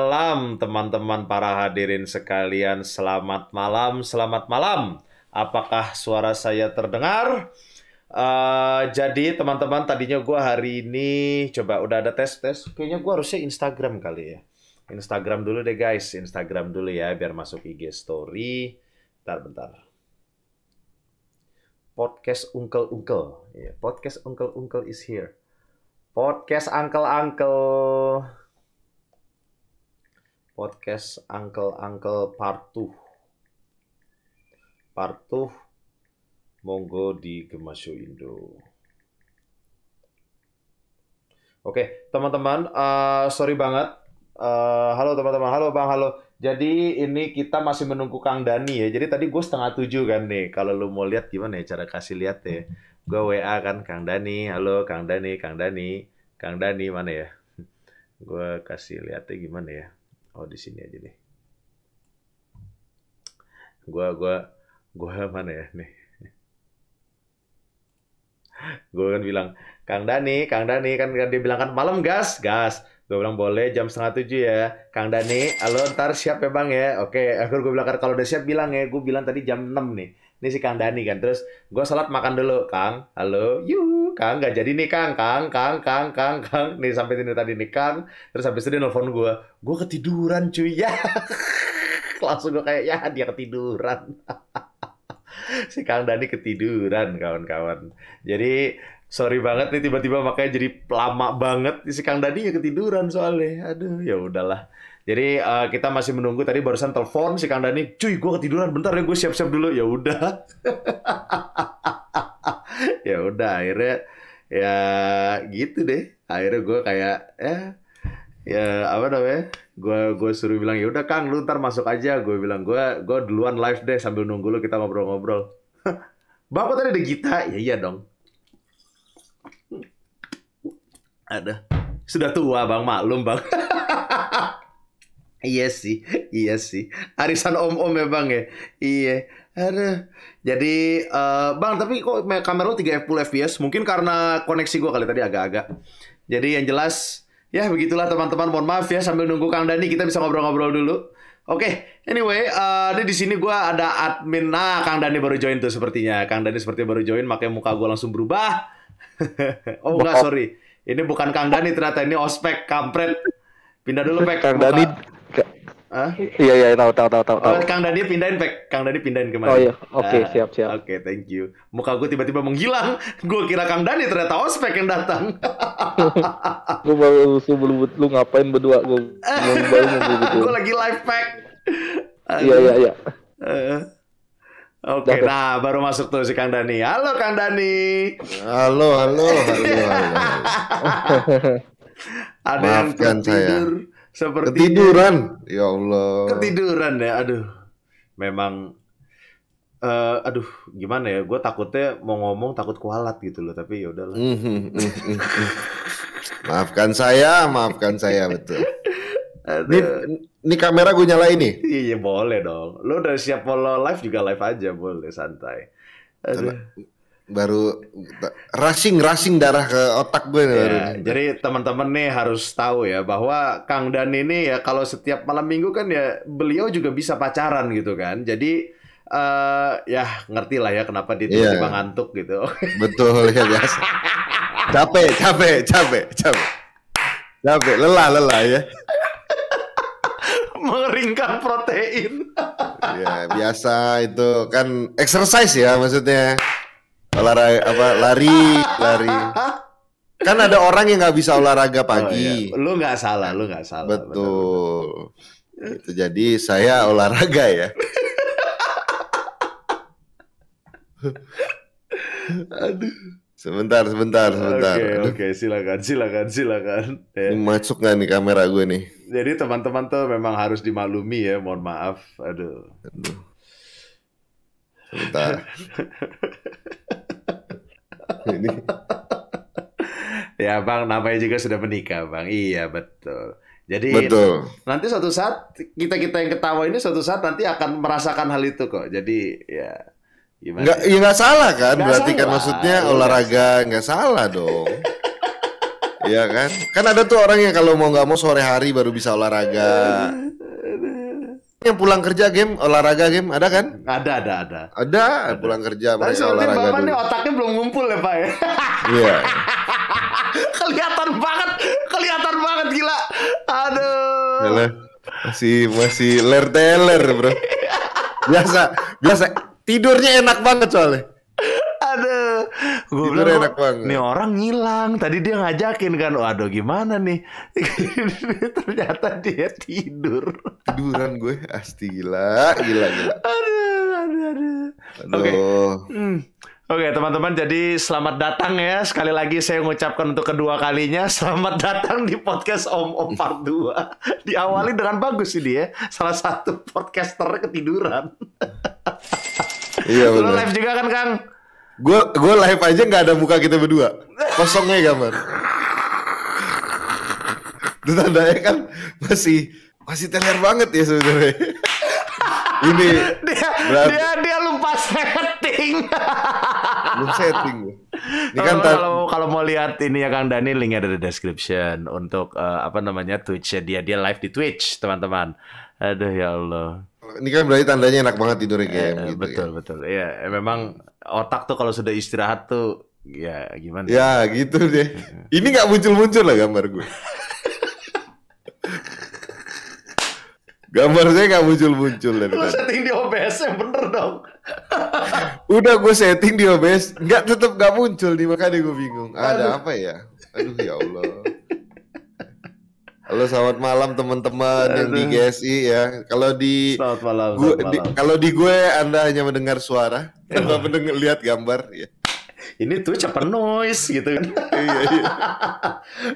malam teman-teman para hadirin sekalian. Selamat malam, selamat malam. Apakah suara saya terdengar? Uh, jadi teman-teman tadinya gue hari ini coba udah ada tes tes kayaknya gue harusnya Instagram kali ya Instagram dulu deh guys Instagram dulu ya biar masuk IG story bentar bentar podcast uncle uncle iya, podcast uncle uncle is here podcast uncle uncle podcast Uncle Uncle Part 2. Part 2 monggo di Gemasyo Indo. Oke, teman-teman, uh, sorry banget. Uh, halo teman-teman, halo Bang, halo. Jadi ini kita masih menunggu Kang Dani ya. Jadi tadi gue setengah tujuh kan nih. Kalau lo mau lihat gimana ya cara kasih lihat ya. Gue WA kan Kang Dani, halo Kang Dani, Kang Dani, Kang Dani mana ya? Gue kasih lihatnya gimana ya? oh di sini aja nih gua gua gua mana ya nih gue kan bilang Kang Dani Kang Dani kan, kan dia bilang kan malam gas gas gue bilang boleh jam setengah tujuh ya Kang Dani halo ntar siap ya bang ya oke akhirnya gue bilang kan kalau udah siap bilang ya gue bilang tadi jam 6 nih ini si Kang Dani kan terus gue salat makan dulu Kang halo yuk Kang nggak jadi nih Kang Kang Kang Kang Kang Kang nih sampai ini tadi nih Kang terus habis itu dia nelfon gue gue ketiduran cuy ya langsung gue kayak ya dia ketiduran si Kang Dani ketiduran kawan-kawan jadi sorry banget nih tiba-tiba makanya jadi lama banget si Kang Dani ya ketiduran soalnya aduh ya udahlah jadi uh, kita masih menunggu tadi barusan telepon si Kang Dani cuy gue ketiduran bentar ya gue siap-siap dulu ya udah ya udah akhirnya ya gitu deh akhirnya gue kayak eh ya apa namanya gue gue suruh bilang ya udah kang lu ntar masuk aja gue bilang gue gue duluan live deh sambil nunggu lu kita ngobrol-ngobrol Bapak tadi ada kita ya iya dong ada sudah tua bang maklum bang iya sih iya sih arisan om om ya bang ya iya Aduh. Jadi uh, Bang, tapi kok kamera lo 30 FPS? Mungkin karena koneksi gua kali tadi agak-agak. Jadi yang jelas ya begitulah teman-teman, mohon maaf ya sambil nunggu Kang Dani kita bisa ngobrol-ngobrol dulu. Oke, okay, anyway, uh, di sini gua ada admin. Nah, Kang Dani baru join tuh sepertinya. Kang Dani seperti baru join, makanya muka gua langsung berubah. oh enggak, sorry. Ini bukan Kang Dani ternyata ini ospek kampret. Pindah dulu, Pek. Kang Dani Ah Iya iya tahu tahu tahu tahu. Oh, Kang Dani pindahin Pak. Kang Dani pindahin kemana? Oh iya. Oke, okay, ah, siap siap. Oke, okay, thank you. Muka gue tiba-tiba menghilang. Gue kira Kang Dani ternyata ospek yang datang. gue baru sebelum lu ngapain berdua gue. Gitu. gue lagi live pack. Iya iya iya. Eh, oke, okay, nah baru masuk tuh si Kang Dani. Halo Kang Dani. Halo, halo, halo. halo. Ada Maafkan yang tertidur. Saya seperti ketiduran ya Allah ketiduran ya aduh memang uh, aduh gimana ya gue takutnya mau ngomong takut kualat gitu loh tapi ya udahlah hmm, hmm, hmm, maafkan saya maafkan saya betul ini, ini kamera gue nyalain nih. Iya boleh dong. Lo udah siap follow live juga live aja boleh santai. Aduh baru racing racing darah ke otak gue ya, baru. jadi teman-teman nih harus tahu ya bahwa Kang Dan ini ya kalau setiap malam minggu kan ya beliau juga bisa pacaran gitu kan jadi uh, ya ngerti lah ya kenapa dia tiba tiba ngantuk gitu betul ya biasa capek capek capek capek capek lelah lelah ya mengeringkan protein ya biasa itu kan exercise ya maksudnya olahraga apa lari lari kan ada orang yang nggak bisa olahraga oh, pagi oh, iya. lu nggak salah lu nggak salah betul, Itu, jadi saya olahraga ya aduh sebentar sebentar sebentar oke okay, okay, silakan silakan silakan ya. masuk nggak nih kamera gue nih jadi teman-teman tuh memang harus dimaklumi ya mohon maaf aduh aduh sebentar Ini. ya bang, namanya juga sudah menikah bang. Iya betul. Jadi Betul. nanti suatu saat kita kita yang ketawa ini suatu saat nanti akan merasakan hal itu kok. Jadi ya gimana? Nggak, ya nggak salah kan? Nggak Berarti kan salah. kan maksudnya olahraga nggak salah dong. Iya kan? Kan ada tuh orang yang kalau mau nggak mau sore hari baru bisa olahraga. Eh yang pulang kerja game olahraga game ada kan? Ada ada ada. Ada, ada. pulang kerja Tapi olahraga. Bapak dulu. otaknya belum ngumpul ya pak ya. Iya. Yeah. kelihatan banget, kelihatan banget gila. Aduh. Gila. masih masih ler teler bro. Biasa biasa tidurnya enak banget soalnya gue bilang enak banget. nih orang ngilang tadi dia ngajakin kan waduh gimana nih ternyata dia tidur tiduran gue asti gila gila aduh aduh aduh oke hmm. Oke teman-teman jadi selamat datang ya sekali lagi saya mengucapkan untuk kedua kalinya selamat datang di podcast Om Om Part 2 diawali dengan bagus ini ya salah satu podcaster ketiduran iya benar live juga kan Kang Gue gue live aja nggak ada muka kita berdua. Kosongnya gambar. Ya, Itu tandanya kan masih masih teler banget ya sebenarnya. Ini dia, berarti... dia dia lupa setting. belum setting Ini kan kalau kalau mau lihat ini ya Kang Dani linknya ada di description untuk uh, apa namanya Twitch dia dia live di Twitch teman-teman. Aduh ya Allah. Ini kan berarti tandanya enak banget tidur kayak Eh, gitu, ya. betul ya. betul. Iya, memang otak tuh kalau sudah istirahat tuh ya gimana? Ya gitu deh. Ini nggak muncul-muncul lah gambar gue. Gambar Gambarnya nggak muncul-muncul dari Lu setting di OBS yang bener dong. Udah gue setting di OBS, nggak tetap nggak muncul nih makanya gue bingung. Ada Aduh. apa ya? Aduh ya Allah. Halo selamat malam teman-teman yang di GSI ya. Kalau di selamat malam. Gua, selamat malam. kalau di gue Anda hanya mendengar suara, tanpa eh. mendengar lihat gambar ya. Ini tuh caper noise gitu kan. iya, iya.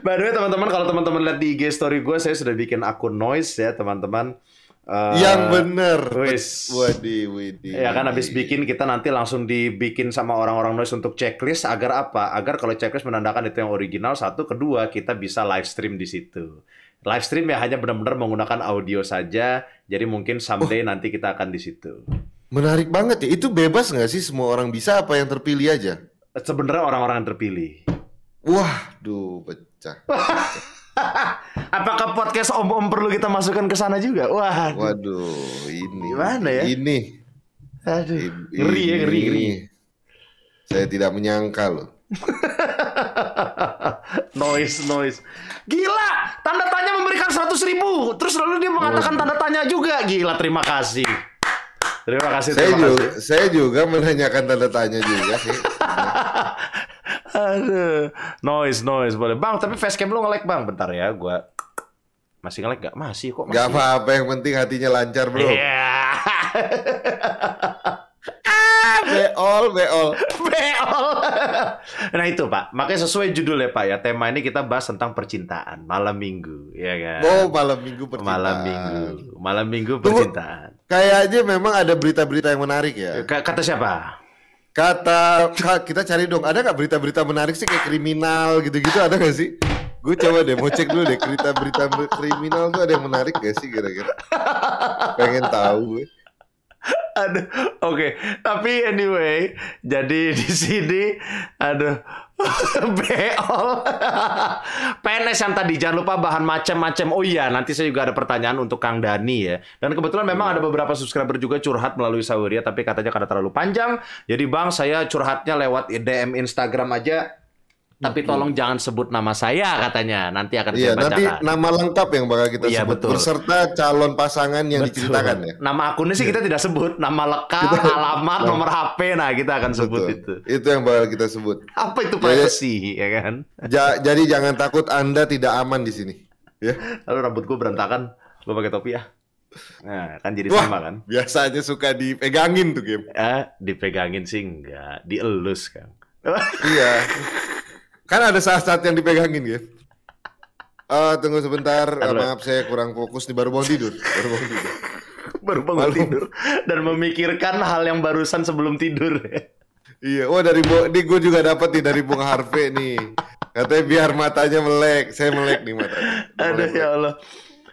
By the way teman-teman kalau teman-teman lihat di IG story gue saya sudah bikin akun noise ya teman-teman. Uh, yang bener wis wadi ya kan habis bikin kita nanti langsung dibikin sama orang-orang noise untuk checklist agar apa agar kalau checklist menandakan itu yang original satu kedua kita bisa live stream di situ live stream ya hanya benar-benar menggunakan audio saja. Jadi mungkin someday oh. nanti kita akan di situ. Menarik banget ya. Itu bebas nggak sih semua orang bisa apa yang terpilih aja? Sebenarnya orang-orang yang terpilih. Wah, duh pecah. Apakah podcast om-om perlu kita masukkan ke sana juga? Wah. Waduh, ini. Gimana ya? Ini. Aduh, ini, ngeri ya, ngeri, ngeri. Saya tidak menyangka loh. noise, noise. Gila, tanda tanya memberikan 100 ribu. Terus lalu dia mengatakan tanda tanya juga. Gila, terima kasih. Terima kasih, saya terima juga, kasih. Saya juga menanyakan tanda tanya juga sih. Aduh, noise, noise boleh. Bang, tapi facecam lu nge-lag, Bang. Bentar ya, gue masih nge-lag gak? Masih kok, masih. Gak apa-apa, yang penting hatinya lancar, Bro. Iya. Yeah. Beol, beol. Beol. Nah itu Pak, makanya sesuai judul ya Pak ya, tema ini kita bahas tentang percintaan malam minggu, ya kan? Oh malam minggu percintaan. Malam minggu, malam minggu percintaan. Kayak kayaknya memang ada berita-berita yang menarik ya. K kata siapa? Kata kita cari dong, ada nggak berita-berita menarik sih kayak kriminal gitu-gitu ada nggak sih? Gue coba deh, mau cek dulu deh berita-berita kriminal tuh ada yang menarik gak sih kira-kira? Pengen tahu gue aduh, oke. Okay. Tapi anyway, jadi di sini, aduh, beol. PNS yang tadi jangan lupa bahan macam-macam. Oh iya, nanti saya juga ada pertanyaan untuk Kang Dani ya. Dan kebetulan memang ada beberapa subscriber juga curhat melalui Saweria, tapi katanya karena terlalu panjang. Jadi Bang, saya curhatnya lewat DM Instagram aja tapi tolong jangan sebut nama saya katanya nanti akan iya, saya bacakan. nanti nama lengkap yang bakal kita iya, sebut betul. beserta calon pasangan yang betul. diceritakan ya. Nama akunnya sih yeah. kita tidak sebut, nama lengkap, kita, alamat, nah. nomor HP nah kita akan betul. sebut itu. Itu yang bakal kita sebut. Apa itu privacy ya kan? Ja, jadi jangan takut Anda tidak aman di sini. Ya. Lalu rambutku berantakan, lo pakai topi ya. Nah, kan jadi Wah, sama kan? Biasanya suka dipegangin tuh game. Eh, dipegangin sih enggak, dielus kan. iya. kan ada saat-saat yang dipegangin ya. Uh, tunggu sebentar, uh, maaf saya kurang fokus nih baru bangun tidur. Baru bangun tidur. baru bangun Malu. tidur dan memikirkan hal yang barusan sebelum tidur. iya, wah oh, dari ini gue juga dapat nih dari Bung Harve nih. Katanya biar matanya melek, saya melek nih matanya. Ada ya Allah.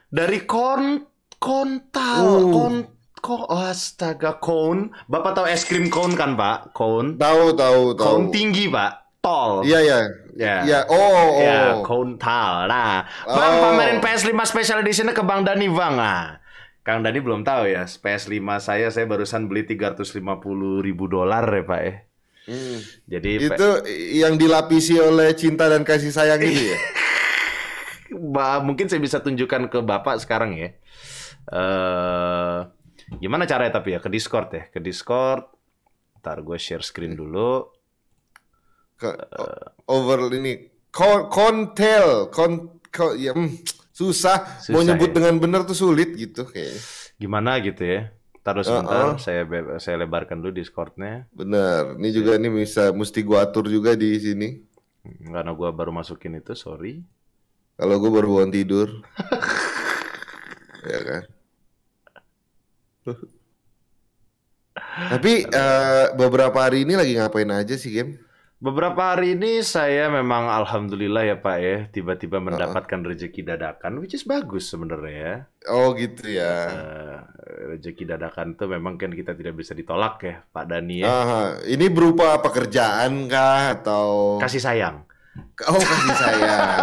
Dari kon kontal, uh. kon ko, astaga cone? Bapak tahu es krim cone kan, Pak? Cone. Tahu, tahu, tahu. Cone tinggi, Pak. Tol. Iya, iya. Ya. Yeah. Ya, yeah. oh, oh. Ya, oh. kontal. Nah, oh. Bang oh. pamerin PS5 special edition ke Bang Dani, Bang. Nah, Kang Dani belum tahu ya, PS5 saya saya barusan beli 350 ribu dolar ya, Pak. Eh. Hmm. Jadi itu yang dilapisi oleh cinta dan kasih sayang ini ya. Ba, mungkin saya bisa tunjukkan ke Bapak sekarang ya. Uh, gimana caranya tapi ya ke Discord ya, ke Discord. Ntar gue share screen dulu ke, uh, over ini kontel kon, kon ya mm, susah. susah mau nyebut ya. dengan benar tuh sulit gitu kayak Gimana gitu ya? Taruh sebentar, uh -oh. saya saya lebarkan dulu Discordnya. benar ini juga ini bisa mesti gua atur juga di sini. Karena gua baru masukin itu, sorry. Kalau gua baru bangun tidur. ya kan. Tapi uh, beberapa hari ini lagi ngapain aja sih game? Beberapa hari ini saya memang alhamdulillah ya Pak ya tiba-tiba mendapatkan uh -uh. rezeki dadakan which is bagus sebenarnya ya. Oh gitu ya. Uh, rezeki dadakan tuh memang kan kita tidak bisa ditolak ya Pak Dani ya. Uh -huh. Ini berupa pekerjaan kah atau kasih sayang? Oh kasih sayang.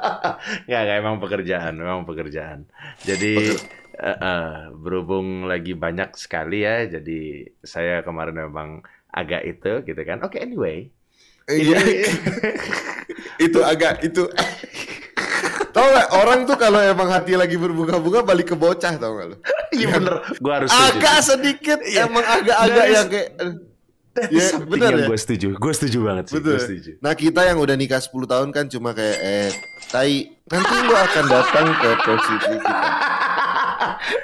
nggak nggak emang pekerjaan, memang pekerjaan. Jadi Peker... uh, uh, berhubung lagi banyak sekali ya jadi saya kemarin memang agak itu gitu kan. Oke okay, anyway Iya. Iya, iya. itu agak itu tau gak orang tuh kalau emang hati lagi berbunga-bunga balik ke bocah tau gak lo iya bener gua harus agak sedikit iya. emang agak-agak yang kayak Ya, bener ya? gue setuju, gue setuju banget sih, Betul. setuju. Nah kita yang udah nikah 10 tahun kan cuma kayak eh, tai, nanti lo akan datang ke posisi kita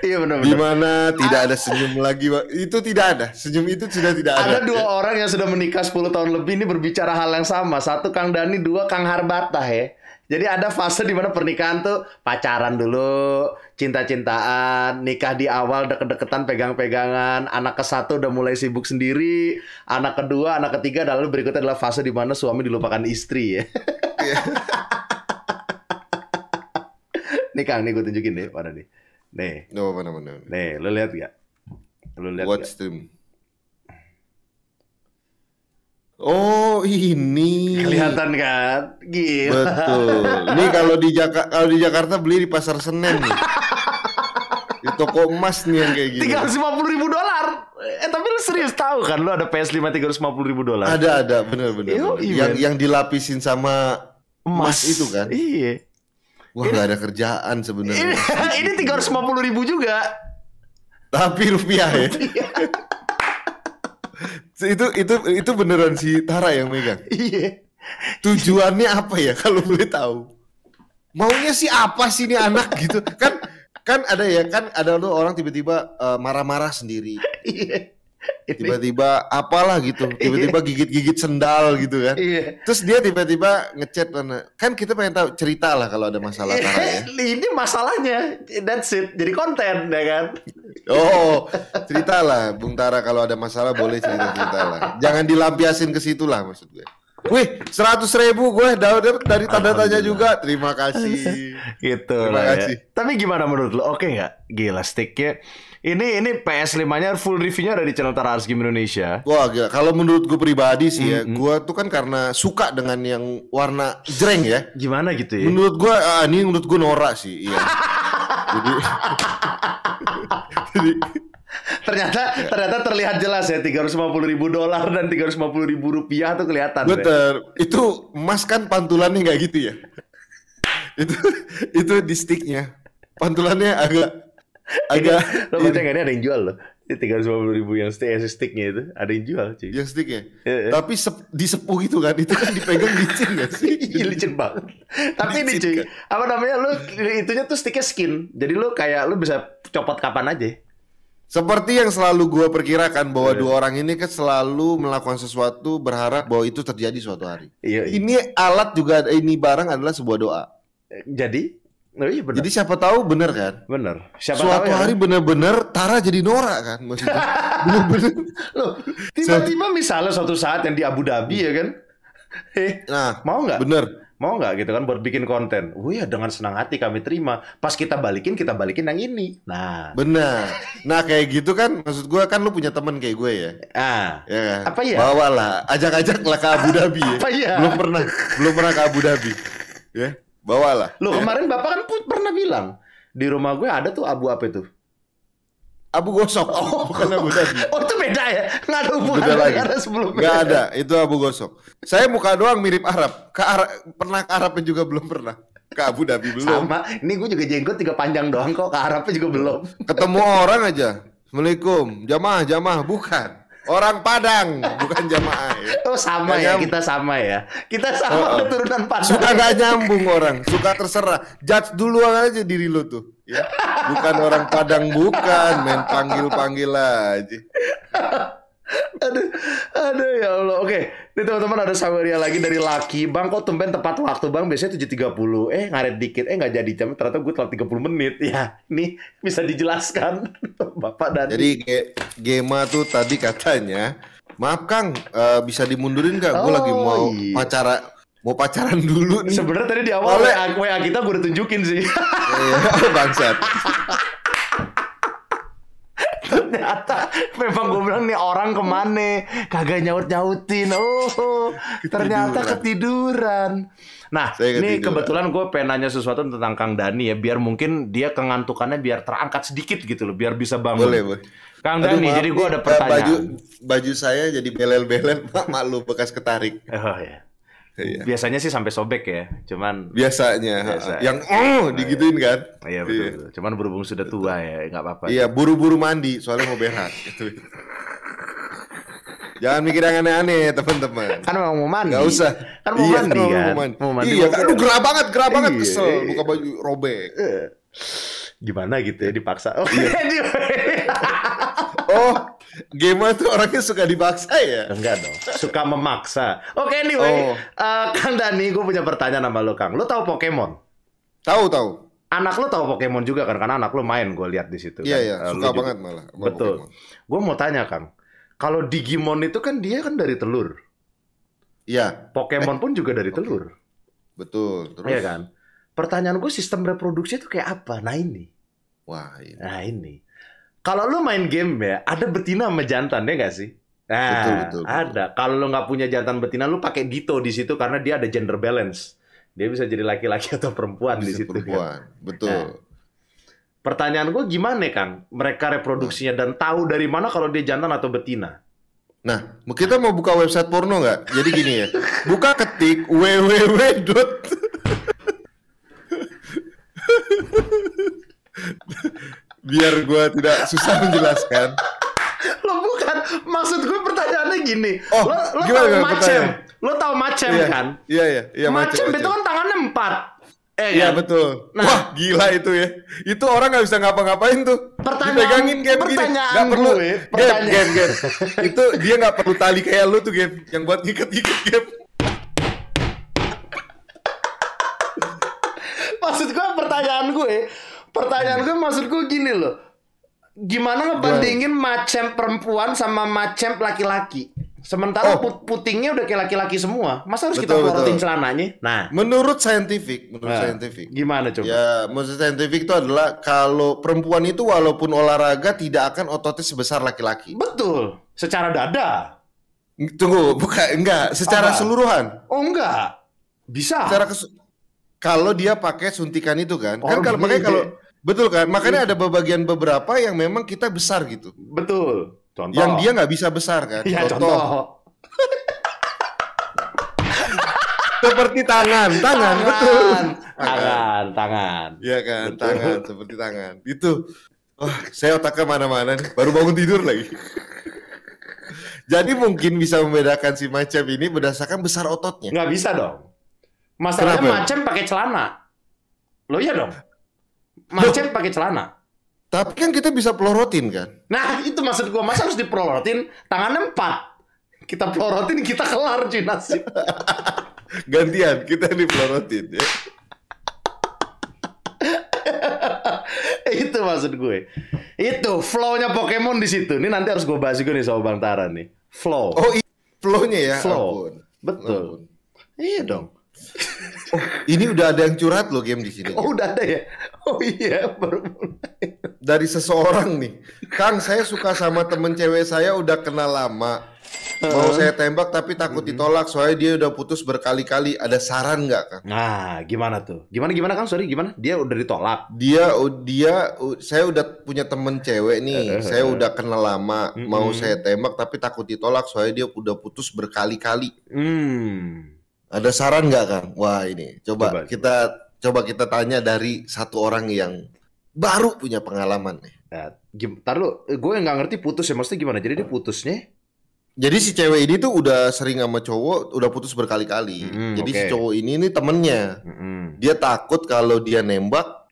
iya benar. mana tidak ah. ada senyum lagi? Itu tidak ada. Senyum itu sudah tidak ada. Ada dua orang yang sudah menikah 10 tahun lebih ini berbicara hal yang sama. Satu Kang Dani, dua Kang Harbatah ya. Jadi ada fase di mana pernikahan tuh pacaran dulu, cinta-cintaan, nikah di awal deket-deketan pegang-pegangan, anak ke satu udah mulai sibuk sendiri, anak kedua, anak ketiga, dan lalu berikutnya adalah fase di mana suami dilupakan istri ya. Yeah. nih Kang, nih gue tunjukin deh pada nih. Nih. Oh, mana mana. Nih, lu lihat gak? Lu lihat Watch gak? stream? Oh ini kelihatan kan? Gila. Betul. Ini kalau di Jakarta kalau di Jakarta beli di pasar Senen nih. di toko emas nih yang kayak gini. Tiga ratus lima puluh ribu dolar. Eh tapi lu serius tahu kan? Lu ada PS 5 tiga ratus lima puluh ribu dolar. Ada ada benar benar. Iya. Yang yang dilapisin sama emas, emas itu kan? Iya. Wah gak ada kerjaan sebenarnya. Ini tinggal 350 ribu juga. Tapi rupiah ya. Rupiah. itu itu itu beneran si Tara yang megang. Iya. Tujuannya apa ya kalau boleh tahu? Maunya sih apa sih ini anak gitu kan? Kan ada ya kan ada orang tiba-tiba marah eh, marah-marah sendiri. Iya tiba-tiba apalah gitu iya. tiba-tiba gigit-gigit sendal gitu kan iya. terus dia tiba-tiba ngechat karena kan kita pengen tahu cerita lah kalau ada masalah iya. Tara ya ini masalahnya that's it jadi konten ya kan oh cerita lah Bung Tara kalau ada masalah boleh cerita-cerita lah jangan dilampiasin ke situ lah maksud gue Wih, seratus ribu gue dapat dari tanda tanya juga. Terima kasih. gitu. Terima ya. kasih. Ya. Tapi gimana menurut lo? Oke okay nggak? Gila, sticknya ini ini PS5-nya full reviewnya ada di channel Tarars Game Indonesia. Wah, gila. kalau menurut gue pribadi sih ya, mm -hmm. gue tuh kan karena suka dengan yang warna jreng ya. Gimana gitu ya? Menurut gue uh, ah, ini menurut gue norak sih, iya. Jadi Jadi ternyata ya. ternyata terlihat jelas ya 350 ribu dolar dan 350 ribu rupiah tuh kelihatan. Ya. Betul. Ya. Itu emas kan pantulannya nggak gitu ya? itu itu di sticknya. Pantulannya agak agak lo percaya gak ini ada yang jual loh tiga ratus lima puluh ribu yang stick sticknya itu ada yang jual cuy yang sticknya yeah, iya. tapi sep, sepuh gitu kan itu kan dipegang licin gak sih iya licin banget tapi ini cuy kan? apa namanya lo itunya tuh sticknya skin jadi lo kayak lo bisa copot kapan aja seperti yang selalu gue perkirakan bahwa yeah. dua orang ini kan selalu melakukan sesuatu berharap bahwa itu terjadi suatu hari. Yeah, yeah. Ini alat juga ini barang adalah sebuah doa. Jadi Oh, iya bener. Jadi siapa tahu benar kan? Benar. Suatu tahu ya, hari ya, kan? benar bener Tara jadi Nora kan maksudnya. benar tiba-tiba misalnya suatu saat yang di Abu Dhabi ya kan? Eh, nah, mau nggak? Bener. Mau nggak gitu kan buat konten? Oh ya dengan senang hati kami terima. Pas kita balikin, kita balikin yang ini. Nah. Benar. Nah kayak gitu kan, maksud gue kan lu punya temen kayak gue ya. Ah. Ya kan? Apa ya? Bawalah, ajak-ajak lah ke Abu Dhabi ya. Apa ya? Belum pernah, belum pernah ke Abu Dhabi. Ya Bawalah. Loh, kemarin Bapak kan pernah bilang di rumah gue ada tuh abu apa itu? Abu gosok. Oh, bukan abu tadi. Oh, itu beda ya. Enggak ada hubungan beda lagi. Ada sebelumnya. Gak ada. Itu abu gosok. Saya muka doang mirip Arab. Ke Ara pernah ke Arabnya juga belum pernah. Ke Abu Dhabi belum. Sama. Ini gue juga jenggot tiga panjang doang kok. Ke Arabnya juga belum. Ketemu orang aja. Assalamualaikum. Jamaah, jamaah. Bukan. Orang Padang, bukan jamaah. Ya. Oh sama gak ya, nyambung. kita sama ya. Kita sama oh, oh. keturunan Padang. Suka gak nyambung orang, suka terserah. Judge dulu aja diri lu tuh. Ya. Bukan orang Padang bukan, main panggil-panggil aja aduh, aduh ya Allah. Oke, ini teman-teman ada summary lagi dari Laki. Bang, kok tumben tepat waktu Bang? Biasanya tujuh tiga puluh. Eh, ngaret dikit. Eh, nggak jadi jam. Ternyata gue telat tiga puluh menit. Ya, ini bisa dijelaskan. Bapak dan... Jadi, Gema tuh tadi katanya, maaf Kang, uh, bisa dimundurin gak? Gue oh, lagi mau iya. pacara mau pacaran dulu nih. Sebenarnya tadi di awal Oleh. WA kita gue udah tunjukin sih. Iya, bangsat. ternyata memang gue bilang nih orang kemana kagak nyaut nyautin oh ketiduran. ternyata ketiduran nah ketiduran. ini kebetulan gue pengen nanya sesuatu tentang Kang Dani ya biar mungkin dia kengantukannya biar terangkat sedikit gitu loh biar bisa bangun boleh boleh Kang Dani, jadi gue ada pertanyaan. Baju, baju saya jadi belel-belel, mak malu bekas ketarik. Oh, ya. Iya. Biasanya sih sampai sobek ya, cuman biasanya biasanya. yang oh iya. digituin kan. Iya, iya. betul, iya. betul. Cuman berhubung sudah tua ya, nggak apa-apa. Iya, buru-buru mandi soalnya mau berak gitu. Jangan mikir yang aneh-aneh teman-teman. Kan mau mandi. Gak usah. Kan mau iya, mandi kan Mau kan? mandi. Mau mandi iya, kan aduh gerah banget, gerah iya, banget kesel iya. buka baju robek. Iya. Gimana gitu ya dipaksa. Oh. Iya. oh, Gamer itu orangnya suka dipaksa ya? Enggak dong, suka memaksa. Oke okay, anyway, oh. uh, Kang Dani, gue punya pertanyaan sama lo Kang. Lo tahu Pokemon? Tahu tahu. Anak lo tahu Pokemon juga kan? Karena anak lo main, gue lihat di situ. Iya kan. iya, eh, suka lo banget malah. malah. Betul. Gue mau tanya Kang, kalau Digimon itu kan dia kan dari telur. Iya. Pokemon eh. pun juga dari okay. telur. Betul. Terus? Iya kan. Pertanyaan gue sistem reproduksi itu kayak apa? Nah ini. Wah ini. Iya. Nah ini kalau lu main game ya, ada betina sama jantan ya gak sih? Nah, betul, betul, betul. ada. Kalau lu nggak punya jantan betina, lu pakai dito di situ karena dia ada gender balance. Dia bisa jadi laki-laki atau perempuan bisa di situ. Kan? Perempuan, kan? betul. Nah, pertanyaan gue gimana Kang? Mereka reproduksinya dan tahu dari mana kalau dia jantan atau betina? Nah, kita mau buka website porno nggak? Jadi gini ya, buka ketik www. biar gue tidak susah menjelaskan. Lo bukan, maksud gue pertanyaannya gini. Oh, lo, lo gimana, macem, lo tau macem iya, kan? Iya iya iya. Macem, macem itu kan tangannya empat. Eh, iya kan? betul. Nah, Wah gila itu ya. Itu orang nggak bisa ngapa-ngapain tuh. Pertanyaan, Dipegangin kayak pertanyaan begini. Gak perlu. Gue, pertanyaan. Game, game, game. itu dia nggak perlu tali kayak lu tuh game. Yang buat ngikat-ngikat game. Maksud gue pertanyaan gue, pertanyaan gue maksudku gini loh. Gimana ngebandingin macem perempuan sama macem laki-laki? Sementara oh. putingnya udah kayak laki-laki semua. Masa harus betul, kita porotin celananya? Nah, menurut saintifik menurut nah, scientific. Gimana coba? Ya, menurut saintifik itu adalah kalau perempuan itu walaupun olahraga tidak akan ototnya sebesar laki-laki. Betul. Secara dada. Tunggu, bukan enggak, secara Apa? seluruhan. Oh, enggak. Bisa. Secara kalau dia pakai suntikan itu kan. kan oh, kalau pakai gitu. kalau Betul kan? Makanya ada bagian beberapa yang memang kita besar gitu. Betul. Contoh. Yang dia nggak bisa besar kan? Ya, contoh. contoh. seperti tangan, tangan, tangan, betul. Tangan, tangan. Iya kan, betul. tangan seperti tangan. Itu. Oh, saya otaknya mana-mana nih. Baru bangun tidur lagi. Jadi mungkin bisa membedakan si macam ini berdasarkan besar ototnya. Nggak bisa dong. Masalahnya macam pakai celana. Lo iya dong. Macet pakai celana. Tapi kan kita bisa pelorotin kan? Nah itu maksud gua masa harus dipelorotin tangan empat. Kita pelorotin kita kelar cuy nasib. Gantian kita dipelorotin ya. itu maksud gue. Itu flow-nya Pokemon di situ. Ini nanti harus gue bahas juga nih sama Bang Tara nih. Flow. Oh, flow-nya ya. Flow. Ampun. Betul. Ampun. Iya dong. Oh, ini udah ada yang curhat loh game di sini. Oh, udah ada ya. Oh iya, baru mulai. Dari seseorang nih. Kang, saya suka sama temen cewek saya udah kenal lama. Mau saya tembak tapi takut ditolak soalnya dia udah putus berkali-kali. Ada saran nggak, Kang? Nah, gimana tuh? Gimana gimana Kang? Sorry, gimana? Dia udah ditolak. Dia dia saya udah punya temen cewek nih. saya udah kenal lama. Mau saya tembak tapi takut ditolak soalnya dia udah putus berkali-kali. Hmm. Ada saran nggak, Kang? Wah, ini. Coba, coba kita coba kita tanya dari satu orang yang baru punya pengalaman nih. Nah, lu, eh, gue nggak ngerti putus ya maksudnya gimana? Jadi dia putusnya? Jadi si cewek ini tuh udah sering sama cowok, udah putus berkali-kali. Mm Jadi okay. si cowok ini ini temennya, mm -hmm. dia takut kalau dia nembak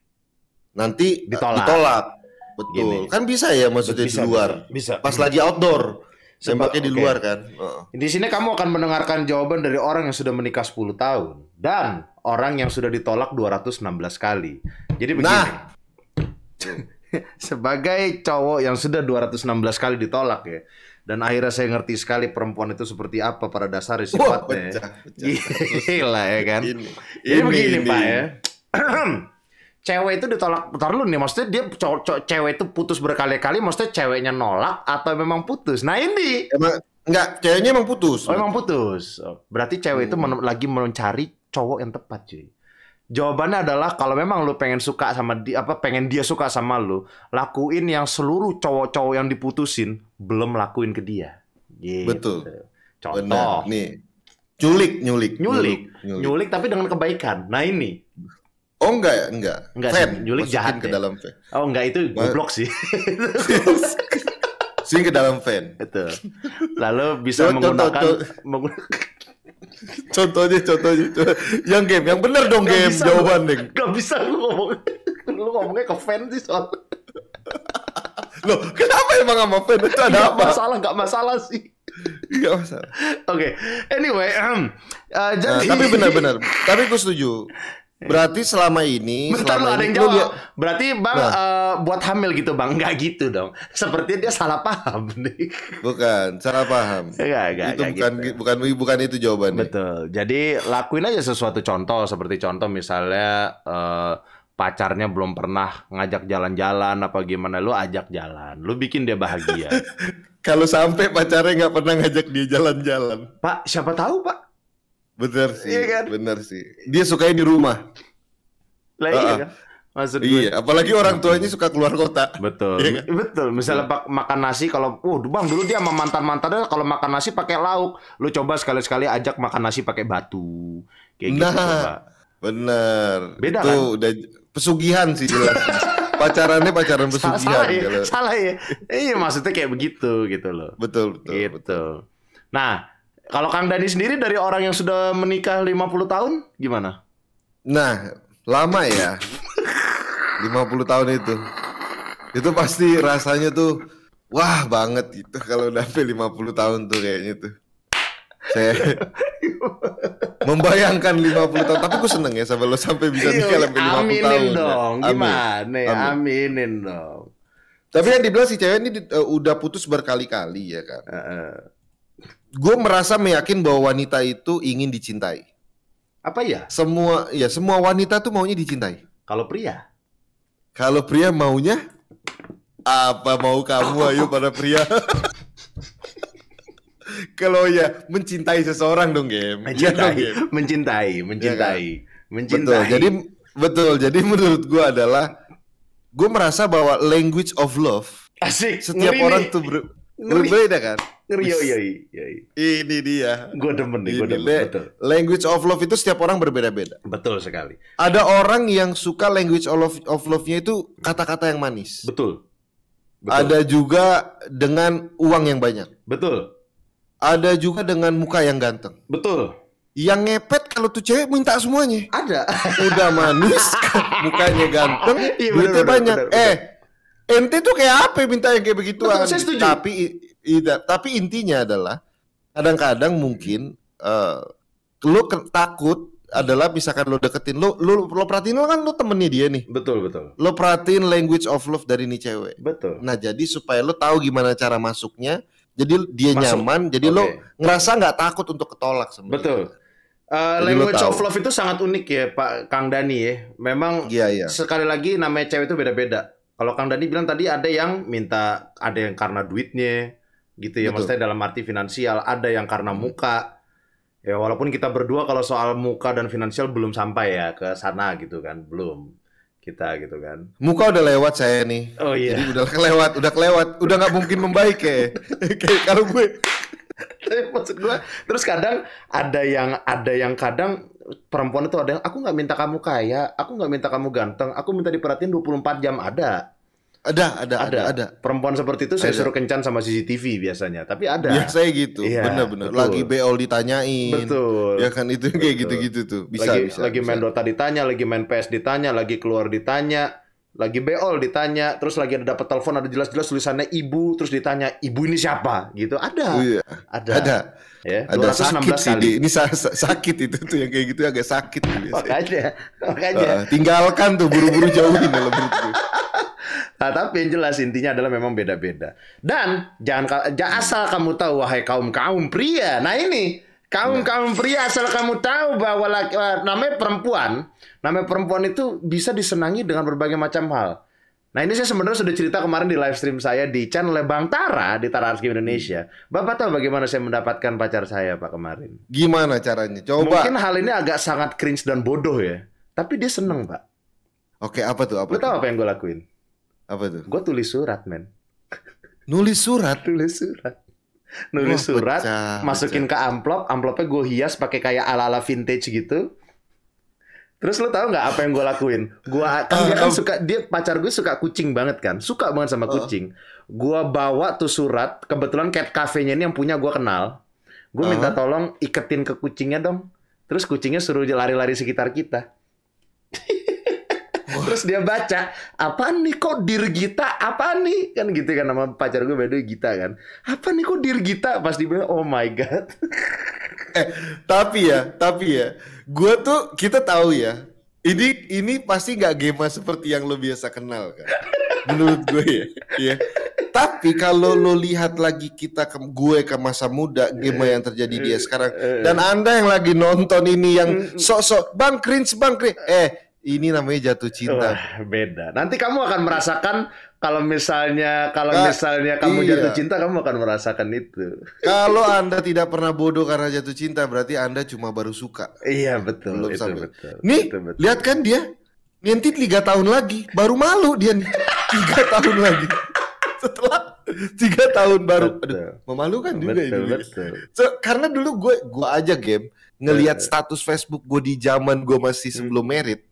nanti ditolak. ditolak. Betul. Gini. Kan bisa ya maksudnya bisa, di luar. Bisa. bisa. Pas hmm. lagi outdoor sebagai di okay. luar kan. Oh. Di sini kamu akan mendengarkan jawaban dari orang yang sudah menikah 10 tahun dan orang yang sudah ditolak 216 kali. Jadi begini. Nah. sebagai cowok yang sudah 216 kali ditolak ya. Dan akhirnya saya ngerti sekali perempuan itu seperti apa pada dasar sifatnya. Wah, pecah, pecah. Gila ya kan. Ini, ini, ini begini ini. Pak ya. cewek itu ditolak putar lu nih maksudnya dia cowok cewek itu putus berkali-kali maksudnya ceweknya nolak atau memang putus nah ini emang, enggak ceweknya emang putus oh, emang putus oh, berarti cewek hmm. itu men lagi mencari cowok yang tepat cuy Jawabannya adalah kalau memang lu pengen suka sama dia apa pengen dia suka sama lu, lakuin yang seluruh cowok-cowok yang diputusin belum lakuin ke dia. Gitu. Betul. Contoh. Benar. Nih. Culik, nyulik, nyulik, nyulik, nyulik, nyulik tapi dengan kebaikan. Nah ini Oh enggak, ya? enggak. Enggak fan. sih, nyulik jahat ke ya. dalam fan. Oh enggak itu goblok sih. Sing ke dalam fan. Betul. Lalu bisa contoh, menggunakan contoh, menggunakan contohnya contohnya yang game yang benar dong gak game bisa, jawaban nih Gak bisa lu ngomong lu ngomongnya ke fan sih soal. lo kenapa emang sama fan itu ada gak apa? Masalah nggak masalah sih. Gak masalah. Oke, okay. anyway, um, uh, jadi... Nah, tapi benar-benar, tapi gue setuju. Berarti selama ini Bentar selama lu ada yang jawab. dia... Berarti Bang nah. uh, buat hamil gitu Bang. Enggak gitu dong. Seperti dia salah paham nih. Bukan, salah paham. Enggak, enggak, itu enggak bukan, gitu. bukan bukan itu jawabannya. Betul. Jadi lakuin aja sesuatu contoh seperti contoh misalnya uh, pacarnya belum pernah ngajak jalan-jalan apa gimana lu ajak jalan lu bikin dia bahagia kalau sampai pacarnya nggak pernah ngajak dia jalan-jalan pak siapa tahu pak Bener iya sih, iya kan? bener sih. Dia sukanya di rumah. Lah iya kan? Maksud iya, gue. apalagi orang tuanya suka keluar kota. Betul. Iya kan? Betul. Misalnya pak makan nasi kalau uh Bang dulu dia sama mantan-mantannya kalau makan nasi pakai lauk. Lu coba sekali-sekali ajak makan nasi pakai batu. Kayak gitu nah, benar coba. Bener. Beda Itu kan? udah pesugihan sih jelas. Pacarannya pacaran pesugihan. Salah, ya, salah Salah ya. iya, maksudnya kayak begitu gitu loh. Betul, betul. Gitu. Betul. Nah, kalau Kang Dani sendiri dari orang yang sudah menikah 50 tahun gimana? Nah, lama ya. 50 tahun itu. Itu pasti rasanya tuh wah banget gitu kalau udah sampai 50 tahun tuh kayaknya tuh. Saya membayangkan 50 tahun tapi gue seneng ya sampai lo sampai bisa nikah iya, sampai 50 aminin tahun. Dong. Ya. Amin. Gimana? Ya? Amin. Aminin dong. Tapi yang dibilang si cewek ini eh, udah putus berkali-kali ya kan. Uh -uh gue merasa meyakin bahwa wanita itu ingin dicintai. Apa ya? Semua ya semua wanita tuh maunya dicintai. Kalau pria? Kalau pria maunya apa mau kamu ayo pada pria? Kalau ya mencintai seseorang dong game. Iya mencintai, ya, dong, game. mencintai, iya mencintai, ya, kan? mencintai. Betul. Jadi betul. Jadi menurut gue adalah gue merasa bahwa language of love Asik, setiap orang nih. tuh Ngeri. Beda kan? Ngeri, yoi, yoi. Ini dia. Gue demen nih, gue demen. Le betul. Language of love itu setiap orang berbeda-beda. Betul sekali. Ada orang yang suka language of love, of love-nya itu kata-kata yang manis. Betul. betul. Ada juga dengan uang yang banyak. Betul. Ada juga dengan muka yang ganteng. Betul. Yang ngepet kalau tuh cewek minta semuanya. Ada. Udah manis, mukanya ganteng, ya, duitnya banyak. Bener, eh, bener ente tuh kayak apa minta yang kayak begituan Betul, tapi i, i, tapi intinya adalah kadang-kadang mungkin uh, lu takut adalah misalkan lo deketin lo lo lo perhatiin lo kan lo temennya dia nih betul betul lo perhatiin language of love dari nih cewek betul nah jadi supaya lo tahu gimana cara masuknya jadi dia Masuk. nyaman jadi okay. lo ngerasa nggak takut untuk ketolak sebenarnya betul Uh, language of love itu sangat unik ya Pak Kang Dani ya. Memang yeah, yeah. sekali lagi namanya cewek itu beda-beda. Kalau Kang Dani bilang tadi ada yang minta, ada yang karena duitnya, gitu ya. Betul. Maksudnya dalam arti finansial, ada yang karena hmm. muka. Ya walaupun kita berdua kalau soal muka dan finansial belum sampai ya ke sana gitu kan, belum kita gitu kan. Muka udah lewat saya nih. Oh iya. Jadi udah kelewat, udah kelewat, udah nggak mungkin membaik ya. Kayak kalau gue. Tapi maksud gue, terus kadang ada yang ada yang kadang perempuan itu ada yang aku nggak minta kamu kaya, aku nggak minta kamu ganteng, aku minta diperhatiin 24 jam ada. Ada, ada, ada, ada. Perempuan seperti itu saya suruh kencan sama CCTV biasanya, tapi ada. saya gitu, ya, bener-bener. Lagi beol ditanyain, betul. Ya kan itu kayak gitu-gitu tuh. Bisa, lagi, bisa. Lagi bisa. main Dota ditanya, lagi main PS ditanya, lagi keluar ditanya lagi beol ditanya, terus lagi ada dapat telepon ada jelas-jelas tulisannya ibu, terus ditanya ibu ini siapa gitu. Ada. Oh, iya. Ada. Ada. Ya, ada sakit sih kali. Ini, sa sa sakit itu tuh yang kayak gitu agak sakit Makanya. Makanya. Uh, tinggalkan tuh buru-buru jauhin dalam itu. Nah, tapi yang jelas intinya adalah memang beda-beda. Dan jangan asal kamu tahu wahai kaum kaum pria. Nah ini kamu, nah. kamu pria asal kamu tahu bahwa laki, eh, namanya perempuan, namanya perempuan itu bisa disenangi dengan berbagai macam hal. Nah ini saya sebenarnya sudah cerita kemarin di live stream saya di channel Bang Tara di Tara Arsky Indonesia. Bapak tahu bagaimana saya mendapatkan pacar saya pak kemarin? Gimana caranya? Coba. Mungkin hal ini agak sangat cringe dan bodoh ya, tapi dia seneng pak. Oke apa tuh? Apa lu tahu apa yang gue lakuin? Apa tuh? Gue tulis surat men. Nulis surat? Tulis surat nulis oh, surat, pecah, masukin pecah. ke amplop, amplopnya gue hias pakai kayak ala-ala vintage gitu. Terus lo tau nggak apa yang gue lakuin? Gue kan dia kan suka dia pacar gue suka kucing banget kan, suka banget sama kucing. Gue bawa tuh surat, kebetulan cat cafe-nya ini yang punya gue kenal. Gue minta tolong iketin ke kucingnya dong. Terus kucingnya suruh lari-lari sekitar kita. terus dia baca apa nih kok dirgita apa nih kan gitu kan nama pacar gue beda Gita kan apa nih kok dirgita pas dibilang oh my god eh tapi ya tapi ya gue tuh kita tahu ya ini ini pasti nggak game seperti yang lo biasa kenal kan menurut gue ya ya tapi kalau lo lihat lagi kita ke gue ke masa muda game yang terjadi dia sekarang dan anda yang lagi nonton ini yang sok-sok bang cringe bang cringe eh ini namanya jatuh cinta. Wah, beda. Nanti kamu akan merasakan kalau misalnya kalau nah, misalnya kamu iya. jatuh cinta kamu akan merasakan itu. Kalau Anda tidak pernah bodoh karena jatuh cinta berarti Anda cuma baru suka. Iya, betul. Belum itu sampai. betul. Nih, itu betul. lihat kan dia nanti tiga tahun lagi, baru malu dia nih. Tiga tahun lagi. Setelah tiga tahun baru betul. Aduh, memalukan betul, juga ini betul. So, karena dulu gue gue aja game ngelihat eh. status Facebook gue di zaman gue masih hmm. sebelum merit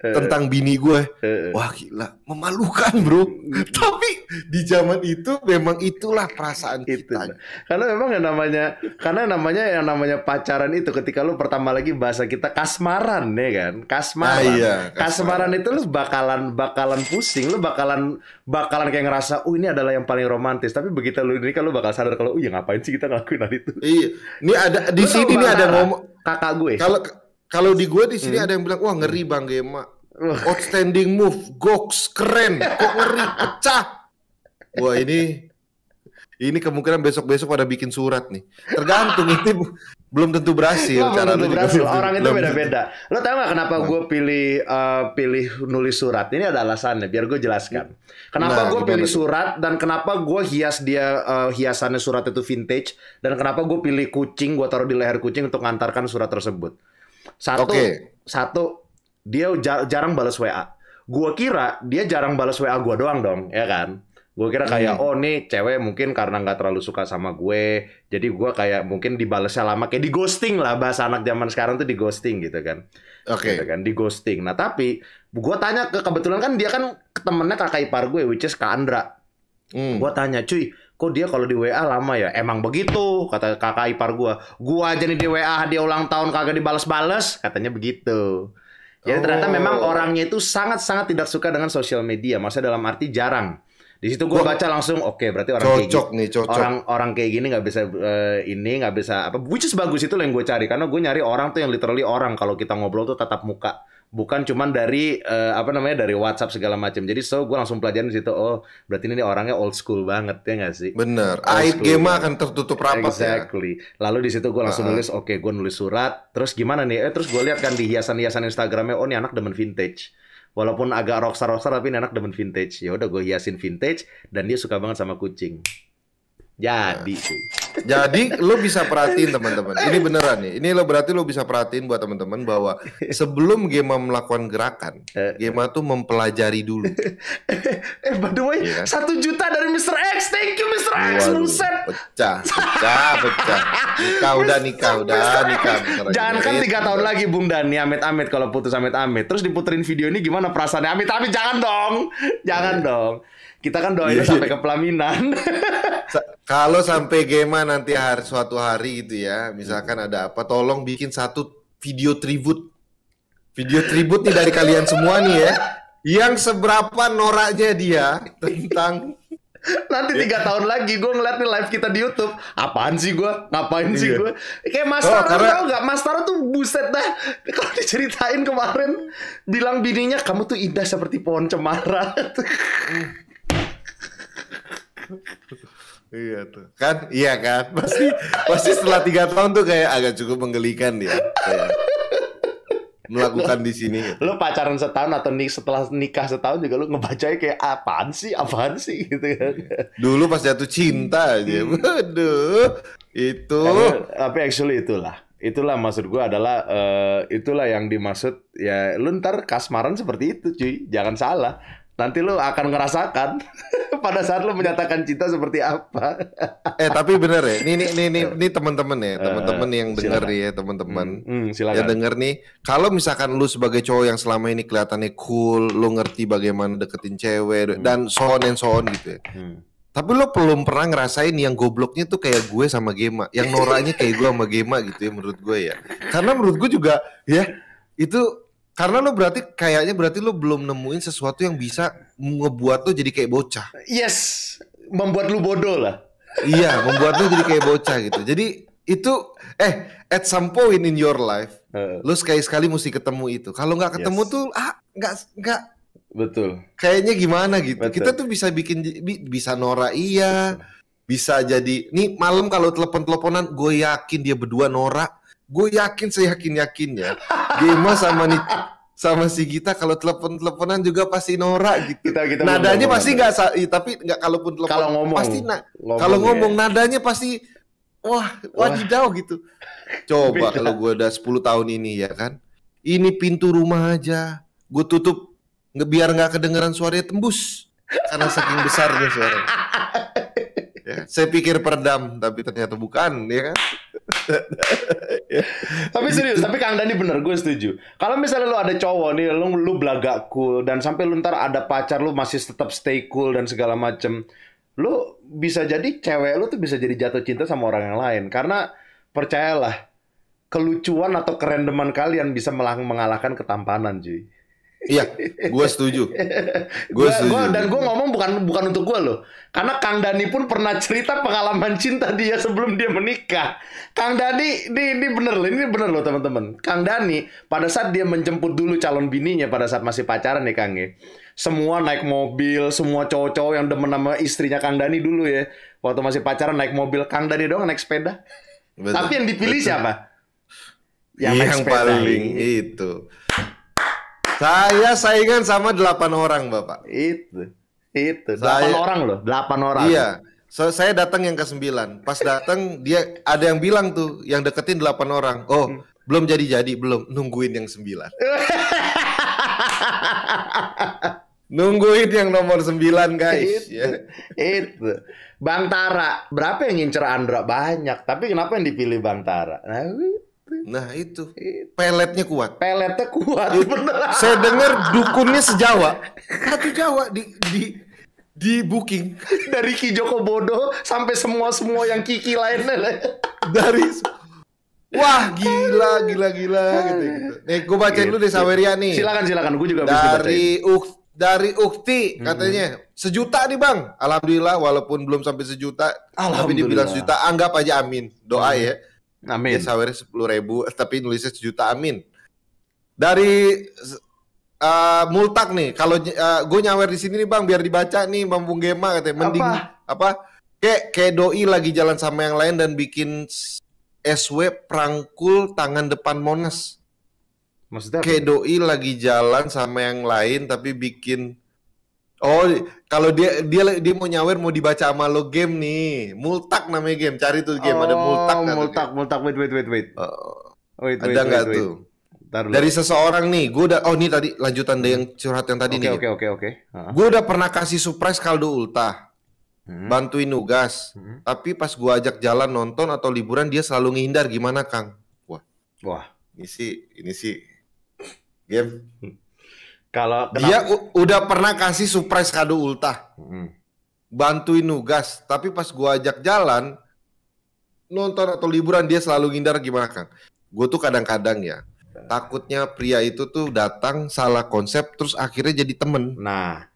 Eh. tentang bini gue. Eh. Wah gila, memalukan bro. Tapi di zaman itu memang itulah perasaan itu. kita. Karena memang yang namanya, karena namanya yang namanya pacaran itu ketika lu pertama lagi bahasa kita kasmaran ya kan, kasmaran. Ah, iya, kasmaran. kasmaran itu lu bakalan bakalan pusing, lu bakalan bakalan kayak ngerasa, oh ini adalah yang paling romantis. Tapi begitu lu ini kalau bakal sadar kalau, oh ya ngapain sih kita ngelakuin hal itu. Iya, ini ada di lu sini ini ada ngomong kakak gue. Kalau kalau di gue di sini hmm. ada yang bilang, wah ngeri hmm. Bang Gema. Outstanding move, goks, keren, kok ngeri, pecah. Wah ini ini kemungkinan besok-besok pada bikin surat nih. Tergantung itu belum tentu berhasil. Lo, cara tentu berhasil. Juga. Orang itu beda-beda. Lo tau gak kenapa nah. gue pilih uh, pilih nulis surat? Ini ada alasannya. Biar gue jelaskan. Kenapa nah, gue pilih surat dan kenapa gue hias dia uh, hiasannya surat itu vintage dan kenapa gue pilih kucing gue taruh di leher kucing untuk mengantarkan surat tersebut. Satu, okay. satu dia jar jarang balas WA. Gua kira dia jarang balas WA gua doang dong, ya kan? gua kira kayak hmm. oh nih cewek mungkin karena nggak terlalu suka sama gue, jadi gue kayak mungkin dibalesnya lama kayak di ghosting lah bahasa anak zaman sekarang tuh di ghosting gitu kan. Oke. Okay. Gitu kan di ghosting. Nah tapi gue tanya ke kebetulan kan dia kan temennya kakak ipar gue which is Kak Andra. Hmm. Gue tanya cuy kok dia kalau di WA lama ya emang begitu kata kakak ipar gua gua aja nih di WA dia ulang tahun kagak dibales balas katanya begitu jadi oh. ternyata memang orangnya itu sangat-sangat tidak suka dengan sosial media maksudnya dalam arti jarang di situ gua baca langsung oke okay, berarti orang cocok kayak gini, nih cocok orang orang kayak gini nggak bisa uh, ini nggak bisa apa which is bagus itu yang gue cari karena gue nyari orang tuh yang literally orang kalau kita ngobrol tuh tatap muka bukan cuman dari uh, apa namanya dari WhatsApp segala macam. Jadi so gue langsung pelajarin di situ oh berarti ini orangnya old school banget ya nggak sih? Bener. Aib game akan tertutup rapat ya. exactly. ya. Lalu di situ gue langsung uh nulis oke okay, gue nulis surat. Terus gimana nih? Eh terus gue lihat kan di hiasan-hiasan Instagramnya oh ini anak demen vintage. Walaupun agak rockstar rockstar tapi ini anak demen vintage. Ya udah gue hiasin vintage dan dia suka banget sama kucing. Jadi Jadi lo bisa perhatiin teman-teman. Ini beneran nih. Ini lo berarti lo bisa perhatiin buat teman-teman bahwa sebelum Gema melakukan gerakan, eh. Gema tuh mempelajari dulu. eh by the way, iya kan? satu yeah. juta dari Mr. X. Thank you Mr. X. Muset. Pecah, pecah, pecah. Nikah udah nikah udah nikah. Jangan kan tiga tahun lagi Bung Dani Amit Amit kalau putus Amit Amit. Terus diputerin video ini gimana perasaannya Amit Amit jangan dong, jangan iya. dong kita kan doain yeah, sampai iya. ke pelaminan. Kalau sampai Gema nanti hari, suatu hari gitu ya, misalkan ada apa, tolong bikin satu video tribut. Video tribut nih dari kalian semua nih ya. Yang seberapa noraknya dia tentang Nanti tiga iya. tahun lagi gue ngeliat nih live kita di YouTube, apaan sih gue? Ngapain sih iya. gue? Kayak Mas oh, Taro oh, karena... tau gak? Mas Taro tuh buset dah. Kalau diceritain kemarin, bilang bininya kamu tuh indah seperti pohon cemara. Hmm. iya tuh kan iya kan pasti pasti setelah tiga tahun tuh kayak agak cukup menggelikan dia kayak melakukan lo, di sini. Gitu. Lo pacaran setahun atau nik setelah nikah setahun juga lo ngebacanya kayak apaan sih, apaan sih gitu kan. Dulu pas jatuh cinta aja, hmm. waduh itu. Tapi, tapi actually itulah, itulah maksud gue adalah uh, itulah yang dimaksud ya lu ntar kasmaran seperti itu cuy, jangan salah. Nanti lu akan ngerasakan pada saat lu menyatakan cinta seperti apa. eh tapi bener ya, ini ini ini ini, teman-teman ya, eh, teman-teman yang dengar ya teman-teman, hmm, hmm, yang dengar nih, kalau misalkan lu sebagai cowok yang selama ini kelihatannya cool, lu ngerti bagaimana deketin cewek hmm. dan so on and so on gitu ya. Hmm. Tapi lo belum pernah ngerasain yang gobloknya tuh kayak gue sama Gema, yang noranya kayak gue sama Gema gitu ya menurut gue ya. Karena menurut gue juga ya itu karena lo berarti kayaknya berarti lo belum nemuin sesuatu yang bisa ngebuat lo jadi kayak bocah. Yes, membuat lo bodoh lah. iya, membuat lo jadi kayak bocah gitu. Jadi itu eh at some point in your life uh. lo sekali sekali mesti ketemu itu. Kalau nggak ketemu yes. tuh ah nggak nggak betul. Kayaknya gimana gitu. Betul. Kita tuh bisa bikin bisa Nora iya, betul. bisa jadi nih malam kalau telepon teleponan gue yakin dia berdua Nora Gue yakin saya yakin yakinnya Gema sama nih sama si Gita kalau telepon-teleponan juga pasti norak gitu. Kita, kita nadanya ngomong, pasti nggak tapi nggak kalaupun telepon kalau ngomong, pasti na, ngomong kalau ya. ngomong ya. nadanya pasti wah wajidau wah. gitu. Coba kalau gue udah 10 tahun ini ya kan. Ini pintu rumah aja gue tutup nge biar nggak kedengeran suaranya tembus karena saking besarnya suara. Ya, saya pikir peredam tapi ternyata bukan, ya kan? Ya. tapi serius, tapi Kang Dani bener gue setuju. Kalau misalnya lu ada cowok nih, lu lu belagak cool dan sampai lu ntar ada pacar lu masih tetap stay cool dan segala macem, lu bisa jadi cewek lu tuh bisa jadi jatuh cinta sama orang yang lain karena percayalah kelucuan atau kerendeman kalian bisa mengalahkan ketampanan cuy. Iya, gue setuju. Gue setuju. Gua, dan gue ngomong bukan bukan untuk gue loh, karena Kang Dani pun pernah cerita pengalaman cinta dia sebelum dia menikah. Kang Dani, ini, ini bener loh, ini bener loh teman-teman. Kang Dani pada saat dia menjemput dulu calon bininya pada saat masih pacaran nih Kang ya. Semua naik mobil, semua cowok-cowok yang demen sama istrinya Kang Dani dulu ya. Waktu masih pacaran naik mobil, Kang Dani doang naik sepeda. Betul, Tapi yang dipilih betul. siapa? Yang, yang paling itu saya saingan sama delapan orang, Bapak. Itu. Itu. Delapan saya... orang loh, delapan orang. Iya. So, saya datang yang ke sembilan. Pas datang dia ada yang bilang tuh yang deketin delapan orang. Oh, hmm. belum jadi-jadi, belum nungguin yang sembilan. Nungguin yang nomor sembilan guys. Itu, ya. itu. Bang Tara, berapa yang ngincer Andra? Banyak. Tapi kenapa yang dipilih Bang Tara? Nah, Nah itu peletnya kuat. Peletnya kuat. Iya. Saya dengar dukunnya sejawa. Satu Jawa di di di booking dari Ki Joko Bodo sampai semua semua yang Kiki lainnya. dari Wah gila gila gila gitu gitu. Nih gue bacain gitu. dulu deh Saweria nih. Silakan silakan gue juga dari uh, dari Ukti hmm. katanya hmm. sejuta nih bang. Alhamdulillah walaupun belum sampai sejuta tapi dibilang sejuta anggap aja amin doa hmm. ya. Amin. Ya, sawernya sepuluh ribu, eh, tapi nulisnya sejuta amin. Dari uh, multak nih, kalau uh, eh, gue nyawer di sini nih bang, biar dibaca nih bang Bung Gema katanya. Mending apa? apa Kedoi ke doi lagi jalan sama yang lain dan bikin SW perangkul tangan depan Monas. Maksudnya Ke doi lagi jalan sama yang lain tapi bikin Oh, kalau dia dia dia mau nyawer mau dibaca sama lo game nih. Multak namanya game. Cari tuh game oh, ada multak kan Multak, multak wait wait wait wait. Uh, wait, ada nggak tuh? Bentar, Dari seseorang nih, gue udah oh ini tadi lanjutan hmm. dari yang curhat yang tadi okay, nih. Oke okay, oke okay, oke. Okay. Uh. Gue udah pernah kasih surprise kaldu ultah. Hmm. Bantuin nugas. Hmm. Tapi pas gue ajak jalan nonton atau liburan dia selalu ngehindar gimana, Kang? Wah. Wah, ini sih ini sih game. Hmm. Kalau kenapa... dia udah pernah kasih surprise kado ultah. Hmm. Bantuin nugas, tapi pas gua ajak jalan nonton atau liburan dia selalu ngindar gimana kan. Gue tuh kadang-kadang ya takutnya pria itu tuh datang salah konsep terus akhirnya jadi temen. Nah,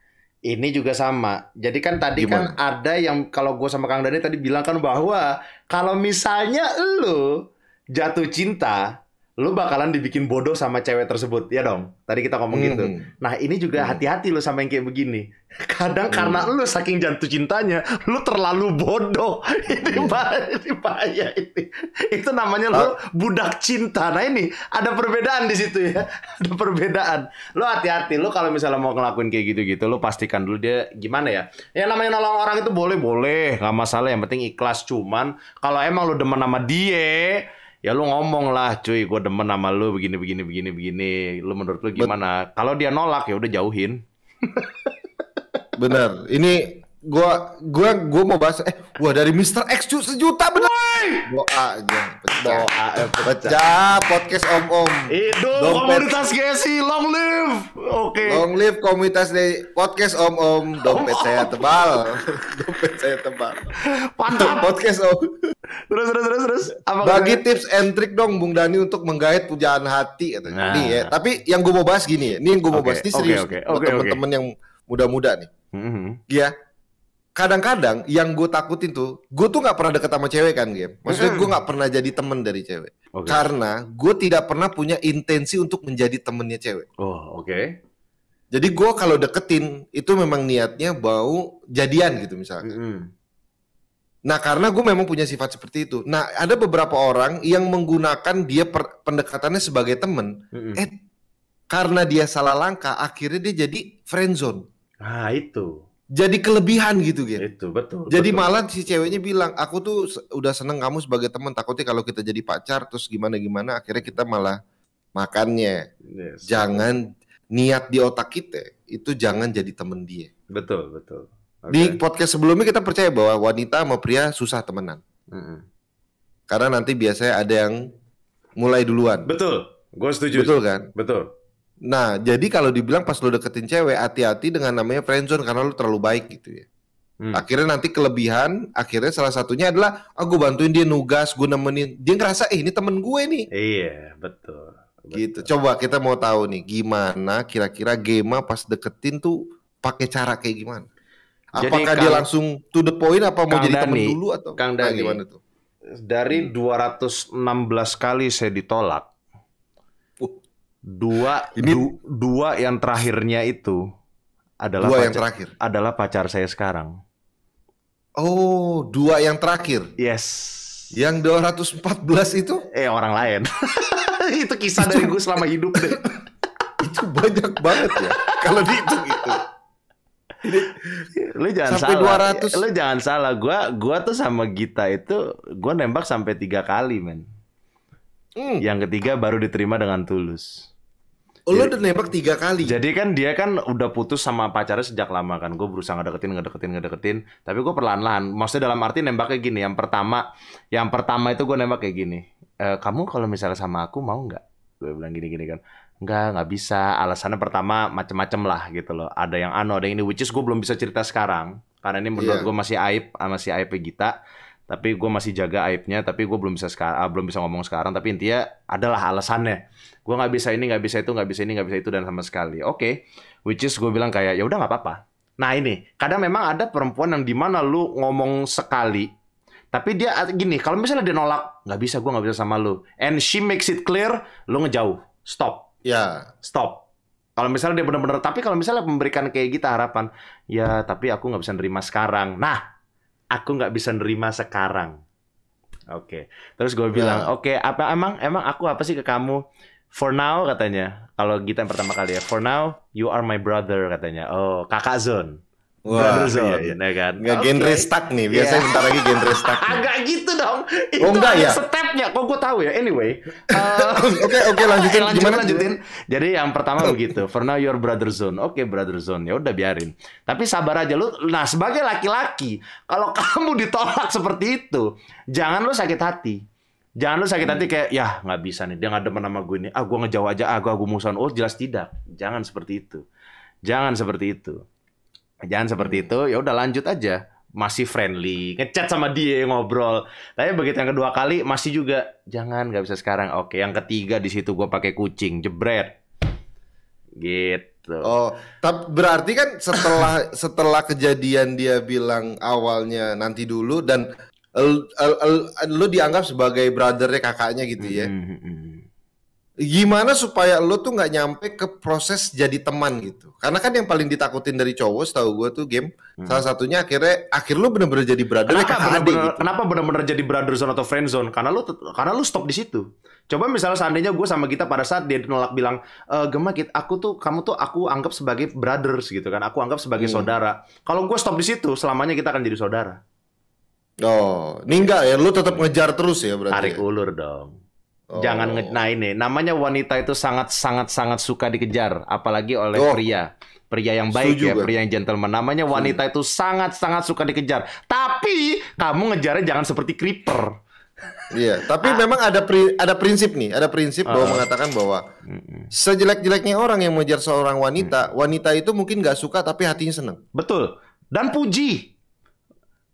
ini juga sama. Jadi kan tadi kan Gimana? kan ada yang kalau gue sama Kang Dani tadi bilang kan bahwa kalau misalnya lo jatuh cinta lu bakalan dibikin bodoh sama cewek tersebut ya dong tadi kita ngomong gitu. -hmm. gitu nah ini juga hmm. hati-hati -hmm. lu sama yang kayak begini kadang -hmm. karena lu saking jatuh cintanya lu terlalu bodoh ini hmm. bahaya ini bahaya ini itu namanya lu ah. budak cinta nah ini ada perbedaan di situ ya ada perbedaan lu hati-hati lu kalau misalnya mau ngelakuin kayak gitu-gitu lu pastikan dulu dia gimana ya yang namanya nolong orang itu boleh boleh nggak masalah yang penting ikhlas cuman kalau emang lu demen sama dia ya lu ngomong lah cuy gue demen sama lu begini begini begini begini lu menurut lu gimana kalau dia nolak ya udah jauhin bener ini gue gue gue mau bahas eh wah dari Mr. X sejuta bener Doa aja. Pecah. Doa eh, pecah. pecah. podcast Om Om. Itu komunitas Gesi long live. Oke. Okay. Long live komunitas deh, podcast Om Om. Dompet saya tebal. Dompet saya tebal. Pantau podcast Om. Terus terus terus terus. Apa Bagi kaya? tips and trick dong Bung Dani untuk menggait pujaan hati katanya. Nah. Nih ya. Tapi yang gue mau bahas gini ya. Ini yang gue mau okay. bahas ini serius okay, okay. okay. buat temen-temen yang muda-muda nih. Mm -hmm kadang-kadang yang gue takutin tuh, gue tuh nggak pernah deket sama cewek kan, game. Maksudnya gue nggak pernah jadi temen dari cewek, okay. karena gue tidak pernah punya intensi untuk menjadi temennya cewek. Oh, oke. Okay. Jadi gue kalau deketin itu memang niatnya bau jadian gitu misalnya. Mm -hmm. Nah karena gue memang punya sifat seperti itu. Nah ada beberapa orang yang menggunakan dia pendekatannya sebagai temen. Mm -hmm. Eh karena dia salah langkah akhirnya dia jadi friendzone. Ah itu jadi kelebihan gitu gitu. Itu betul. Jadi betul. malah si ceweknya bilang, aku tuh udah seneng kamu sebagai teman. Takutnya kalau kita jadi pacar terus gimana gimana, akhirnya kita malah makannya. Yes. Jangan niat di otak kita itu jangan jadi temen dia. Betul betul. Okay. Di podcast sebelumnya kita percaya bahwa wanita sama pria susah temenan. Mm -hmm. Karena nanti biasanya ada yang mulai duluan. Betul. Gue setuju. Betul kan? Betul. Nah, jadi kalau dibilang pas lo deketin cewek hati-hati dengan namanya friendzone karena lo terlalu baik gitu ya. Hmm. Akhirnya nanti kelebihan, akhirnya salah satunya adalah aku ah, gue bantuin dia nugas, gue nemenin. Dia ngerasa eh ini temen gue nih. Iya, betul. Gitu. betul. Gitu. Coba kita mau tahu nih gimana kira-kira Gema pas deketin tuh pakai cara kayak gimana? Apakah jadi, dia langsung to the point apa mau jadi temen dulu atau Kang Dani, nah, gimana tuh? Dari 216 hmm. kali saya ditolak, dua ini du, dua yang terakhirnya itu adalah dua pacar, yang terakhir adalah pacar saya sekarang oh dua yang terakhir yes yang 214 itu eh orang lain itu kisah itu, dari gue selama hidup deh itu banyak banget ya kalau dihitung itu lu jangan sampai salah 200 lu jangan salah gua gua tuh sama Gita itu gua nembak sampai tiga kali men Mm. Yang ketiga baru diterima dengan tulus. Oh, Lo udah nembak tiga kali. Jadi kan dia kan udah putus sama pacarnya sejak lama kan. Gue berusaha ngedeketin, ngedeketin, ngedeketin. Tapi gue perlahan-lahan. Maksudnya dalam arti nembak kayak gini. Yang pertama, yang pertama itu gue nembak kayak gini. E, kamu kalau misalnya sama aku mau nggak? Gue bilang gini-gini kan enggak nggak bisa alasannya pertama macem-macem lah gitu loh ada yang anu, ada yang ini which is gue belum bisa cerita sekarang karena ini menurut yeah. gue masih aib masih aib Gita tapi gue masih jaga aibnya tapi gue belum bisa sekarang ah, belum bisa ngomong sekarang tapi intinya adalah alasannya gue nggak bisa ini nggak bisa itu nggak bisa ini nggak bisa itu dan sama sekali oke okay. which is gue bilang kayak ya udah nggak apa-apa nah ini kadang memang ada perempuan yang dimana lu ngomong sekali tapi dia ah, gini kalau misalnya dia nolak nggak bisa gue nggak bisa sama lu and she makes it clear lu ngejauh stop ya yeah. stop kalau misalnya dia benar-benar tapi kalau misalnya memberikan kayak gitu harapan ya tapi aku nggak bisa nerima sekarang nah aku nggak bisa nerima sekarang. Oke. Okay. Terus gue bilang, yeah. oke, okay, apa emang emang aku apa sih ke kamu? For now katanya. Kalau kita yang pertama kali ya. For now, you are my brother katanya. Oh, kakak Zon. Wah, iya, iya, kan. Enggak okay. genre stuck nih. Biasanya yeah. Iya. bentar lagi genre stuck. Agak gitu dong. Oh, itu oh, enggak ya? Stepnya kok gue tahu ya. Anyway. Eh, oke, uh, oke okay, okay, lanjutin. Eh, lanjutin Gimana lanjutin? Jadi yang pertama begitu. For now your brother zone. Oke, okay, brother zone. Ya udah biarin. Tapi sabar aja lu. Nah, sebagai laki-laki, kalau kamu ditolak seperti itu, jangan lu sakit hati. Jangan lu sakit hati hmm. kayak, ya nggak bisa nih, dia nggak demen sama gue nih. Ah, gue ngejauh aja, ah, gue, gue musuhan. Oh, jelas tidak. Jangan seperti itu. Jangan seperti itu jangan seperti hmm. itu ya udah lanjut aja masih friendly ngechat sama dia ngobrol tapi begitu yang kedua kali masih juga jangan nggak bisa sekarang oke yang ketiga di situ gue pakai kucing jebret gitu oh tapi berarti kan setelah setelah kejadian dia bilang awalnya nanti dulu dan lu dianggap sebagai brothernya kakaknya gitu ya mm gimana supaya lo tuh nggak nyampe ke proses jadi teman gitu karena kan yang paling ditakutin dari cowok setahu gue tuh game hmm. salah satunya akhirnya akhir lo bener-bener jadi brother kenapa bener -bener, gitu. kenapa bener-bener jadi brother zone atau friend zone karena lo karena lo stop di situ coba misalnya seandainya gue sama kita pada saat dia nolak bilang e, gemma kita aku tuh kamu tuh aku anggap sebagai brothers gitu kan aku anggap sebagai hmm. saudara kalau gue stop di situ selamanya kita akan jadi saudara oh ninggal ya lo tetap ngejar terus ya berarti tarik ya? ulur dong Oh. Jangan nge nah ini namanya wanita itu sangat sangat sangat suka dikejar apalagi oleh oh. pria. Pria yang baik Setuju ya, gue. pria yang gentleman. Namanya wanita hmm. itu sangat sangat suka dikejar. Tapi kamu ngejarnya jangan seperti creeper. Iya, tapi ah. memang ada pri ada prinsip nih, ada prinsip bahwa uh. mengatakan bahwa sejelek-jeleknya orang yang mengejar seorang wanita, mm. wanita itu mungkin nggak suka tapi hatinya seneng. Betul. Dan puji,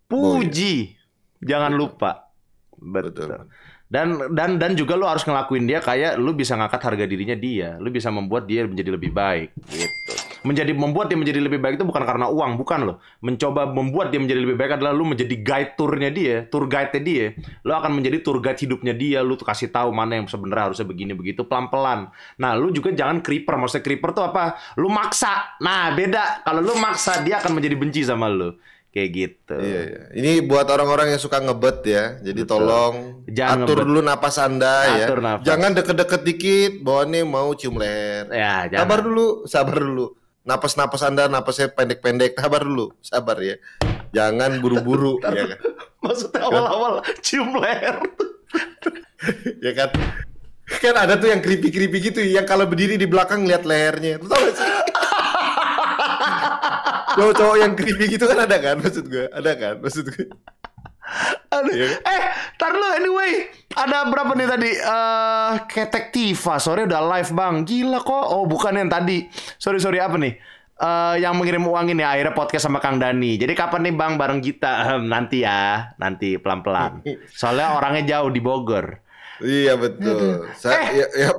puji, oh, iya. jangan lupa. Betul. Betul dan dan dan juga lu harus ngelakuin dia kayak lu bisa ngangkat harga dirinya dia lu bisa membuat dia menjadi lebih baik gitu menjadi membuat dia menjadi lebih baik itu bukan karena uang bukan lo. mencoba membuat dia menjadi lebih baik adalah lu menjadi guide tournya dia tour guide nya dia lu akan menjadi tour guide hidupnya dia lu kasih tahu mana yang sebenarnya harusnya begini begitu pelan pelan nah lu juga jangan creeper maksudnya creeper tuh apa lu maksa nah beda kalau lu maksa dia akan menjadi benci sama lu kayak gitu. Iya, iya. Ini buat orang-orang yang suka ngebet ya. Jadi Betul. tolong Jangan atur ngebet. dulu napas Anda ya. atur ya. Nafas. Jangan deket-deket dikit bahwa nih mau cium leher. Ya, Sabar dulu, sabar dulu. Napas-napas Anda napasnya pendek-pendek, sabar dulu, sabar ya. Jangan buru-buru ya kan. Maksudnya kan? awal-awal cium leher. ya kan. Kan ada tuh yang creepy-creepy gitu yang kalau berdiri di belakang lihat lehernya. Tahu sih? cowok-cowok yang creepy gitu kan ada kan maksud gue ada kan maksud gue Aduh, ya. eh, tar lu anyway. Ada berapa nih tadi? Eh, uh, Ketek Tifa sore udah live, Bang. Gila kok. Oh, bukan yang tadi. Sorry, sorry apa nih? Uh, yang mengirim uang ini akhirnya podcast sama Kang Dani. Jadi kapan nih Bang bareng kita nanti ya, nanti pelan-pelan. Soalnya orangnya jauh di Bogor. Iya betul. Saya eh, ya, ya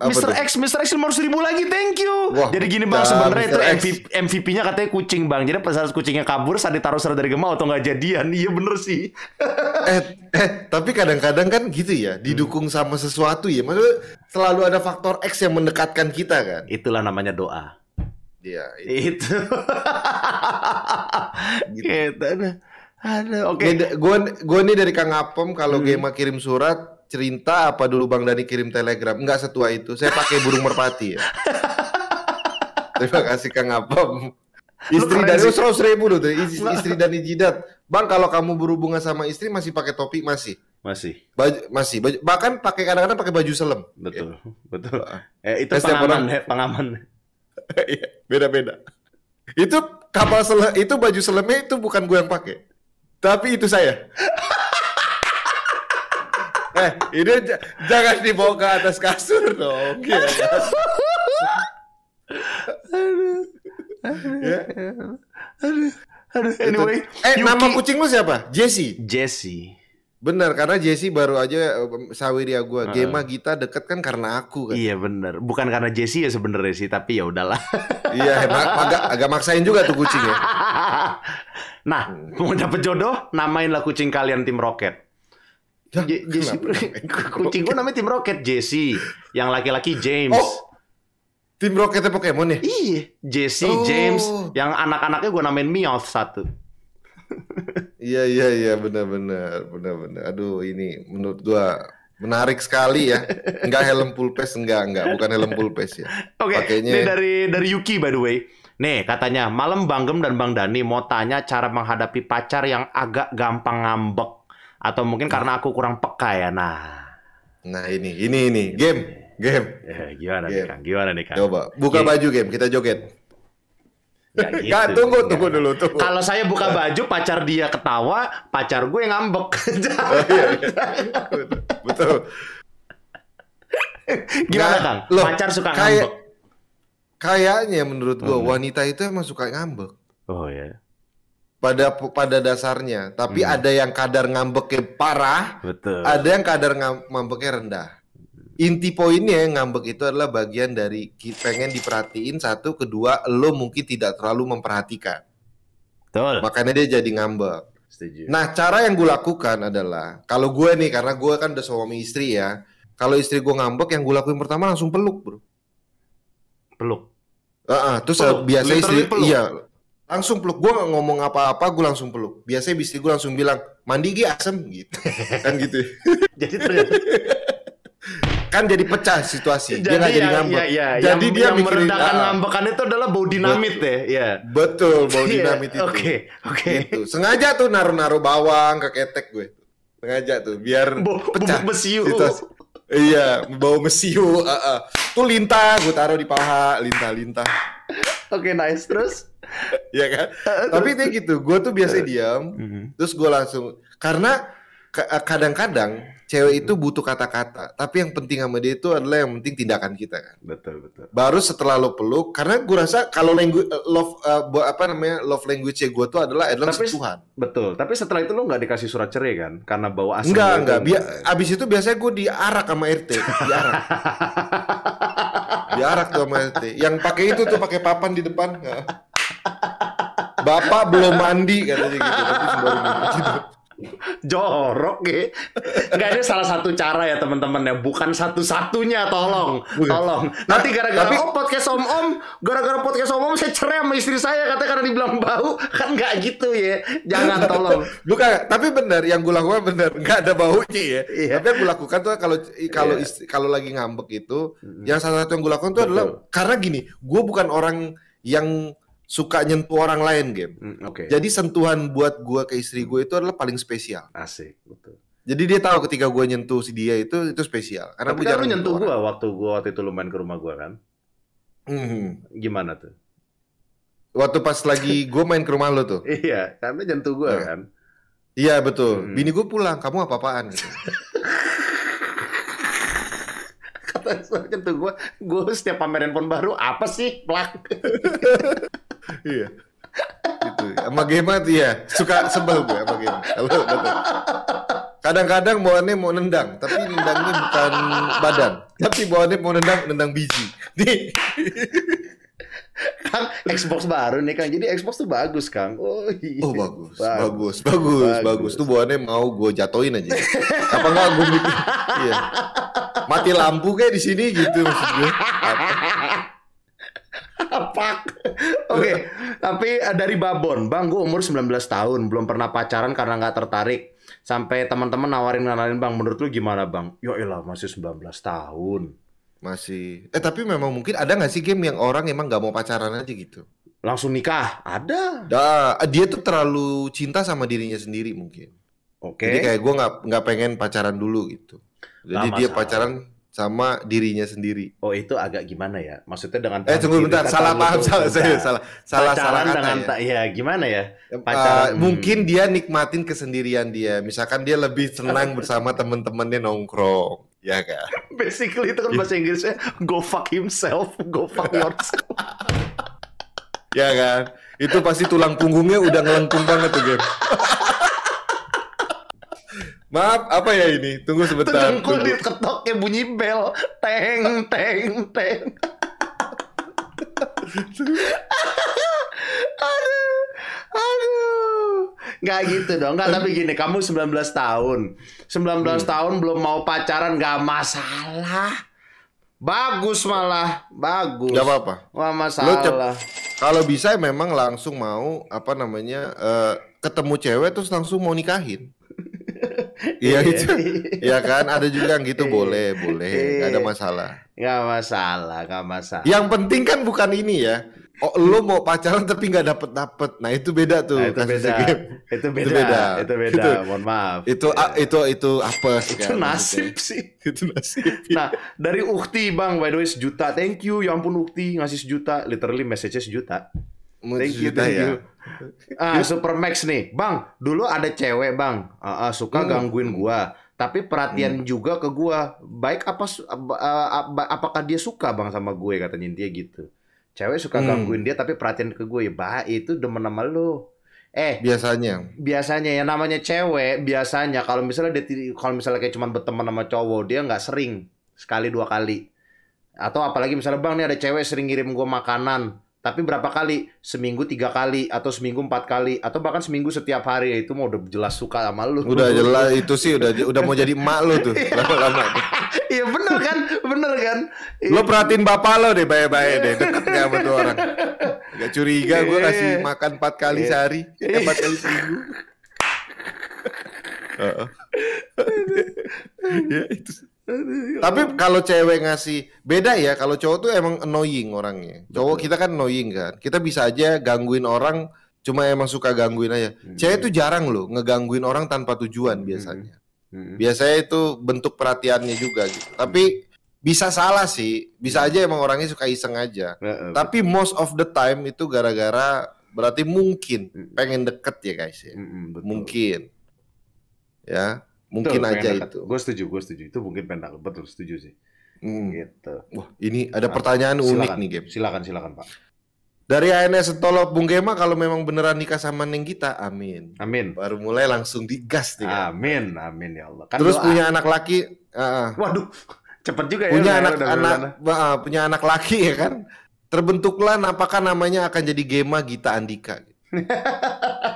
Mr. X, Mr. X lima ratus ribu lagi, thank you. Wah, Jadi gini bang, sebenarnya itu MVP-nya katanya kucing bang. Jadi pas harus kucingnya kabur, saat ditaruh serat dari gemah atau nggak jadian, iya bener sih. eh, eh, tapi kadang-kadang kan gitu ya, didukung hmm. sama sesuatu ya. Maksudnya selalu ada faktor X yang mendekatkan kita kan. Itulah namanya doa. Iya. Itu. itu. gitu. gitu. Ada, oke. Okay. Gue gue nih dari Kang Apem kalau hmm. Gema kirim surat cerita apa dulu Bang Dani kirim telegram? Enggak setua itu. Saya pakai burung merpati ya. Terima kasih Kang Apam. Istri dari oh, seratus ribu loh Istri, nah. istri Dani Jidat. Bang kalau kamu berhubungan sama istri masih pakai topi masih? Masih. Baju, masih. Baju, bahkan pakai kadang-kadang pakai baju selem. Betul, ya. betul. Eh, itu Tes pengaman, orang. Eh, pengaman. Iya, beda-beda. itu kapal selem, itu baju selemnya itu bukan gue yang pakai, tapi itu saya. eh ini j- jangan dibawa ke atas kasur dong. Ya, kan? aduh, aduh, ya. aduh, aduh. Anyway, eh Yuki. nama kucing lu siapa? Jesse. Jesse. Benar, karena Jesse baru aja Sawiria gua. Uh. Gema Gita deket kan karena aku kan. Iya benar. Bukan karena Jesse ya sebenarnya sih, tapi ya udahlah. iya, agak agak maksain juga tuh kucing ya. nah, hmm. mau dapet jodoh, namainlah kucing kalian tim Roket. Jesse kucing gue namanya tim Rocket Jesse yang laki-laki James oh, tim roketnya Pokemon ya iya Jesse oh! James yang anak-anaknya gue namain Meowth satu iya iya iya benar-benar benar-benar aduh ini menurut gue menarik sekali ya enggak helm full face enggak enggak bukan helm full face ya oke okay. Pakainya... dari dari Yuki by the way Nih katanya malam Bang Gem dan Bang Dani mau tanya cara menghadapi pacar yang agak gampang ngambek atau mungkin nah. karena aku kurang peka ya. Nah. Nah, ini ini ini game, game. Eh, gimana game. nih Kang? Gimana nih Kang? Coba buka game. baju game, kita joget. Gak, gitu. Gak, tunggu, tunggu dulu, tunggu. Kalau saya buka baju, pacar dia ketawa, pacar gue yang ngambek. oh, iya, iya. Betul. Gimana nah, Kang? Loh, pacar suka kaya, ngambek. Kayaknya menurut gue hmm. wanita itu emang suka ngambek. Oh ya pada pada dasarnya tapi hmm. ada yang kadar ngambeknya parah betul ada yang kadar ngambeknya rendah inti poinnya ngambek itu adalah bagian dari pengen diperhatiin satu kedua lo mungkin tidak terlalu memperhatikan betul makanya dia jadi ngambek Setuju. nah cara yang gue lakukan adalah kalau gue nih karena gue kan udah suami istri ya kalau istri gue ngambek yang gue lakuin pertama langsung peluk bro peluk Uh, uh, terus peluk. biasa istri peluk. iya langsung peluk gue ngomong apa-apa gue langsung peluk biasanya bisti gue langsung bilang mandi gih asem gitu kan gitu jadi ternyata kan jadi pecah situasi jadi, dia nggak jadi ya, ngambek iya, ya. jadi yang, dia yang mikirin ah, ah. ngambekan itu adalah bau dinamit betul, ya yeah. betul bau iya, dinamit itu oke oke okay. gitu. sengaja tuh naruh-naruh bawang ke ketek gue sengaja tuh biar Bo pecah besiu uh. situasi iya bau mesiu uh, uh. tuh lintah gue taruh di paha lintah lintah oke okay, nice terus Iya kan tapi dia gitu gue tuh biasa diam mhm. terus gue langsung karena kadang-kadang cewek itu butuh kata-kata tapi yang penting sama dia itu adalah yang penting tindakan kita kan betul betul baru setelah lo peluk karena gue rasa kalau language eh, love uh, apa namanya love language gue tuh adalah adalah tapi, Tuhan betul tapi setelah itu lo nggak dikasih surat cerai kan karena bawa asam enggak enggak Bia abis itu biasanya gue diarak sama RT diarak diarak tuh sama RT yang pakai itu tuh pakai papan di depan Bapak belum mandi katanya gitu tapi mandi jorok ya. Enggak ini salah satu cara ya teman-teman ya, bukan satu-satunya tolong, tolong. Nanti gara-gara Tapi... oh podcast om om, gara-gara podcast om om saya cerai sama istri saya kata karena dibilang bau, kan nggak gitu ya. Jangan tolong. Bukan, tapi benar yang gue lakukan benar nggak ada baunya ya. Iya. Tapi yang gue lakukan tuh kalau kalau iya. kalau lagi ngambek itu, mm -hmm. yang salah satu yang gue lakukan tuh Betul. adalah karena gini, gue bukan orang yang suka nyentuh orang lain game. Mm, Oke. Okay. Jadi sentuhan buat gue ke istri gue itu adalah paling spesial. Asik, betul. Jadi dia tahu ketika gue nyentuh si dia itu itu spesial. Karena Tapi kan nyentuh gue waktu gue waktu itu lumayan ke rumah gue kan. Mm -hmm. Gimana tuh? Waktu pas lagi gue main ke rumah lo tuh. iya, karena nyentuh gue nah. kan. Iya betul. Mm. Bini gue pulang, kamu apa-apaan gitu. Kata nyentuh gue. Gue setiap pamer handphone baru apa sih plak? iya gitu sama Gema iya suka sebel gue sama Gema kalau kadang-kadang bawaannya mau nendang tapi nendangnya bukan badan tapi bawaannya mau nendang nendang biji di Kang, Xbox baru nih kan, Jadi Xbox tuh bagus Kang. Oh, iya. oh bagus, bagus, bagus, bagus, bagus. Tuh bawaannya mau gue jatoin aja. Apa enggak gue bikin? Iya. Mati lampu kayak di sini gitu maksud gue apa? Oke, tapi eh, dari Babon, Bang, gue umur 19 tahun, belum pernah pacaran karena nggak tertarik. Sampai teman-teman nawarin nganalin Bang, menurut lu gimana Bang? Yo ya elah, masih 19 tahun. Masih. Eh tapi memang mungkin ada nggak sih game yang orang emang nggak mau pacaran aja gitu? Langsung nikah, ada. Nah, dia tuh terlalu cinta sama dirinya sendiri mungkin. Oke. Okay. Jadi kayak gue nggak nggak pengen pacaran dulu gitu. Jadi nah, dia pacaran sama dirinya sendiri. Oh itu agak gimana ya? Maksudnya dengan eh tunggu bentar salah paham salah saya salah salah salah kata dengan, ya. ya gimana ya? Eh, Pacaran, uh, mungkin dia nikmatin kesendirian dia. Misalkan dia lebih senang bersama temen temannya nongkrong, ya kan? Basically itu kan bahasa Inggrisnya go fuck himself, go fuck yourself. ya kan? Itu pasti tulang punggungnya udah ngelengkung banget tuh game. Maaf, apa ya ini? Tunggu sebentar. Tunggu diketok kayak bunyi bel. Teng, teng, teng. aduh, aduh. Gak gitu dong. Gak, tapi gini, kamu 19 tahun. 19 hmm. tahun belum mau pacaran, gak masalah. Bagus malah, bagus. Gak apa-apa. Gak masalah. Kalau bisa memang langsung mau, apa namanya, uh, ketemu cewek terus langsung mau nikahin. Iya, iya itu. Iya kan ada juga yang gitu iya. boleh, boleh. Iya. Gak ada masalah. Gak masalah, gak masalah. Yang penting kan bukan ini ya. Oh, lo mau pacaran tapi nggak dapet dapet, nah itu beda tuh. Nah, itu, beda. itu beda, itu beda, itu beda. Itu Mohon maaf. Itu ya. Ah, a, itu itu apa? Itu nasib gitu. sih. itu nasib. Nah dari Ukti bang, by the way sejuta, thank you. Ya ampun Ukti ngasih sejuta, literally message nya sejuta. Thank you, thank ya. you. Ah, Supermax nih, Bang. Dulu ada cewek, Bang, uh, uh, suka hmm. gangguin gua, tapi perhatian hmm. juga ke gua. Baik apa uh, apakah dia suka, Bang, sama gue katanya dia gitu. Cewek suka hmm. gangguin dia tapi perhatian ke gue. Ya, bah, itu demen sama lu. Eh, biasanya. Biasanya ya namanya cewek, biasanya kalau misalnya dia kalau misalnya kayak cuma berteman sama cowok, dia nggak sering sekali dua kali. Atau apalagi misalnya bang nih ada cewek sering ngirim gua makanan, tapi berapa kali seminggu tiga kali atau seminggu empat kali atau bahkan seminggu setiap hari ya itu mau udah jelas suka sama lu udah jelas itu sih udah udah mau jadi emak lu tuh iya. lama-lama iya bener kan bener kan lo iya. perhatiin bapak lo deh baik-baik deh deket gak sama tuh orang gak curiga gue kasih iya. makan empat kali sehari empat kali seminggu ya itu tapi kalau cewek ngasih beda ya kalau cowok tuh emang annoying orangnya. Cowok Betul. kita kan annoying kan. Kita bisa aja gangguin orang cuma emang suka gangguin aja. Hmm. Cewek tuh jarang loh ngegangguin orang tanpa tujuan hmm. biasanya. Hmm. Hmm. Biasanya itu bentuk perhatiannya juga gitu. Tapi bisa salah sih, bisa hmm. aja emang orangnya suka iseng aja. Nah, Tapi most of the time itu gara-gara berarti mungkin hmm. pengen deket ya guys ya. Betul. Mungkin. Ya Mungkin betul, aja kan? itu. Gue setuju, gue setuju. Itu mungkin pendapat, betul setuju sih. Hmm. Gitu. Wah, ini ada nah, pertanyaan silakan, unik nih, Gap. Silakan, silakan, Pak. Dari ANS Tolok Bung Gema kalau memang beneran nikah sama Neng kita amin. Amin. Baru mulai langsung digas nih. Kan? Amin, amin ya Allah. Kan Terus doa. punya anak laki. Uh, Waduh, cepet juga ya. Punya anak, anak, uh, punya anak laki ya kan. Terbentuklah apakah namanya akan jadi Gema Gita Andika.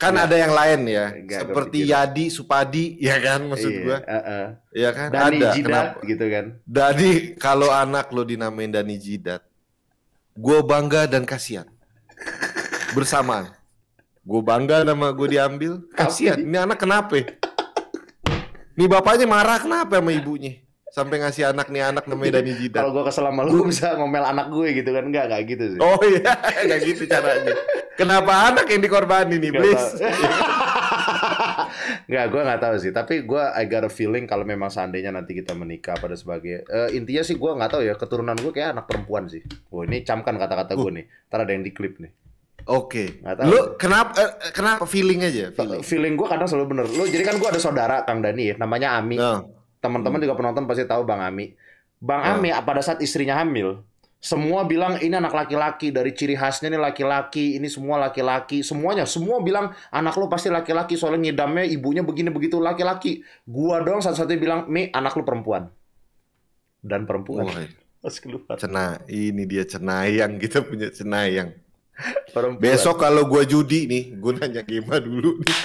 Kan ya. ada yang lain ya, Gak seperti Yadi Supadi, ya kan maksud iya, gua. Uh -uh. Ya kan Dani ada. Jidat, kenapa? gitu kan. Dani kalau anak lo dinamain Dani Jidat, gue bangga dan kasihan bersamaan. Gue bangga nama gue diambil, kasihan. Ini anak kenapa? Ini bapaknya marah kenapa sama ibunya? sampai ngasih anak nih anak namanya Dani Jidat. Kalau gue kesel sama lu bisa ngomel anak gue gitu kan enggak enggak gitu sih. Oh iya, enggak gitu caranya. Kenapa anak yang dikorbanin nih, please? Enggak, gue nggak tahu sih. Tapi gue I got a feeling kalau memang seandainya nanti kita menikah pada sebagai uh, intinya sih gue nggak tahu ya keturunan gue kayak anak perempuan sih. Gue ini camkan kata-kata gue uh. Oh. nih. Ntar ada yang di klip nih. Oke. Okay. Lu kenapa uh, kenapa feeling aja? Eh, feeling, feeling gue kadang selalu bener. Lu jadi kan gue ada saudara Kang Dani ya, namanya Ami. Uh. Teman-teman hmm. juga penonton pasti tahu Bang Ami. Bang uh. Ami pada saat istrinya hamil, semua bilang ini anak laki-laki dari ciri khasnya ini laki-laki, ini semua laki-laki, semuanya semua bilang anak lo pasti laki-laki soalnya ngidamnya ibunya begini begitu laki-laki. Gua doang satu-satunya bilang, "Mi, anak lo perempuan." Dan perempuan. Oh, keluar. Cena, ini dia cenayang, kita punya cenayang. Perempuan. Besok kalau gua judi nih, gua nanya Gema dulu nih.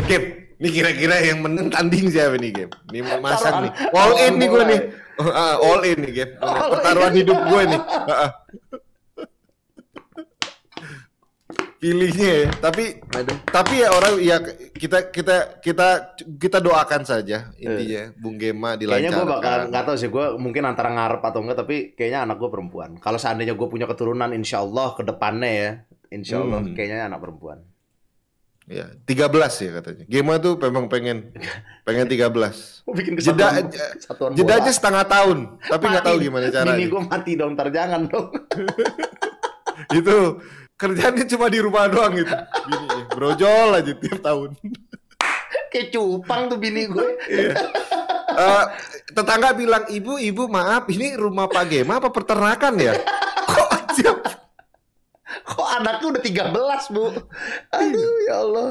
Kim, ini kira-kira yang menang tanding siapa nih Kim? Ini masak nih. All in nih gua nih. Uh, all in nih, Gap. Pertaruhan in. hidup gue nih. Ah, ah. pilihnya ya. Tapi Aduh. tapi ya orang ya kita kita kita kita doakan saja intinya uh. Bung Gema dilancarkan. Kayaknya gue bakal nggak tahu sih gue mungkin antara ngarep atau enggak tapi kayaknya anak gue perempuan. Kalau seandainya gue punya keturunan insya Allah kedepannya ya insya Allah hmm. kayaknya anak perempuan. Ya, 13 ya katanya. Gema tuh memang pengen pengen 13. Mau bikin jeda satu bola. jeda aja setengah tahun, tapi nggak tahu gimana caranya. Ini gue mati dong, ntar jangan dong. itu kerjanya cuma di rumah doang gitu. Bini brojol aja tiap tahun. Kayak cupang tuh bini gue. Iya. Uh, tetangga bilang, "Ibu, ibu maaf, ini rumah Pak Gema apa peternakan ya?" Kok tiap Kok anaknya udah 13 bu? Iya. Aduh ya Allah.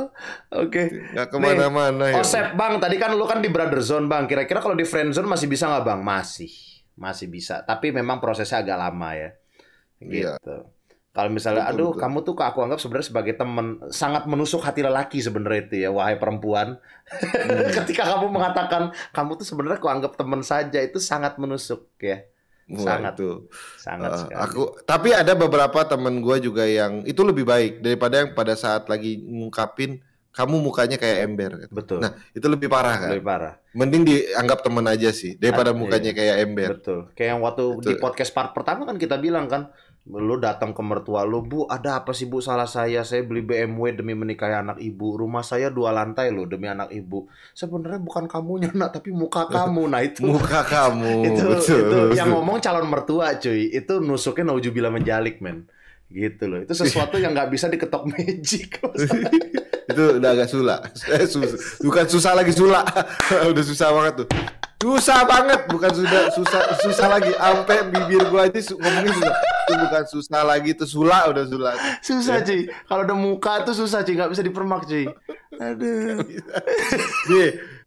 Oke. Okay. Gak kemana-mana ya. Osep bang, tadi kan lu kan di brother zone bang. Kira-kira kalau di friend zone masih bisa gak bang? Masih, masih bisa. Tapi memang prosesnya agak lama ya. Iya. Gitu. Iya. Kalau misalnya, betul, aduh betul. kamu tuh aku anggap sebenarnya sebagai teman sangat menusuk hati lelaki sebenarnya itu ya, wahai perempuan. Hmm. Ketika kamu mengatakan kamu tuh sebenarnya aku anggap teman saja itu sangat menusuk ya. Wah, sangat tuh, sangat uh, aku tapi ada beberapa temen gue juga yang itu lebih baik daripada yang pada saat lagi ngungkapin kamu mukanya kayak ember gitu. betul nah itu lebih parah kan lebih parah mending dianggap temen aja sih daripada ah, mukanya iya. kayak ember betul kayak yang waktu betul. di podcast part pertama kan kita bilang kan lu datang ke mertua lu bu ada apa sih bu salah saya saya beli BMW demi menikahi anak ibu rumah saya dua lantai loh demi anak ibu sebenarnya bukan kamunya nak tapi muka kamu nah itu muka kamu itu, betul, itu betul. yang ngomong calon mertua cuy itu nusuknya nauju bila menjalik men gitu loh itu sesuatu yang nggak bisa diketok magic itu udah agak sulak eh, Sus bukan susah lagi sulak udah susah banget tuh Susah banget, bukan sudah susah susah lagi. Ampe bibir gua aja su ngomongnya susah. Itu bukan susah lagi, itu sula udah sula. Susah, cuy ya. Kalau udah muka itu susah, cuy nggak bisa dipermak, cuy Aduh.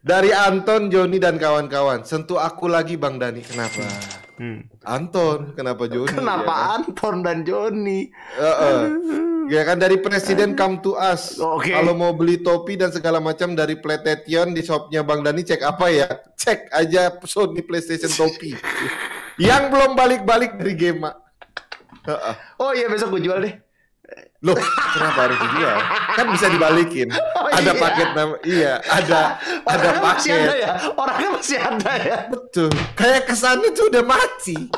dari Anton, Joni dan kawan-kawan. Sentuh aku lagi Bang Dani. Kenapa? Hmm. Anton, kenapa Joni? Kenapa ya kan? Anton dan Joni? Uh -uh. Ya kan dari presiden come to us. Okay. Kalau mau beli topi dan segala macam dari playstation di shopnya Bang Dani cek apa ya? Cek aja Sony PlayStation topi. Yang belum balik-balik dari game. Uh -uh. Oh iya besok gue jual deh. Loh, kenapa harus dijual? Kan bisa dibalikin. Oh, ada iya. paket nama, iya, ada ada paket. ada ya? Orangnya masih ada ya? Betul. Kayak kesannya tuh udah mati.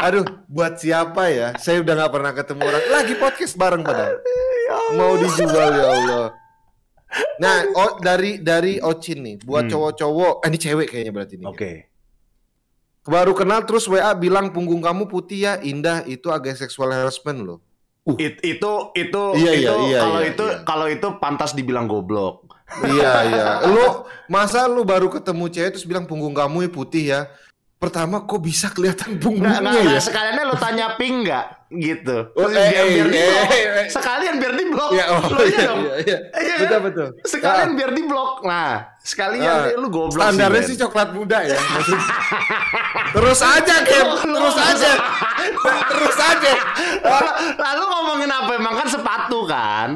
Aduh, buat siapa ya? Saya udah nggak pernah ketemu orang. Lagi podcast bareng pada. Ya Mau dijual ya Allah. Nah, o, oh, dari dari Ocin nih, buat hmm. cowok-cowok, hmm. eh, ini cewek kayaknya berarti nih. Ya. Oke. Okay. Baru kenal terus WA bilang punggung kamu putih ya, indah itu agak seksual harassment loh. Uh. It, itu itu iya, iya, itu iya, kalau iya, itu iya. kalau itu pantas dibilang goblok. iya iya. Lu masa lu baru ketemu cewek terus bilang punggung kamu ya putih ya? Pertama kok bisa kelihatan punggungnya nah, nah, ya? Sekalian sekaliannya lu tanya ping enggak gitu. Oh, eh, biar, eh, biar eh, eh, Eh, sekalian biar diblok. Iya, oh, iya, Iya, iya. iya betul kan? betul. Sekalian nah. biar diblok. Nah, sekalian ah. lu goblok Standarnya sih, sih coklat muda ya. terus aja, kayak Terus aja terus aja lalu ngomongin apa emang kan sepatu kan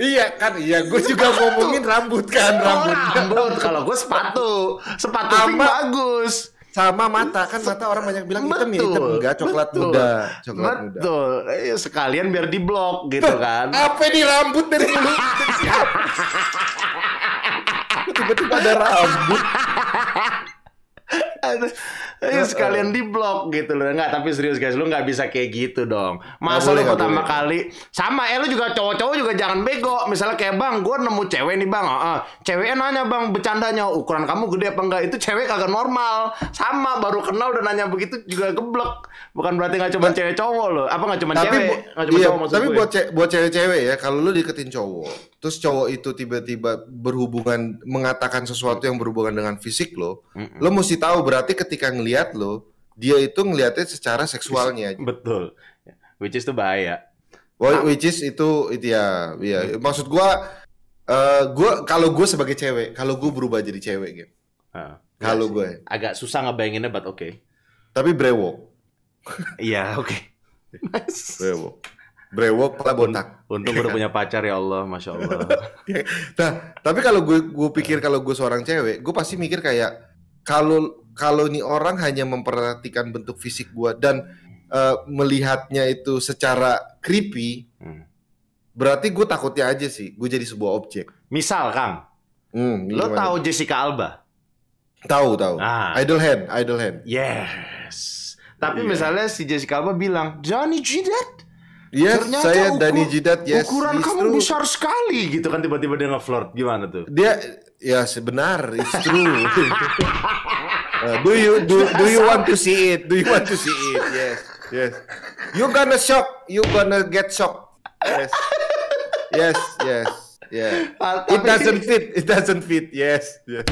Iya kan, iya gue juga ngomongin rambut kan, rambut. Oh, rambut. Kalau gue sepatu, sepatu Ama, bagus. Sama mata kan mata orang banyak bilang hitam ya hitam enggak coklat betul, muda, coklat betul. muda. Betul. Eh, sekalian biar di blok gitu kan. Apa di rambut dari lu? Tiba-tiba ada rambut. Ini iya, sekalian di blok gitu loh. Enggak, tapi serius guys, lu nggak bisa kayak gitu dong. Masa lu pertama kali sama eh lu juga cowok-cowok juga jangan bego. Misalnya kayak Bang, gua nemu cewek nih Bang. Heeh. Uh, ceweknya nanya Bang bercandanya, ukuran kamu gede apa enggak? Itu cewek kagak normal. Sama baru kenal udah nanya begitu juga geblek. Bukan berarti nggak cuma nah, cewek cowok loh. Apa nggak cuma cewek? gak cuma iya, cowok Tapi buat ce buat cewek-cewek ya, kalau lu diketin cowok, terus cowok itu tiba-tiba berhubungan mengatakan sesuatu yang berhubungan dengan fisik lo, mm -mm. lo mesti tahu berarti ketika ngeliat ngelihat lo, dia itu ngelihatnya secara seksualnya. Betul. Which is itu bahaya. Well, ah. which is itu itu ya, ya. maksud gua uh, gua kalau gue sebagai cewek, kalau gue berubah jadi cewek gitu. Uh, kalau gue agak susah ngebayanginnya but oke. Okay. Tapi brewok. Iya, oke. Brewok. Brewok pala botak. Untung gue udah punya pacar ya Allah, masya Allah. nah, tapi kalau gue gue pikir kalau gue seorang cewek, gue pasti mikir kayak kalau kalau ini orang hanya memperhatikan bentuk fisik gua dan uh, melihatnya itu secara creepy, hmm. berarti gue takutnya aja sih, gue jadi sebuah objek. Misal Kang, hmm, lo tahu Jessica Alba? Tahu tahu. Nah. Idle Hand, Idle Hand. Yes. Tapi yeah. misalnya si Jessica Alba bilang, Johnny Jidat. Yes, Ternyata saya ukur, Dani Jidat. Yes, ukuran kamu true. besar sekali gitu kan tiba-tiba dia ngeflirt gimana tuh? Dia ya sebenar, it's true. Uh, do you do do you want to see it? Do you want to see it? Yes, yes. You're gonna shock. You're gonna get shocked. Yes, yes, yes. Yeah. It doesn't fit. It doesn't fit. Yes, yes.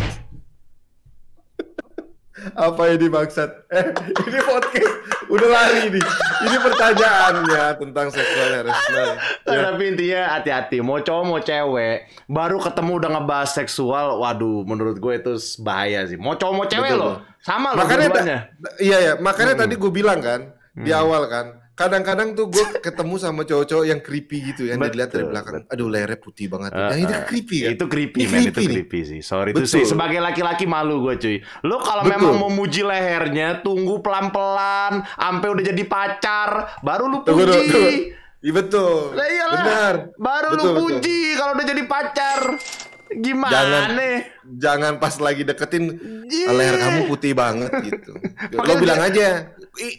Apa ini maksud? Eh, ini podcast udah lari nih. Ini pertanyaannya tentang seksual harassment. Ya. Tapi intinya hati-hati. Mau cowok mau cewek, baru ketemu udah ngebahas seksual, waduh, menurut gue itu bahaya sih. Mau cowok mau cewek Betul. loh, sama loh. Makanya, iya ya, makanya hmm. tadi gue bilang kan hmm. di awal kan, kadang-kadang tuh gue ketemu sama cowok-cowok yang creepy gitu yang betul, dilihat dari belakang betul. aduh lehernya putih banget uh, nah, itu creepy kan? itu creepy man creepy itu creepy sih sorry itu sih sebagai laki-laki malu gue cuy lo kalau memang mau muji lehernya tunggu pelan-pelan sampai udah jadi pacar baru lu puji tunggu, tunggu. Iya betul. Lah iyalah. Benar. Baru betul, lu puji kalau udah jadi pacar. Gimana? Jangan, nih? jangan pas lagi deketin yeah. leher kamu putih banget gitu. Lo bilang aja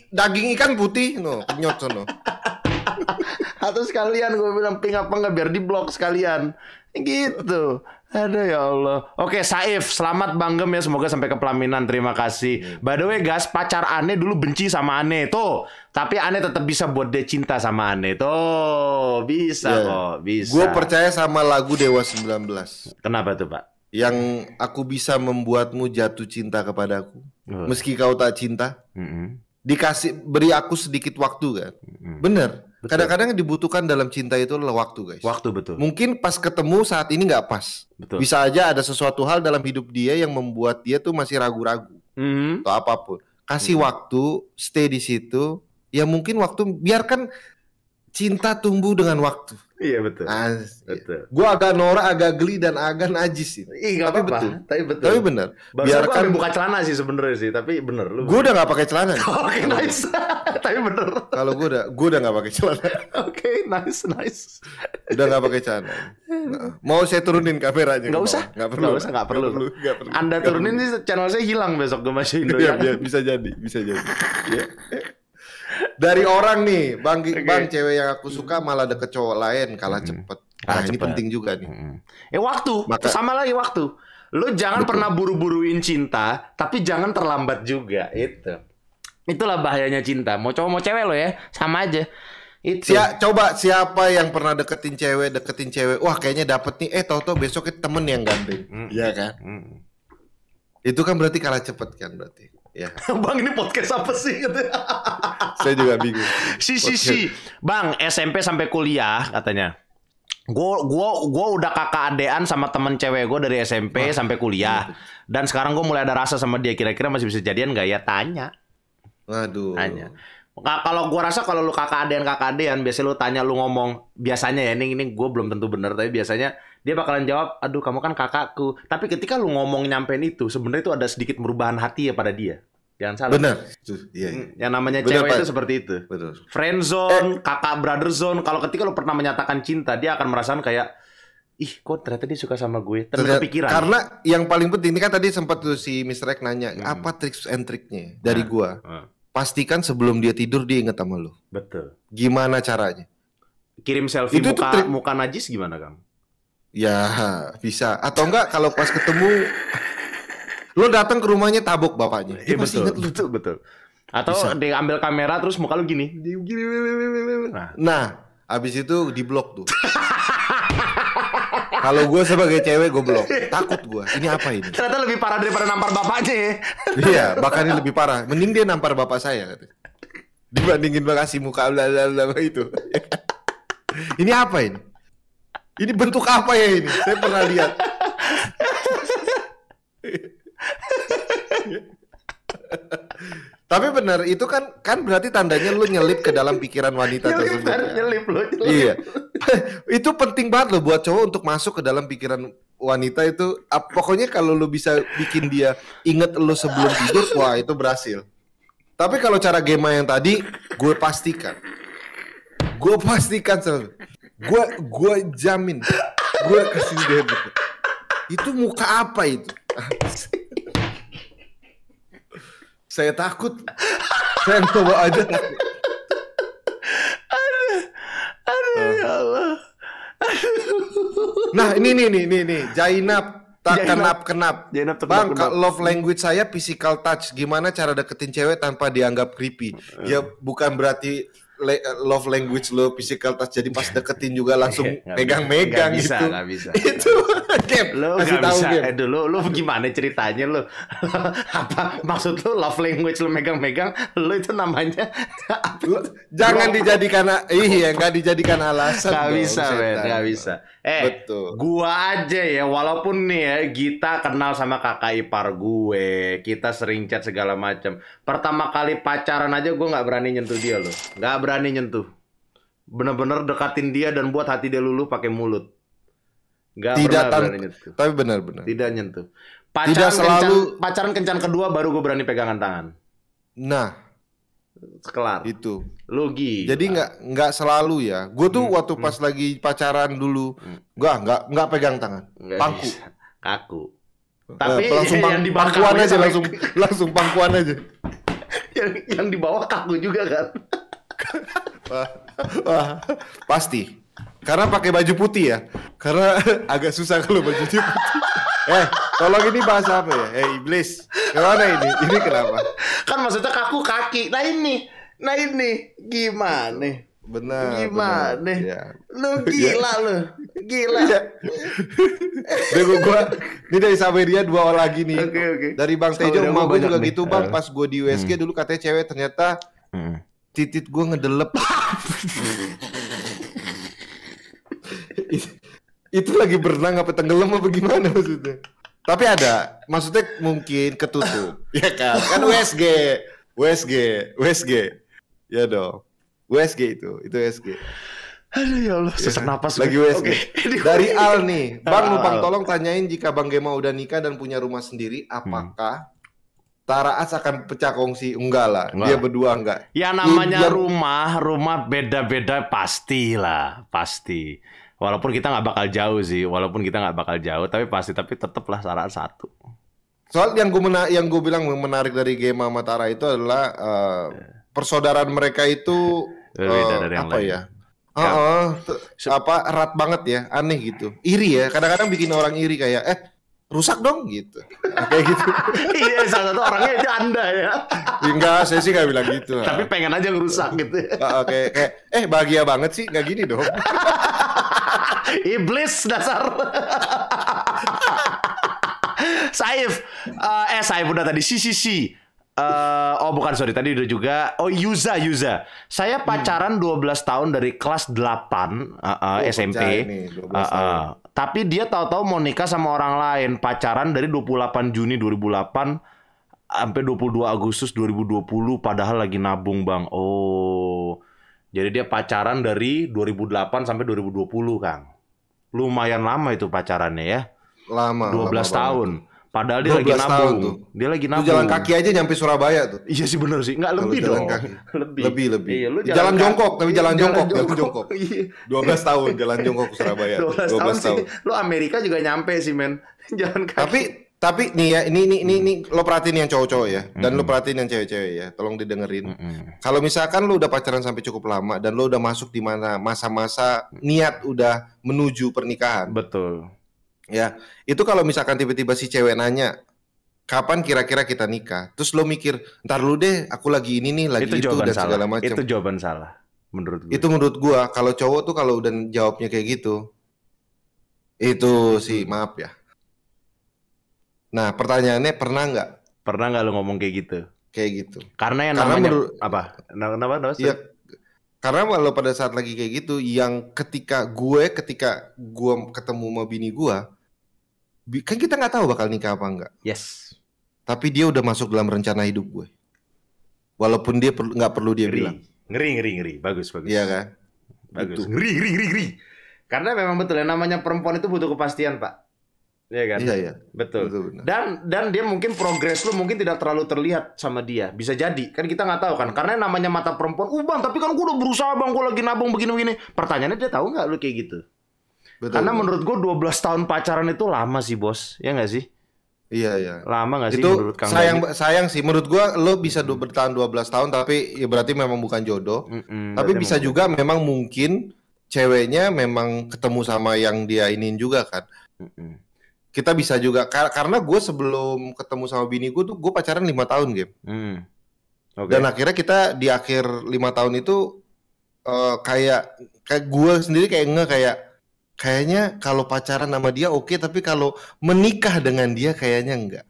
daging ikan putih no penyot sono atau sekalian gue bilang ping apa enggak biar di blok sekalian gitu Aduh ya Allah. Oke, Saif, selamat banggem ya. Semoga sampai ke pelaminan. Terima kasih. Iya. By the way, gas pacar Ane dulu benci sama Ane tuh. Tapi Ane tetap bisa buat dia cinta sama Ane tuh. Bisa yeah. kok, bisa. Gue percaya sama lagu Dewa 19. Kenapa tuh, Pak? Yang aku bisa membuatmu jatuh cinta kepadaku. Uh. Meski kau tak cinta. Mm -hmm dikasih beri aku sedikit waktu kan hmm. bener kadang-kadang dibutuhkan dalam cinta itu adalah waktu guys waktu betul mungkin pas ketemu saat ini nggak pas betul. bisa aja ada sesuatu hal dalam hidup dia yang membuat dia tuh masih ragu-ragu hmm. atau apapun kasih hmm. waktu stay di situ ya mungkin waktu biarkan cinta tumbuh dengan waktu Iya betul. As, iya. betul. Gua agak norak, agak geli dan agak najis sih. Iya, tapi apa, betul. Tapi betul. Tapi benar. Biarkan buka celana sih sebenarnya sih, tapi benar lu. Gua udah gak pakai celana. Oh, oke, okay, nice. tapi bener. Kalau gua udah gua udah gak pakai celana. Oke, okay, nice, nice. udah gak pakai celana. Nah, mau saya turunin kameranya? Gak usah. Gak perlu. Gak usah, gak perlu. Gak perlu. Gak perlu. Anda gak turunin sih channel saya hilang besok gua masih Indo. Iya, ya, iya, bisa jadi, bisa jadi. Iya dari orang nih, Bang, okay. Bang cewek yang aku suka malah deket cowok lain kalah hmm. cepet. Nah, ini penting juga nih. Hmm. Eh waktu, Maka, sama lagi waktu. Lo jangan betul. pernah buru-buruin cinta, tapi jangan terlambat juga itu. Itulah bahayanya cinta. Mau cowok mau cewek lo ya, sama aja. Itu. Sia, coba siapa yang pernah deketin cewek, deketin cewek. Wah, kayaknya dapet nih. Eh, tau-tau besok temen yang ganteng. Iya mm. kan? Mm. Itu kan berarti kalah cepet kan berarti. Ya. bang ini podcast apa sih? Saya juga bingung. Si si si, bang SMP sampai kuliah katanya. Gue gue gua udah kakak adean sama temen cewek gue dari SMP Wah. sampai kuliah. Dan sekarang gue mulai ada rasa sama dia. Kira-kira masih bisa jadian gak ya? Tanya. Waduh. Tanya kalau gua rasa kalau lu kakak dan kakak yang biasanya lu tanya lu ngomong biasanya ya ini ini gua belum tentu bener tapi biasanya dia bakalan jawab aduh kamu kan kakakku tapi ketika lu ngomong nyampein itu sebenarnya itu ada sedikit perubahan hati ya pada dia jangan salah bener iya, iya. yang namanya bener, cewek Pak. itu seperti itu bener. friend zone kakak brother zone kalau ketika lu pernah menyatakan cinta dia akan merasakan kayak ih kok ternyata dia suka sama gue ternyata pikiran karena yang paling penting ini kan tadi sempat tuh si Mr. Rek nanya hmm. apa tricks and triknya dari nah. gua hmm pastikan sebelum dia tidur dia inget sama lu. Betul. Gimana caranya? Kirim selfie itu muka, itu muka najis gimana, Kang? Ya, bisa. Atau enggak kalau pas ketemu lu datang ke rumahnya tabok bapaknya. Iya, betul. Inget lu. Betul, betul. Atau bisa. diambil kamera terus muka lu gini. Nah, nah abis itu diblok tuh. Kalau gue sebagai cewek gue goblok, takut gue. Ini apa ini? Ternyata lebih parah daripada nampar bapaknya ya. iya, bahkan ini lebih parah. Mending dia nampar bapak saya katanya. Dibandingin makasih muka bla bla bla itu. ini apa ini? Ini bentuk apa ya ini? Saya pernah lihat. Tapi benar itu kan kan berarti tandanya lu nyelip ke dalam pikiran wanita nyelip, tersebut. Nyelip Nyelip. Iya. itu penting banget lo buat cowok untuk masuk ke dalam pikiran wanita itu pokoknya kalau lu bisa bikin dia inget lu sebelum tidur, wah itu berhasil. Tapi kalau cara Gema yang tadi, gue pastikan. Gue pastikan selalu. Gue gue jamin. Gue kasih dia itu. Itu muka apa itu? Saya takut. saya coba aja. Aduh, aduh ya Allah. Nah ini nih nih nih nih Jainab tak kenap kenap. Bang, love language saya physical touch. Gimana cara deketin cewek tanpa dianggap creepy? Ya eh. bukan berarti love language lo physical touch jadi pas iya. deketin juga langsung pegang iya, megang gitu. gak bisa. Itu game. Lo gak tahu bisa. Game. Eh, lo, lo gimana ceritanya lo? apa maksud lo love language lo megang-megang? Lo itu namanya lo, jangan lo. dijadikan iya nggak dijadikan alasan. Gak bisa, men, gak bisa. Eh, Betul. gua aja ya walaupun nih ya kita kenal sama kakak ipar gue, kita sering chat segala macam. Pertama kali pacaran aja gue nggak berani nyentuh dia lo. Nggak berani nyentuh. Bener-bener dekatin dia dan buat hati dia luluh pakai mulut. Gak Tidak pernah berani nyentuh. Tapi benar-benar. Tidak nyentuh. Pacaran Tidak selalu kencan, pacaran kencan kedua baru gue berani pegangan tangan. Nah, Sekelar. itu logi jadi nggak nggak selalu ya gue tuh hmm. waktu hmm. pas hmm. lagi pacaran dulu hmm. gue nggak nggak pegang tangan gak pangku bisa. kaku eh, tapi eh, langsung pang, yang pangkuan aja langsung langsung pangkuan aja yang yang di bawah kaku juga kan wah, wah, pasti. Karena pakai baju putih ya. Karena agak susah kalau baju putih. eh, tolong ini bahasa apa ya? Eh, iblis. Gimana ini? Ini kenapa? Kan maksudnya kaku kaki. Nah ini, nah ini gimana? Benar. Gimana? Benar. Ya. Lu iya. gila lu. Gila. Ya. Dego gua, ini dari Saberia dua orang lagi nih. Oke okay, oke. Okay. Dari Bang Tejo emak gua juga nih. gitu Bang, eh. pas gua di USG hmm. dulu katanya cewek ternyata hmm titit gue ngedelep itu lagi berenang apa tenggelam apa gimana maksudnya? Tapi ada, maksudnya mungkin ketutup, ya kan? Kan WSG, WSG, WSG, ya dong, WSG itu, itu WSG. Aduh ya Allah, ya. sesak ya. napas. Lagi WSG. Okay. Dari Al nih, Bang ah. Lupang tolong tanyain jika Bang Gema udah nikah dan punya rumah sendiri, hmm. apakah hmm. Taraas akan pecah kongsi enggak lah. Enggak. Dia berdua enggak. Ya namanya Lu, rumah, rumah beda-beda pastilah, pasti. Walaupun kita nggak bakal jauh sih, walaupun kita nggak bakal jauh, tapi pasti tapi tetaplah As satu. Soal yang gue yang gue bilang menarik dari game sama Tara itu adalah uh, persaudaraan mereka itu Beda dari eh, apa lain. ya? Oh, uh apa erat banget ya, aneh gitu. Iri ya, kadang-kadang bikin orang iri kayak eh rusak dong gitu kayak gitu iya salah satu orangnya itu anda ya enggak saya sih nggak bilang gitu tapi pengen aja ngerusak gitu Oke, ya. ah, ah, kayak eh bahagia banget sih nggak gini dong iblis dasar Saif eh, eh Saif udah tadi si si si Uh, oh bukan sorry tadi udah juga oh Yuza Yuza saya hmm. pacaran hmm. 12 tahun dari kelas 8 uh, uh, oh, SMP ini, uh, uh, tapi dia tahu-tahu mau nikah sama orang lain, pacaran dari 28 Juni 2008 sampai 22 Agustus 2020 padahal lagi nabung, Bang. Oh. Jadi dia pacaran dari 2008 sampai 2020, Kang. Lumayan lama itu pacarannya ya. Lama. 12 lama tahun. Banget. Padahal dia lagi nabung. tuh. Dia lagi nabung. Lu jalan kaki aja nyampe Surabaya tuh. Iya sih benar sih. Enggak lebih dong. Kaki. Lebih. Lebih lebih. Iya, lu jalan, jalan jongkok tapi jalan, iya, jalan jongkok, jalan jongkok. 12 iya. tahun jalan jongkok ke Surabaya. 12, 12 tahun. tahun. Lu Amerika juga nyampe sih, men. Jalan kaki. Tapi tapi nih ya, ini ini ini, ini lo perhatiin yang cowok-cowok ya dan lo perhatiin yang cewek-cewek ya. Tolong didengerin. Mm Kalau misalkan lo udah pacaran sampai cukup lama dan lo udah masuk di mana masa-masa niat udah menuju pernikahan. Betul Ya, itu kalau misalkan tiba-tiba si cewek nanya, kapan kira-kira kita nikah? Terus lo mikir, ntar lu deh, aku lagi ini nih, lagi itu, itu dan salah. segala macam. Itu jawaban salah, menurut gue. Itu menurut gua, kalau cowok tuh kalau udah jawabnya kayak gitu, itu sih maaf ya. Nah, pertanyaannya pernah nggak? Pernah nggak lo ngomong kayak gitu? Kayak gitu. Karena yang karena namanya menurut, apa? Nah, kenapa? Kenapa? Ya, karena kalau pada saat lagi kayak gitu, yang ketika gue, ketika gue ketemu sama bini gue, kan kita nggak tahu bakal nikah apa enggak. Yes. Tapi dia udah masuk dalam rencana hidup gue. Walaupun dia perlu nggak perlu dia ngeri. bilang. Ngeri ngeri ngeri. Bagus bagus. Iya kan? Bagus. Itu. Ngeri ngeri ngeri ngeri. Karena memang betul ya namanya perempuan itu butuh kepastian, Pak. Iya kan? Iya, iya. Betul. betul Dan dan dia mungkin progres lu mungkin tidak terlalu terlihat sama dia. Bisa jadi. Kan kita nggak tahu kan. Karena namanya mata perempuan, "Uh, Bang, tapi kan gua udah berusaha, Bang. Gue lagi nabung begini-begini." Pertanyaannya dia tahu nggak lu kayak gitu? Betul, Karena betul. menurut gua 12 tahun pacaran itu lama sih, Bos. Ya nggak sih? Iya, iya. Lama nggak sih menurut Kang sayang sayang sih menurut gua lo bisa mm. bertahan 12 tahun tapi ya berarti memang bukan jodoh. Mm -hmm, tapi bisa mungkin. juga memang mungkin ceweknya memang ketemu sama yang dia ingin juga kan. Mm -hmm. Kita bisa juga kar karena gue sebelum ketemu sama bini gue tuh gue pacaran lima tahun game. Mm. Okay. Dan akhirnya kita di akhir lima tahun itu uh, kayak kayak gue sendiri kayak nge kayak kayaknya kalau pacaran sama dia oke okay, tapi kalau menikah dengan dia kayaknya enggak.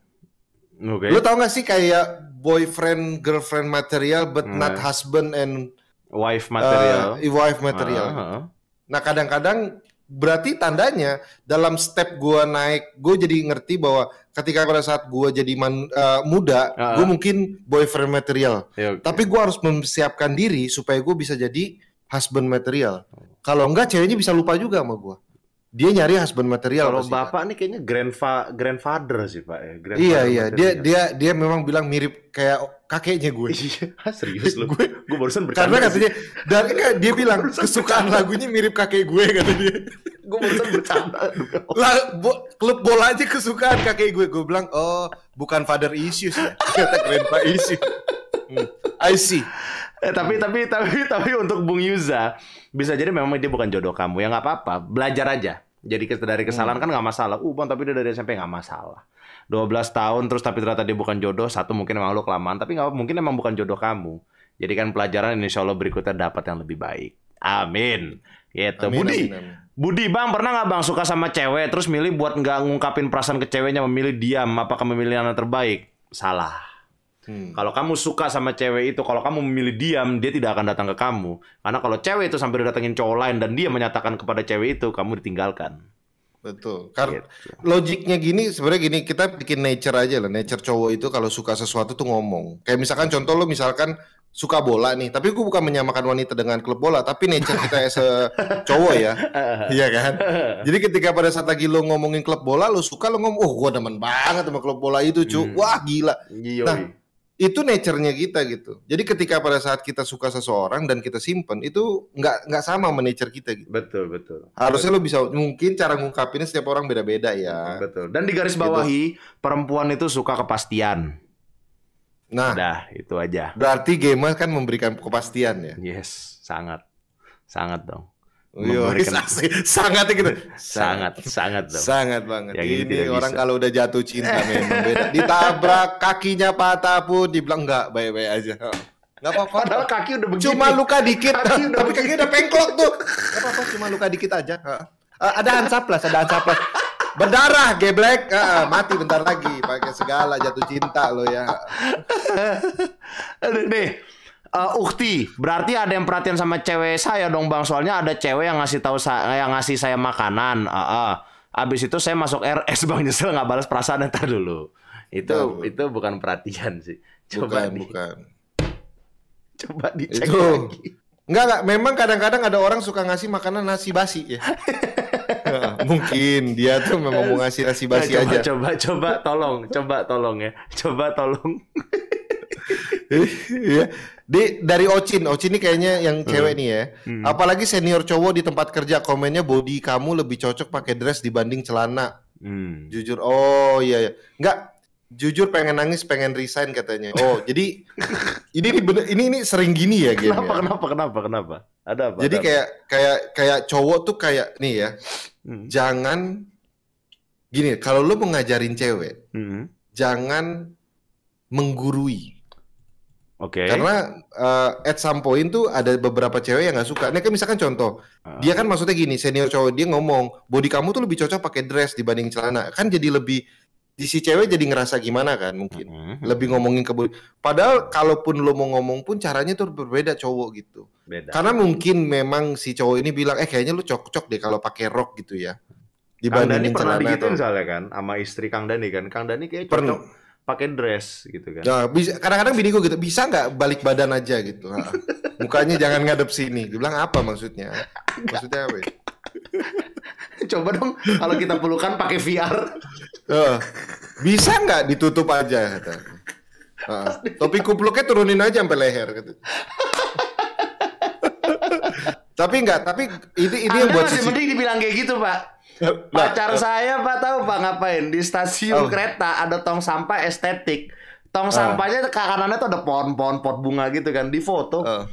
Okay. Lu tau gak sih kayak boyfriend girlfriend material but hmm. not husband and wife material. Uh, wife material. Uh ah, -huh. Ah. Nah kadang-kadang berarti tandanya dalam step gue naik gue jadi ngerti bahwa ketika pada saat gue jadi man, uh, muda uh ah, -huh. gue mungkin boyfriend material Yeah, okay. tapi gue harus mempersiapkan diri supaya gue bisa jadi husband material kalau enggak ceweknya bisa lupa juga sama gua. Dia nyari husband material. Kalau bapak nih kayaknya grandfa grandfather sih pak. Ya, grandfather iya iya. Material. Dia dia dia memang bilang mirip kayak kakeknya gue. Iya, serius lu. gue gue barusan bercanda. Karena katanya kan dia bilang kesukaan lagunya mirip kakek gue kata dia. gue barusan bercanda. lah bo, klub bola aja kesukaan kakek gue. Gue bilang oh bukan father issues ya. Kata grandpa issues. Hmm. I see eh, tapi tapi tapi tapi untuk Bung Yuza bisa jadi memang dia bukan jodoh kamu ya nggak apa-apa belajar aja jadi dari kesalahan hmm. kan nggak masalah uh bang tapi dia dari SMP nggak masalah 12 tahun terus tapi ternyata dia bukan jodoh satu mungkin emang lo kelamaan tapi nggak mungkin emang bukan jodoh kamu jadi kan pelajaran insya Allah berikutnya dapat yang lebih baik amin gitu amin, Budi amin, amin. Budi bang pernah nggak bang suka sama cewek terus milih buat nggak ngungkapin perasaan ke ceweknya memilih diam apakah memilih anak terbaik salah Hmm. Kalau kamu suka sama cewek itu, kalau kamu memilih diam, dia tidak akan datang ke kamu. Karena kalau cewek itu sampai datangin cowok lain dan dia menyatakan kepada cewek itu, kamu ditinggalkan. Betul. Karena gitu. logiknya gini, sebenarnya gini, kita bikin nature aja lah. Nature cowok itu kalau suka sesuatu tuh ngomong. Kayak misalkan contoh lo misalkan suka bola nih, tapi gue bukan menyamakan wanita dengan klub bola, tapi nature kita as cowok ya, iya kan? Jadi ketika pada saat lagi lo ngomongin klub bola, lo suka lo ngomong, oh gue demen banget sama klub bola itu cu, hmm. wah gila. Nah itu nature-nya kita gitu. Jadi ketika pada saat kita suka seseorang dan kita simpen itu nggak nggak sama sama nature kita gitu. Betul betul. Harusnya betul. lo bisa mungkin cara ngungkapinnya setiap orang beda-beda ya. Betul. Dan di garis gitu. bawahi gitu. perempuan itu suka kepastian. Nah, Udah, itu aja. Berarti gamer kan memberikan kepastian ya. Yes, sangat, sangat dong. Yo, iya, sangat gitu. Sangat, sangat dong. Sangat banget. Yang ini ini orang kalau udah jatuh cinta memang beda. Ditabrak kakinya patah pun dibilang enggak baik-baik aja. Enggak apa-apa. Padahal kaki udah begini. Cuma luka dikit. Kaki udah tapi kaki udah pengklok tuh. Enggak apa-apa, cuma luka dikit aja. Uh, ada ansaplas, ada ansaplas. Berdarah, geblek. Uh, mati bentar lagi. Pakai segala jatuh cinta lo ya. Aduh, nih. Uh, ukti, berarti ada yang perhatian sama cewek saya dong bang. Soalnya ada cewek yang ngasih tahu saya, yang ngasih saya makanan. Uh, uh. Abis itu saya masuk RS bang nyesel nggak balas perasaan ntar dulu. Itu nah, itu bukan perhatian sih. Coba bukan, di, bukan. Coba dicek itu. lagi. Enggak, enggak. Memang kadang-kadang ada orang suka ngasih makanan nasi basi ya. mungkin dia tuh memang mau ngasih nasi basi nah, coba, aja. Coba, coba, tolong, coba, tolong ya, coba, tolong. Iya. Di dari Ocin, Ocin ini kayaknya yang hmm. cewek nih ya. Hmm. Apalagi senior cowok di tempat kerja komennya body kamu lebih cocok pakai dress dibanding celana. Hmm. Jujur, oh iya, iya. nggak jujur pengen nangis pengen resign katanya. Oh jadi ini ini bener, ini ini sering gini ya game. Kenapa ya? kenapa kenapa kenapa? Ada apa? Jadi ada kayak apa? kayak kayak cowok tuh kayak nih ya, hmm. jangan gini kalau lu mengajarin cewek, hmm. jangan menggurui. Oke. Okay. Karena uh, at some point tuh ada beberapa cewek yang nggak suka. Nih kan misalkan contoh, uh. dia kan maksudnya gini, senior cowok dia ngomong, body kamu tuh lebih cocok pakai dress dibanding celana. Kan jadi lebih di si cewek jadi ngerasa gimana kan mungkin. Uh mm-hmm, -huh. Mm-hmm. Lebih ngomongin ke body. Padahal kalaupun lo mau ngomong pun caranya tuh berbeda cowok gitu. Beda. Karena mungkin memang si cowok ini bilang, "Eh kayaknya lu cocok deh kalau pakai rok gitu ya." Dibandingin Kang Dani pernah digituin misalnya kan sama istri Kang Dani kan. Kang Dani kayak cocok. Pern pakai dress gitu kan. Nah, bisa kadang-kadang bini gue gitu, bisa nggak balik badan aja gitu. Nah, mukanya jangan ngadep sini. Dia bilang apa maksudnya? Maksudnya apa? Ya? Coba dong kalau kita pelukan pakai VR. bisa nggak ditutup aja kata. Uh, topi kupluknya turunin aja sampai leher gitu. tapi nggak, tapi ini ini yang buat masih sisi... mending dibilang kayak gitu, Pak. Pacar eh. saya Pak tahu Pak ngapain? Di stasiun oh. kereta ada tong sampah estetik. Tong ah. sampahnya ke kanannya tuh ada pohon-pohon pot bunga gitu kan di foto. Uh.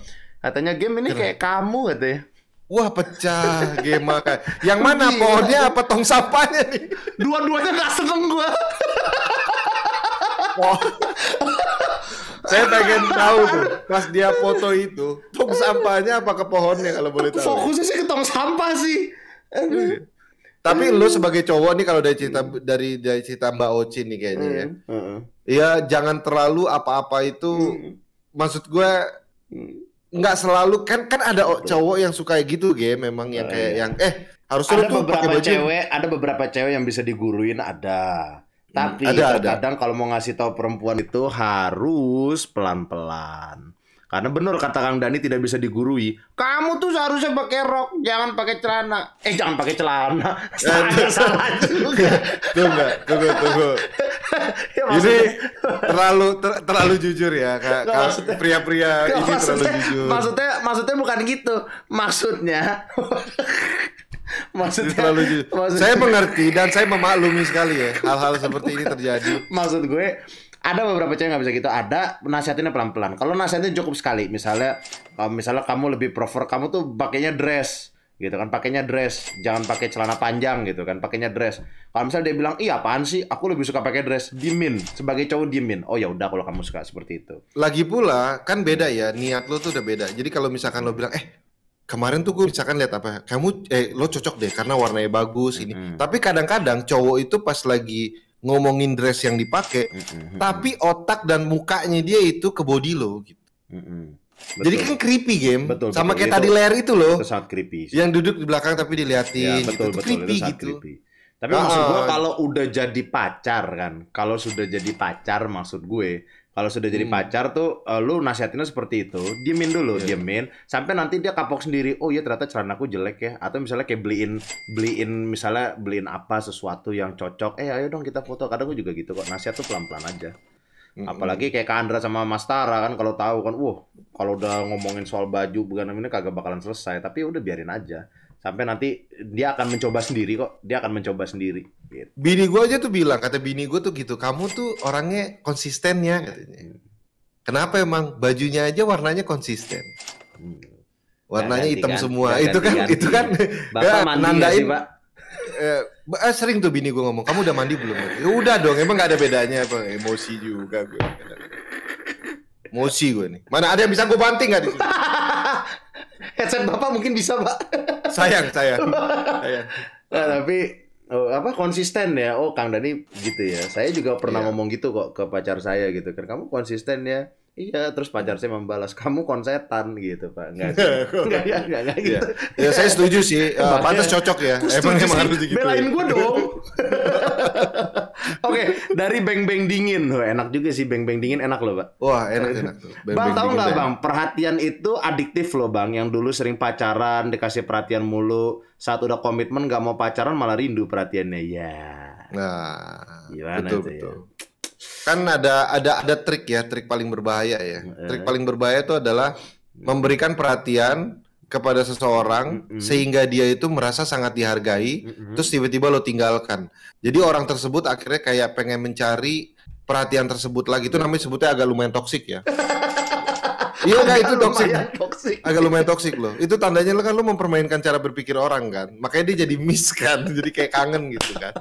Katanya game ini kayak kamu katanya. Wah pecah game kan. Yang mana iya. pohonnya apa tong sampahnya nih? Dua-duanya gak seneng gua. Wah. Oh. Saya pengen tahu tuh pas dia foto itu tong sampahnya apa ke pohonnya kalau boleh tahu. Fokusnya sih ke tong sampah sih. Aduh. Iya. Tapi hmm. lu sebagai cowok nih kalau dari cerita dari dari cerita Mbak Oci nih kayaknya ya. hmm. ya. Iya, hmm. jangan terlalu apa-apa itu hmm. maksud gue hmm. nggak selalu kan kan ada cowok yang suka gitu ge memang yang oh, kayak iya. yang eh harusnya ada tuh beberapa pakai cewek ada beberapa cewek yang bisa diguruin ada hmm, tapi ada, kadang, -kadang kalau mau ngasih tahu perempuan itu harus pelan-pelan karena benar kata Kang Dani tidak bisa digurui. Kamu tuh seharusnya pakai rok, jangan pakai celana. Eh jangan pakai celana. Salah, salah juga. Tunggu, tunggu, tunggu. Ya, ini terlalu ter, terlalu jujur ya kak. Pria-pria ini terlalu jujur. Maksudnya maksudnya bukan gitu. Maksudnya Maksudnya, terlalu jujur. maksudnya, saya mengerti dan saya memaklumi sekali ya hal-hal seperti ini terjadi. Maksud gue, ada beberapa cewek nggak bisa gitu ada nasihatinnya pelan pelan kalau nasihatnya cukup sekali misalnya kalau misalnya kamu lebih prefer kamu tuh pakainya dress gitu kan pakainya dress jangan pakai celana panjang gitu kan pakainya dress kalau misalnya dia bilang iya apaan sih aku lebih suka pakai dress dimin sebagai cowok dimin oh ya udah kalau kamu suka seperti itu lagi pula kan beda ya niat lo tuh udah beda jadi kalau misalkan lo bilang eh kemarin tuh gue misalkan lihat apa kamu eh lo cocok deh karena warnanya bagus ini hmm. tapi kadang-kadang cowok itu pas lagi ngomongin dress yang dipakai, mm-hmm. tapi otak dan mukanya dia itu ke body lo gitu. Mm-hmm. Betul. Jadi kan creepy game, betul, sama betul. kayak itu, tadi layer itu loh. Itu sangat creepy. Sih. Yang duduk di belakang tapi diliatin, ya, gitu. betul, gitu. betul, creepy itu gitu. Creepy. Tapi uh, maksud ah. gue kalau udah jadi pacar kan, kalau sudah jadi pacar maksud gue kalau sudah jadi hmm. pacar tuh uh, lu nasihatinnya seperti itu, diemin dulu, yeah. diemin sampai nanti dia kapok sendiri. Oh iya ternyata celanaku jelek ya. Atau misalnya kayak beliin beliin misalnya beliin apa sesuatu yang cocok. Eh ayo dong kita foto. Kadang gue juga gitu kok. Nasihat tuh pelan-pelan aja. hmm Apalagi kayak Kandra sama Mas Tara kan kalau tahu kan, wah kalau udah ngomongin soal baju bukan ini kagak bakalan selesai. Tapi udah biarin aja sampai nanti dia akan mencoba sendiri kok dia akan mencoba sendiri gitu. bini gue aja tuh bilang kata bini gue tuh gitu kamu tuh orangnya konsisten ya katanya kenapa emang bajunya aja warnanya konsisten hmm. warnanya hitam semua itu kan itu kan ya, nandain sih, Pak? Eh, eh, sering tuh bini gue ngomong kamu udah mandi belum ya, udah dong emang gak ada bedanya apa emosi juga gue emosi gue nih mana ada yang bisa gue banting gak di headset bapak mungkin bisa pak sayang, sayang. sayang. Nah, tapi oh, apa konsisten ya? Oh, Kang Dani gitu ya. Saya juga pernah yeah. ngomong gitu kok ke pacar saya gitu. Kan kamu konsisten ya Iya, terus pacar saya membalas, kamu konsetan gitu pak. Enggak, enggak, iya, enggak, enggak, enggak gitu. Iya. Ya, saya setuju sih, uh, pantas cocok ya. Emang emang harus gitu. Belain gue dong. Oke, dari beng beng dingin, Wah, enak juga sih beng beng dingin enak loh pak. Wah enak enak Bang, bang tahu nggak bang, perhatian itu adiktif loh bang. Yang dulu sering pacaran dikasih perhatian mulu, saat udah komitmen nggak mau pacaran malah rindu perhatiannya ya. Nah, Gimana betul ya? betul. Ya? kan ada ada ada trik ya, trik paling berbahaya ya. Eh. Trik paling berbahaya itu adalah memberikan perhatian kepada seseorang mm -mm. sehingga dia itu merasa sangat dihargai, mm -mm. terus tiba-tiba lo tinggalkan. Jadi orang tersebut akhirnya kayak pengen mencari perhatian tersebut lagi itu iya. namanya sebutnya agak lumayan toksik ya. Iya kan itu toksik. Agak lumayan toksik loh. Itu tandanya lo kan lo mempermainkan cara berpikir orang kan. Makanya dia jadi miss kan, jadi kayak kangen gitu kan.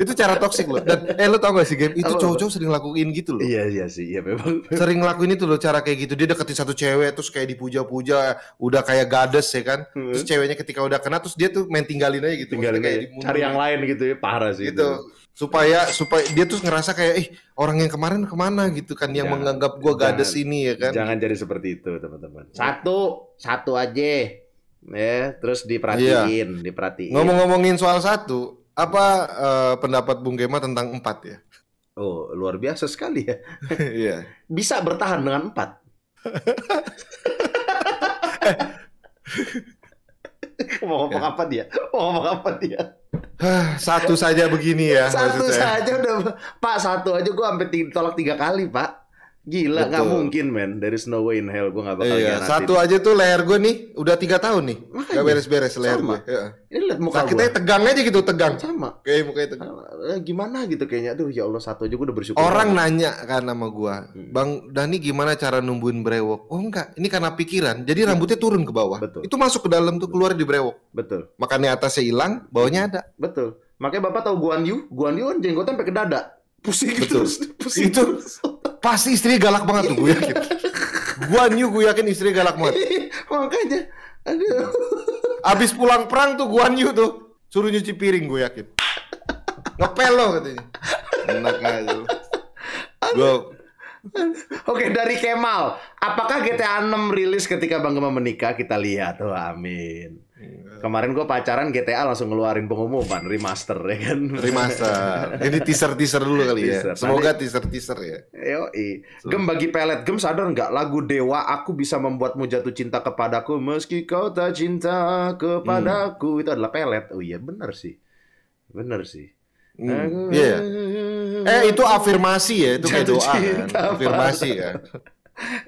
itu cara toksik loh. Dan eh lo tau gak sih game itu cowok-cowok sering lakuin gitu loh. Iya iya sih, iya memang. Sering lakuin itu loh cara kayak gitu. Dia deketin satu cewek terus kayak dipuja-puja, udah kayak goddess ya kan. Hmm. Terus ceweknya ketika udah kena terus dia tuh main tinggalin aja gitu. Tinggalin Maksudnya kayak Cari yang lain gitu ya, parah sih. Gitu. itu supaya supaya dia tuh ngerasa kayak ih eh, orang yang kemarin kemana gitu kan yang jangan, iya. menganggap gua gak ada sini ya kan jangan jadi seperti itu teman-teman iya. satu satu aja ya terus diperhatiin iya. diperhatiin ngomong-ngomongin soal satu apa uh, pendapat Bung Gema tentang empat ya oh luar biasa sekali ya iya bisa bertahan dengan empat eh, mau ngomong ya. apa dia? Mau ngomong apa dia? satu saja begini ya. Satu saja udah Pak satu aja gue sampai tolak tiga kali Pak. Gila, nggak mungkin men. There is no way in hell gue nggak bakal iya, Satu aja tuh leher gue nih, udah tiga tahun nih. Makanya. Gak beres-beres layar gue. Ya. Ini lihat muka Sakitnya gua. tegang aja gitu, tegang. Sama. Kayak mukanya tegang. Eh, gimana gitu kayaknya. Aduh ya Allah, satu aja gue udah bersyukur. Orang banget. nanya kan sama gue. Hmm. Bang Dani gimana cara numbuhin brewok? Oh enggak, ini karena pikiran. Jadi iya. rambutnya turun ke bawah. Betul. Itu masuk ke dalam tuh, keluar di brewok. Betul. Makanya atasnya hilang, bawahnya ada. Betul. Makanya Bapak tahu Guan Yu? Guan Yu kan jenggotan sampai ke dada. Pusing Betul. terus. Pusing itu. terus pasti istri galak banget tuh gue yakin. gue new gue yakin istri galak banget. Makanya aduh. Abis pulang perang tuh gue new tuh suruh nyuci piring gue yakin. Ngepel lo katanya. Enak aja. Gue Oke dari Kemal, apakah GTA 6 rilis ketika Bang Gema menikah? Kita lihat, tuh, amin. Kemarin gue pacaran GTA langsung ngeluarin pengumuman remaster ya kan. Remaster. Jadi teaser-teaser dulu kali ya. teaser. ya. Semoga teaser-teaser ya. Yo, i. Gem bagi pelet Gem sadar nggak lagu Dewa aku bisa membuatmu jatuh cinta kepadaku meski kau tak cinta kepadaku hmm. itu adalah pelet. Oh iya benar sih. Benar sih. Hmm. Yeah. Eh itu afirmasi ya, itu kayak doa kan. Afirmasi ya.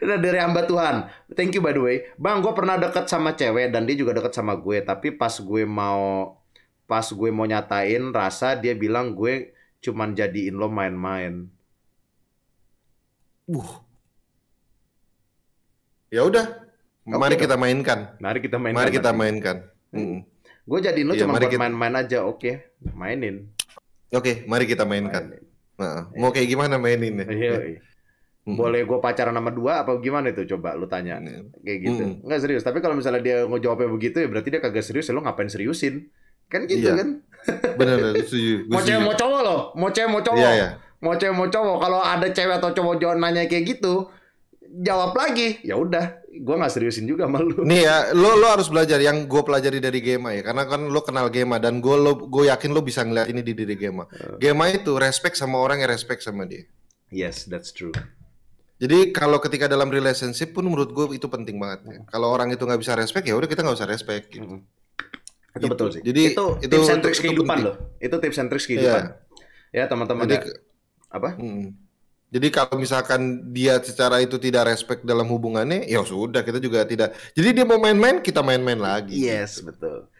Udah dari hamba Tuhan. Thank you by the way. Bang, gue pernah deket sama cewek dan dia juga deket sama gue. Tapi pas gue mau pas gue mau nyatain rasa dia bilang gue cuman jadiin lo main-main. Uh. Ya udah. Okay, mari kita mainkan. Mari kita mainkan. Mari kita mainkan. Hmm. Gue jadiin lo ya, cuma main-main aja, oke? Okay. Mainin. Oke, okay, mari kita mainkan. Mainin. Nah, mau kayak gimana mainin ya? iya. iya hmm Boleh gue pacaran sama dua apa gimana itu coba lu tanya. Mm-hmm. Kayak gitu. Mm-hmm. Nggak serius. Tapi kalau misalnya dia ngejawabnya begitu ya berarti dia kagak serius ya lu ngapain seriusin. Kan gitu iya. kan? Benar benar. Setuju. Mau cewek mau cowok loh. Mau cewek mau cowok. Iya, yeah. Mau cewek mau cowok. Kalau ada cewek atau cowok jawab nanya kayak gitu. Jawab lagi. Ya udah. Gue gak seriusin juga sama lu. Nih ya. Lo, lo harus belajar. Yang gue pelajari dari Gema ya. Karena kan lo kenal Gema. Dan gue lo, gue yakin lo bisa ngeliat ini di diri Gema. Eh. Gema itu respect sama orang yang respect sama dia. Yes, that's true. Jadi kalau ketika dalam relationship pun menurut gue itu penting banget. Ya. Kalau orang itu nggak bisa respect ya udah kita nggak usah respect. Gitu. Itu gitu. betul sih. Jadi itu, itu tips and tricks kehidupan itu loh. Itu tips and tricks iya. kehidupan. Ya, ya teman-teman. Jadi, ya. Apa? Hmm. Jadi kalau misalkan dia secara itu tidak respect dalam hubungannya, ya sudah kita juga tidak. Jadi dia mau main-main, kita main-main lagi. Yes, gitu. betul.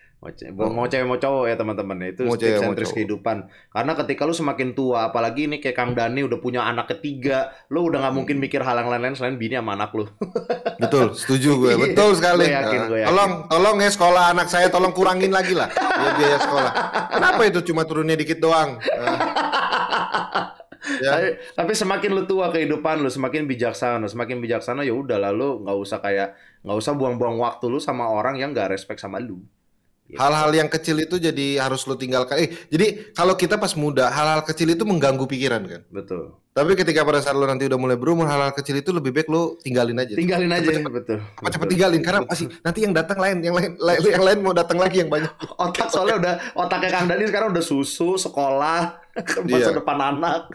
Mau cewek mau cowok ya teman-teman itu mau tips and tricks kehidupan. Karena ketika lu semakin tua, apalagi ini kayak Kang Dani udah punya anak ketiga, lu udah nggak mungkin hmm. mikir hal yang lain-lain selain bini sama anak lu. Betul, setuju gue. Iya, Betul sekali. Gue yakin, gue yakin. Tolong, tolong ya sekolah anak saya, tolong kurangin lagi lah ya, biaya sekolah. Kenapa itu cuma turunnya dikit doang? ya. tapi, tapi semakin lu tua kehidupan lu semakin bijaksana semakin bijaksana ya udah lah lu nggak usah kayak nggak usah buang-buang waktu lu sama orang yang nggak respect sama lu Gitu. Hal-hal yang kecil itu jadi harus lo tinggalkan. Eh, jadi kalau kita pas muda, hal-hal kecil itu mengganggu pikiran kan? Betul. Tapi ketika pada saat lo nanti udah mulai berumur, hal-hal kecil itu lebih baik lo tinggalin aja. Tinggalin cepet, aja, cepet, betul. Apa cepet tinggalin karena pasti nanti yang datang lain, yang lain, lain yang lain mau datang lagi yang banyak. Otak soalnya udah otaknya Kang Dani sekarang udah susu, sekolah, masa iya. depan anak.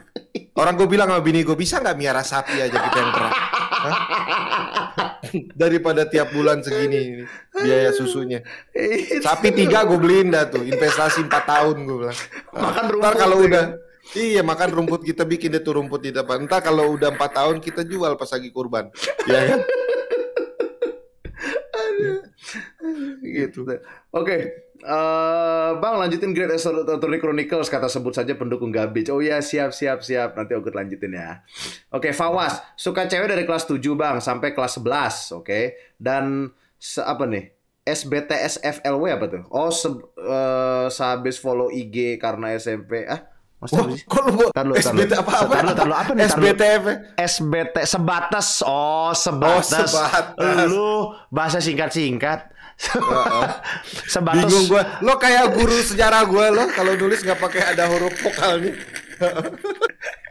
Orang gue bilang sama bini gue bisa nggak miara sapi aja kita yang perang. daripada tiap bulan segini biaya susunya. Iya. Sapi tiga gue beliin dah tuh, investasi empat tahun gue bilang. Makan rumput. Ntar kalau udah ya. Iya makan rumput kita bikin itu rumput di depan. Entah kalau udah empat tahun kita jual pas lagi kurban, ya kan? gitu. Oke, Uh, bang lanjutin Great Attorney Chronicles kata sebut saja pendukung Gabich. Oh iya siap siap siap nanti aku lanjutin ya. Oke okay, Fawas suka cewek dari kelas 7 bang sampai kelas 11 oke okay? dan se apa nih SBTS FLW apa tuh? Oh se uh, sehabis follow IG karena SMP ah Maksudnya Wah, kalau kok lu buat lu, SBT lu, apa apa? Tarlu, lu, apa nih? SBT SBT sebatas. Oh, oh sebatas. Oh, sebatas. Lu bahasa singkat-singkat Sebatas bingung gue. Lo kayak guru sejarah gue lo kalau nulis nggak pakai ada huruf vokalnya.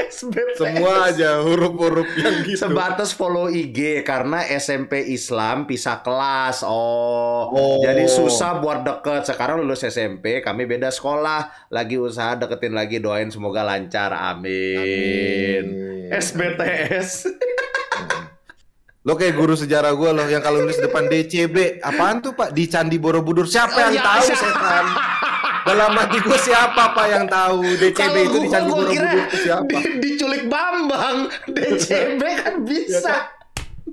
SBPS. Semua aja huruf-huruf yang gitu. Sebatas follow IG karena SMP Islam pisah kelas. Oh. oh. Jadi susah buat deket. Sekarang lulus SMP, kami beda sekolah, lagi usaha deketin lagi doain semoga lancar. Amin. Amin. SBTS. Lo kayak guru sejarah gue loh yang kalau nulis depan DCB apaan tuh Pak di Candi Borobudur siapa yang oh, iya. tahu setan? Dalam hati gue siapa Pak yang tahu DCB kalo itu di Candi Borobudur itu siapa? Di, diculik Bambang DCB kan bisa. Ya, kan?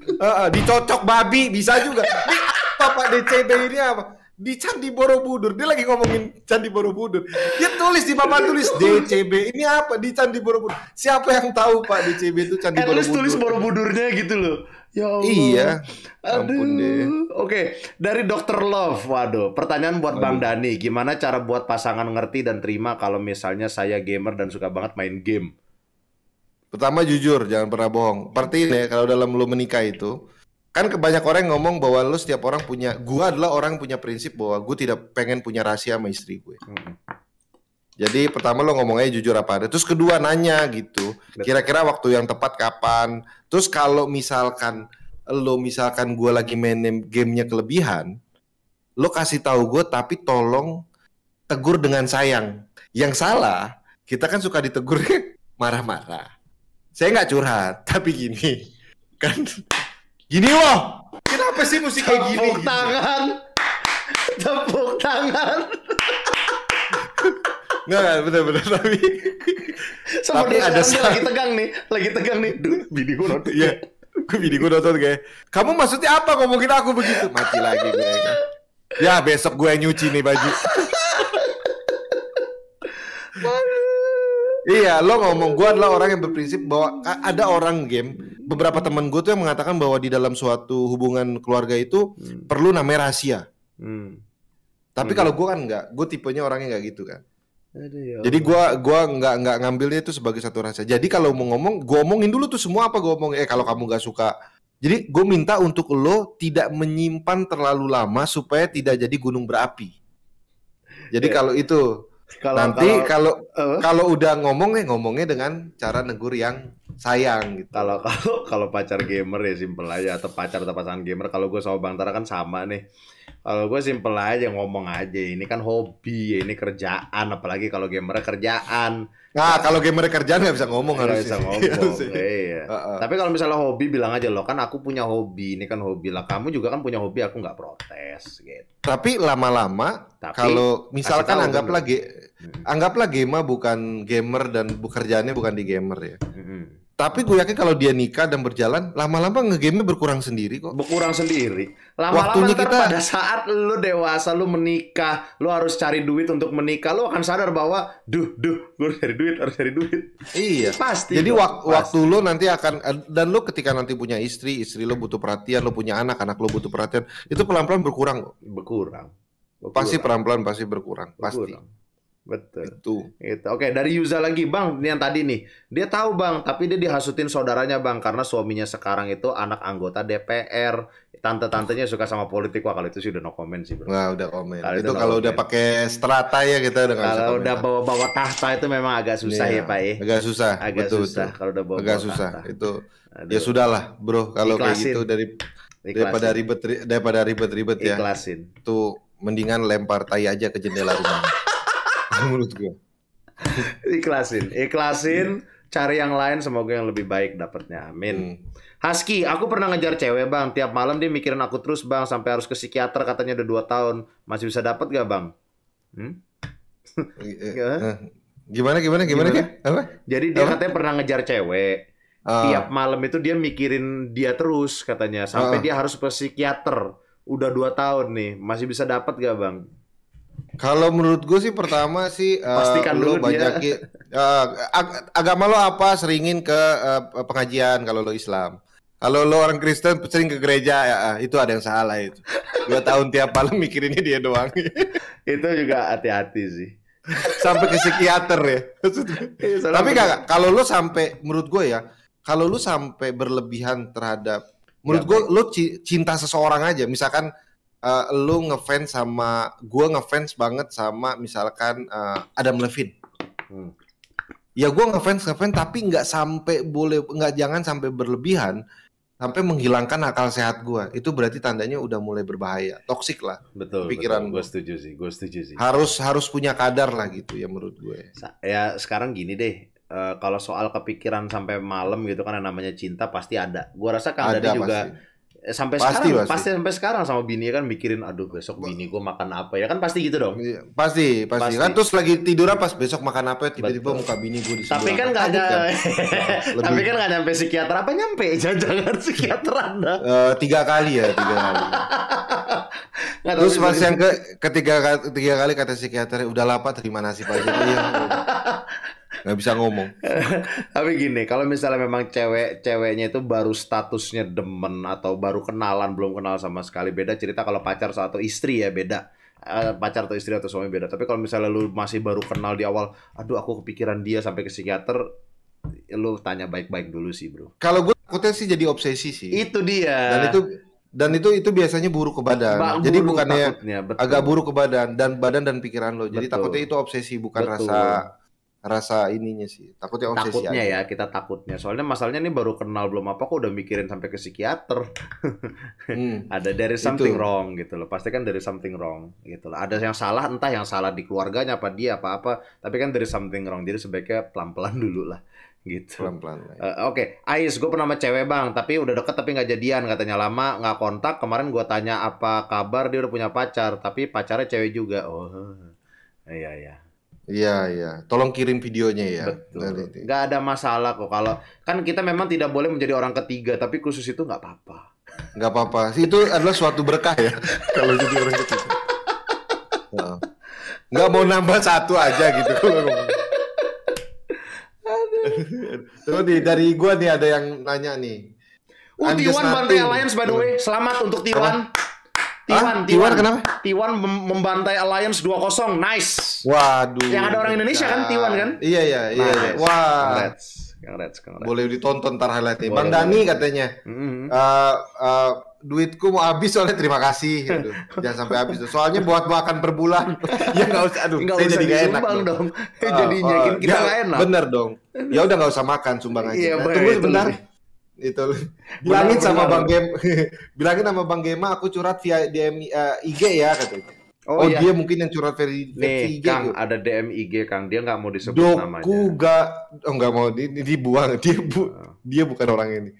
Uh, uh, dicocok babi bisa juga. papa apa Pak DCB ini apa? Di Candi Borobudur dia lagi ngomongin Candi Borobudur. Dia tulis di papan tulis DCB ini apa di Candi Borobudur? Siapa yang tahu Pak DCB itu Candi kan Borobudur? Tulis tulis Borobudurnya gitu loh. Ya iya. Allah. Iya. Aduh. Ampun deh. Oke, dari Dokter Love. Waduh, pertanyaan buat Aduh. Bang Dani, gimana cara buat pasangan ngerti dan terima kalau misalnya saya gamer dan suka banget main game? Pertama jujur, jangan pernah bohong. Seperti ini ya, kalau dalam lu menikah itu, kan kebanyak orang ngomong bahwa lu setiap orang punya, gua adalah orang punya prinsip bahwa gua tidak pengen punya rahasia sama istri gue. Hmm jadi pertama lo ngomongnya jujur apa ada. Terus kedua nanya gitu. Kira-kira waktu yang tepat kapan. Terus kalau misalkan lo misalkan gue lagi main gamenya kelebihan, lo kasih tahu gue tapi tolong tegur dengan sayang. Yang salah kita kan suka ditegur marah-marah. Saya nggak curhat, tapi gini kan gini loh. Kenapa sih musik kayak gini? Tepuk tangan, tepuk tangan. Enggak, betul-betul tapi Sama tapi ada saat... lagi tegang nih, lagi tegang nih. Duh, bini gue nonton. Iya. Gue bini gue nonton kayak, "Kamu maksudnya apa ngomongin aku begitu?" Mati lagi gue. Ya, kan? ya, besok gue nyuci nih baju. Iya, lo ngomong gue adalah orang yang berprinsip bahwa ada orang game beberapa teman gue tuh yang mengatakan bahwa di dalam suatu hubungan keluarga itu hmm. perlu namanya rahasia. Hmm. Tapi hmm. kalau gue kan nggak, gue tipenya orangnya nggak gitu kan. Ya jadi gua gua nggak nggak ngambilnya itu sebagai satu rasa. Jadi kalau mau ngomong, gua omongin dulu tuh semua apa gua omong. Eh kalau kamu nggak suka, jadi gue minta untuk lo tidak menyimpan terlalu lama supaya tidak jadi gunung berapi. Jadi yeah. kalau itu kalau, nanti kalau kalau, uh. udah ngomong ngomongnya dengan cara negur yang sayang gitu. Kalau kalau kalau pacar gamer ya simple aja atau pacar atau pasangan gamer. Kalau gue sama Bang Tara kan sama nih. Kalau gue simple aja ngomong aja. Ini kan hobi, ya ini kerjaan. Apalagi kalau gamer kerjaan. Nah, kalau gamer kerjaan nggak bisa ngomong harus bisa iya ngomong. iya. Uh -uh. Tapi kalau misalnya hobi bilang aja lo kan aku punya hobi. Ini kan hobi lah. Kamu juga kan punya hobi. Aku nggak protes gitu. Tapi lama-lama kalau misalkan anggaplah anggaplah gamer bukan gamer dan bekerjaannya bukan di gamer ya. Mm -hmm tapi gue yakin kalau dia nikah dan berjalan, lama-lama ngegame berkurang sendiri kok. Berkurang sendiri. Lama-lama kita pada saat lu dewasa, lu menikah, lu harus cari duit untuk menikah, lu akan sadar bahwa, duh, duh, gue harus cari duit, harus cari duit. Iya. Pasti. Jadi wak pasti. waktu lu nanti akan eh, dan lu ketika nanti punya istri, istri lu butuh perhatian, lu punya anak, anak lu butuh perhatian, itu pelan-pelan berkurang. Berkurang. berkurang. Pasti pelan-pelan pasti berkurang. Pasti. Betul. Itu. Itu. Oke, dari Yuza lagi, Bang, yang tadi nih. Dia tahu, Bang, tapi dia dihasutin saudaranya, Bang, karena suaminya sekarang itu anak anggota DPR. Tante-tantenya suka sama politik. Wah, kalau itu sih udah no comment sih, Bro. Nah, udah komen. itu, itu kalau udah pakai strata ya kita udah Kalau udah bawa-bawa tahta itu memang agak susah yeah. ya, Pak ya. Agak susah. Agak betul, susah kalau udah bawa, -bawa Agak susah. Tahta. Itu ya Aduh. ya sudahlah, Bro, kalau kayak gitu dari daripada ribet ribet ya. Iklasin. Tuh mendingan lempar tai aja ke jendela rumah. menurut gue. iklasin iklasin iya. cari yang lain semoga yang lebih baik dapatnya. Amin. Husky, hmm. aku pernah ngejar cewek bang. Tiap malam dia mikirin aku terus bang. Sampai harus ke psikiater katanya udah 2 tahun. Masih bisa dapat gak bang? Hmm? Eh, eh, gimana gimana gimana, gimana? Apa? Jadi dia apa? katanya pernah ngejar cewek. Uh. Tiap malam itu dia mikirin dia terus katanya. Sampai uh. dia harus ke psikiater. Udah 2 tahun nih. Masih bisa dapat gak bang? Kalau menurut gue sih pertama sih eh, Pastikan uh, lu banyakin uh, eh, ag agama lo apa seringin ke uh, pengajian kalau lo Islam. Kalau lo orang Kristen sering ke gereja ya itu ada yang salah itu. Dua tahun tiap malam mikirinnya dia doang. itu juga hati-hati sih. sampai ke psikiater ya. ya Tapi gak kalau lo sampai menurut gue ya, kalau lo sampai berlebihan terhadap menurut ya, gue lo cinta seseorang aja misalkan uh, lu ngefans sama gue ngefans banget sama misalkan uh, Adam Levine. Hmm. Ya gue ngefans ngefans tapi nggak sampai boleh nggak jangan sampai berlebihan sampai menghilangkan akal sehat gue. Itu berarti tandanya udah mulai berbahaya, toksik lah. Betul. Pikiran gue setuju sih, gue setuju sih. Harus harus punya kadar lah gitu ya menurut gue. Ya sekarang gini deh, uh, kalau soal kepikiran sampai malam gitu kan namanya cinta pasti ada. Gua rasa kan ada juga pasti Eh, sampai pasti, sekarang pasti. pasti sampai sekarang sama bini kan mikirin aduh besok bini gue makan apa ya kan pasti gitu dong iya, pasti pasti, pasti. kan terus lagi tiduran pas besok makan apa tiba-tiba muka bini gue di tapi kan nggak ada kan? Lebih... tapi kan nggak nyampe psikiater apa nyampe jangan-jangan psikiater anda uh, tiga kali ya tiga kali terus pas yang ke ketiga ketiga kali kata psikiater udah lapar terima nasib aja iya, nggak bisa ngomong. Tapi gini, kalau misalnya memang cewek-ceweknya itu baru statusnya demen atau baru kenalan belum kenal sama sekali beda cerita kalau pacar atau istri ya beda eh, pacar atau istri atau suami beda tapi kalau misalnya lu masih baru kenal di awal aduh aku kepikiran dia sampai ke psikiater lu tanya baik-baik dulu sih bro kalau gue takutnya sih jadi obsesi sih itu dia dan itu dan itu itu biasanya buruk ke badan. jadi bukannya agak buruk ke badan dan badan dan pikiran lo. Jadi betul. takutnya itu obsesi bukan betul. rasa rasa ininya sih takutnya obsesi takutnya aja. ya kita takutnya soalnya masalahnya ini baru kenal belum apa kok udah mikirin sampai ke psikiater hmm, ada dari something itu. wrong gitu loh pasti kan dari something wrong gitu loh ada yang salah entah yang salah di keluarganya apa dia apa apa tapi kan dari something wrong jadi sebaiknya pelan pelan dulu lah gitu pelan pelan ya. uh, oke okay. Ais gue pernah sama cewek bang tapi udah deket tapi nggak jadian katanya lama nggak kontak kemarin gue tanya apa kabar dia udah punya pacar tapi pacarnya cewek juga oh iya iya Iya iya, tolong kirim videonya ya. Betul. Gak ada masalah kok kalau kan kita memang tidak boleh menjadi orang ketiga, tapi khusus itu nggak apa-apa. Nggak apa-apa, itu adalah suatu berkah ya kalau jadi orang ketiga. Nggak mau nambah satu aja gitu. Tuh nih dari gua nih ada yang nanya nih. Uh, Tiwan Bantai Alliance by the way, selamat untuk Tiwan. Tiwan, Tiwan, kenapa? Tiwan membantai Alliance 2-0. Nice. Waduh. Yang ada orang Indonesia kan Tiwan kan? Iya iya iya. iya. Nice. iya. Wah. Congrats. Congrats, congrats. Boleh ditonton ntar highlightnya. Bang Dani katanya. Mm -hmm. uh, uh, duitku mau habis soalnya terima kasih gitu. Jangan sampai habis. Soalnya buat makan per bulan ya nggak usah. Aduh, gak usah jadi gak enak dong. dong. Uh, jadi uh, kita ya, nggak enak. Bener dong. Ya udah nggak usah makan sumbang aja. Iya, nah, tunggu sebentar itu bilangin benar, sama benar. bang Gema bilangin sama bang Gema aku curhat via DM uh, eh, IG ya katanya Oh, oh iya. dia mungkin yang curhat via IG. Kang, gitu. ada DM IG Kang. Dia nggak mau disebut Doku namanya. gak oh nggak mau di, dibuang. Dia bu, oh. dia bukan orang ini.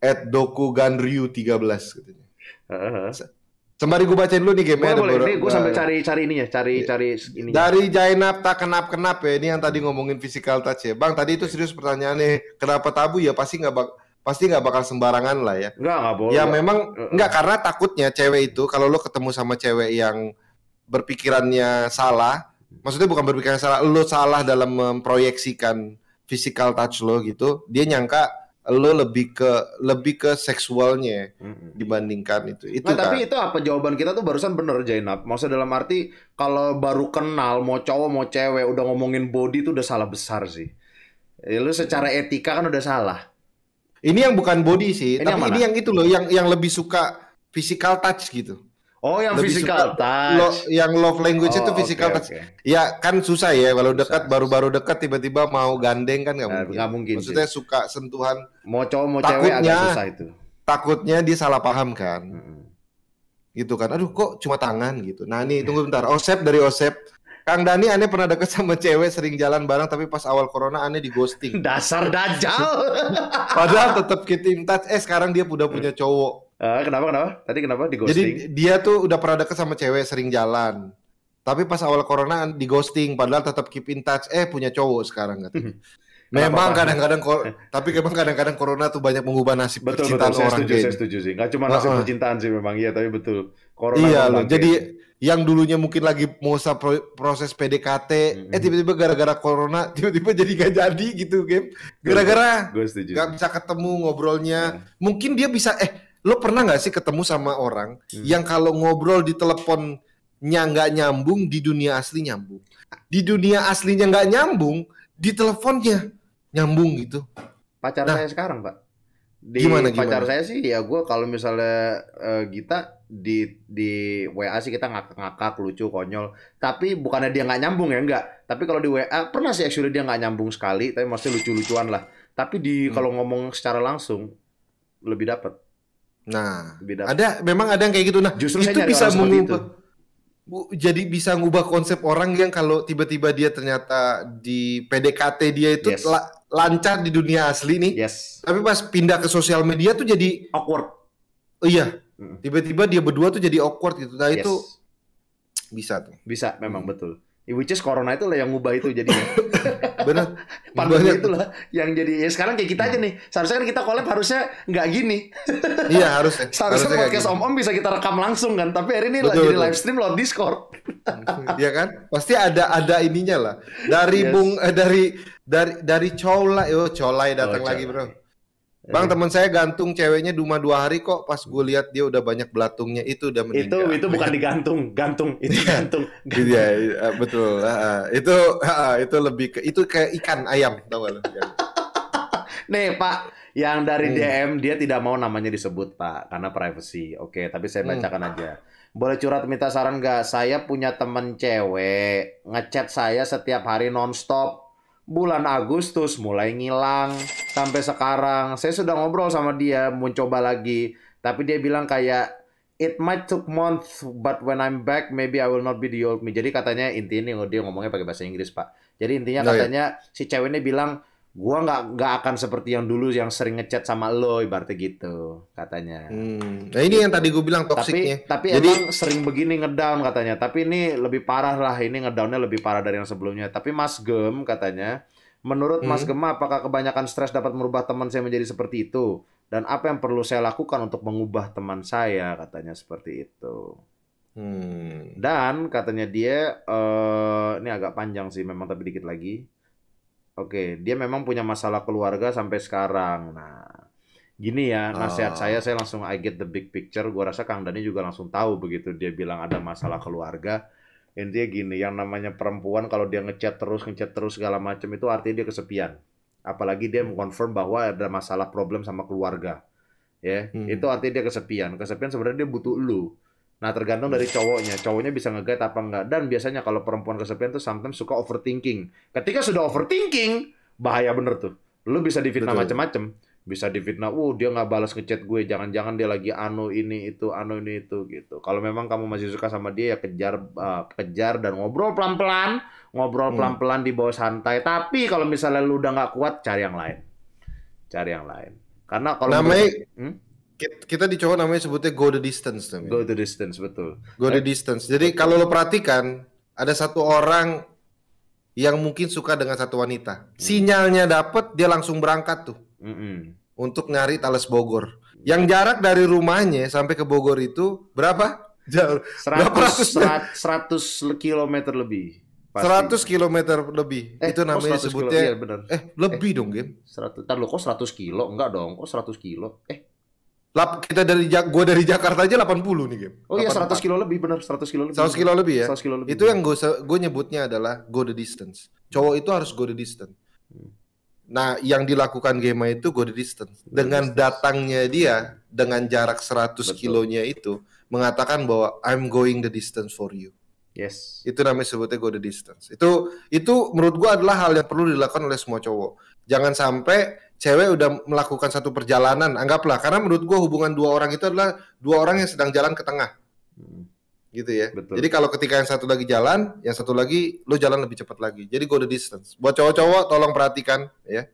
At Doku Dokuganryu 13 katanya. Uh -huh. Sembari gue bacain dulu nih game ya, boleh, boleh. gue sambil eh, cari cari ininya, cari ya. cari ini. Dari Jainab tak kenap kenap ya ini yang tadi ngomongin physical touch ya. Bang tadi itu serius pertanyaannya kenapa tabu ya pasti nggak bang pasti nggak bakal sembarangan lah ya. Enggak, enggak boleh. Ya memang enggak karena takutnya cewek itu kalau lo ketemu sama cewek yang berpikirannya salah, maksudnya bukan berpikiran salah, lo salah dalam memproyeksikan physical touch lo gitu, dia nyangka lo lebih ke lebih ke seksualnya dibandingkan itu itu nah, kan? tapi itu apa jawaban kita tuh barusan bener Jainab maksudnya dalam arti kalau baru kenal mau cowok mau cewek udah ngomongin body itu udah salah besar sih ya, lu secara etika kan udah salah ini yang bukan body sih, ini tapi yang ini yang itu loh, yang yang lebih suka physical touch gitu. Oh, yang lebih physical suka touch. Lo, yang love language oh, itu physical okay, touch. Okay. Ya kan susah ya kalau dekat baru-baru dekat tiba-tiba mau gandeng kan nggak mungkin. Nggak mungkin. Maksudnya sih. suka sentuhan. Mau cowok mau takutnya, cewek agak susah itu. Takutnya dia salah paham kan. Hmm. Gitu kan. Aduh kok cuma tangan gitu. Nah, ini tunggu bentar. Osep dari Osep Kang Dani aneh pernah deket sama cewek sering jalan bareng tapi pas awal corona aneh di ghosting. Dasar dajal. Padahal tetap kita in touch. Eh sekarang dia udah punya hmm. cowok. Uh, kenapa kenapa? Tadi kenapa di ghosting? Jadi dia tuh udah pernah deket sama cewek sering jalan. Tapi pas awal corona di ghosting padahal tetap keep in touch. Eh punya cowok sekarang kan? Memang kadang-kadang tapi memang kadang-kadang corona tuh banyak mengubah nasib betul, percintaan betul. Saya orang. Setuju, saya gitu. setuju sih. Gak cuma nasib uh -huh. percintaan sih memang iya, tapi betul. Corona iya loh. Jadi yang dulunya mungkin lagi mau proses PDKT eh, mm-hmm. eh tiba-tiba gara-gara corona tiba-tiba jadi gak jadi gitu game gara-gara gak bisa ketemu ngobrolnya yeah. mungkin dia bisa eh lo pernah nggak sih ketemu sama orang mm. yang kalau ngobrol di teleponnya nggak nyambung di dunia asli nyambung di dunia aslinya nggak nyambung di teleponnya nyambung gitu pacar nah, saya sekarang pak di gimana, gimana? pacar saya sih ya gue kalau misalnya uh, Gita di di WA sih kita ngakak-ngakak lucu konyol tapi bukannya dia nggak nyambung ya enggak tapi kalau di WA pernah sih actually dia nggak nyambung sekali tapi masih lucu-lucuan lah tapi di hmm. kalau ngomong secara langsung lebih dapat nah lebih dapet. ada memang ada yang kayak gitu nah justru itu bisa mengubah jadi bisa ngubah konsep orang yang kalau tiba-tiba dia ternyata di PDKT dia itu yes. lancar di dunia asli nih. Yes. Tapi pas pindah ke sosial media tuh jadi awkward. Iya, Tiba-tiba dia berdua tuh jadi awkward gitu. Nah yes. itu bisa tuh. Bisa memang hmm. betul. Ya, which is corona itu lah yang ngubah itu jadinya. Benar. Pandemi itu lah yang jadi ya sekarang kayak kita aja nih. Seharusnya kan kita collab harusnya nggak gini. iya harus. seharusnya, seharusnya podcast Om Om bisa kita rekam langsung kan. Tapi hari ini betul, jadi betul. live stream lewat Discord. Iya kan? Pasti ada ada ininya lah. Dari yes. Bung eh, dari dari dari Cholai, oh Cholai datang oh, lagi bro. Bang eh. teman saya gantung ceweknya cuma dua hari kok pas gue lihat dia udah banyak belatungnya itu udah meninggal. Itu itu bukan digantung, gantung itu iya. gantung. Iya ya, betul. itu itu lebih ke itu kayak ikan ayam tau gak Nih Pak yang dari hmm. DM dia tidak mau namanya disebut Pak karena privacy. Oke tapi saya hmm. bacakan hmm. aja. Boleh curhat minta saran nggak? Saya punya temen cewek ngechat saya setiap hari nonstop bulan Agustus mulai ngilang sampai sekarang. Saya sudah ngobrol sama dia, mau coba lagi, tapi dia bilang kayak it might took month but when I'm back maybe I will not be the old me. Jadi katanya intinya dia ngomongnya pakai bahasa Inggris, Pak. Jadi intinya oh, iya. katanya no, yeah. si ceweknya bilang gua nggak nggak akan seperti yang dulu yang sering ngechat sama lo ibaratnya gitu katanya. Hmm. Nah ini yang tadi gue bilang toksiknya. Tapi, ya. tapi Jadi... emang sering begini ngedown katanya. Tapi ini lebih parah lah ini ngedownnya lebih parah dari yang sebelumnya. Tapi Mas Gem katanya, menurut hmm. Mas Gem apakah kebanyakan stres dapat merubah teman saya menjadi seperti itu? Dan apa yang perlu saya lakukan untuk mengubah teman saya katanya seperti itu. Hmm. Dan katanya dia uh, ini agak panjang sih memang tapi dikit lagi Oke, dia memang punya masalah keluarga sampai sekarang. Nah, gini ya nasihat oh. saya, saya langsung I get the big picture. Gua rasa Kang Dani juga langsung tahu begitu dia bilang ada masalah keluarga. Intinya gini, yang namanya perempuan kalau dia ngechat terus, ngechat terus segala macam itu artinya dia kesepian. Apalagi dia mengkonfirm bahwa ada masalah problem sama keluarga. Ya, yeah? hmm. itu artinya dia kesepian. Kesepian sebenarnya dia butuh lu. Nah tergantung dari cowoknya, cowoknya bisa ngegait apa enggak. Dan biasanya kalau perempuan kesepian tuh sometimes suka overthinking. Ketika sudah overthinking, bahaya bener tuh. Lu bisa difitnah macem-macem. Bisa difitnah, uh dia nggak balas ngechat gue, jangan-jangan dia lagi anu ini itu, anu ini itu gitu. Kalau memang kamu masih suka sama dia ya kejar, uh, kejar dan ngobrol pelan-pelan, ngobrol hmm. pelan-pelan di bawah santai. Tapi kalau misalnya lu udah nggak kuat, cari yang lain, cari yang lain. Karena kalau namanya, hmm? kita di cowok namanya sebutnya go the distance namanya. Go the distance betul. Go the eh, distance. Jadi betul. kalau lo perhatikan ada satu orang yang mungkin suka dengan satu wanita. Hmm. Sinyalnya dapet dia langsung berangkat tuh. -hmm. Untuk nyari Tales Bogor. Yang jarak dari rumahnya sampai ke Bogor itu berapa? Jauh. Seratus. 100, kilometer lebih. Seratus kilometer lebih. Eh, itu namanya sebutnya. Kilo, iya, Eh, lebih eh, dong, Game. 100. Entar lo kok seratus kilo? Enggak dong. Kok seratus kilo? Eh, Lap, kita dari gue dari Jakarta aja 80 nih game. Oh iya 100 kilo lebih benar 100 kilo lebih. 100 kilo lebih ya. 100 kilo lebih. Itu yang gue gue nyebutnya adalah go the distance. Cowok itu harus go the distance. Hmm. Nah, yang dilakukan Gema itu go the distance. Dengan datangnya dia hmm. dengan jarak 100 Betul. kilonya itu mengatakan bahwa I'm going the distance for you. Yes. Itu namanya sebutnya go the distance. Itu itu menurut gua adalah hal yang perlu dilakukan oleh semua cowok. Jangan sampai cewek udah melakukan satu perjalanan anggaplah karena menurut gue hubungan dua orang itu adalah dua orang yang sedang jalan ke tengah hmm. gitu ya Betul. jadi kalau ketika yang satu lagi jalan yang satu lagi lo jalan lebih cepat lagi jadi go the distance buat cowok-cowok tolong perhatikan ya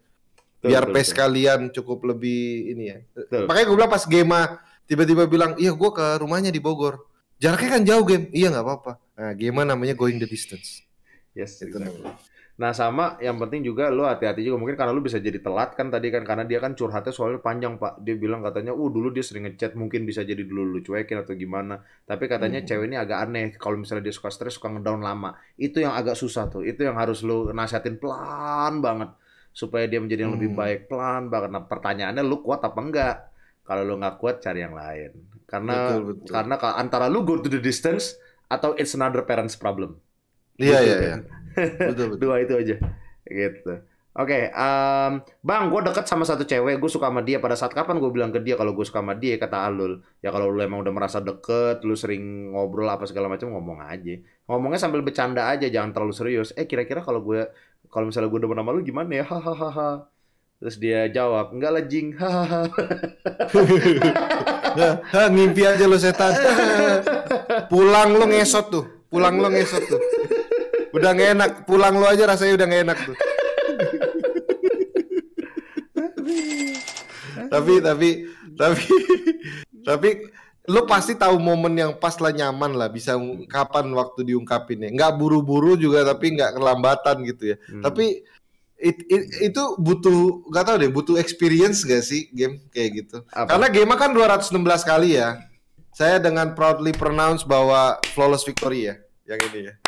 biar betul, pace betul. kalian cukup lebih ini ya betul. makanya gue bilang pas Gema tiba-tiba bilang iya gue ke rumahnya di Bogor jaraknya kan jauh game iya nggak apa-apa nah Gema namanya going the distance yes itu exactly. Nah sama yang penting juga lo hati-hati juga mungkin karena lo bisa jadi telat kan tadi kan karena dia kan curhatnya soalnya panjang pak dia bilang katanya uh dulu dia sering ngechat mungkin bisa jadi dulu lo cuekin atau gimana tapi katanya hmm. cewek ini agak aneh kalau misalnya dia suka stres suka ngedown lama itu yang agak susah tuh itu yang harus lo nasihatin pelan banget supaya dia menjadi yang hmm. lebih baik pelan banget nah pertanyaannya lo kuat apa enggak kalau lo nggak kuat cari yang lain karena betul, betul. karena antara lo go to the distance atau it's another parents problem iya gitu, iya iya betul, betul. dua itu aja gitu Oke, okay, um, bang, gue deket sama satu cewek, gue suka sama dia. Pada saat kapan gue bilang ke dia kalau gue suka sama dia? Kata Alul. Ya kalau lu emang udah merasa deket, lu sering ngobrol apa segala macam, ngomong aja. Ngomongnya sambil bercanda aja, jangan terlalu serius. Eh, kira-kira kalau gue, kalau misalnya gue udah sama lu gimana ya? Hahaha. Terus dia jawab, enggak lah jing, hahaha. mimpi aja lu setan. Pulang lu ngesot tuh. Pulang lo ngesot tuh udah gak enak pulang lo aja rasanya udah gak enak tuh tapi tapi tapi tapi lo pasti tahu momen yang pas lah nyaman lah bisa kapan waktu diungkapinnya nggak buru-buru juga tapi nggak kelambatan gitu ya hmm. tapi it, it, itu butuh nggak tahu deh butuh experience gak sih game kayak gitu Apa? karena game kan 216 kali ya saya dengan proudly pronounce bahwa flawless victory ya yang ini ya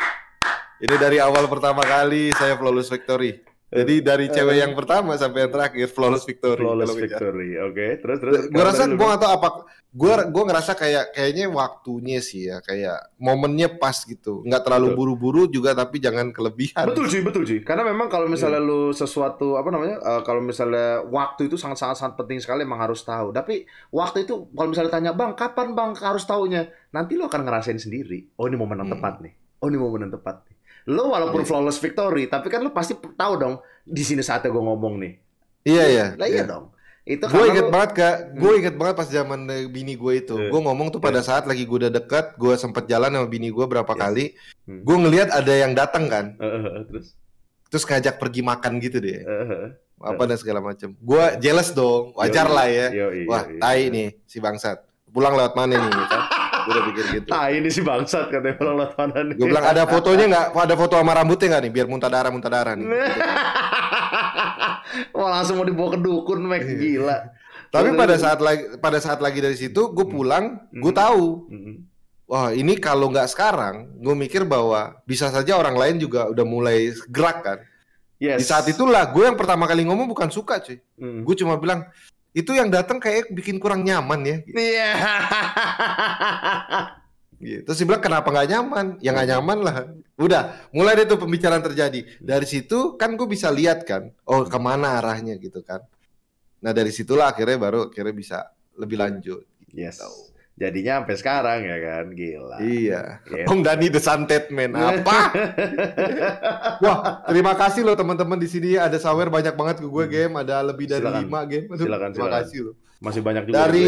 ini dari awal pertama kali saya flawless victory. Jadi dari cewek yang pertama sampai yang terakhir flawless victory. Flawless victory, oke. Okay. Terus terus. Gue rasa gue gak tau apa. Gue gue ngerasa kayak kayaknya waktunya sih ya, kayak momennya pas gitu. Nggak terlalu buru-buru juga, tapi jangan kelebihan. Betul sih, betul sih. Karena memang kalau misalnya yeah. lu sesuatu apa namanya, uh, kalau misalnya waktu itu sangat-sangat sangat penting sekali, emang harus tahu. Tapi waktu itu kalau misalnya tanya bang, kapan bang harus taunya? Nanti lu akan ngerasain sendiri. Oh ini momen yang hmm. tepat nih. Oh ini momen yang tepat nih lo walaupun yeah. flawless victory tapi kan lo pasti tahu dong di sini saatnya gue ngomong nih iya iya lah iya, iya. dong itu gue inget lo... banget kak hmm. gue inget banget pas zaman bini gue itu yeah. gue ngomong tuh pada yeah. saat lagi gue udah deket gue sempet jalan sama bini gue berapa yeah. kali hmm. gue ngelihat ada yang datang kan terus terus ngajak pergi makan gitu deh apa dan segala macam gue jealous dong wajar lah ya yo, yo, wah tai nih si bangsat pulang lewat mana nih gitu. gue udah pikir gitu. Nah ini sih bangsat katanya orang lihat kanan. Gue bilang ada fotonya nggak? Ada foto sama rambutnya nggak nih? Biar muntah darah muntah darah nih. Wah langsung mau dibawa ke dukun, Mac iya. gila. Tapi pada saat lagi pada saat lagi dari situ gue hmm. pulang, hmm. gue tahu. Hmm. Wah ini kalau nggak sekarang, gue mikir bahwa bisa saja orang lain juga udah mulai gerak kan. Yes. Di saat itulah gue yang pertama kali ngomong bukan suka cuy. Mm. Gue cuma bilang, itu yang datang kayak bikin kurang nyaman ya. Iya. Yeah. gitu. Terus dia bilang kenapa nggak nyaman? Ya nggak nyaman lah. Udah, mulai deh tuh pembicaraan terjadi. Dari situ kan gue bisa lihat kan, oh kemana arahnya gitu kan. Nah dari situlah akhirnya baru akhirnya bisa lebih lanjut. Gitu. Yes jadinya sampai sekarang ya kan gila iya gitu. Om Dani the Santet Man apa wah terima kasih loh teman-teman di sini ada sawer banyak banget ke gue hmm. game ada lebih dari silakan. 5 game Aduh, silakan, terima silakan. kasih loh masih banyak juga dari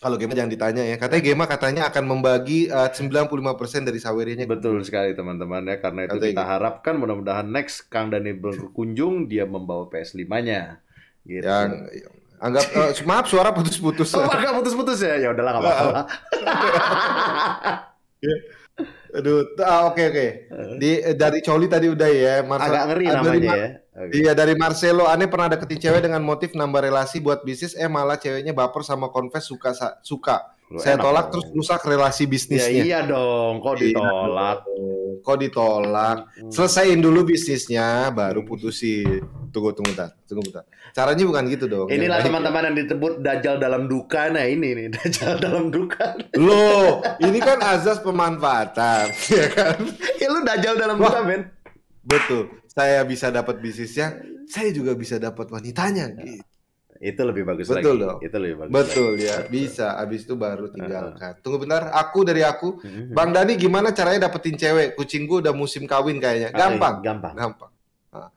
kalau game jangan ditanya ya. Katanya game katanya akan membagi eh, uh, 95% dari sawerinya. Betul sekali teman-teman ya. Karena itu katanya kita gitu. harapkan mudah-mudahan next Kang Dani berkunjung dia membawa PS5-nya. Gitu. Yang, yang Anggap uh, maaf suara putus-putus. Oh, agak putus-putus ya. Ya udahlah enggak apa-apa. Aduh, oke ah, oke. Okay, Di eh, dari Choli tadi udah ya, Marcelo. Agak ngeri namanya dari, ya. Okay. Iya, dari Marcelo aneh pernah deketin cewek dengan motif nambah relasi buat bisnis eh malah ceweknya baper sama confess suka suka saya tolak dong. terus rusak relasi bisnisnya. Ya, iya dong, kok iya ditolak. Iya, kok ditolak. Hmm. Selesaiin dulu bisnisnya, baru hmm. putusin. Tunggu, tunggu bentar, tunggu tunggu. Caranya bukan gitu dong. Inilah teman-teman yang, yang disebut dajal dalam duka. Nah ini nih, dajal dalam duka. Loh, ini kan azas pemanfaatan, ya kan? Ya lu dajal dalam Wah. duka, men. Betul. Saya bisa dapat bisnisnya, saya juga bisa dapat wanitanya. Gitu. Itu lebih bagus Betul lagi. Dong. Itu lebih bagus. Betul lagi. ya, bisa. Abis itu baru tinggalkan. Tunggu bentar, aku dari aku. Mm-hmm. Bang Dani gimana caranya dapetin cewek? Kucing gua udah musim kawin kayaknya. Gampang. Ay, gampang. Gampang. Ah.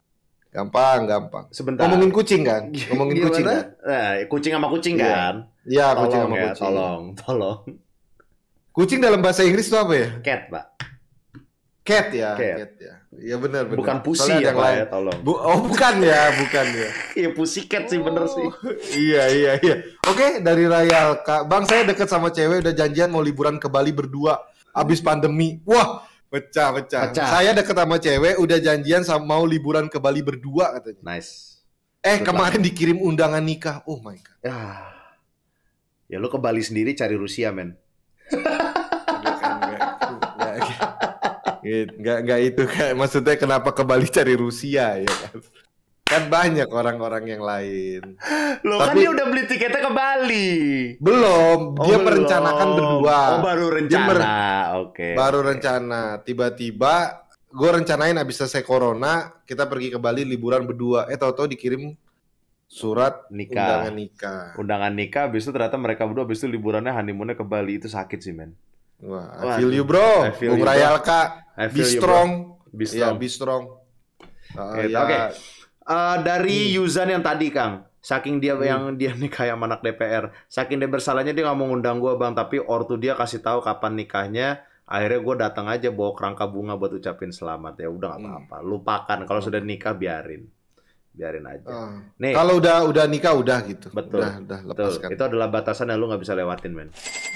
Gampang, gampang. Sebentar. Ngomongin kucing kan? Ngomongin Gimana? kucing kan? Eh, kucing sama kucing yeah. kan? Iya, kucing sama ya, kucing. Tolong, tolong. Kucing dalam bahasa Inggris itu apa ya? Cat, Pak. Cat ya, cat, cat ya. Iya benar benar. Bukan pusi ya, ya, tolong. Bu oh bukan ya, bukan ya. Iya pusi cat sih bener sih. Oh, iya iya iya. Oke, dari Royal Kak. Bang saya deket sama cewek udah janjian mau liburan ke Bali berdua abis pandemi. Wah, pecah pecah. pecah. Saya deket sama cewek udah janjian sama mau liburan ke Bali berdua katanya. Nice. Eh Betul kemarin dikirim undangan nikah. Oh my god. Ya, ya lu ke Bali sendiri cari Rusia, men. nggak nggak itu kayak maksudnya kenapa ke Bali cari Rusia ya kan? kan banyak orang-orang yang lain. Loh kan dia udah beli tiketnya ke Bali. Belum, oh, dia belum. merencanakan berdua. Oh baru rencana. Oke. Okay. Baru rencana. Tiba-tiba gue rencanain abis selesai corona kita pergi ke Bali liburan berdua. Eh tahu-tahu dikirim surat nikah. undangan nikah. Undangan nikah, abis ternyata mereka berdua abis itu liburannya honeymoonnya ke Bali itu sakit sih men. Wah, I feel you bro. I feel Bung Rayal Kak. Ya, be strong. You, ah, be strong. Ya, be strong. Uh, Oke. Okay. Uh, eh, dari hmm. Yuzan yang tadi Kang, saking dia hmm. yang dia nikah yang anak DPR, saking dia bersalahnya dia nggak mau ngundang gue bang, tapi ortu dia kasih tahu kapan nikahnya, akhirnya gue datang aja bawa kerangka bunga buat ucapin selamat ya udah nggak hmm. apa-apa, hmm. lupakan kalau hmm. sudah nikah biarin biarin aja. Uh, Nih, kalau udah udah nikah udah gitu. Betul. Udah, udah lepaskan. Betul. Itu adalah batasan yang lu nggak bisa lewatin, men.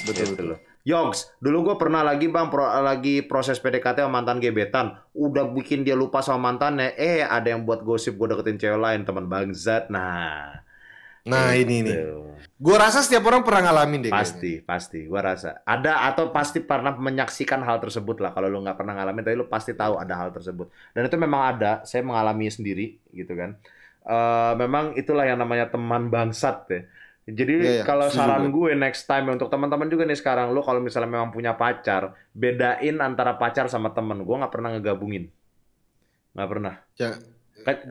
Betul. Gitu betul. Loh. Yogs, dulu gue pernah lagi bang pro, lagi proses PDKT sama mantan gebetan. Udah bikin dia lupa sama mantannya. Eh ada yang buat gosip gue deketin cewek lain teman bang Zat. Nah, nah gitu. ini nih. Gue rasa setiap orang pernah ngalamin deh. Pasti, kayaknya. pasti. Gue rasa ada atau pasti pernah menyaksikan hal tersebut lah. Kalau lo nggak pernah ngalamin, tapi lo pasti tahu ada hal tersebut. Dan itu memang ada. Saya mengalami sendiri gitu kan. Uh, memang itulah yang namanya teman bangsat ya jadi yeah, yeah. kalau saran gue next time untuk teman-teman juga nih sekarang lo kalau misalnya memang punya pacar, bedain antara pacar sama temen. Gue nggak pernah ngegabungin, nggak pernah. Ya,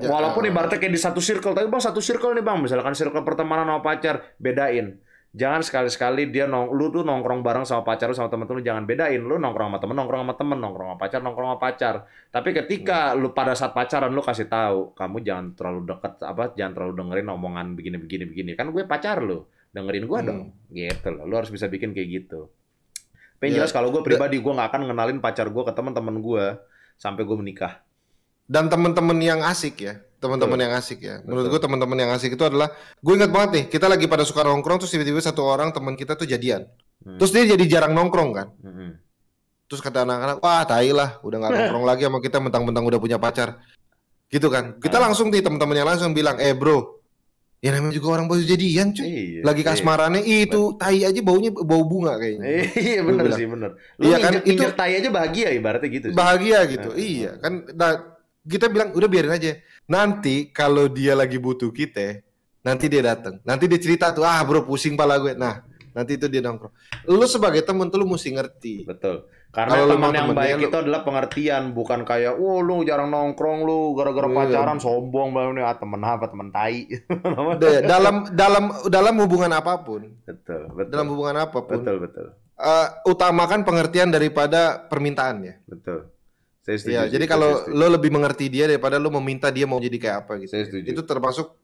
Walaupun ya, ibaratnya kayak di satu circle, tapi bang satu circle nih bang, misalkan circle pertemanan sama pacar, bedain jangan sekali-sekali dia nong lu tuh nongkrong bareng sama pacar lu sama temen lu jangan bedain lu nongkrong sama temen nongkrong sama temen nongkrong sama pacar nongkrong sama pacar tapi ketika hmm. lu pada saat pacaran lu kasih tahu kamu jangan terlalu deket apa jangan terlalu dengerin omongan begini begini begini kan gue pacar lu dengerin gue hmm. dong gitu loh lu harus bisa bikin kayak gitu pengin yeah. jelas kalau gue pribadi gue nggak akan ngenalin pacar gue ke temen-temen gue sampai gue menikah dan temen-temen yang asik ya teman-teman yang asik ya. Menurut gue teman-teman yang asik itu adalah gue ingat banget nih, kita lagi pada suka nongkrong terus tiba-tiba satu orang teman kita tuh jadian. Hmm. Terus dia jadi jarang nongkrong kan. Hmm. Terus kata anak-anak, "Wah, tai lah, udah gak nongkrong lagi sama kita mentang-mentang udah punya pacar." Gitu kan. Kita ah. langsung nih teman-temannya langsung bilang, "Eh, bro, Ya namanya juga orang baru jadian cuy. Iya, Lagi iya. kasmarannya iya. itu tai aja baunya bau bunga kayaknya. Iya benar sih bener Lu iya kan itu tai aja bahagia ibaratnya gitu sih. Bahagia gitu. Nah, iya kan nah, kita bilang udah biarin aja Nanti kalau dia lagi butuh kita, nanti dia datang. Nanti dia cerita tuh, ah bro pusing pala gue. Nah, nanti itu dia nongkrong. Lu sebagai temen tuh lu mesti ngerti. Betul. Karena teman yang baik lu... adalah pengertian, bukan kayak, "Wah, oh, lu jarang nongkrong lu gara-gara yeah. pacaran sombong banget ah temen apa temen tai." dalam dalam dalam hubungan apapun. Betul, betul. Dalam hubungan apapun. Betul, betul. Uh, utamakan pengertian daripada permintaan ya. Betul. Saya iya, setuju. Ya, jadi kalau setuju. lo lebih mengerti dia daripada lo meminta dia mau jadi kayak apa gitu. Saya ya. setuju. Itu termasuk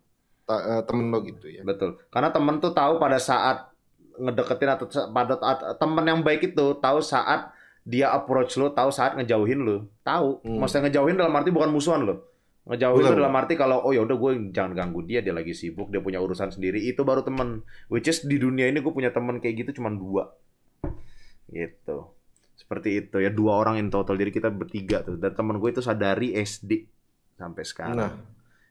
eh, temen lo gitu ya. Betul. Karena temen tuh tahu pada saat ngedeketin atau pada saat temen yang baik itu tahu saat dia approach lo, tahu saat ngejauhin lo. Tahu. Hmm. Maksudnya ngejauhin dalam arti bukan musuhan lo. Ngejauhin itu dalam arti kalau oh ya udah gue jangan ganggu dia, dia lagi sibuk, dia punya urusan sendiri, itu baru temen. Which is di dunia ini gue punya temen kayak gitu cuma dua. Gitu seperti itu ya dua orang in total jadi kita bertiga tuh dan teman gue itu sadari SD sampai sekarang nah.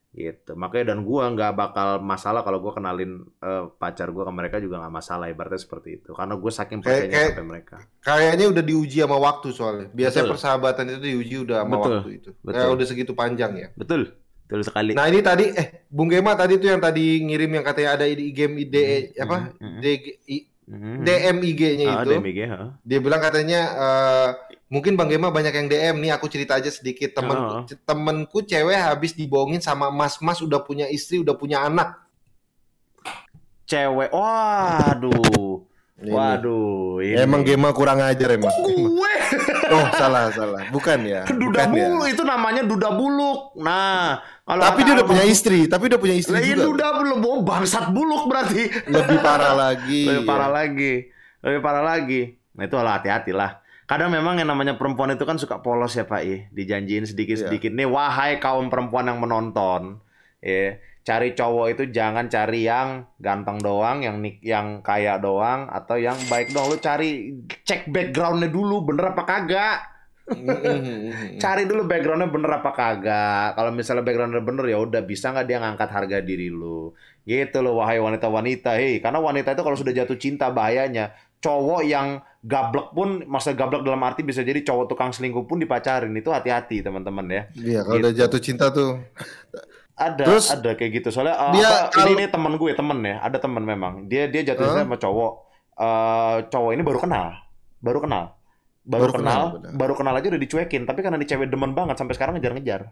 gitu makanya dan gue nggak bakal masalah kalau gue kenalin uh, pacar gue ke mereka juga nggak masalah ibaratnya seperti itu karena gue saking percaya kayak, sampai mereka kayaknya udah diuji sama waktu soalnya biasanya betul. persahabatan itu diuji udah sama betul, waktu itu ya, betul. Kayak udah segitu panjang ya betul betul sekali nah ini tadi eh Bung Gema tadi tuh yang tadi ngirim yang katanya ada ide game ide mm -hmm. apa mm -hmm hmm DM IG-nya ah, itu. DM IG, huh? Dia bilang katanya uh, mungkin Bang Gema banyak yang DM nih aku cerita aja sedikit temen oh. temenku cewek habis dibohongin sama mas-mas udah punya istri, udah punya anak. Cewek. Waduh. Ini. Waduh, ini. emang Gema kurang ajar emang. gue? Oh salah salah, bukan ya. Duda bulu ya. itu namanya duda buluk. Nah, kalau tapi dia udah punya istri, tapi udah punya istri nah, juga. udah belum mau oh, bangsat buluk berarti. Lebih parah lagi. Lebih parah lagi. Lebih parah lagi. Nah itu lah hati-hati lah. Kadang memang yang namanya perempuan itu kan suka polos ya Pak I. Ya. Dijanjiin sedikit-sedikit. Iya. Nih wahai kaum perempuan yang menonton. Ya, cari cowok itu jangan cari yang ganteng doang, yang nik yang kaya doang atau yang baik doang. Lu cari cek backgroundnya dulu bener apa kagak Mm-hmm. Cari dulu backgroundnya bener apa kagak. Kalau misalnya backgroundnya bener ya udah bisa nggak dia ngangkat harga diri lu. Gitu loh wahai wanita-wanita. Hei, karena wanita itu kalau sudah jatuh cinta bahayanya. Cowok yang gablek pun, masa gablek dalam arti bisa jadi cowok tukang selingkuh pun dipacarin. Itu hati-hati teman-teman ya. Iya, kalau gitu. udah jatuh cinta tuh ada Terus, ada kayak gitu soalnya uh, ini, ini teman gue temen ya ada temen memang dia dia jatuh cinta huh? sama cowok uh, cowok ini baru kenal baru kenal baru, baru kenal, kenal baru kenal aja udah dicuekin tapi karena dicewek cewek demen banget sampai sekarang ngejar-ngejar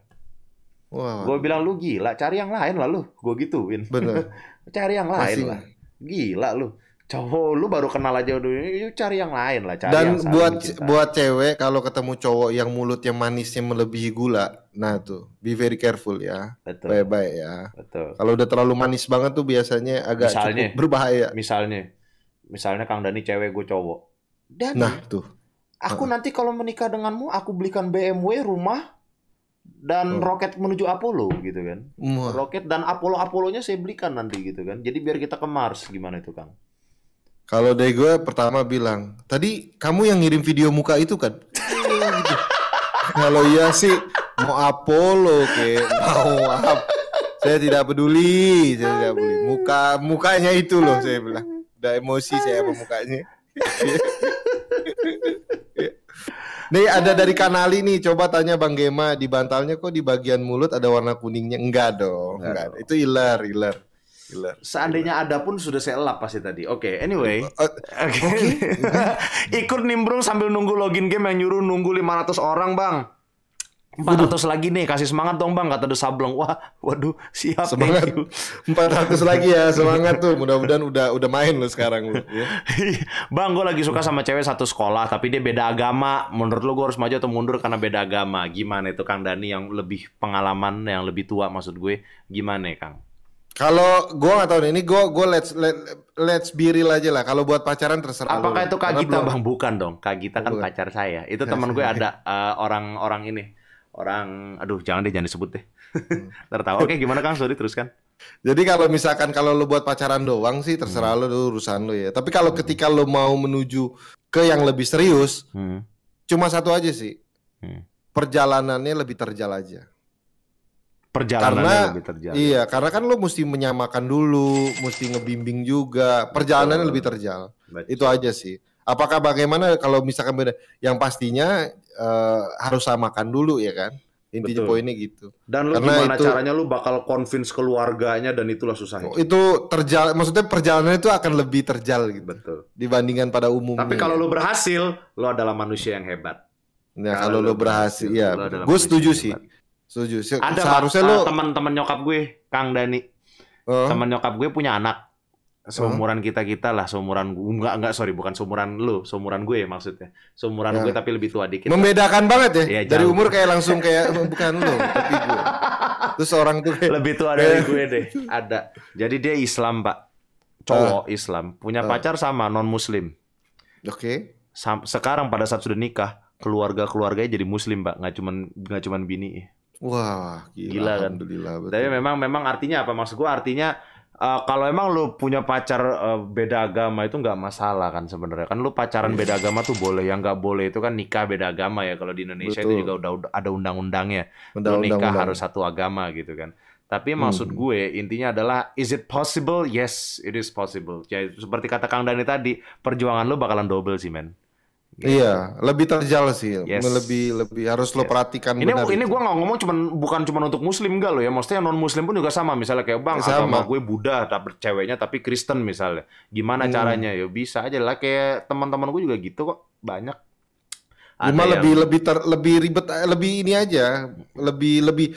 wow. gue bilang lu gila cari yang lain lah lu gue gituin bener. cari yang lain lah gila lu cowok lu baru kenal aja udah cari yang lain lah cari dan yang buat cinta. buat cewek kalau ketemu cowok yang mulut yang manisnya melebihi gula nah tuh be very careful ya betul. bye bye ya betul kalau udah terlalu manis banget tuh biasanya agak misalnya, cukup berbahaya misalnya misalnya kang Dani cewek gue cowok dan nah tuh Aku uh. nanti kalau menikah denganmu, aku belikan BMW, rumah, dan uh. roket menuju Apollo gitu kan. Uh. Roket dan Apollo Apollonya saya belikan nanti gitu kan. Jadi biar kita ke Mars gimana itu Kang? Kalau dari gue pertama bilang, tadi kamu yang ngirim video muka itu kan? kalau iya sih mau Apollo ke mau apa? Saya tidak peduli, saya tidak peduli. Muka mukanya itu loh saya bilang. Udah emosi saya apa mukanya. Nih iya, ada dari iya. Kanali nih, coba tanya Bang Gema di bantalnya kok di bagian mulut ada warna kuningnya? Enggak dong, enggak. enggak. Itu iler, iler. Gila. Seandainya ada pun sudah saya elap pasti tadi. Oke, okay, anyway. Uh, eh, okay. Ikut nimbrung sambil nunggu login game yang nyuruh nunggu 500 orang, Bang. Empat ratus lagi nih, kasih semangat dong bang, kata The Sableng. Wah, waduh, siap. Semangat. Empat ratus lagi ya, semangat tuh. Mudah-mudahan udah udah main lo sekarang lo. Ya. bang, gue lagi suka sama cewek satu sekolah, tapi dia beda agama. Menurut lo gue harus maju atau mundur karena beda agama? Gimana itu Kang Dani yang lebih pengalaman, yang lebih tua maksud gue? Gimana ya, Kang? Kalau gue gak tau nih, ini gue gue let's let, let's be real aja lah. Kalau buat pacaran terserah. Apakah lo, itu Kak Gita bang? Bukan dong. Kak Gita oh, kan Bukan. pacar saya. Itu ya, teman gue ada uh, eh, orang, orang ini orang aduh jangan deh jangan disebut deh hmm. tertawa oke gimana kang sorry teruskan jadi kalau misalkan kalau lo buat pacaran doang sih terserah hmm. lo urusan lo ya tapi kalau hmm. ketika lo mau menuju ke yang lebih serius hmm. cuma satu aja sih hmm. perjalanannya lebih terjal aja perjalanannya karena, lebih terjal iya karena kan lo mesti menyamakan dulu mesti ngebimbing juga perjalanannya lebih terjal Betul. itu aja sih apakah bagaimana kalau misalkan beda yang pastinya Eh, harus samakan dulu ya kan intinya poinnya gitu dan lu Karena gimana itu, caranya lu bakal convince keluarganya dan itulah susahnya itu terjal maksudnya perjalanan itu akan lebih terjal gitu Betul. dibandingkan pada umumnya tapi kalau lu berhasil lu adalah manusia yang hebat ya kalau, kalau lu berhasil, ya gue setuju sih setuju sih ada seharusnya lu eh, teman-teman nyokap gue Kang Dani uh. teman nyokap gue punya anak seumuran kita kita lah seumuran gue nggak nggak sorry bukan seumuran lu seumuran gue maksudnya seumuran ya. gue tapi lebih tua dikit membedakan lah. banget ya, ya dari jauh. umur kayak langsung kayak bukan lu tapi gue terus orang tuh kayak, lebih tua dari gue deh ada jadi dia Islam pak cowok uh, Islam punya uh, pacar sama non muslim oke okay. sekarang pada saat sudah nikah keluarga keluarganya jadi muslim pak nggak cuman nggak cuman bini Wah, gila, gila kan. Betul. Tapi memang memang artinya apa? Maksud gua artinya uh, kalau emang lu punya pacar uh, beda agama itu nggak masalah kan sebenarnya kan lu pacaran beda agama tuh boleh yang nggak boleh itu kan nikah beda agama ya kalau di Indonesia Betul. itu juga udah, udah ada undang-undangnya undang, -undang nikah harus satu agama gitu kan tapi hmm. maksud gue intinya adalah is it possible yes it is possible Jadi ya, seperti kata Kang Dani tadi perjuangan lu bakalan double sih men Gitu. Iya, lebih terjal sih. Yes. Lebih lebih harus yes. lo perhatikan. Ini benar ini gue nggak ngomong cuman bukan cuman untuk muslim gak lo ya. Maksudnya non muslim pun juga sama. Misalnya kayak bang, sama. agama gue Buddha tapi ceweknya tapi Kristen misalnya. Gimana hmm. caranya? Ya bisa aja lah. Kayak teman-teman gue juga gitu kok banyak. Cuma yang... lebih lebih ter, lebih ribet lebih ini aja lebih lebih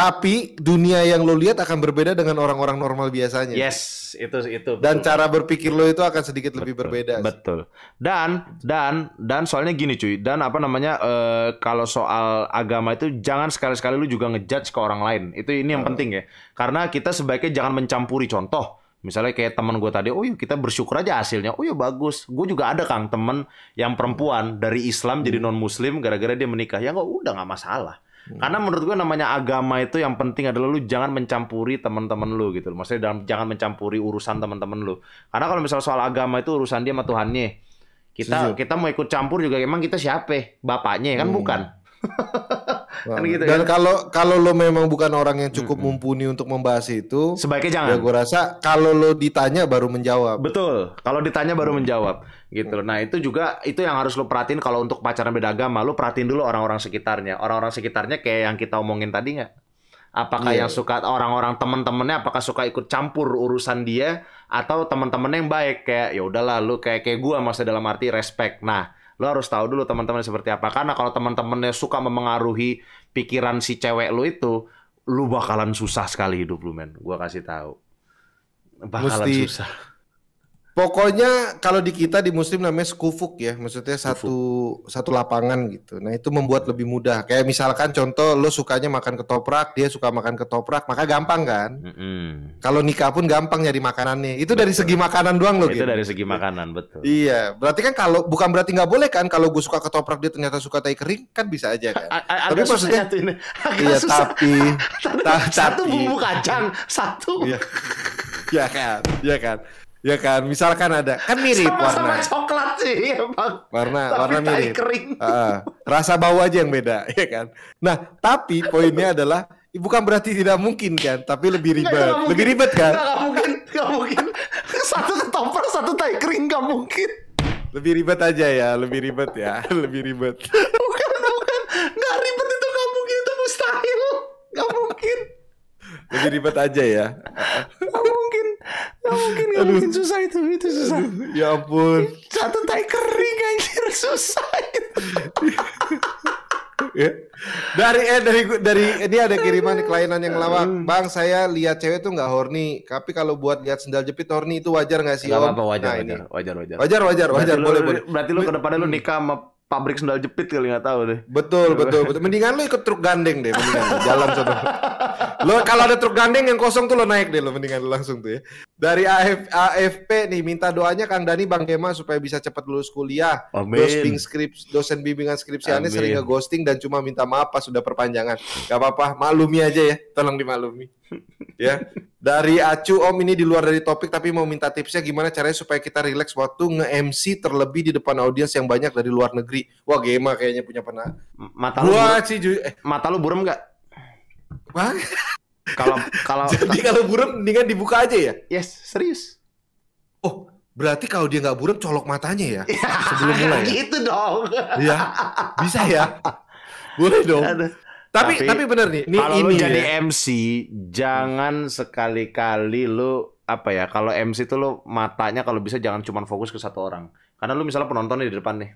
tapi dunia yang lo lihat akan berbeda dengan orang-orang normal biasanya. Yes, itu itu. Dan betul. cara berpikir lo itu akan sedikit betul, lebih berbeda. Betul. Dan dan dan soalnya gini cuy, dan apa namanya uh, kalau soal agama itu jangan sekali-sekali lo juga ngejudge ke orang lain. Itu ini yang uh. penting ya. Karena kita sebaiknya jangan mencampuri contoh. Misalnya kayak teman gue tadi, oh yuk kita bersyukur aja hasilnya. Oh ya bagus. Gue juga ada kang teman yang perempuan dari Islam jadi hmm. non Muslim gara-gara dia menikah. Ya nggak udah nggak masalah Hmm. Karena menurut gua namanya agama itu yang penting adalah lu jangan mencampuri teman-teman lu gitu. Maksudnya dalam, jangan mencampuri urusan teman-teman lu. Karena kalau misalnya soal agama itu urusan dia sama Tuhannya. Kita Sejujur. kita mau ikut campur juga emang kita siapa? Bapaknya kan hmm. bukan. Kan gitu Dan ya? kalau kalau lo memang bukan orang yang cukup hmm. mumpuni untuk membahas itu, sebaiknya jangan. Ya gue rasa kalau lo ditanya baru menjawab. Betul. Kalau ditanya baru mm. menjawab gitu -hmm. Nah, itu juga itu yang harus lo perhatiin kalau untuk pacaran beda agama, lo perhatiin dulu orang-orang sekitarnya. Orang-orang sekitarnya kayak yang kita omongin tadi nggak? Apakah yeah. yang suka orang-orang temen-temennya apakah suka ikut campur urusan dia atau temen-temennya yang baik kayak ya udahlah lu kayak kayak gua masa dalam arti respect. Nah, lo harus tahu dulu teman-teman seperti apa karena kalau teman-temannya suka memengaruhi pikiran si cewek lo itu lu bakalan susah sekali hidup lu men gua kasih tahu bakalan Mesti susah Pokoknya kalau di kita di muslim namanya skufuk ya, maksudnya satu skufuk. satu lapangan gitu. Nah, itu membuat lebih mudah. Kayak misalkan contoh lo sukanya makan ketoprak, dia suka makan ketoprak, maka gampang kan? Mm -hmm. Kalau nikah pun gampang nyari makanannya. Itu betul. dari segi makanan doang lo Itu gitu. dari segi makanan, betul. Iya, berarti kan kalau bukan berarti nggak boleh kan kalau gue suka ketoprak dia ternyata suka tai kering kan bisa aja kan. A tapi maksudnya ini. iya, susah. tapi satu bumbu kacang, satu. Iya. iya kan, ya kan. Ya kan, misalkan ada kan mirip Sama-sama warna. coklat sih, ya bang. Warna tapi warna mirip. Kering. Uh, rasa bau aja yang beda, ya kan. Nah, tapi poinnya adalah bukan berarti tidak mungkin kan, tapi lebih ribet. Nggak, lebih ribet kan? Nggak, mungkin, nggak mungkin. Satu ketoprak, satu tai kering nggak mungkin. Lebih ribet aja ya, lebih ribet ya, lebih ribet. bukan, bukan. Nggak ribet itu nggak mungkin, itu mustahil. Nggak mungkin. lebih ribet aja ya. Gak mungkin, gak mungkin susah itu, itu susah. Aduh, ya ampun. Satu tai kering anjir susah itu. ya. Dari eh dari dari eh, ini ada kiriman kelainan yang lawak. Bang, saya lihat cewek tuh nggak horny, tapi kalau buat lihat sendal jepit horny itu wajar nggak sih? Gak apa wajar, nah, wajar, wajar, wajar. Wajar, wajar, wajar. boleh, boleh. Berarti lu ke depannya lu hmm. nikah sama pabrik sendal jepit kali nggak tahu deh. Betul, betul, betul. Mendingan lu ikut truk gandeng deh, mendingan jalan sana. Lo kalau ada truk gandeng yang kosong tuh lo naik deh lo mendingan lo langsung tuh ya. Dari AF, AFP nih minta doanya Kang Dani Bang Kema supaya bisa cepat lulus kuliah. Amin. Dosen dosen bimbingan skripsi aneh sering ngeghosting dan cuma minta maaf pas sudah perpanjangan. Gak apa-apa, maklumi aja ya. Tolong dimaklumi. ya dari Acu Om ini di luar dari topik tapi mau minta tipsnya gimana caranya supaya kita rileks waktu nge-MC terlebih di depan audiens yang banyak dari luar negeri. Wah Gema kayaknya punya pernah. Mata lu Wah, sih eh. mata lu buram nggak? Kalau kalau jadi kalau buram dengan dibuka aja ya. Yes serius. Oh berarti kalau dia nggak buram colok matanya ya, sebelum mulai. Ya? Gitu dong. Iya bisa ya. Boleh dong tapi tapi, tapi bener nih ini, kalau ini lu ya. jadi MC jangan sekali-kali lu apa ya kalau MC tuh lu matanya kalau bisa jangan cuma fokus ke satu orang karena lu misalnya penontonnya di depan nih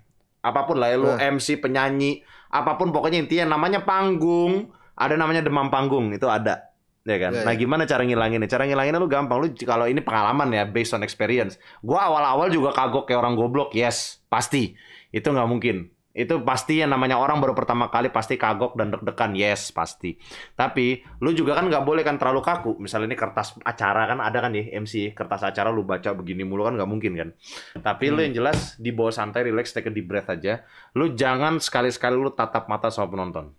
apapun lah ya lu hmm. Ah. MC penyanyi apapun pokoknya intinya namanya panggung ada namanya demam panggung itu ada ya kan. ya, ya. nah, gimana cara ngilanginnya? Cara ngilanginnya lu gampang. Lu kalau ini pengalaman ya, based on experience. Gua awal-awal juga kagok kayak orang goblok, yes, pasti. Itu nggak mungkin. Itu pasti yang namanya orang baru pertama kali pasti kagok dan deg-degan, yes pasti. Tapi lu juga kan nggak boleh kan terlalu kaku. Misalnya ini kertas acara kan ada kan nih MC kertas acara lu baca begini mulu kan nggak mungkin kan. Tapi hmm. lu yang jelas di bawah santai, relax, take a deep breath aja. Lu jangan sekali-sekali lu tatap mata sama penonton.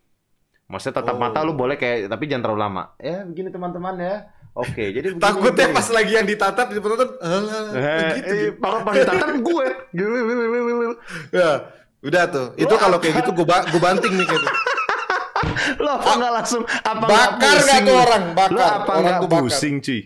Maksudnya tatap oh. mata lu oh. boleh kayak tapi jangan terlalu lama. Ya begini teman-teman ya. Oke, jadi takutnya begini. pas lagi yang ditatap penonton, eh, eh, eh gitu. Eh, pas ditatap gue. Ya. Udah tuh. Itu kalau kayak gitu gue ba banting nih gitu. Lo apa ah, nggak langsung apa bakar nggak tuh orang bakar? Lo apa nggak pusing cuy?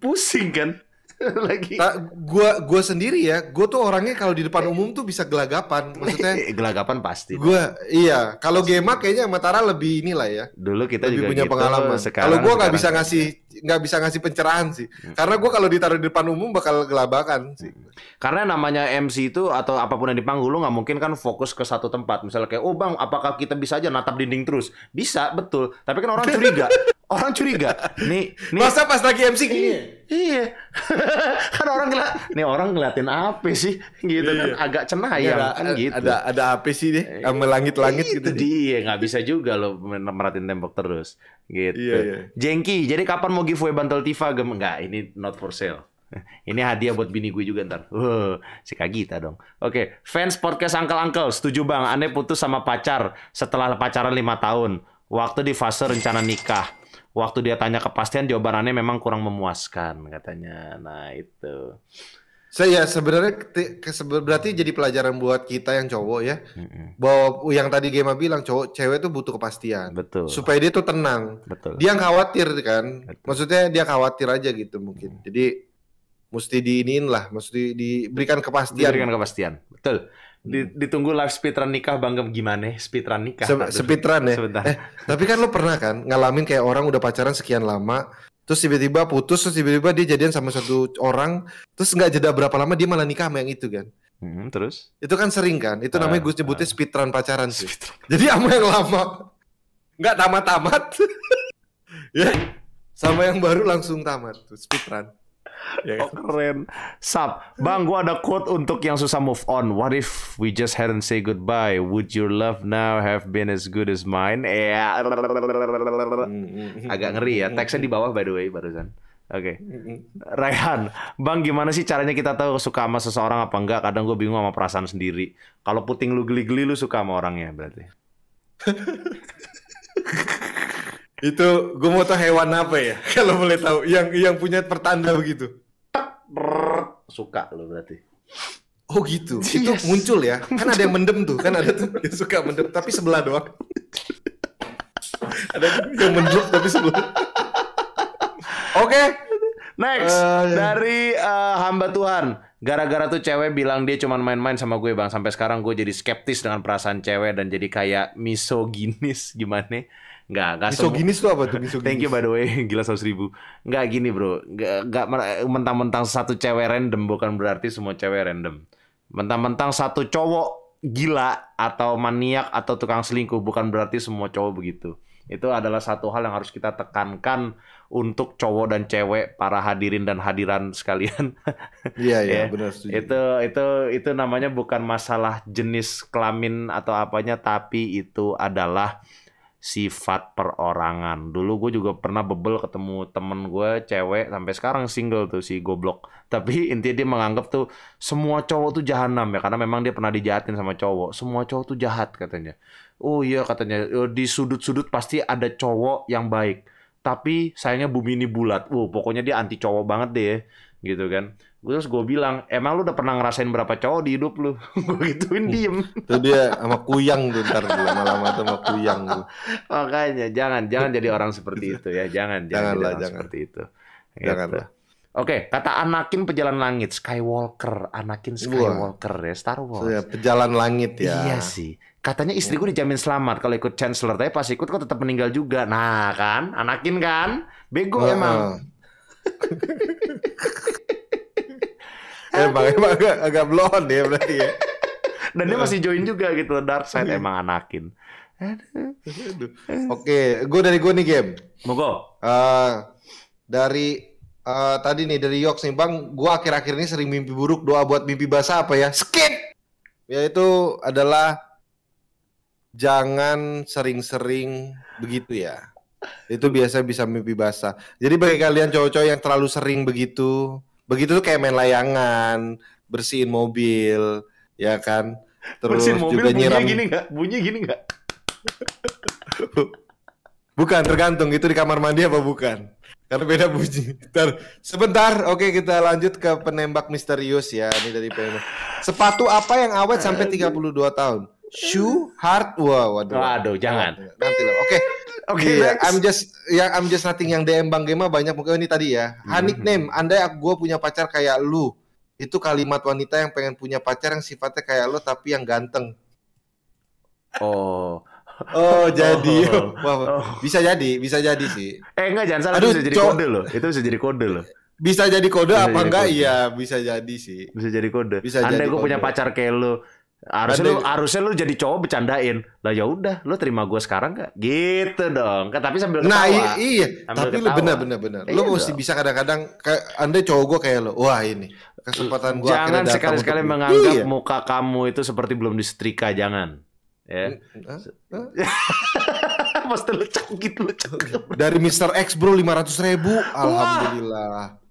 Pusing kan? lagi. Ta, gua gua sendiri ya, gua tuh orangnya kalau di depan umum tuh bisa gelagapan. Maksudnya gelagapan pasti. Gua iya, kalau Gema kayaknya Matara lebih inilah ya. Dulu kita lebih juga punya gitu, pengalaman. Kalau gua nggak bisa ngasih nggak bisa ngasih pencerahan sih. Hmm. Karena gua kalau ditaruh di depan umum bakal gelabakan sih. Hmm. Karena namanya MC itu atau apapun yang dipanggul lu nggak mungkin kan fokus ke satu tempat. Misalnya kayak, "Oh, Bang, apakah kita bisa aja natap dinding terus?" Bisa, betul. Tapi kan orang curiga orang curiga. Nih, nih. Masa pas lagi MC gini? Iya. iya. kan orang ngeliat, nih orang ngeliatin apa sih gitu kan. iya. kan agak cenayang iya, ya, kan ada, gitu. Ada ada apa sih deh iya. sama langit-langit gitu. Dia nggak bisa juga lo meratin tembok terus gitu. Iya, iya. Jengki, jadi kapan mau giveaway bantal Tifa? Enggak, ini not for sale. Ini hadiah buat bini gue juga ntar. Uh, si kagita dong. Oke, okay. fans podcast Uncle Uncle. Setuju bang, aneh putus sama pacar setelah pacaran lima tahun. Waktu di fase rencana nikah waktu dia tanya kepastian jawabannya memang kurang memuaskan katanya. Nah, itu. Saya so, ya, sebenarnya berarti jadi pelajaran buat kita yang cowok ya. Mm-hmm. Bahwa yang tadi Gema bilang cowok cewek tuh butuh kepastian. Betul. Supaya dia tuh tenang. Betul. Dia khawatir kan. Betul. Maksudnya dia khawatir aja gitu mungkin. Mm. Jadi mesti diinin lah, mesti diberikan kepastian. Diberikan kepastian. Betul. Hmm. ditunggu live speedrun nikah Bang gimana? Speedrun nikah. Se speedrun ya. Sebentar. Eh, tapi kan lu pernah kan ngalamin kayak orang udah pacaran sekian lama, terus tiba-tiba putus, terus tiba-tiba dia jadian sama satu orang, terus nggak jeda berapa lama dia malah nikah sama yang itu kan. Hmm, terus? Itu kan sering kan? Itu namanya uh, ah, gue nyebutnya uh, ah. speedrun pacaran sih. Speedrun. Jadi sama yang lama nggak tamat-tamat. ya, sama yang baru langsung tamat speedrun. yeah. oh, kan? keren. Sab, Bang, gua ada quote untuk yang susah move on. What if we just hadn't say goodbye? Would your love now have been as good as mine? Ya, yeah. agak ngeri ya. Teksnya di bawah by the way barusan. Oke, okay. Raihan, Bang, gimana sih caranya kita tahu suka sama seseorang apa enggak? Kadang gue bingung sama perasaan sendiri. Kalau puting lu geli-geli, lu suka sama orangnya berarti. Itu gue mau tahu hewan apa ya? Kalau boleh tahu, yang yang punya pertanda begitu. Suka lo berarti. Oh gitu. Yes. Itu muncul ya. Kan ada yang mendem tuh, kan ada tuh yang suka mendem tapi sebelah doang. ada yang mendem tapi sebelah. Oke. Okay. Next uh, dari uh, hamba Tuhan. Gara-gara tuh cewek bilang dia cuma main-main sama gue bang. Sampai sekarang gue jadi skeptis dengan perasaan cewek dan jadi kayak misoginis gimana? Nggak, nggak Misoginis tuh apa tuh misoginis? Thank you by the way, gila 100 ribu. Nggak gini bro, nggak, eh, mentang-mentang satu cewek random bukan berarti semua cewek random. Mentang-mentang satu cowok gila atau maniak atau tukang selingkuh bukan berarti semua cowok begitu. Itu adalah satu hal yang harus kita tekankan untuk cowok dan cewek para hadirin dan hadiran sekalian. Iya iya yeah. benar setuju. Itu itu itu namanya bukan masalah jenis kelamin atau apanya tapi itu adalah sifat perorangan. Dulu gue juga pernah bebel ketemu temen gue cewek sampai sekarang single tuh si goblok. Tapi intinya dia menganggap tuh semua cowok tuh jahanam ya karena memang dia pernah dijahatin sama cowok. Semua cowok tuh jahat katanya. Oh iya katanya e, di sudut-sudut pasti ada cowok yang baik. Tapi sayangnya bumi ini bulat. Wow pokoknya dia anti cowok banget deh gitu kan terus gue bilang, emang lu udah pernah ngerasain berapa cowok di hidup lu? gue gituin diem. Itu dia sama kuyang tuh ntar dulu, lama-lama tuh sama kuyang tuh. Makanya jangan, jangan jadi orang seperti itu ya. Jangan, jangan, lah, jangan. seperti itu. Gitu. Janganlah. Oke, kata Anakin pejalan langit, Skywalker, Anakin Skywalker Wah. ya, Star Wars. So, ya, pejalan langit ya. Iya sih. Katanya istri gue dijamin selamat kalau ikut Chancellor, tapi pas ikut kok tetap meninggal juga. Nah kan, Anakin kan, bego emang. emang. emang eh, emang agak, agak blon ya berarti ya dan dia masih join juga gitu dark side iya. emang anakin oke okay, Oke, gue dari gue nih game. Mogo. Uh, eh, dari uh, tadi nih dari Yox nih bang, gue akhir-akhir ini sering mimpi buruk. Doa buat mimpi basah apa ya? Skip. itu adalah jangan sering-sering begitu ya. Itu biasa bisa mimpi basah. Jadi bagi kalian cowok-cowok yang terlalu sering begitu, begitu tuh kayak main layangan bersihin mobil ya kan terus bersihin mobil juga bunyinya gini gak? bunyi gini nggak bukan tergantung itu di kamar mandi apa bukan karena beda bunyi Bentar. sebentar oke kita lanjut ke penembak misterius ya ini dari penembak sepatu apa yang awet sampai 32 tahun shoe hard wow waduh waduh jangan nanti lah oke Oke, okay, iya, I'm just yang I'm just nothing yang DM Bang Gema banyak mungkin ini tadi ya. Mm-hmm. Ah, Hanik name, andai gue punya pacar kayak lu. Itu kalimat wanita yang pengen punya pacar yang sifatnya kayak lu tapi yang ganteng. Oh. Oh jadi, oh. oh. bisa jadi, bisa jadi sih. Eh enggak jangan salah, Aduh, itu bisa jadi kode loh. Itu bisa jadi kode loh. Bisa jadi kode bisa apa jadi enggak? Iya bisa jadi sih. Bisa jadi kode. Bisa Anda gue punya pacar kayak lu. Harusnya lu, harusnya lu jadi cowok bercandain. Lah ya udah, lu terima gue sekarang gak? Gitu dong. Kan, tapi sambil nah, ketawa. Nah, iya, sambil tapi ketawa. lu benar benar benar. Eh, lu iya mesti dong. bisa kadang-kadang anda cowok gue kayak lu. Wah, ini kesempatan gue Jangan sekali-sekali menganggap iya. muka kamu itu seperti belum disetrika, jangan. Ya. Pasti lu gitu, lu Dari Mr. X bro 500 ribu, Alhamdulillah. Wah.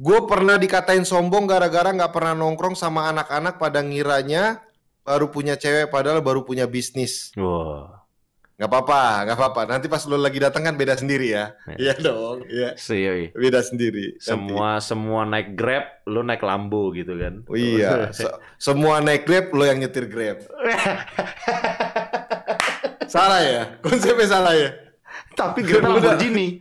Gue pernah dikatain sombong gara-gara nggak pernah nongkrong sama anak-anak pada ngiranya baru punya cewek padahal baru punya bisnis. Wow. Gak apa-apa, gak apa-apa. Nanti pas lo lagi datang kan beda sendiri ya. Iya ya dong, iya. Yeah. Iya. Beda sendiri. Semua nanti. semua naik Grab, lo naik Lambo gitu kan. Oh, iya. Se semua naik Grab, lo yang nyetir Grab. salah ya? Konsepnya salah ya? Tapi Grab Lamborghini.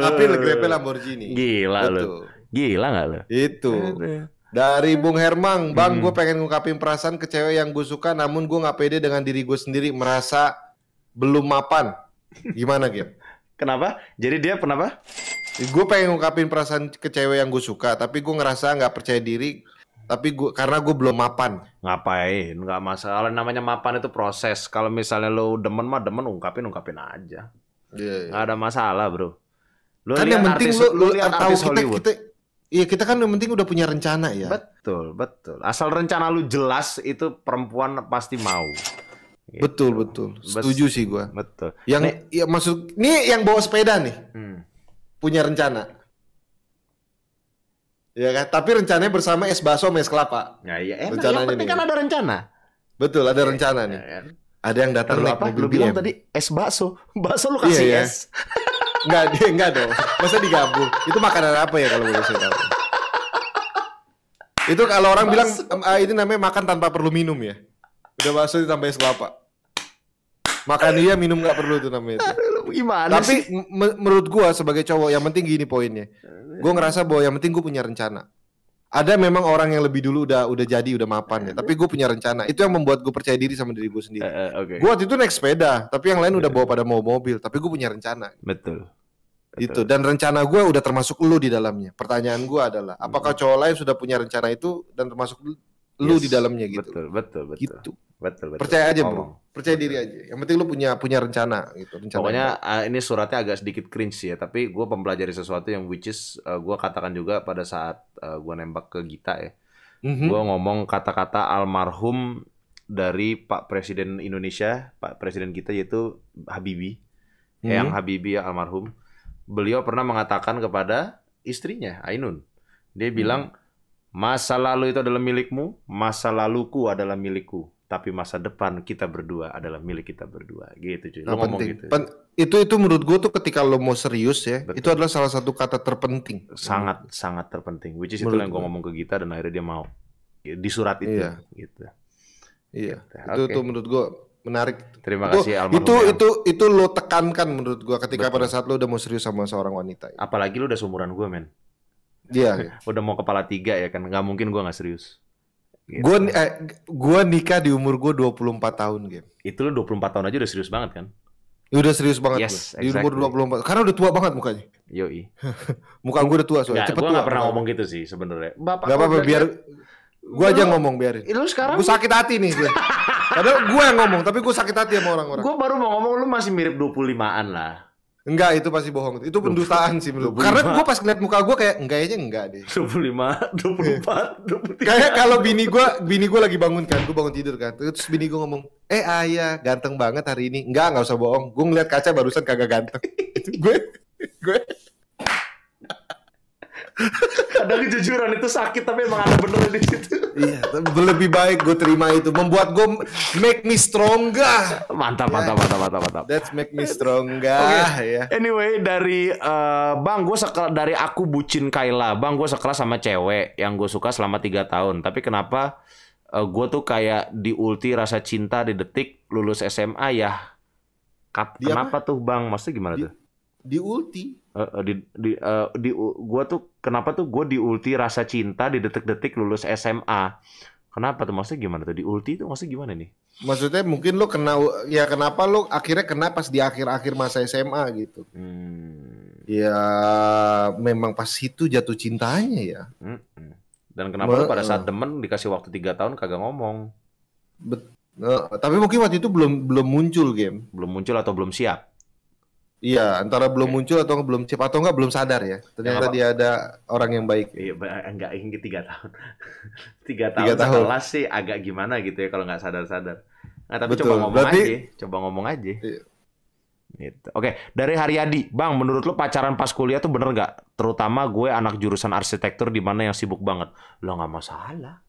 Tapi Grabnya Lamborghini. Gila lo. Gila gak lo? Itu. Dari Bung Hermang, Bang, hmm. gue pengen ngungkapin perasaan ke cewek yang gue suka, namun gue gak pede dengan diri gue sendiri, merasa belum mapan. Gimana, Gil? Kenapa? Jadi dia kenapa? Gue pengen ngungkapin perasaan ke cewek yang gue suka, tapi gue ngerasa gak percaya diri, tapi gue karena gue belum mapan. Ngapain? Gak masalah. Namanya mapan itu proses. Kalau misalnya lo demen mah demen, ungkapin ungkapin aja. Yeah, yeah. Gak ada masalah, bro. Lu kan yang penting artis, lo, lu lo lihat artis Hollywood. Kita, kita, Iya kita kan yang penting udah punya rencana ya. Betul betul. Asal rencana lu jelas itu perempuan pasti mau. Gitu. Betul betul. Setuju Bet sih gua. Betul. Yang nih, ya maksud ini yang bawa sepeda nih hmm. punya rencana. Ya kan, tapi rencananya bersama es baso, es kelapa. Ya iya, enak. Rencananya yang penting nih. kan ada rencana. Betul, ada rencana ya, nih. Ya, ya. Ada yang datang naik mobil Lu bilang tadi es bakso. Bakso lu iya, kasih iya, es. Enggak, dia enggak dong. Masa digabung? Itu makanan apa ya kalau boleh saya Itu kalau orang Mas. bilang uh, ah, ini namanya makan tanpa perlu minum ya. Udah bakso ditambahin kelapa. Makan dia minum nggak perlu itu namanya. Itu. Gimana Tapi sih? menurut gua sebagai cowok yang penting gini poinnya. Gua ngerasa bahwa yang penting gua punya rencana ada memang orang yang lebih dulu udah udah jadi udah mapan ya tapi gue punya rencana itu yang membuat gue percaya diri sama diri gue sendiri uh, eh, eh, okay. gue waktu itu naik sepeda tapi yang lain udah eh. bawa pada mau mobil tapi gue punya rencana betul itu dan rencana gue udah termasuk lu di dalamnya pertanyaan gue adalah apakah hmm. cowok lain sudah punya rencana itu dan termasuk lu di dalamnya gitu. Betul, betul, betul. Gitu. Betul, betul. Percaya aja, Bro. Oh. Percaya diri aja. Yang penting lu punya punya rencana gitu, rencana. Pokoknya uh, ini suratnya agak sedikit cringe ya, tapi gue mempelajari sesuatu yang which is uh, ah, gue katakan juga pada saat uh, ah, gue nembak ke Gita ya. Mm-hmm. Gue ngomong kata-kata almarhum dari Pak Presiden Indonesia, Pak Presiden kita yaitu Habibi. Mm-hmm. Yang Habibi ya, almarhum. Beliau pernah mengatakan kepada istrinya Ainun. Dia mhm. bilang mm-hmm Masa lalu itu adalah milikmu, masa laluku adalah milikku, tapi masa depan kita berdua adalah milik kita berdua. Gitu cuy. Lo nah, ngomong gitu. Pen itu itu menurut gue tuh ketika lo mau serius ya, Betul. itu adalah salah satu kata terpenting. Sangat hmm. sangat terpenting. Which is menurut itu yang gue ngomong ke kita dan akhirnya dia mau di surat itu. Iya. Gitu. Iya. Gitu. Itu okay. tuh menurut gue menarik. Terima itu, kasih almarhum. Itu itu ya. itu lo tekankan menurut gue ketika Betul. pada saat lo udah mau serius sama seorang wanita. Apalagi lo udah seumuran gue men. Iya. Yeah. Udah mau kepala tiga ya kan, Gak mungkin gue nggak serius. Gitu. Gue eh, nikah di umur gue 24 tahun game. Itu puluh 24 tahun aja udah serius banget kan? Ya udah serius banget yes, gue. Di exactly. umur 24. Karena udah tua banget mukanya. Yo Yoi. Muka gue udah tua soalnya. gua cepet gue pernah ngomong gitu sih sebenarnya. Bapak. Gak apa-apa biar gue aja ngomong biarin. Lu sekarang gue sakit hati nih gue. Padahal gue yang ngomong tapi gue sakit hati sama orang-orang. Gue baru mau ngomong lu masih mirip 25-an lah. Enggak, itu pasti bohong. Itu pendustaan sih menurut. gua. Karena gua pas ngeliat muka gue kayak aja enggak deh. 25, 24, 25. Kayak kalau bini gua bini gua lagi bangun kan, gue bangun tidur kan. Terus bini gua ngomong, "Eh, ayah, ganteng banget hari ini." Enggak, enggak usah bohong. Gue ngeliat kaca barusan kagak ganteng. gue gue Kadang kejujuran itu sakit tapi emang ada bener di situ. iya, lebih baik gue terima itu. Membuat gue make me stronger. Mantap, yeah. mantap, ya. mantap, mantap, mantap. That's make me stronger. Okay. Yeah. Anyway, dari uh, Bang, gue sekelas dari aku bucin Kaila, Bang, gue sekelas sama cewek yang gue suka selama tiga tahun. Tapi kenapa uh, eh, gue tuh kayak di ulti rasa cinta di detik lulus SMA ya? Kap, kenapa tuh Bang? Maksudnya gimana di, tuh? di ulti uh, di di uh, di uh, gua tuh kenapa tuh gue diulti rasa cinta di detik-detik lulus SMA. Kenapa tuh maksudnya gimana tuh diulti itu maksudnya gimana nih? Maksudnya mungkin lo kena ya kenapa lo akhirnya kena pas di akhir-akhir masa SMA gitu. Hmm. Ya memang pas itu jatuh cintanya ya. Dan kenapa Ma lo pada saat demen dikasih waktu tiga tahun kagak ngomong? Bet Nah, tapi mungkin waktu itu belum belum muncul game. Belum muncul atau belum siap. Iya, antara belum iya. muncul atau belum siap atau enggak belum sadar ya. Ternyata ya, dia ada orang yang baik. Iya, eh, enggak ingin tiga tahun. tiga tahun, tiga tahun. Setelah sih agak gimana gitu ya kalau nggak sadar-sadar. Nah, tapi Betul. coba ngomong Berarti... aja, coba ngomong aja. Iya. Gitu. Oke, dari Haryadi, Bang, menurut lo pacaran pas kuliah tuh bener nggak? Terutama gue anak jurusan arsitektur di mana yang sibuk banget. Lo nggak masalah.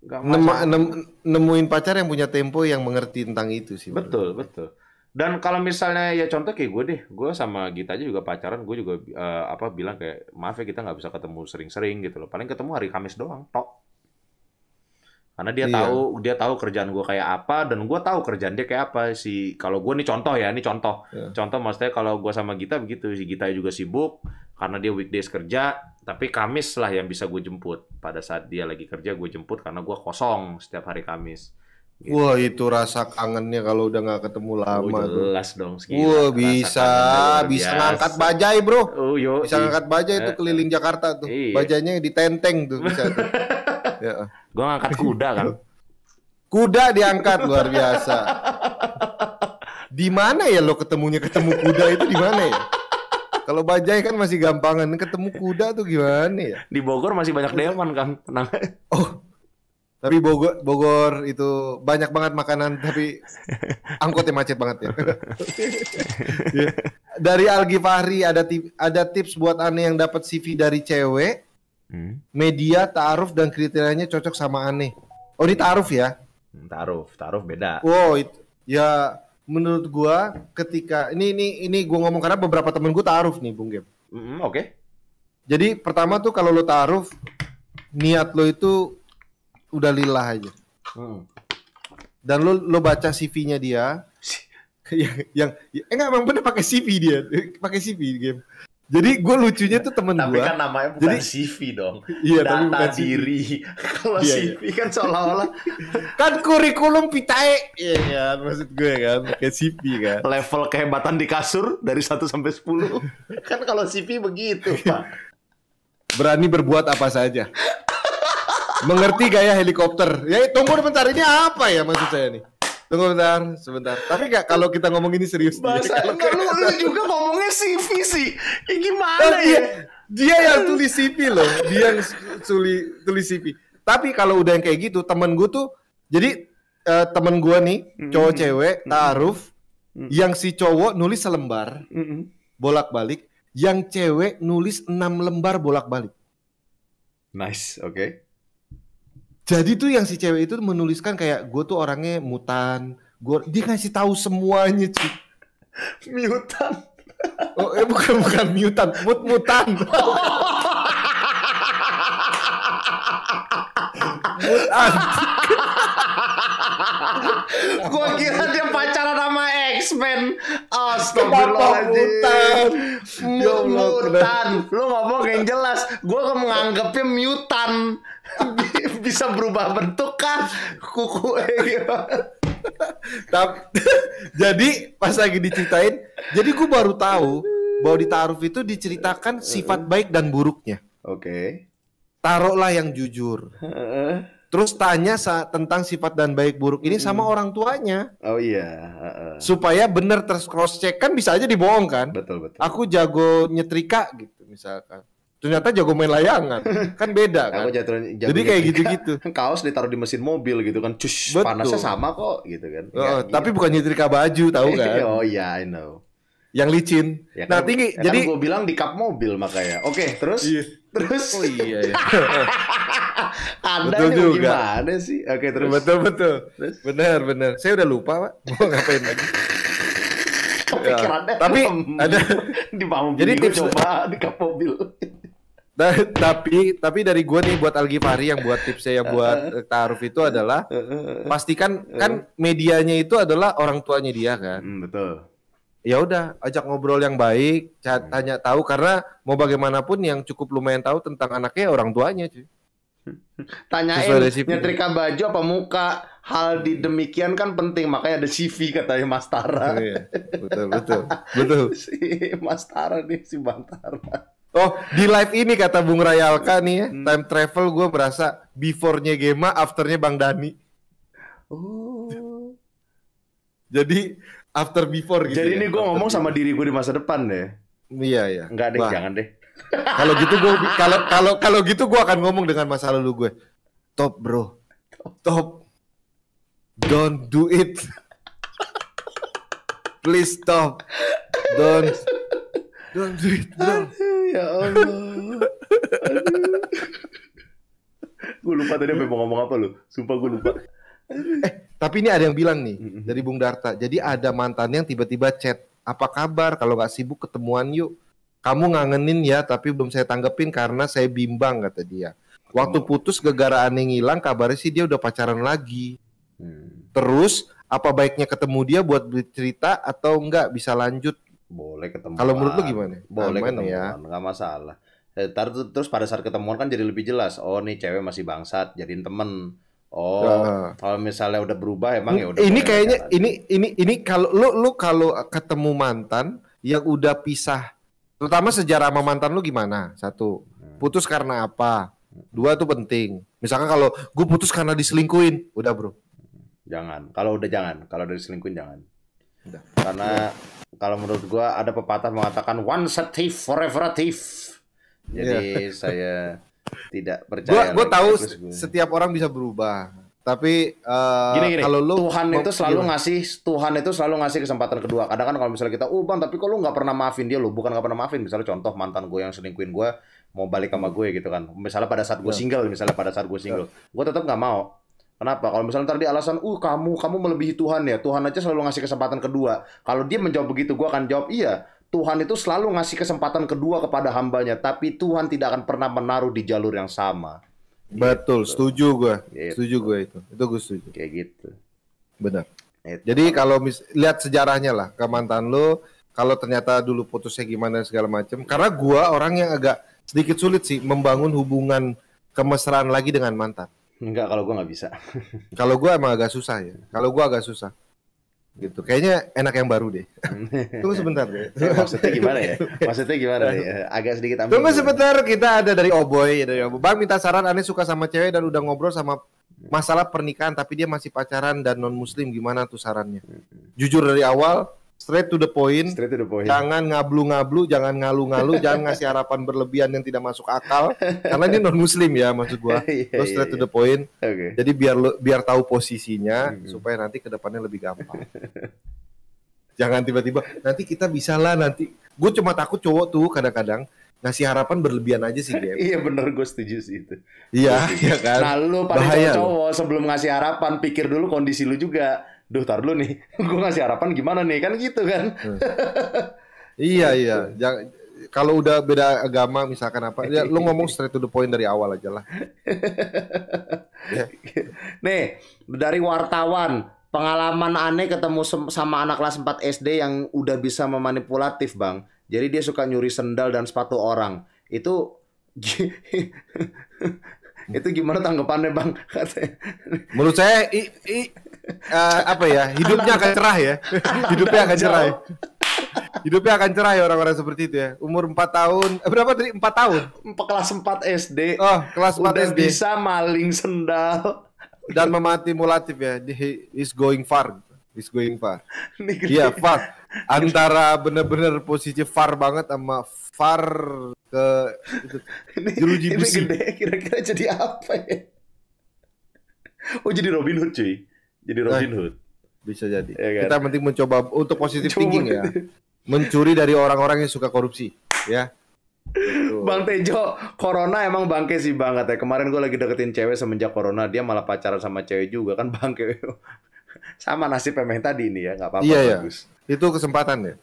Gak Nem, nem, nemuin pacar yang punya tempo yang mengerti tentang itu sih. Betul, betul. betul dan kalau misalnya ya contoh kayak gue deh, gue sama Gita aja juga pacaran, gue juga uh, apa bilang kayak maaf ya kita nggak bisa ketemu sering-sering gitu loh. Paling ketemu hari Kamis doang, tok. Karena dia iya. tahu dia tahu kerjaan gue kayak apa dan gue tahu kerjaan dia kayak apa si kalau gue nih contoh ya, ini contoh. iya. Contoh maksudnya kalau gue sama Gita begitu, si Gita juga sibuk karena dia weekdays kerja, tapi Kamis lah yang bisa gue jemput. Pada saat dia lagi kerja gue jemput karena gue kosong setiap hari Kamis Gitu. Wah itu rasa kangennya kalau udah nggak ketemu lama oh, jelas tuh. dong. Gila. Wah bisa bisa ngangkat bajai bro. Oh, yo, bisa iya. ngangkat bajai itu eh, keliling Jakarta tuh. Iya. Bajainya ditenteng tuh bisa. tuh. ya. Gua ngangkat kuda kan. Kuda diangkat luar biasa. Di mana ya lo ketemunya ketemu kuda itu di mana ya? Kalau bajai kan masih gampangan, ketemu kuda tuh gimana ya? Di Bogor masih banyak delman, kan, Tenang. Oh, tapi Bogor, Bogor itu banyak banget makanan, tapi angkotnya macet banget ya. Iya. dari Algi Fahri ada tip, ada tips buat aneh yang dapat CV dari cewek. Hmm. Media taaruf dan kriterianya cocok sama aneh. Oh ini taaruf ya? Hmm, taaruf, taaruf beda. Wow, itu, ya menurut gua ketika ini ini ini gua ngomong karena beberapa temen gua taaruf nih Bung game Mm, Oke. Okay. Jadi pertama tuh kalau lo taaruf niat lo itu udah lillah aja. Hmm. Dan lo lo baca CV-nya dia. yang, yang ya, eh enggak emang bener pakai CV dia, pakai CV game. Jadi gue lucunya tuh temen gue. Tapi gua, kan namanya bukan jadi, CV dong. Iya, Data tapi bukan diri. Kalau iya, CV iya. kan seolah-olah kan kurikulum pitae. Iya iya, maksud gue ya kan pakai CV kan. Level kehebatan di kasur dari 1 sampai 10. kan kalau CV begitu, Pak. Berani berbuat apa saja mengerti gaya helikopter. Ya tunggu sebentar ini apa ya maksud saya nih? Tunggu bentar, sebentar. Tapi gak kalau kita ngomong ini serius. Bahasa ya, enggak, lu, lu juga ngomongnya CV sih. Ini gimana oh, dia, ya? Dia, yang tulis CV loh. Dia yang tulis tulis CV. Tapi kalau udah yang kayak gitu, temen gue tuh jadi uh, temen gue nih, cowok cewek, taaruf, mm -hmm. yang si cowok nulis selembar mm -hmm. bolak-balik, yang cewek nulis enam lembar bolak-balik. Nice, oke. Okay jadi tuh yang si cewek itu menuliskan kayak gue tuh orangnya mutan gue dia ngasih tahu semuanya cuy mutan oh eh, bukan bukan mutan mut mutan mutan gue kira dia pacar X-Men. Astagfirullahaladzim. Ya mutan. Lu ngomong yang jelas. Gue kan menganggapnya mutan. Bisa berubah bentuk kan? Kuku ya. jadi pas lagi diceritain, jadi gue baru tahu bahwa di Taruf itu diceritakan sifat baik dan buruknya. Oke. Okay. Taruhlah yang jujur. Terus tanya tentang sifat dan baik buruk ini sama orang tuanya. Oh iya. Uh, uh. Supaya benar terus cross check kan bisa aja dibohong kan? Betul betul. Aku jago nyetrika gitu misalkan. Ternyata jago main layangan. kan beda kan. Aku jatuh, jatuh, Jadi kayak gitu-gitu. Kaos ditaruh di mesin mobil gitu kan. Cus, panasnya sama kok gitu kan. Oh, ya, tapi gitu. bukan nyetrika baju tahu kan? oh iya, yeah, I know yang licin. Ya nah, kan, nah tinggi. Ya kan jadi gue bilang di kap mobil makanya. Oke okay, terus iya. terus. Oh iya. iya. Anda betul juga. gimana sih? Oke okay, terus. Betul betul. Terus? Benar benar. Saya udah lupa pak. Mau ngapain lagi? Ya. Tapi ada di mobil. Jadi tips coba di kap mobil. Nah, tapi tapi dari gue nih buat Algi Fahri yang buat tipsnya yang buat taruh eh, itu adalah pastikan kan medianya itu adalah orang tuanya dia kan. Hmm, betul ya udah ajak ngobrol yang baik tanya tahu karena mau bagaimanapun yang cukup lumayan tahu tentang anaknya ya orang tuanya cuy tanyain nyetrika baju apa muka hal di demikian kan penting makanya ada CV katanya Mas Tara oh, iya. betul betul betul si Mas Tara nih si Tara Oh, di live ini kata Bung Rayalka nih ya, hmm. time travel gue berasa before-nya Gema, after-nya Bang Dani. Oh. Jadi after before gitu. Jadi ya, ini gue ngomong sama diri gue di masa depan deh. Iya iya. Enggak deh, bah. jangan deh. Kalau gitu gue kalau kalau kalau gitu gue akan ngomong dengan masa lalu gue. Top bro, top. Don't do it. Please stop. Don't. Don't do it. Bro. Aduh, ya Allah. gue lupa tadi apa mau ngomong apa lu. Sumpah gue lupa eh, tapi ini ada yang bilang nih mm -hmm. dari Bung Darta. Jadi ada mantan yang tiba-tiba chat, apa kabar? Kalau nggak sibuk ketemuan yuk. Kamu ngangenin ya, tapi belum saya tanggepin karena saya bimbang kata dia. Waktu putus gegara aneh ngilang, kabarnya sih dia udah pacaran lagi. Hmm. Terus apa baiknya ketemu dia buat bercerita atau nggak bisa lanjut? Boleh ketemu. Kalau menurut lu gimana? Boleh ketemu, ya. nggak masalah. Eh, terus pada saat ketemuan kan jadi lebih jelas. Oh nih cewek masih bangsat, jadiin temen Oh, nah. kalau misalnya udah berubah emang ya udah. Ini kayaknya jalan. ini ini ini kalau lu lu kalau ketemu mantan yang udah pisah, terutama sejarah sama mantan lu gimana? Satu, hmm. putus karena apa? Dua tuh penting. Misalkan kalau gue putus karena diselingkuin, udah bro. Jangan. Kalau udah jangan. Kalau dari diselingkuin jangan. Udah. Karena kalau menurut gua ada pepatah mengatakan one set thief forever thief. Jadi yeah. saya tidak percaya. Gue tahu gue. setiap orang bisa berubah, tapi uh, gini, gini. kalau lu Tuhan itu selalu gimana? ngasih Tuhan itu selalu ngasih kesempatan kedua. Kadang kan kalau misalnya kita, oh bang, tapi kalau lu nggak pernah maafin dia, lu bukan nggak pernah maafin. Misalnya contoh mantan gue yang selingkuhin gue mau balik sama gue gitu kan. Misalnya pada saat gue ya. single, misalnya pada saat gue ya. single, gue tetap nggak mau. Kenapa? Kalau misalnya ntar tadi alasan, uh kamu, kamu melebihi Tuhan ya. Tuhan aja selalu ngasih kesempatan kedua. Kalau dia menjawab begitu, gue akan jawab iya Tuhan itu selalu ngasih kesempatan kedua kepada hambanya, tapi Tuhan tidak akan pernah menaruh di jalur yang sama. Betul, gitu. setuju gue, gitu. setuju gue itu, itu gue setuju. Kayak gitu. Benar. Gitu. Jadi kalau mis lihat sejarahnya lah ke mantan lo, kalau ternyata dulu putusnya gimana segala macam. Karena gue orang yang agak sedikit sulit sih membangun hubungan kemesraan lagi dengan mantan. Enggak, kalau gue nggak bisa. kalau gue emang agak susah ya. Kalau gue agak susah gitu kayaknya enak yang baru deh tunggu sebentar deh maksudnya gimana ya maksudnya gimana ya agak sedikit ambil tunggu sebentar kita ada dari oboy oh dari oboy oh bang minta saran aneh suka sama cewek dan udah ngobrol sama masalah pernikahan tapi dia masih pacaran dan non muslim gimana tuh sarannya hmm. jujur dari awal straight to the point. Straight to the point. Jangan ngablu-ngablu, jangan ngalu-ngalu, jangan ngasih harapan berlebihan yang tidak masuk akal. Karena ini non muslim ya maksud gua. Lo iya, straight to iya, the point. Iya. Okay. Jadi biar biar tahu posisinya mm. supaya nanti kedepannya lebih gampang. jangan tiba-tiba nanti kita bisa lah nanti. Gue cuma takut cowok tuh kadang-kadang ngasih harapan berlebihan aja sih dia. iya benar, gue setuju sih itu. Iya, iya kan. Nah lu pada cowok, cowok sebelum ngasih harapan pikir dulu kondisi lu juga duh tar dulu nih gue ngasih harapan gimana nih kan gitu kan hmm. iya iya jangan kalau udah beda agama misalkan apa ya lu ngomong straight to the point dari awal aja lah yeah. nih dari wartawan pengalaman aneh ketemu sama anak kelas 4 SD yang udah bisa memanipulatif bang jadi dia suka nyuri sendal dan sepatu orang itu itu gimana tanggapannya bang menurut saya i, uh, apa ya hidupnya akan cerah ya hidupnya akan cerah hidupnya akan cerah ya orang-orang seperti itu ya umur 4 tahun eh, berapa tadi 4 tahun kelas 4 SD oh kelas 4 udah SD bisa maling sendal dan memati mulatif ya He is going far is going far iya yeah, far antara bener-bener posisi far banget sama far ke itu, ini, ini gede kira-kira jadi apa ya oh jadi Robin Hood cuy jadi nah, Robin Hood. Bisa jadi. Ya, kan? Kita penting mencoba untuk positif tinggi ya. Mencuri dari orang-orang yang suka korupsi, ya. Bang Tejo, Corona emang bangke sih banget ya. Kemarin gue lagi deketin cewek semenjak Corona, dia malah pacaran sama cewek juga kan bangke. sama nasib pemain tadi ini ya, nggak apa-apa. Iya, iya. bagus. Iya. Itu kesempatan ya.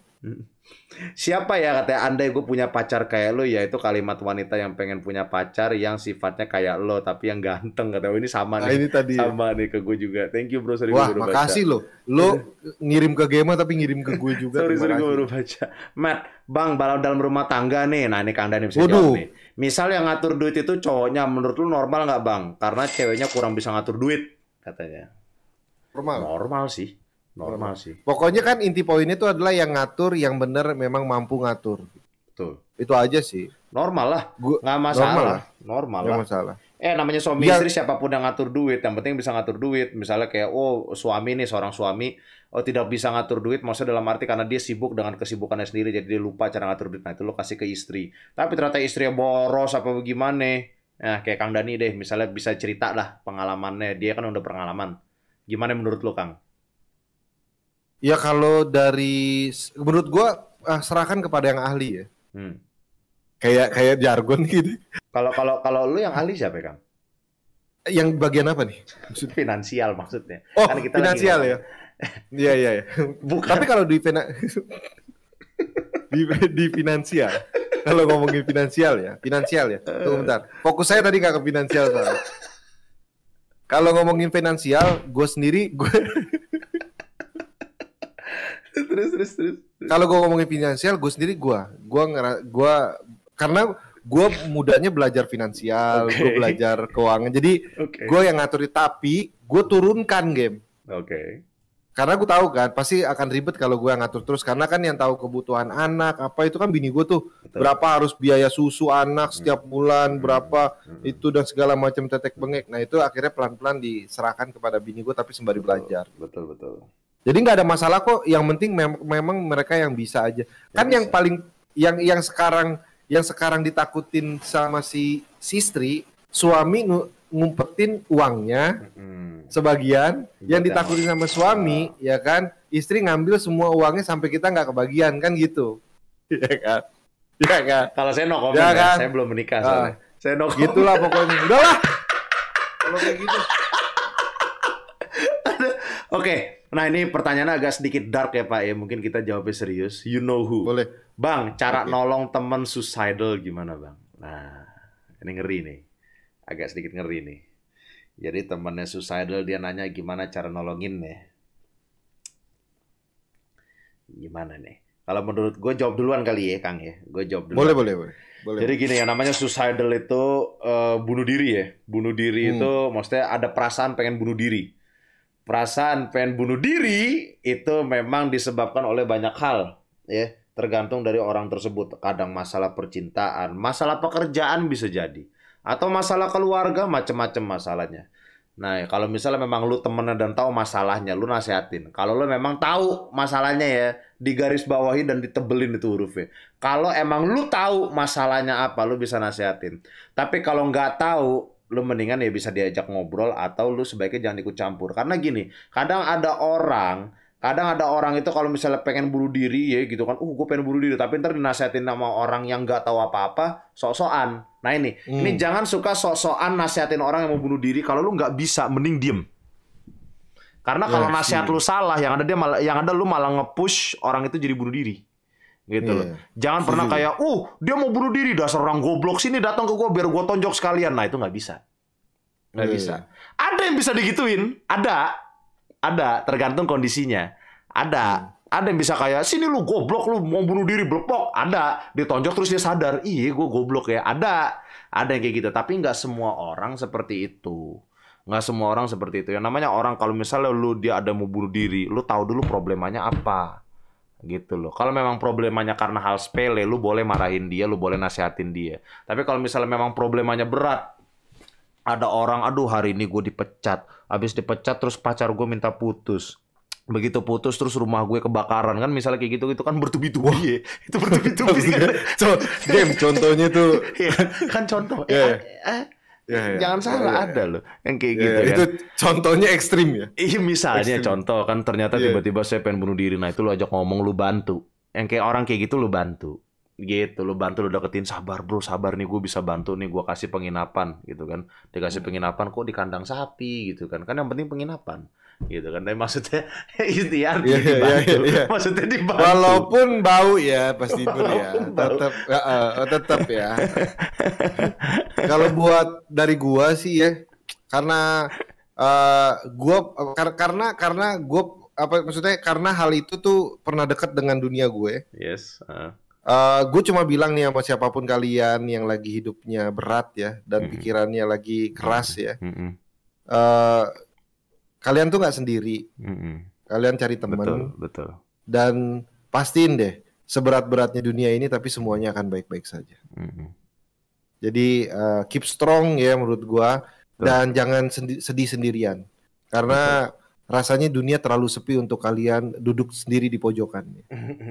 Siapa ya katanya andai gue punya pacar kayak lo ya itu kalimat wanita yang pengen punya pacar yang sifatnya kayak lo tapi yang ganteng katanya oh, ini sama nah, nih. ini tadi sama ya. nih ke gue juga. Thank you bro sorry Wah, gue baru makasih lo. Lo ngirim ke Gema tapi ngirim ke gue juga. sorry sorry gue baru baca. Matt, Bang, balon dalam rumah tangga nih. Nah, ini kanda nih bisa Waduh. jawab nih. Misal yang ngatur duit itu cowoknya menurut lo normal nggak, Bang? Karena ceweknya kurang bisa ngatur duit katanya. Normal. Normal sih normal sih. Pokoknya kan inti poinnya itu adalah yang ngatur yang benar memang mampu ngatur. Betul. Itu aja sih. Normal lah. Gua, nggak masalah. Normal lah. Normal lah. masalah. Eh namanya suami ya. istri siapapun yang ngatur duit, yang penting bisa ngatur duit. Misalnya kayak oh suami nih seorang suami oh tidak bisa ngatur duit maksudnya dalam arti karena dia sibuk dengan kesibukannya sendiri jadi dia lupa cara ngatur duit. Nah itu lo kasih ke istri. Tapi ternyata istrinya boros apa gimana? Nah kayak Kang Dani deh misalnya bisa cerita lah pengalamannya. Dia kan udah pengalaman. Gimana menurut lo Kang? Ya kalau dari menurut gua uh, serahkan kepada yang ahli ya. Hmm. Kayak kayak jargon gitu. Kalau kalau kalau lu yang ahli siapa, Kang? Yang bagian apa nih? Maksud... finansial maksudnya. Oh, Karena kita finansial lagi... ya. Iya, iya, iya. Bukan. Tapi kalau di pena... di, di finansial. Kalau ngomongin finansial ya, finansial ya. Tunggu bentar. Fokus saya tadi nggak ke finansial soalnya. Kalau ngomongin finansial, gue sendiri gue terus terus terus. Kalau gue ngomongin finansial, gue sendiri gue, gue gue karena gue mudanya belajar finansial, okay. gue belajar keuangan. Jadi okay. gue yang ngaturi tapi gue turunkan game. Oke. Okay. Karena gue tahu kan, pasti akan ribet kalau gue ngatur terus. Karena kan yang tahu kebutuhan anak apa itu kan bini gue tuh Betul. berapa harus biaya susu anak hmm. setiap bulan, hmm. berapa hmm. itu dan segala macam tetek bengek. Nah itu akhirnya pelan-pelan diserahkan kepada bini gue tapi sembari betul, belajar. Betul betul. Jadi nggak ada masalah kok. Yang penting mem memang mereka yang bisa aja. Ya, kan bisa. yang iya. paling yang yang sekarang yang sekarang ditakutin sama si istri suami ng ngumpetin uangnya hmm. sebagian Ya, yang kan? ditakutin sama suami oh. ya kan istri ngambil semua uangnya sampai kita nggak kebagian kan gitu ya kan ya kan kalau saya no comment iya ya kan? saya belum menikah nah, saya no comment. gitulah pokoknya udahlah kalau kayak gitu oke Nah ini pertanyaannya agak sedikit dark ya Pak ya. Mungkin kita jawabnya serius. You know who. Boleh. Bang, cara okay. nolong teman suicidal gimana Bang? Nah, ini ngeri nih. Agak sedikit ngeri nih. Jadi temannya suicidal dia nanya gimana cara nolongin nih? Gimana nih? Kalau menurut gue jawab duluan kali ya Kang ya. Gue jawab duluan. Boleh, boleh, boleh. boleh. Jadi gini ya namanya suicidal itu uh, bunuh diri ya. Bunuh diri hmm. itu maksudnya ada perasaan pengen bunuh diri perasaan pengen bunuh diri itu memang disebabkan oleh banyak hal ya tergantung dari orang tersebut kadang masalah percintaan masalah pekerjaan bisa jadi atau masalah keluarga macam-macam masalahnya nah kalau misalnya memang lu temenan dan tahu masalahnya lu nasehatin kalau lu memang tahu masalahnya ya digaris bawahi dan ditebelin itu hurufnya kalau emang lu tahu masalahnya apa lu bisa nasehatin tapi kalau nggak tahu lu mendingan ya bisa diajak ngobrol atau lu sebaiknya jangan ikut campur. Karena gini, kadang ada orang, kadang ada orang itu kalau misalnya pengen bunuh diri ya gitu kan, uh gue pengen bunuh diri, tapi ntar dinasehatin sama orang yang nggak tahu apa-apa, sok-sokan. Nah ini, hmm. ini jangan suka sok-sokan nasehatin orang yang mau bunuh diri kalau lu nggak bisa, mending diem. Karena kalau ya, nasihat lu salah, yang ada dia malah, yang ada lu malah ngepush orang itu jadi bunuh diri gitu yeah. loh. Jangan Setuju. pernah kayak, uh dia mau bunuh diri dasar orang goblok sini datang ke gue biar gue tonjok sekalian. Nah itu nggak bisa, nggak yeah. bisa. Ada yang bisa digituin, ada, ada, tergantung kondisinya. Ada, hmm. ada yang bisa kayak sini lu goblok lu mau bunuh diri blepok. Ada ditonjok terus dia sadar, ih, iya, gue goblok ya. Ada, ada yang kayak gitu. Tapi nggak semua orang seperti itu. Nggak semua orang seperti itu. Yang namanya orang kalau misalnya lu dia ada mau bunuh diri, lu tahu dulu problemanya apa gitu loh. Kalau memang problemanya karena hal sepele, lu boleh marahin dia, lu boleh nasihatin dia. Tapi kalau misalnya memang problemanya berat, ada orang, aduh hari ini gue dipecat, habis dipecat terus pacar gue minta putus, begitu putus terus rumah gue kebakaran kan misalnya kayak gitu itu kan bertubi-tubi ya itu bertubi-tubi kan? game contohnya tuh iya, kan contoh yeah. Ya. eh, eh, Ya, ya. Jangan iya, salah ya, ya. ada iya. loh yang kayak ya, gitu ya. Itu kan. contohnya ekstrim ya. Iya misalnya ekstrim. contoh kan ternyata iya. tiba-tiba ya. saya pengen bunuh diri. Nah itu lo ajak ngomong lo bantu. Yang kayak orang kayak gitu lo bantu. Gitu lo bantu lo deketin sabar bro sabar nih gue bisa bantu nih gue kasih penginapan gitu kan. Dikasih hmm. penginapan kok di kandang sapi gitu kan. Kan yang penting penginapan gitu kan. Tapi maksudnya gitu yeah, yeah, Yeah, yeah, maksudnya dibantu. Walaupun bau ya pas tidur ya. Tetap ya, uh, tetap ya. Kalau buat dari gua sih ya karena uh, gua kar karena karena gua apa maksudnya karena hal itu tuh pernah dekat dengan dunia gue. Ya. Yes. Uh. Uh, eh, gue cuma bilang nih sama siapapun kalian yang lagi hidupnya berat ya dan mm -hmm. pikirannya lagi keras ya. Mm -hmm. uh, kalian tuh nggak sendiri. Mm-hmm. Kalian cari teman. Betul, betul. Dan pastiin deh, seberat-beratnya dunia ini tapi semuanya akan baik-baik saja. Mm-hmm. Jadi uh, keep strong ya menurut gua betul. dan jangan sendi- sedih sendirian. Karena betul. rasanya dunia terlalu sepi untuk kalian duduk sendiri di pojokan.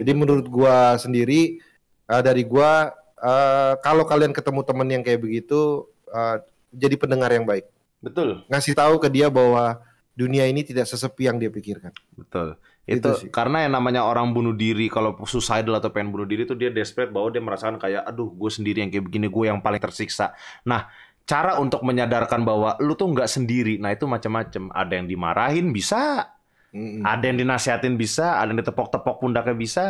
Jadi menurut gua sendiri uh, dari gua uh, kalau kalian ketemu temen yang kayak begitu uh, jadi pendengar yang baik. Betul. Ngasih tahu ke dia bahwa dunia ini tidak sesepi yang dia pikirkan. Betul. Gitu itu, itu karena yang namanya orang bunuh diri kalau suicidal atau pengen bunuh diri itu dia desperate bahwa dia merasakan kayak aduh gue sendiri yang kayak begini gue yang paling tersiksa. Nah cara untuk menyadarkan bahwa lu tuh nggak sendiri, nah itu macam-macam. Ada yang dimarahin bisa, mm -mm. ada yang dinasihatin bisa, ada yang ditepok-tepok pundaknya bisa,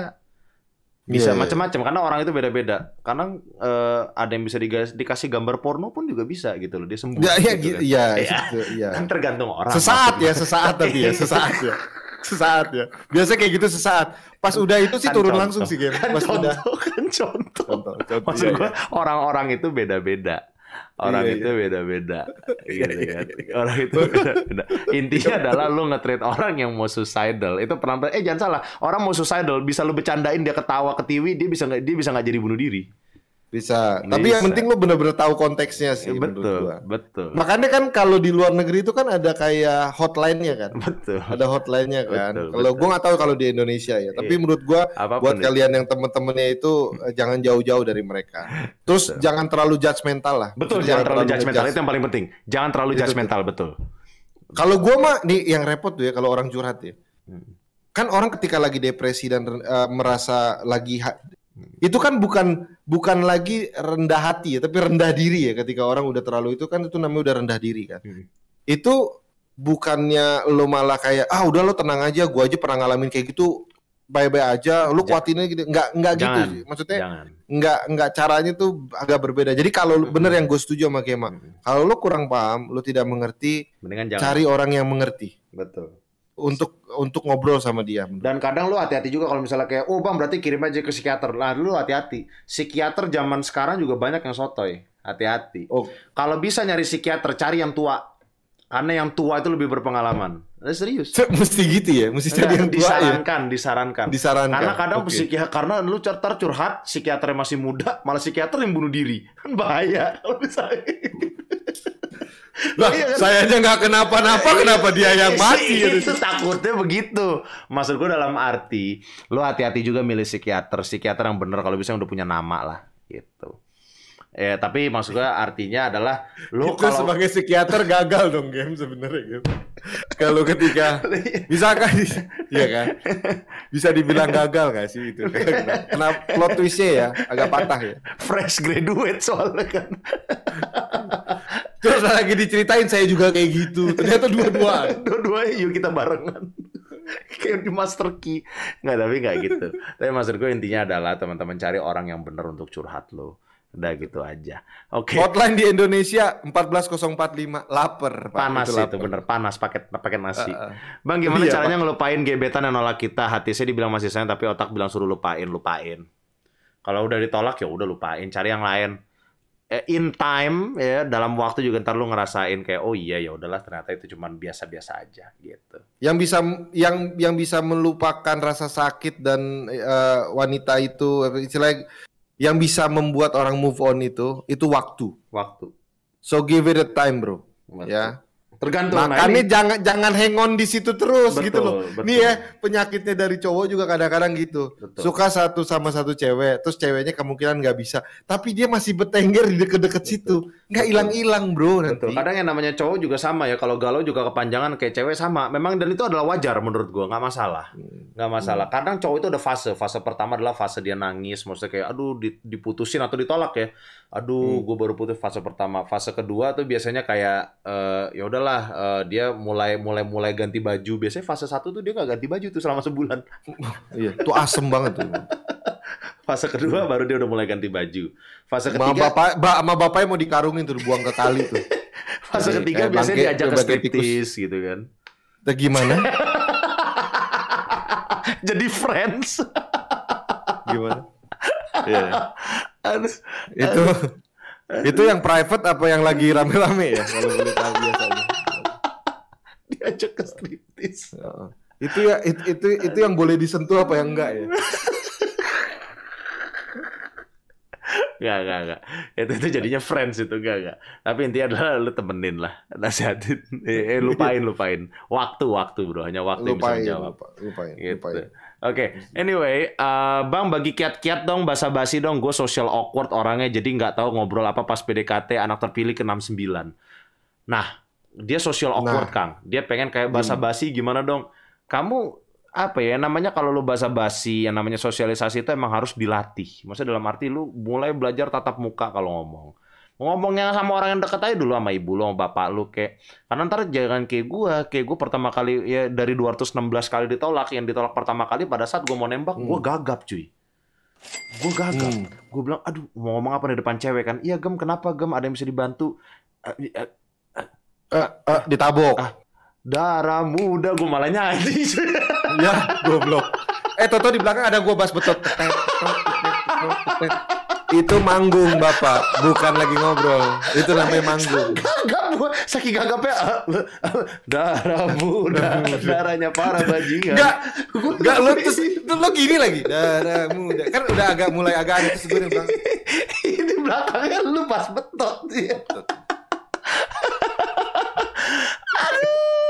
bisa yeah, iya. macam-macam yeah. karena orang itu beda-beda. Karena uh, ada yang bisa digas, dikasih gambar porno pun juga bisa gitu loh. Dia sembuh. yeah, gitu, ya, gitu, kan. ya, yeah. Iya, iya. Kan tergantung orang. Sesaat ya, sesaat tadi ya, sesaat ya. Sesaat ya. Biasa kayak gitu sesaat. Pas udah itu sih kan turun contoh. langsung sih game. Kan Pas kan udah. Contoh, kan contoh. contoh, contoh Maksud iya, gue iya. orang-orang itu beda-beda orang iya, itu iya. beda-beda gitu iya. gitu kan. Iya, iya. Orang itu beda-beda. Intinya adalah lu nge orang yang mau suicidal. Itu pernah eh jangan salah, orang mau suicidal bisa lu bercandain dia ketawa ke ketiwi, dia bisa dia bisa nggak jadi bunuh diri. Bisa. Bisa. Tapi yang penting lo bener-bener tahu konteksnya sih. Ya, betul. Betul. Makanya kan kalau di luar negeri itu kan ada kayak hotline-nya kan. Betul. Ada hotline-nya kan. Kalau gue nggak tahu kalau di Indonesia ya. Tapi iya. menurut gue buat itu. kalian yang temen-temennya itu eh, jangan jauh-jauh dari mereka. Terus betul. jangan terlalu judgmental lah. Betul. Jangan, jangan terlalu judgmental itu yang paling penting. Jangan terlalu judgmental betul. Kalau gue mah nih yang repot tuh ya kalau orang curhat ya. Hmm kan orang ketika lagi depresi dan uh, merasa lagi itu kan bukan bukan lagi rendah hati ya, tapi rendah diri ya ketika orang udah terlalu itu kan itu namanya udah rendah diri kan. Hmm. Itu bukannya lo malah kayak ah udah lo tenang aja, gua aja pernah ngalamin kayak gitu bye-bye aja, lo kuatinnya gitu. Enggak enggak gitu sih. Maksudnya jangan. enggak enggak caranya tuh agak berbeda. Jadi kalau -hmm. bener yang gue setuju sama Kema, -hmm. kalau lo kurang paham, lo tidak mengerti, cari orang yang mengerti. Betul untuk untuk ngobrol sama dia. Dan kadang lu hati-hati juga kalau misalnya kayak, oh bang berarti kirim aja ke psikiater. Nah lu hati-hati. Psikiater zaman sekarang juga banyak yang sotoy. Hati-hati. Oh. Kalau bisa nyari psikiater, cari yang tua. Karena yang tua itu lebih berpengalaman. Nah, serius. Mesti gitu ya, mesti cari yang tua ya? disarankan, ya? disarankan, disarankan. Karena kadang okay. psikiater, karena lu certer curhat, psikiater masih muda, malah psikiater yang bunuh diri. Kan bahaya kalau misalnya. Lah, iya, kan? saya aja nggak kenapa-napa, iya, kenapa dia yang iya, mati? Iya. Gitu. Itu takutnya begitu. Maksud gue dalam arti, lo hati-hati juga milih psikiater, psikiater yang bener kalau bisa yang udah punya nama lah, gitu. Ya, tapi maksudnya artinya adalah lu itu kalau sebagai psikiater gagal dong game sebenarnya game. kalau ketika bisa kan iya kan? Bisa dibilang gagal gak sih itu? Kenapa plot twistnya ya agak patah ya? Fresh graduate soalnya kan. Terus lagi diceritain saya juga kayak gitu. Ternyata dua dua dua dua yuk kita barengan kayak di master key nggak tapi nggak gitu tapi maksud gue intinya adalah teman-teman cari orang yang benar untuk curhat lo Udah gitu aja. Oke. Okay. Hotline di Indonesia 14045 lapar. Panas itu, lapar. itu bener panas paket paket nasi. Uh, uh. Bang gimana iya, caranya Pak. ngelupain gebetan yang nolak kita? Hati saya dibilang masih sayang tapi otak bilang suruh lupain, lupain. Kalau udah ditolak ya udah lupain, cari yang lain. Eh, in time ya dalam waktu juga ntar lu ngerasain kayak oh iya ya udahlah ternyata itu cuman biasa-biasa aja gitu. Yang bisa yang yang bisa melupakan rasa sakit dan uh, wanita itu istilahnya yang bisa membuat orang move on itu itu waktu. Waktu. So give it a time, bro. Waktu. Ya. Tergantung. Makanya nah, nah jangan jangan hengon di situ terus gitu betul, gitu loh. Betul. Nih ya penyakitnya dari cowok juga kadang-kadang gitu. Betul. Suka satu sama satu cewek, terus ceweknya kemungkinan nggak bisa, tapi dia masih bertengger di deket-deket situ, nggak hilang-hilang bro nanti. Betul. Kadang yang namanya cowok juga sama ya, kalau galau juga kepanjangan kayak cewek sama. Memang dan itu adalah wajar menurut gua, nggak masalah, hmm. nggak masalah. Hmm. Kadang cowok itu ada fase, fase pertama adalah fase dia nangis, maksudnya kayak aduh diputusin atau ditolak ya aduh hmm. gue baru putus fase pertama fase kedua tuh biasanya kayak uh, ya udahlah uh, dia mulai mulai mulai ganti baju biasanya fase satu tuh dia nggak ganti baju tuh selama sebulan iya tuh asem banget tuh fase kedua baru dia udah mulai ganti baju fase ketiga sama bapak ba, sama bapaknya mau dikarungin tuh buang ke kali tuh fase Jadi, ketiga biasanya bangke, diajak ke striptis gitu kan Nah, gimana jadi friends gimana yeah aduh, itu aduh. itu yang private apa yang lagi rame-rame ya kalau boleh tahu biasanya diajak ke striptis oh. Ya. itu ya itu itu, itu yang boleh disentuh apa yang enggak ya Enggak, enggak, enggak. Itu, itu jadinya friends itu, enggak, enggak. Tapi intinya adalah lu temenin lah. Nasihatin. Eh, eh lupain, lupain. Waktu, waktu bro. Hanya waktu lupain, yang bisa menjawab. Lupa, lupain, gitu. lupain. Oke, okay. Iya anyway, uh, Bang bagi kiat-kiat dong, basa-basi dong. Gue social awkward orangnya, jadi nggak tahu ngobrol apa pas PDKT anak terpilih ke 69. Nah, dia social awkward, nah. Kang. Dia pengen kayak iya. basa-basi gimana dong. Kamu apa ya namanya kalau lu basa-basi, yang namanya sosialisasi itu emang harus dilatih. Maksudnya dalam arti lu mulai belajar tatap muka kalau ngomong ngomongnya sama orang yang deket aja dulu sama ibu lo sama bapak lu kayak karena ntar jangan kayak gue kayak gue pertama kali ya dari 216 kali ditolak yang ditolak pertama kali pada saat gue mau nembak hmm. gue gagap cuy gue gagap hmm. gue bilang aduh mau ngomong apa di depan cewek kan iya gem kenapa gem ada yang bisa dibantu uh, uh, uh, uh, ditabok uh, darah muda gue malah nyanyi ya goblok eh toto di belakang ada gue bas betot itu manggung bapak, bukan lagi ngobrol. Itu namanya manggung. Gagap, saking gagapnya darah muda, darahnya parah bajingan. Enggak, enggak lo terus lo gini lagi. Darah muda, kan udah agak mulai agak ada terus gue bilang. Ini belakangnya lu pas betot ya. Aduh.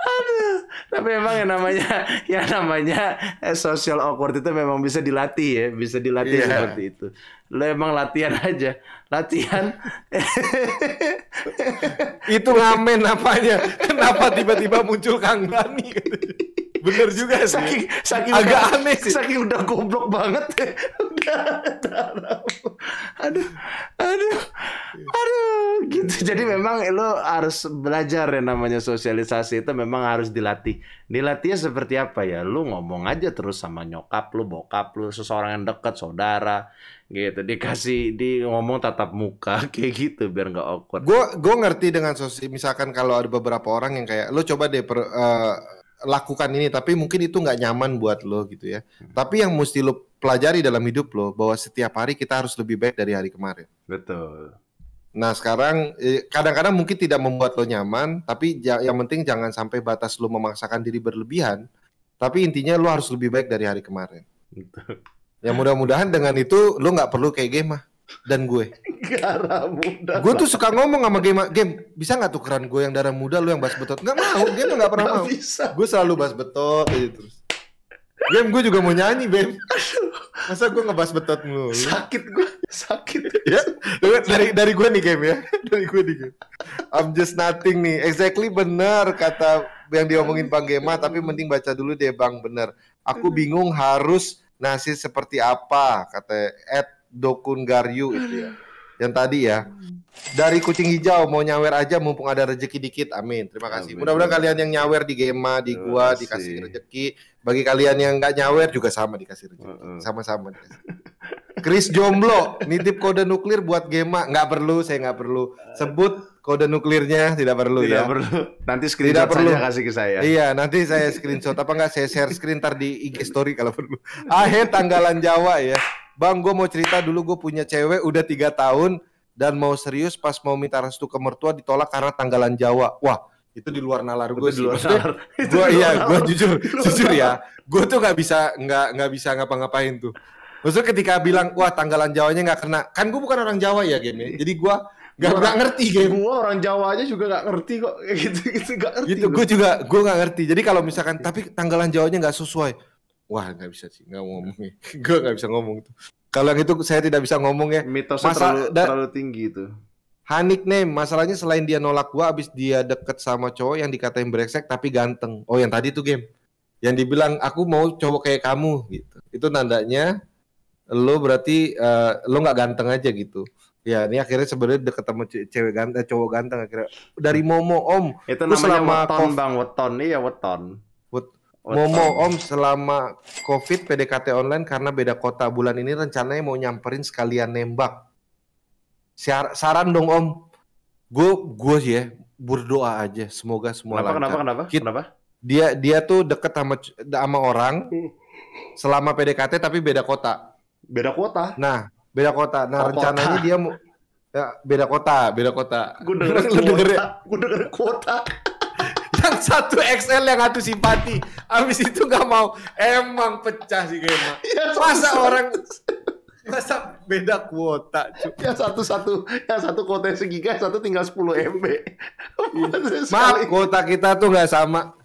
Aduh, tapi memang yang namanya ya namanya eh, social awkward itu memang bisa dilatih ya, bisa dilatih yeah. seperti itu. Lo emang latihan aja, latihan. itu ngamen apanya? Kenapa tiba-tiba muncul Kang Dani? Bener juga sih. Saking, saking agak udah, aneh sih. Saking udah goblok banget. Ya. udah, aduh, aduh, aduh, gitu. Jadi memang lo harus belajar yang namanya sosialisasi itu memang harus dilatih. Dilatihnya seperti apa ya? Lo ngomong aja terus sama nyokap lo, bokap lo, seseorang yang deket, saudara, gitu. Dikasih di ngomong tatap muka kayak gitu biar nggak awkward. Gue gue ngerti dengan sosial. Misalkan kalau ada beberapa orang yang kayak lo coba deh per, uh, lakukan ini tapi mungkin itu nggak nyaman buat lo gitu ya. Hmm. Tapi yang mesti lo pelajari dalam hidup lo bahwa setiap hari kita harus lebih baik dari hari kemarin. Betul. Nah sekarang eh, kadang-kadang mungkin tidak membuat lo nyaman, tapi yang penting jangan sampai batas lo memaksakan diri berlebihan. Tapi intinya lo harus lebih baik dari hari kemarin. Betul. Ya mudah-mudahan dengan itu lo nggak perlu kayak game mah dan gue. Darah muda. Gue tuh suka ngomong sama game, game bisa nggak keran gue yang darah muda lu yang bas betot? Nggak mau, game nggak pernah gak mau. Bisa. Gue selalu bas betot aja terus. Gitu. Game gue juga mau nyanyi, Bem. Masa gue ngebas betot mulu? Sakit gue, sakit. ya, dari dari gue nih game ya, dari gue nih game. I'm just nothing nih. Exactly benar kata yang diomongin Bang Gema, tapi mending baca dulu deh Bang benar. Aku bingung harus nasi seperti apa kata Ed Dokun Garyu itu ya. Hmm. Yang tadi ya. Dari kucing hijau mau nyawer aja mumpung ada rezeki dikit. Amin. Terima kasih. Mudah-mudahan kalian yang nyawer di Gema, di gua dikasih rezeki. Bagi kalian yang nggak nyawer juga sama dikasih rezeki. Sama-sama Chris Jomblo nitip kode nuklir buat Gema. Nggak perlu, saya nggak perlu. Sebut kode nuklirnya tidak perlu tidak ya. perlu. Nanti screenshot tidak perlu. saja kasih ke saya. Iya, nanti saya screenshot apa enggak saya share screen tar di IG story kalau perlu. Akhir tanggalan Jawa ya. Bang, gue mau cerita dulu gue punya cewek udah tiga tahun dan mau serius pas mau minta restu ke mertua ditolak karena tanggalan Jawa. Wah, itu di luar nalar gue sih. Luar nalar. Gue iya, gue jujur, jujur ya, gue tuh nggak bisa nggak nggak bisa ngapa-ngapain tuh. Maksudnya ketika bilang wah tanggalan Jawanya nggak kena, kan gue bukan orang Jawa ya game, ya? iya. jadi gue gak, gak ngerti game. Gue orang Jawa aja juga gak ngerti kok. Gitu, gitu gak ngerti. Gitu, gue juga gue gak ngerti. Jadi kalau misalkan tapi tanggalan Jawanya gak sesuai. Wah nggak bisa sih nggak ngomong ya. Gue nggak bisa ngomong tuh. Kalau yang itu saya tidak bisa ngomong ya. Mitos Masa, terlalu, da- terlalu tinggi itu. Hanik nih masalahnya selain dia nolak gua abis dia deket sama cowok yang dikatain brengsek tapi ganteng. Oh yang tadi tuh game. Yang dibilang aku mau cowok kayak kamu gitu. Itu nandanya lo berarti uh, lo nggak ganteng aja gitu. Ya, ini akhirnya sebenarnya deket sama cewek ganteng, eh, cowok ganteng akhirnya. Dari Momo Om. Itu namanya selama weton, Bang, weton. Iya, weton. Oh, Momo iya. Om selama COVID PDKT online karena beda kota bulan ini rencananya mau nyamperin sekalian nembak. Siar, saran dong Om. Gue gue sih ya berdoa aja semoga semua kenapa, lancar. Kenapa kenapa Kita, kenapa? Dia dia tuh deket sama sama orang selama PDKT tapi beda kota. Beda kota. Nah, beda kota. Nah, oh, rencananya dia mau ya, beda kota, beda kota. Gue denger, denger, denger, denger kota yang satu XL yang satu simpati. Abis itu nggak mau. Emang pecah sih kayaknya. Ya, masa susah. orang masa beda kuota cuman. yang satu satu yang satu kuota segiga satu tinggal 10 MB maaf kuota kita tuh nggak sama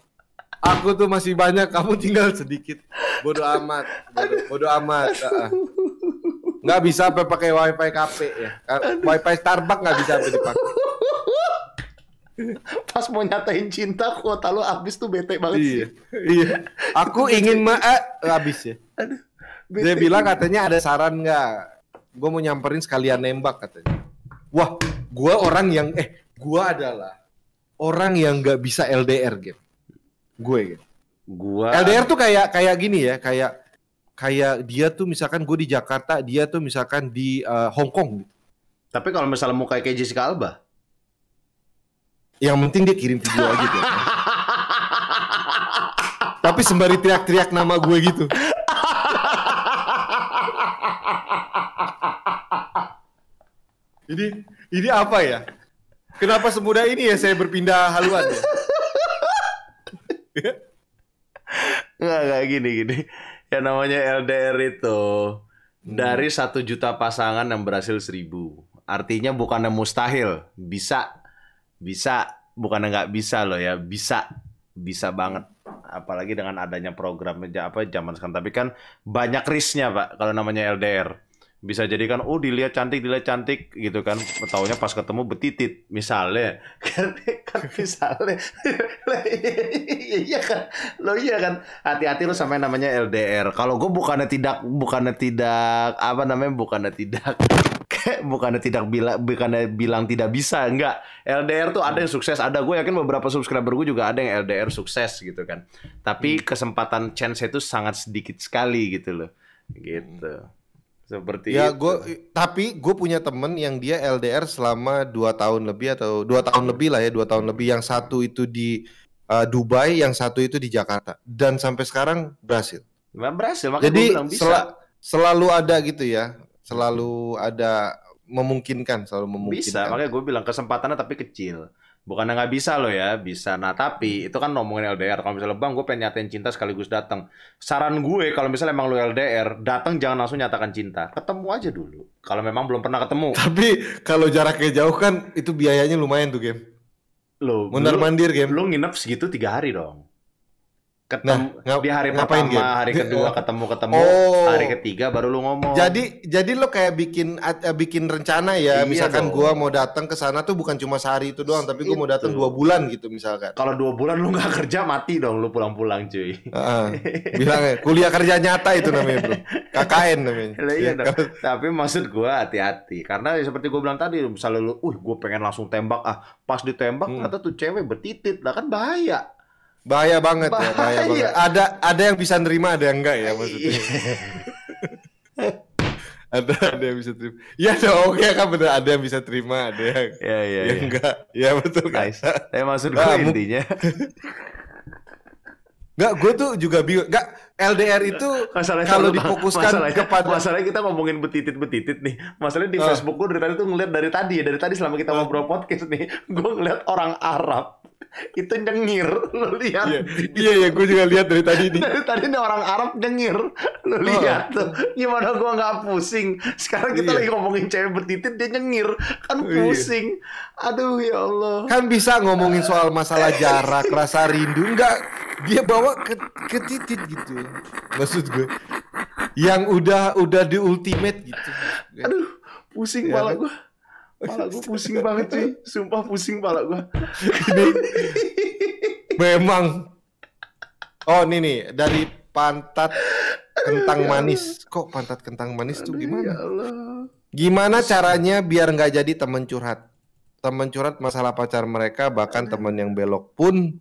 aku tuh masih banyak kamu tinggal sedikit bodoh amat bodoh, bodo amat nggak bisa pakai wifi kafe ya wifi Starbucks nggak bisa dipakai Pas mau nyatain cinta kuota lu abis tuh bete banget iya. sih. Iya. Aku ingin ma eh, abis ya. Aduh. Dia bilang katanya ada saran nggak? Gue mau nyamperin sekalian nembak katanya. Wah, gue orang yang eh gue adalah orang yang nggak bisa LDR gitu Gue gitu. Gua LDR tuh kayak kayak gini ya, kayak kayak dia tuh misalkan gue di Jakarta, dia tuh misalkan di uh, Hong Kong gitu. Tapi kalau misalnya mau kayak Jessica Alba, yang penting dia kirim video aja gitu. Tapi sembari teriak-teriak nama gue gitu. Jadi ini apa ya? Kenapa semudah ini ya saya berpindah haluan ya? Enggak, enggak gini gini. Ya namanya LDR itu hmm. dari satu juta pasangan yang berhasil seribu. Artinya bukan mustahil, bisa bisa bukan nggak bisa loh ya bisa bisa banget apalagi dengan adanya program apa zaman sekarang tapi kan banyak risknya pak kalau namanya LDR bisa jadi kan oh dilihat cantik dilihat cantik gitu kan taunya pas ketemu betitit misalnya kan, kan misalnya iya, iya kan lo iya kan hati-hati lo sampai namanya LDR kalau gue bukannya tidak bukannya tidak apa namanya bukannya tidak bukannya tidak bila bukannya bilang tidak bisa enggak LDR tuh ada yang sukses ada gue yakin beberapa subscriber gue juga ada yang LDR sukses gitu kan tapi hmm. kesempatan chance itu sangat sedikit sekali gitu loh gitu seperti ya gue tapi gue punya temen yang dia LDR selama dua tahun lebih atau dua tahun lebih lah ya dua tahun lebih yang satu itu di uh, Dubai yang satu itu di Jakarta dan sampai sekarang berhasil nah, berhasil makanya jadi gue bilang bisa. Sel selalu ada gitu ya selalu gitu. ada memungkinkan selalu memungkinkan bisa makanya gue bilang kesempatannya tapi kecil bukan nggak bisa lo ya bisa nah tapi hmm. itu kan ngomongin LDR kalau misalnya bang gue pengen nyatain cinta sekaligus datang saran gue kalau misalnya emang lo LDR datang jangan langsung nyatakan cinta ketemu aja dulu kalau memang belum pernah ketemu tapi kalau jaraknya jauh kan itu biayanya lumayan tuh game lo mundar mandir game lo nginep segitu tiga hari dong ketemu nah, di hari pertama, game? hari kedua ketemu ketemu, oh. hari ketiga baru lu ngomong. Jadi jadi lo kayak bikin eh, bikin rencana ya, iya misalkan dong. gua mau datang ke sana tuh bukan cuma sehari itu doang, tapi gua itu. mau datang dua bulan gitu misalkan. Kalau dua bulan lu nggak kerja mati dong, lu pulang-pulang cuy. Uh, bilangnya kuliah kerja nyata itu namanya bro, KKN namanya. Iya, iya dong. tapi maksud gua hati-hati, karena ya seperti gua bilang tadi, misalnya lu, uh, gua pengen langsung tembak ah, pas ditembak hmm. kata tuh cewek betitit, lah kan bahaya. Bahaya banget ya, Bahaya. ya, bahaya banget. Ada ada yang bisa nerima, ada yang enggak ya iya. maksudnya. ada ada yang bisa terima. Ya dong, okay, kan benar ada yang bisa terima, ada yang ya, ya, yang ya. enggak. Ya betul kan. Nice. Tapi maksud nah, gue intinya. Enggak, gue tuh juga bingung. Enggak, LDR itu masalahnya kalau difokuskan masalahnya, kepada masalahnya kita ngomongin betitit-betitit nih. Masalahnya di uh. Facebook gue dari tadi tuh ngeliat dari tadi ya, dari tadi selama kita uh. ngobrol podcast nih, gue ngeliat orang Arab itu nyengir lo lihat iya iya, iya gue juga lihat dari tadi nih dari tadi nih orang Arab nyengir lo oh. lihat oh. tuh gimana gue nggak pusing sekarang kita yeah. lagi ngomongin cewek bertitit dia nyengir kan iya. pusing Yeah. aduh ya Allah kan bisa ngomongin soal masalah jarak rasa rindu enggak dia bawa ke, ke titit gitu maksud gue yang udah udah di ultimate gitu aduh pusing ya, gue pala kan? gue pusing banget sih, sumpah pusing pala gue ini memang oh ini nih dari pantat kentang aduh, ya manis kok pantat kentang manis aduh, tuh ya gimana ya gimana caranya biar nggak jadi temen curhat temen curhat masalah pacar mereka bahkan temen yang belok pun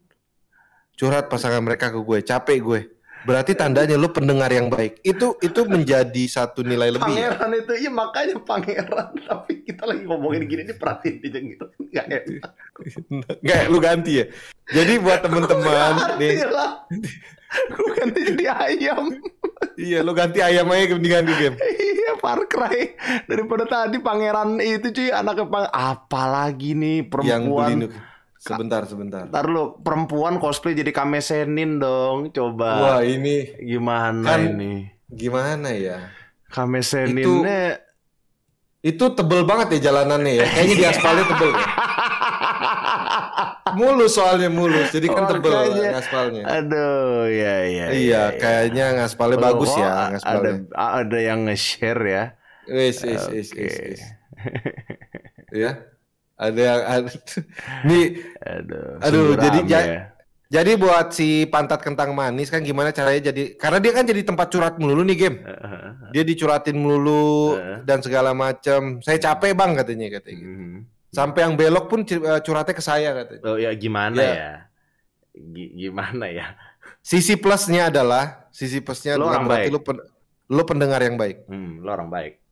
curhat pasangan mereka ke gue capek gue berarti tandanya lu pendengar yang baik itu itu menjadi satu nilai lebih ya? pangeran itu iya makanya pangeran tapi kita lagi ngomongin gini ini perhatiin dia gitu nggak ya nggak lu ganti ya jadi buat teman-teman nih lah. lu ganti jadi ayam iya lu ganti ayam aja kemudian di game iya Far Cry daripada tadi pangeran itu cuy anaknya pang apalagi nih perempuan yang Sebentar, sebentar. Ntar lu perempuan cosplay jadi kamesenin dong, coba. Wah, ini gimana kan, ini? Gimana ya? Kameseninnya itu, tebel banget ya jalanannya ya. Kayaknya di aspalnya tebel. Ya. mulus soalnya mulus, jadi kan tebel aspalnya. Aduh, ya ya. Iya, ya, kayaknya ya. ngaspalnya bagus ya. Ada ada yang nge-share ya. Wis, wis, Iya. wis. Iya. Ada yang ada. Nih. Aduh. Aduh, jadi ya. Jadi buat si pantat kentang manis kan gimana caranya jadi karena dia kan jadi tempat curhat melulu nih game. Eh, eh, eh, dia dicuratin melulu dan segala macam. Saya capek bang katanya katanya. Gitu. Mhm. Sampai yang belok pun curhatnya ke saya katanya. Oh ya gimana ya? ya? gimana ya? Sisi plusnya adalah sisi plusnya lo orang baik. lo pen, lo pendengar yang baik. Hmm, lo orang baik.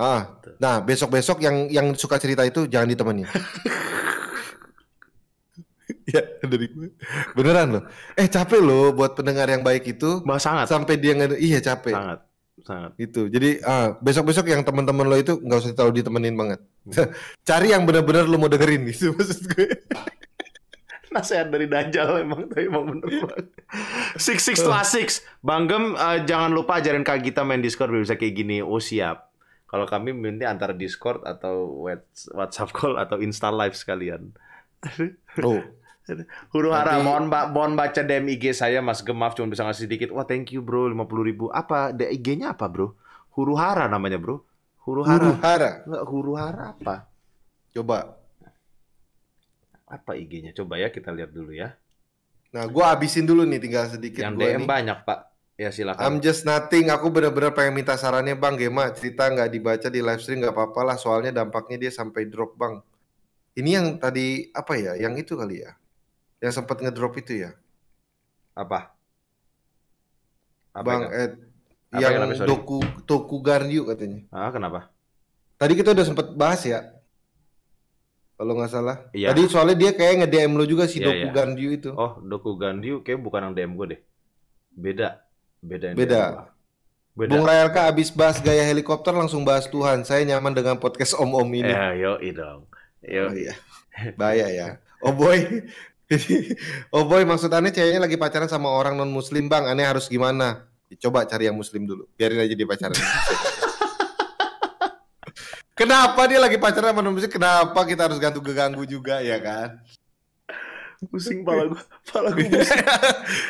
Ah, gitu. nah besok-besok yang yang suka cerita itu jangan ditemenin. ya dari gue. Beneran loh. Eh capek loh buat pendengar yang baik itu. Bah, sangat. Sampai dia nggak iya capek. Sangat. Sangat. Itu. Jadi ah, besok-besok yang teman-teman lo itu nggak usah terlalu ditemenin banget. Hmm. Cari yang benar-benar lo mau dengerin nih. maksud gue. Nasihat dari Dajjal emang tapi emang bener banget. Six six classics. Bang Gem, uh, eh, jangan lupa ajarin Kak Gita main Discord bisa kayak gini. Oh siap. Kalau kami minta antara Discord atau WhatsApp call atau Insta live sekalian. Oh. Huru hara, Nanti... mohon, ba mohon baca DM IG saya Mas Gemaf cuma bisa ngasih sedikit. Wah thank you bro, 50 ribu. Apa IG-nya apa bro? Huru hara namanya bro. Huru hara. Huru hara. Nggak, huru hara apa? Coba. Apa IG-nya? Coba ya kita lihat dulu ya. Nah, gue abisin dulu nih tinggal sedikit. Yang DM nih. banyak, Pak. Ya silakan. I'm just nothing. Aku bener-bener pengen minta sarannya bang. Gema cerita nggak dibaca di live stream nggak apa-apa lah. Soalnya dampaknya dia sampai drop bang. Ini yang tadi apa ya? Yang itu kali ya? Yang sempat ngedrop itu ya? Apa? apa bang Ed. Apa yang yang namanya, Doku Toku Garnyu katanya. Ah kenapa? Tadi kita udah sempat bahas ya. Kalau nggak salah. Iya. Tadi soalnya dia kayak nge-DM lo juga si iya, Doku iya. itu. Oh, Doku Garyu kayak bukan yang DM gue deh. Beda Beda. Beda. Beda. Bung Rayalka abis bahas gaya helikopter langsung bahas Tuhan. Saya nyaman dengan podcast om-om ini. Ya, yo dong. Yo. Oh, iya. Bahaya ya. Oh boy. oh boy, maksud aneh ceweknya lagi pacaran sama orang non muslim bang. Aneh harus gimana? Coba cari yang muslim dulu. Biarin aja dia pacaran. Kenapa dia lagi pacaran sama non muslim? Kenapa kita harus gantung keganggu juga ya kan? Pusing pala gue, pala gue pusing.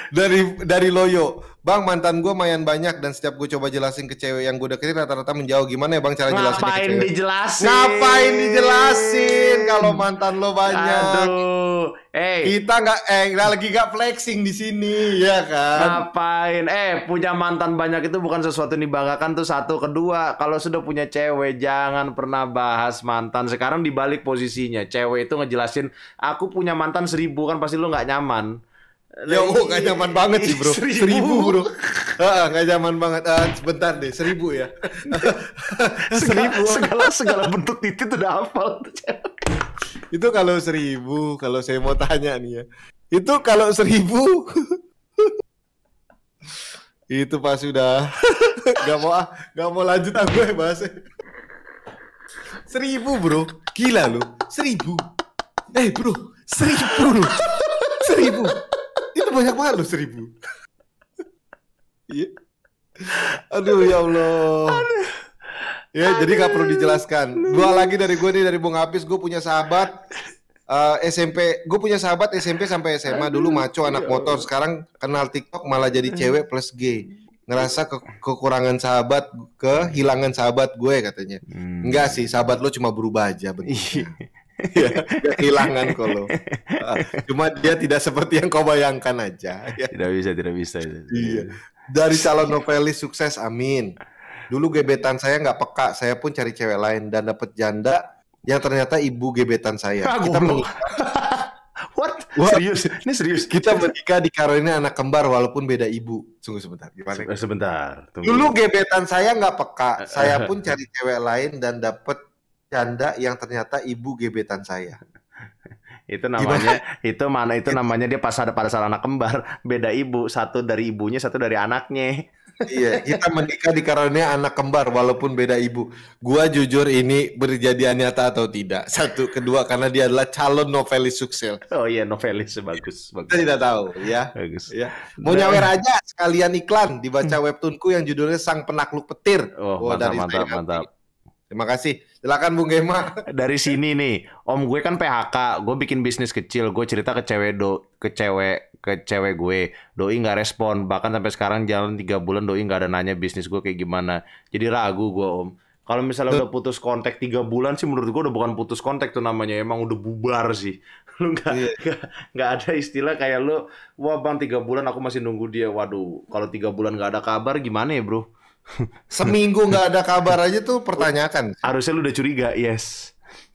dari dari loyo Bang mantan gue mayan banyak dan setiap gue coba jelasin ke cewek yang gue deketin rata-rata menjauh gimana ya bang cara jelasin Ngapain ke cewek? dijelasin? Ngapain dijelasin kalau mantan lo banyak? Aduh, eh hey. kita nggak eh kita lagi nggak flexing di sini ya kan? Ngapain? Eh punya mantan banyak itu bukan sesuatu yang dibanggakan tuh satu kedua kalau sudah punya cewek jangan pernah bahas mantan sekarang dibalik posisinya cewek itu ngejelasin aku punya mantan seribu kan pasti lo nggak nyaman Ya, nah, oh, gak nyaman banget sih bro. Seribu, seribu bro. uh, gak nyaman banget. Ah, sebentar deh, seribu ya. seribu. Segala, segala bentuk titik udah hafal. itu kalau seribu, kalau saya mau tanya nih ya. Itu kalau seribu, itu pasti udah gak mau ah, gak mau lanjut aku ya bahasnya. Seribu bro, gila lu, seribu. Eh bro, seribu seribu banyak banget loh seribu. Iya. Aduh ya Allah. Aduh. Ya Aduh. jadi nggak perlu dijelaskan. Dua lagi dari gue nih dari Bung Apis, gue punya sahabat uh, eh, SMP, gue punya sahabat SMP sampai SMA Aduh. dulu maco anak ya motor, sekarang kenal TikTok malah jadi cewek plus gay. Ngerasa ke kekurangan sahabat, kehilangan sahabat gue katanya. Hmm. Enggak sih, sahabat lo cuma berubah aja ya, kehilangan kolom. Ah, cuma dia tidak seperti yang kau bayangkan aja. Ya. Tidak bisa, tidak bisa. Iya. Dari calon novelis sukses, amin. Dulu gebetan saya nggak peka, saya pun cari cewek lain dan dapat janda yang ternyata ibu gebetan saya. Ah, Kita menikah. What? What? Serius? Ini serius. Kita menikah ini anak kembar walaupun beda ibu. Sungguh sebentar. Gimana? Sebentar. Tunggu. Dulu gebetan saya nggak peka. Eh, saya eh, pun eh. cari cewek lain dan dapat janda yang ternyata ibu gebetan saya. itu namanya Gimana? itu mana itu namanya dia pas ada pada saat anak kembar beda ibu satu dari ibunya satu dari anaknya iya kita menikah dikarenanya anak kembar walaupun beda ibu gua jujur ini berjadian nyata atau tidak satu kedua karena dia adalah calon novelis sukses oh iya novelis bagus kita tidak tahu ya bagus ya mau nyawer aja sekalian iklan dibaca hmm. webtoonku yang judulnya sang penakluk petir oh, oh mantap, dari mantap, mantap. Terima kasih. Silakan Bung Gema. Dari sini nih, om gue kan PHK, gue bikin bisnis kecil, gue cerita ke cewek do, ke cewek ke cewek gue, doi nggak respon, bahkan sampai sekarang jalan tiga bulan doi nggak ada nanya bisnis gue kayak gimana. Jadi ragu gue om. Kalau misalnya udah putus kontak tiga bulan sih menurut gue udah bukan putus kontak tuh namanya, emang udah bubar sih. Lu nggak yeah. ada istilah kayak lu, wah bang tiga bulan aku masih nunggu dia. Waduh, kalau tiga bulan nggak ada kabar gimana ya bro? Seminggu nggak ada kabar aja tuh pertanyakan. Harusnya lu udah curiga, yes.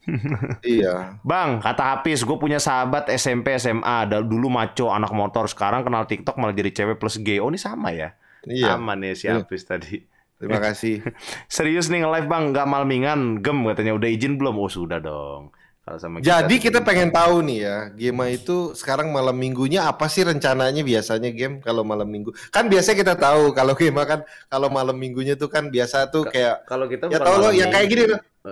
iya. Bang, kata Hafiz, gue punya sahabat SMP SMA, ada dulu maco anak motor, sekarang kenal TikTok malah jadi cewek plus gay. Oh, ini sama ya? Iya. Aman ya si iya. Hafiz tadi. Terima kasih. Serius nih nge-live Bang, nggak malmingan, gem katanya udah izin belum? Oh, sudah dong. Kalau sama Jadi kita pengen tahu nih ya, game itu sekarang malam minggunya apa sih rencananya biasanya game kalau malam minggu? Kan biasanya kita tahu kalau game kan kalau malam minggunya tuh kan biasa tuh kayak kalau kita ya tahu lo yang kayak gini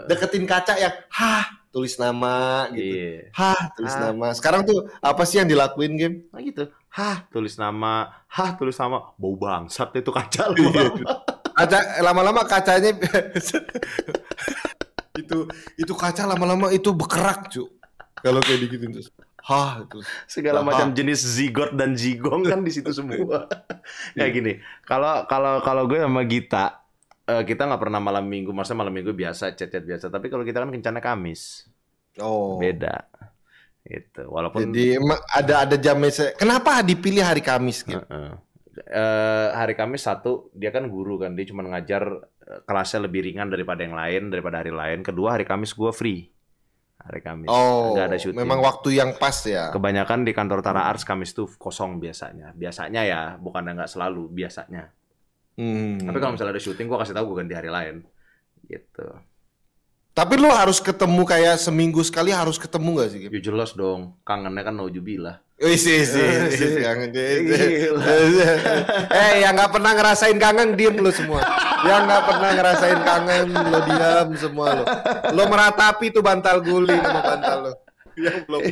deketin kaca ya hah tulis nama gitu. yeah. Hah, tulis ha. nama. Sekarang tuh apa sih yang dilakuin game? Nah oh, gitu. Hah, tulis nama. Hah, tulis nama. Bau bangsat itu kaca lu ada iya. kaca lama-lama kacanya itu itu kaca lama-lama itu berkerak cu kalau kayak digituin terus hah terus segala macam jenis zigot dan zigong kan di situ semua ya gini kalau kalau kalau gue sama Gita eh, kita nggak pernah malam minggu masa malam minggu biasa chat-chat biasa tapi kalau kita kan kencana Kamis oh beda itu walaupun jadi ada ada jamnya kenapa dipilih hari Kamis gitu uh -uh eh hari Kamis satu dia kan guru kan dia cuma ngajar eh, kelasnya lebih ringan daripada yang lain daripada hari lain. Kedua hari Kamis gue free hari Kamis. Oh, nggak ada syuting. Memang waktu yang pas ya. Kebanyakan di kantor Tara Arts Kamis tuh kosong biasanya. Biasanya ya, bukan nggak selalu biasanya. Hmm. Tapi kalau misalnya ada syuting, gue kasih tahu gue ganti hari lain. Gitu. Tapi lo harus ketemu kayak seminggu sekali harus ketemu gak sih? Ya jelas dong, kangennya kan nojubilah sih sih kangen Eh yang nggak pernah ngerasain kangen diem lo semua. Yang nggak pernah ngerasain kangen lo diam semua lo. Lo meratapi tuh bantal guling sama bantal lo. Yang belum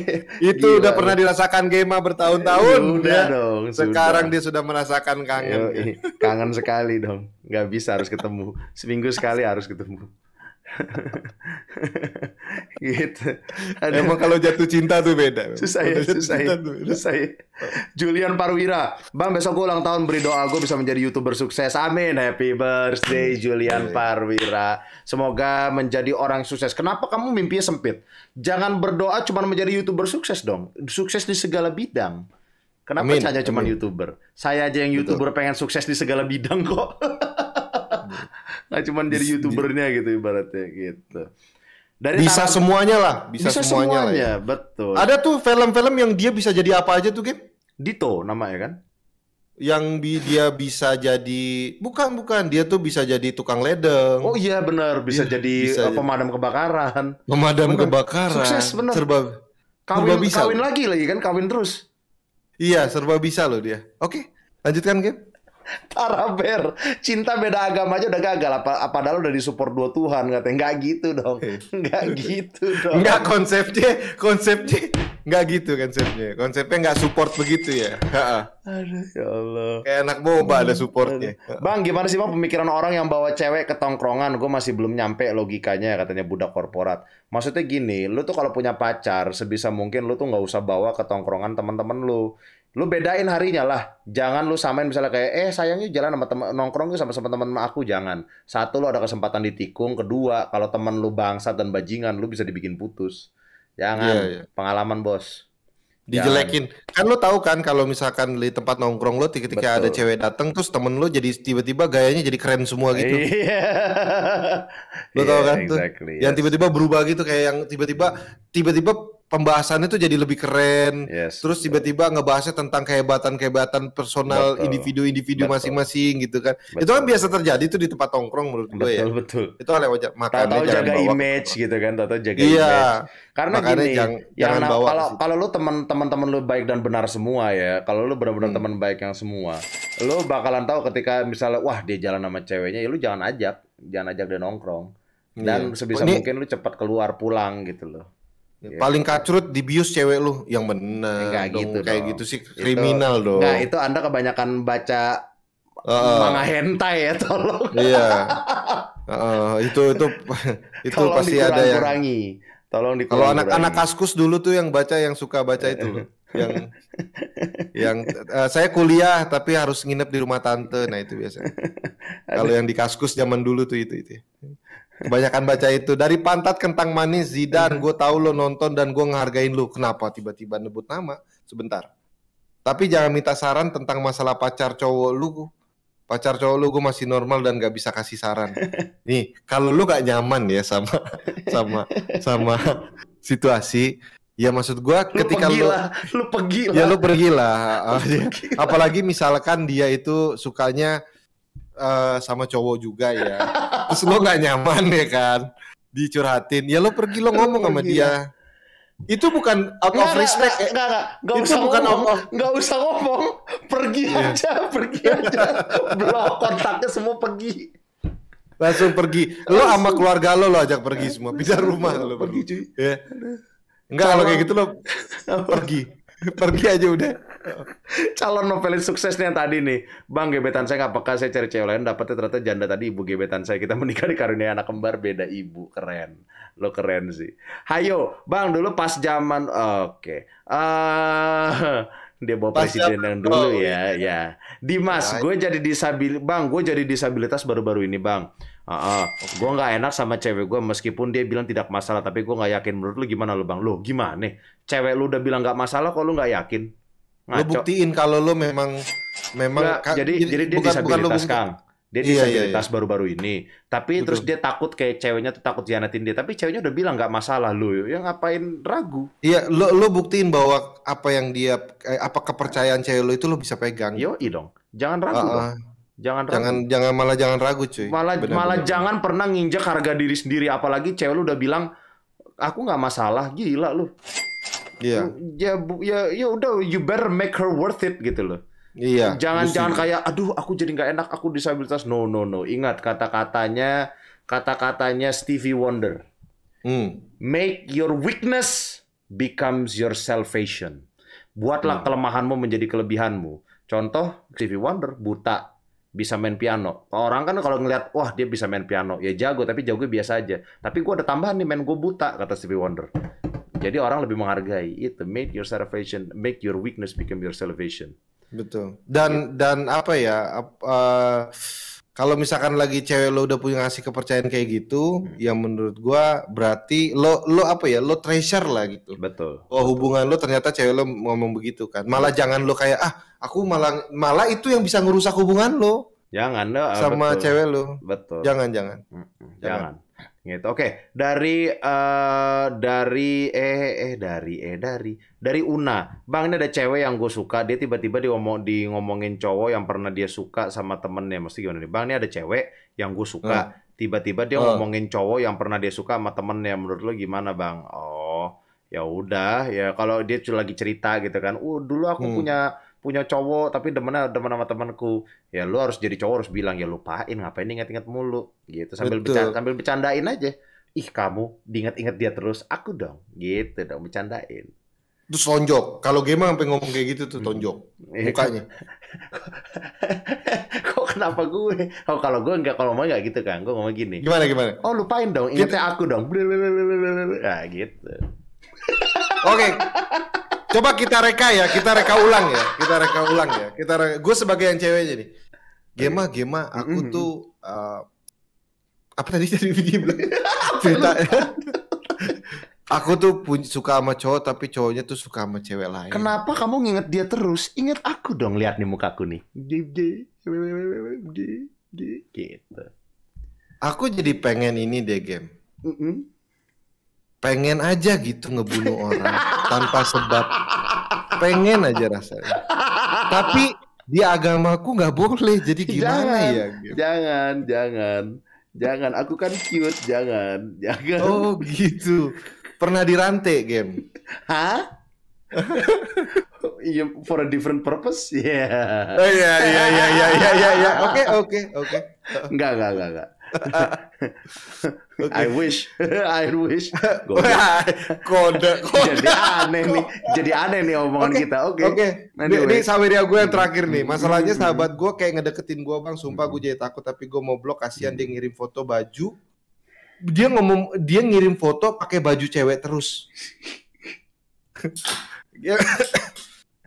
itu Gila, udah pernah dirasakan Gema bertahun-tahun. Udah ya. dong. Sekarang sudah. dia sudah merasakan kangen. Yo, kangen sekali dong. Gak bisa harus ketemu. Seminggu sekali harus ketemu. gitu. Ada Emang kalau jatuh cinta tuh beda. Susah ya, susah ya, susah ya. Julian Parwira, Bang besok gue ulang tahun beri doa gue bisa menjadi youtuber sukses. Amin. Happy birthday Julian Parwira. Semoga menjadi orang sukses. Kenapa kamu mimpinya sempit? Jangan berdoa cuma menjadi youtuber sukses dong. Sukses di segala bidang. Kenapa saja cuma youtuber? Saya aja yang youtuber Betul. pengen sukses di segala bidang kok. nggak cuma jadi youtubernya gitu ibaratnya gitu dari bisa tahun, semuanya lah bisa, bisa semuanya, semuanya lah ya. betul ada tuh film-film yang dia bisa jadi apa aja tuh game Dito namanya kan yang bi dia bisa jadi bukan bukan dia tuh bisa jadi tukang ledeng oh iya benar bisa dia, jadi bisa eh, pemadam kebakaran pemadam bener. kebakaran sukses benar serba kawin serba bisa kawin lagi lagi kan kawin terus iya serba bisa loh dia oke lanjutkan game Taraber, cinta beda agama aja udah gagal. Apa, padahal udah disupport dua Tuhan katanya. Nggak gitu dong. Nggak gitu dong. Nggak konsepnya, konsepnya nggak gitu konsepnya. Konsepnya nggak support begitu ya. Aduh ya Allah. Kayak anak boba ada supportnya. Bang, gimana sih bang pemikiran orang yang bawa cewek ke tongkrongan? Gue masih belum nyampe logikanya katanya budak korporat. Maksudnya gini, lu tuh kalau punya pacar sebisa mungkin lu tuh nggak usah bawa ke tongkrongan teman-teman lu lu bedain harinya lah. Jangan lu samain misalnya kayak eh sayangnya jalan sama temen nongkrong sama sama teman aku jangan. Satu lu ada kesempatan ditikung, kedua kalau teman lu bangsat dan bajingan lu bisa dibikin putus. Jangan yeah, yeah. pengalaman bos. Dijelekin. Jangan. Kan lu tahu kan kalau misalkan di tempat nongkrong lu ketika Betul. ada cewek dateng terus temen lu jadi tiba-tiba gayanya jadi keren semua gitu. Iya. lu yeah, tahu kan iya, exactly, tuh. Yes. Yang tiba-tiba berubah gitu kayak yang tiba-tiba tiba-tiba pembahasannya tuh jadi lebih keren. Yes, Terus tiba-tiba ngebahasnya tentang kehebatan-kehebatan personal individu-individu masing-masing gitu kan. Betul. Itu kan biasa terjadi tuh di tempat tongkrong menurut betul, gue ya. Betul. Itu hal yang wajar. Makanya Tau-tau jaga bawa image gitu kan, tahu jaga iya. image. Karena Makanya gini, yang jangan bawa kalau kalau lu teman-teman lu baik dan benar semua ya. Kalau lu benar-benar hmm. teman baik yang semua, lu bakalan tahu ketika misalnya wah dia jalan sama ceweknya, ya lu jangan ajak, jangan ajak dia nongkrong. Dan iya. sebisa Ini... mungkin lu cepat keluar pulang gitu loh. Ya. Paling kacrut dibius cewek lu yang benar. Enggak dong. gitu. Kayak dong. gitu sih kriminal itu, dong. Enggak, itu Anda kebanyakan baca uh, manga hentai ya tolong. Iya. Uh, itu itu itu tolong pasti ada yang kurangi. Tolong dikurangi. Kalau anak-anak kaskus dulu tuh yang baca yang suka baca itu yang yang uh, saya kuliah tapi harus nginep di rumah tante. Nah, itu biasa. Kalau yang di kaskus zaman dulu tuh itu itu. Kebanyakan baca itu dari pantat kentang manis Zidan, iya. gue tahu lo nonton dan gue ngehargain lo. Kenapa tiba-tiba nebut nama? Sebentar. Tapi jangan minta saran tentang masalah pacar cowok lu. Pacar cowok lu gue masih normal dan gak bisa kasih saran. Nih, kalau lu gak nyaman ya sama sama sama situasi, ya maksud gue ketika lu lu pergi lah. Ya lu pergi lah. Apalagi misalkan dia itu sukanya uh, sama cowok juga ya terus lo gak nyaman ya kan dicurhatin ya lo pergi lo ngomong sama dia itu bukan out nggak, of respect Gak, ya. gak, nggak, usah bukan ngomong, out of... usah ngomong pergi yeah. aja pergi aja blok kontaknya semua pergi langsung pergi lo sama keluarga lo lo ajak pergi semua pindah rumah lo pergi cuy ya yeah. enggak kalau kayak gitu lo pergi pergi aja udah. Calon novelis suksesnya tadi nih, Bang gebetan saya nggak peka saya cari cewek lain, dapetnya ternyata janda tadi ibu gebetan saya. Kita menikah di karunia anak kembar beda ibu, keren. Lo keren sih. Hayo, Bang dulu pas zaman, oke. Okay. Uh, eh, dia bawa Pas presiden yang dulu ya ya, ya. Dimas, ya, nah, gue jadi disabil, bang, gue jadi disabilitas baru-baru ini, bang. Uh, uh, okay. Gue nggak enak sama cewek gue meskipun dia bilang tidak masalah tapi gue nggak yakin menurut lu gimana lu bang lu gimana nih cewek lu udah bilang nggak masalah kok lu nggak yakin Ngaco. lu buktiin kalau lu memang memang nggak, jadi jadi dia bukan, disabilitas bukan kang dia iya, disabilitas iya, iya. baru-baru ini tapi Betul. terus dia takut kayak ceweknya tuh takut dianatin dia tapi ceweknya udah bilang nggak masalah lu yang ngapain ragu iya lo lo buktiin bahwa apa yang dia eh, apa kepercayaan cewek lo itu lo bisa pegang yo dong jangan ragu uh, uh. Jangan ragu. jangan malah jangan ragu cuy. Malah bener, malah jangan pernah nginjek harga diri sendiri apalagi cewek lu udah bilang aku nggak masalah, gila lu. Iya. Ya ya ya udah you better make her worth it gitu loh. Iya. Jangan jangan kayak aduh aku jadi nggak enak aku disabilitas. No no no. Ingat kata-katanya kata-katanya Stevie Wonder. Hmm. Make your weakness becomes your salvation. Buatlah hmm. kelemahanmu menjadi kelebihanmu. Contoh Stevie Wonder buta bisa main piano. Orang kan kalau ngelihat, wah dia bisa main piano, ya jago, tapi jago ya biasa aja. Tapi gue ada tambahan nih, main gue buta, kata Stevie Wonder. Jadi orang lebih menghargai itu. Make your salvation, make your weakness become your salvation. Betul. Dan ya. dan apa ya? Uh, kalau misalkan lagi cewek lo udah punya ngasih kepercayaan kayak gitu, hmm. yang menurut gua berarti lo lo apa ya, lo treasure lah gitu. Betul. Oh, hubungan lo ternyata cewek lo ngomong begitu kan. Malah hmm. jangan lo kayak ah, aku malah malah itu yang bisa ngerusak hubungan lo. Jangan lo ah, sama betul. cewek lo. Betul. Jangan jangan. Hmm. Jangan. jangan. Gitu. Oke, dari uh, dari eh eh dari eh dari dari Una. Bang ini ada cewek yang gue suka, dia tiba-tiba di ngomong di ngomongin cowok yang pernah dia suka sama temennya. Mesti gimana nih? Bang ini ada cewek yang gue suka, hmm. tiba-tiba hmm. dia hmm. ngomongin cowok yang pernah dia suka sama temennya. Menurut lo gimana, Bang? Oh, ya udah ya kalau dia lagi cerita gitu kan. Uh, dulu aku hmm. punya punya cowok tapi demen demen sama temanku ya lu harus jadi cowok harus bilang ya lupain ngapain inget-inget mulu gitu sambil bercanda, sambil bercandain aja ih kamu diinget-inget dia terus aku dong gitu dong bercandain terus tonjok kalau gamer sampai ngomong kayak gitu tuh hmm. tonjok iya. mukanya kok kenapa gue oh kalau gue nggak kalau mau nggak gitu kan gue ngomong gini gimana gimana oh lupain dong ingetnya gitu. aku dong nah gitu Oke, okay. Coba kita reka ya, kita reka ulang ya, kita reka ulang ya, kita reka. Gue sebagai yang cewek jadi, Gema, Gema, aku mm -hmm. tuh uh, apa tadi tadi video bilang cerita. aku tuh suka sama cowok tapi cowoknya tuh suka sama cewek lain. Kenapa kamu nginget dia terus? Ingat aku dong, lihat nih mukaku nih. Gitu. Aku jadi pengen ini deh game. Mm -mm pengen aja gitu ngebunuh orang tanpa sebab pengen aja rasanya tapi di agamaku nggak boleh jadi gimana jangan, ya gitu. jangan jangan jangan aku kan cute jangan jangan oh gitu pernah dirantai game hah Iya, for a different purpose ya yeah. oh iya iya iya iya iya iya oke oke oke enggak enggak enggak enggak I wish, I wish. kode, kode. Jadi aneh nih, jadi aneh nih omongan okay. kita. Oke. Okay. Oke. Okay. Anyway. Ini Saweria gue yang terakhir nih. Hmm. Masalahnya hmm. sahabat gue kayak ngedeketin gue bang. Sumpah gue hmm. jadi takut tapi gue mau blok. Kasihan dia ngirim foto baju. Dia ngomong, dia ngirim foto pakai baju cewek terus. Ya.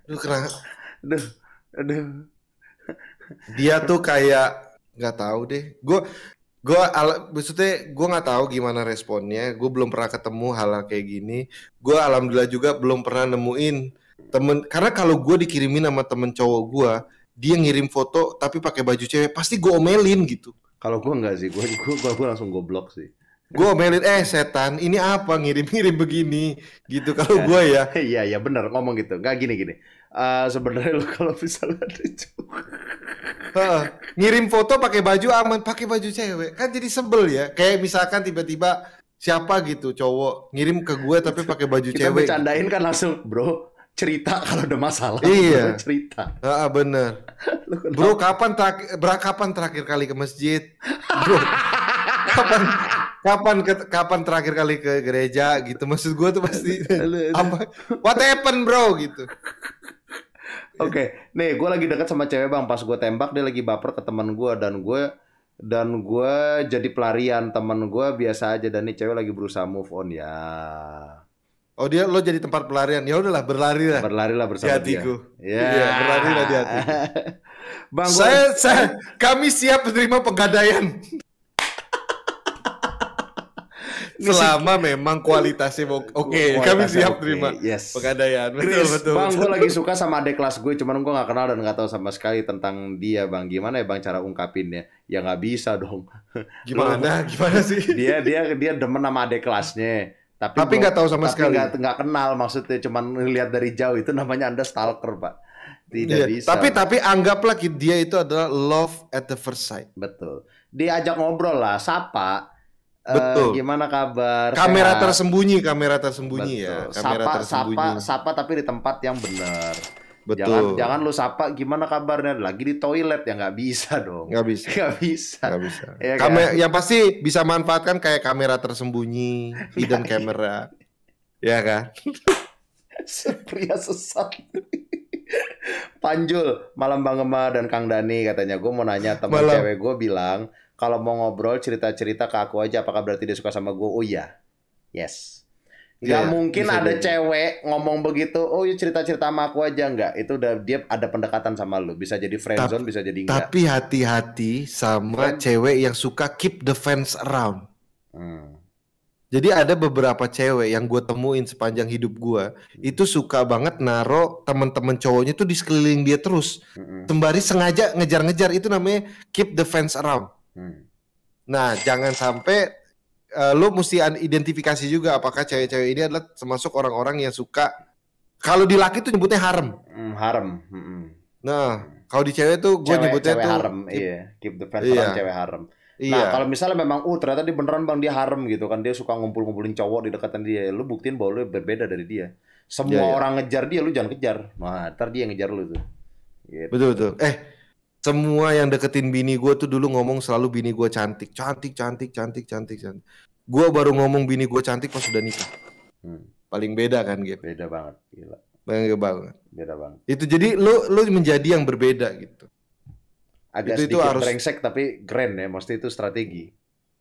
Dia, kenapa? aduh. Dia tuh kayak nggak tahu deh. Gue gue al maksudnya gue nggak tahu gimana responnya gue belum pernah ketemu hal, -hal kayak gini gue alhamdulillah juga belum pernah nemuin temen karena kalau gue dikirimin sama temen cowok gue dia ngirim foto tapi pakai baju cewek pasti gue omelin gitu kalau gue nggak sih gue gue gue langsung gue blok sih gue omelin eh setan ini apa ngirim-ngirim begini gitu kalau gue ya iya iya benar, ngomong gitu nggak gini gini Uh, sebenarnya lo kalau misalnya uh, ngirim foto pakai baju aman pakai baju cewek kan jadi sebel ya kayak misalkan tiba-tiba siapa gitu cowok ngirim ke gue tapi pakai baju kita cewek kita bercandain kan langsung bro cerita kalau ada masalah iya bro, cerita ah uh, bener bro kapan terakhir kapan terakhir kali ke masjid bro kapan kapan ke, kapan terakhir kali ke gereja gitu maksud gue tuh pasti apa what happened bro gitu Iya. Oke, okay. nih gue lagi dekat sama cewek bang. Pas gue tembak dia lagi baper ke teman gue dan gue dan gue jadi pelarian teman gue biasa aja dan nih cewek lagi berusaha move on ya. Oh dia lo jadi tempat pelarian ya udahlah berlari lah. Berlari lah bersama di hatiku. dia. Ya. Yeah. Iya berlari lah di hatiku. bang, gua... saya, saya kami siap menerima pegadaian selama memang kualitasnya oke okay, kualitasnya kami siap okay. terima yes. pegadaian betul betul bang gue lagi suka sama adik kelas gue cuman gue nggak kenal dan nggak tahu sama sekali tentang dia bang gimana ya bang cara ungkapinnya ya nggak bisa dong gimana Loh, gimana sih dia dia dia demen sama adik kelasnya tapi tapi nggak tahu sama tapi sekali nggak kenal maksudnya cuman lihat dari jauh itu namanya anda stalker pak tidak yeah. bisa tapi tapi anggaplah dia itu adalah love at the first sight betul diajak ngobrol lah sapa Betul. Uh, gimana kabar? Kamera sehat. tersembunyi, kamera tersembunyi ya. Betul. ya. Kamera sapa, tersembunyi. Sapa, sapa tapi di tempat yang benar. Betul. Jangan, jangan lu sapa gimana kabarnya lagi di toilet ya nggak bisa dong. Nggak bisa. Nggak bisa. Gak bisa. ya, kan? Kamer yang pasti bisa manfaatkan kayak kamera tersembunyi, hidden iya. camera. ya kan? Pria sesat. Panjul, malam Bang Ema dan Kang Dani katanya gue mau nanya teman cewek gue bilang kalau mau ngobrol cerita-cerita ke aku aja apakah berarti dia suka sama gue oh iya yes Gak yeah, mungkin ada jadi. cewek ngomong begitu, oh ya cerita-cerita sama aku aja enggak. Itu udah dia ada pendekatan sama lu. Bisa jadi friendzone, bisa jadi enggak. Tapi hati-hati sama Friend. cewek yang suka keep the fans around. Hmm. Jadi ada beberapa cewek yang gue temuin sepanjang hidup gue itu suka banget naro teman-teman cowoknya tuh di sekeliling dia terus, hmm. sembari sengaja ngejar-ngejar itu namanya keep the fans around. Hmm. Nah, jangan sampai uh, eh, lo mesti identifikasi juga apakah cewek-cewek ini adalah termasuk orang-orang yang suka kalau di laki tuh nyebutnya harem. Mm, harem. Hmm. Nah, kalau di cewek tuh gue nyebutnya cewek tuh harem, keep, iya. Keep the fans iya. cewek harem. Nah, iya. Nah, kalau misalnya memang uh ternyata dia beneran Bang dia harem gitu kan, dia suka ngumpul-ngumpulin cowok di dekatan dia, lu buktiin bahwa lu berbeda dari dia. Semua iya, iya. orang iya. ngejar dia, lu jangan kejar. Nah, ntar dia yang ngejar lu tuh. Gitu. Betul betul. Eh, semua yang deketin bini gue tuh dulu ngomong selalu bini gue cantik, cantik, cantik, cantik, cantik, cantik. Gue baru ngomong bini gue cantik pas sudah nikah. Hmm. Paling beda kan gitu. Beda banget, gila. Beda banget. Beda banget. Itu jadi lo lo menjadi yang berbeda gitu. Agak itu, sedikit itu harus... rengsek tapi grand ya, mesti itu strategi.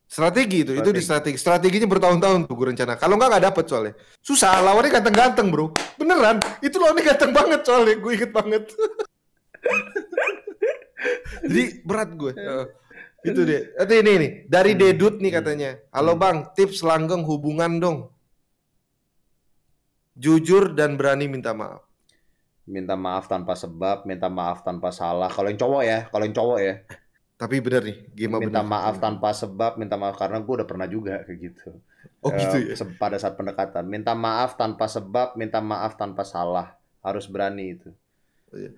Strategi itu, strategi. itu di strategi. Strateginya bertahun-tahun tuh gue rencana. Kalau nggak nggak dapet soalnya. Susah, lawannya ganteng-ganteng bro. Beneran, itu lawannya ganteng banget soalnya. Gue inget banget. Jadi berat gue. Iya. itu deh. Itu ini nih dari hmm. Dedut nih katanya. Halo Bang, tips langgeng hubungan dong. Jujur dan berani minta maaf. Minta maaf tanpa sebab, minta maaf tanpa salah. Kalau yang cowok ya, kalau yang cowok ya. Tapi bener nih, gimana Minta bener. maaf tanpa sebab, minta maaf karena gue udah pernah juga kayak gitu. Oh gitu eh, ya. Pada saat pendekatan, minta maaf tanpa sebab, minta maaf tanpa salah. Harus berani itu. Oh, iya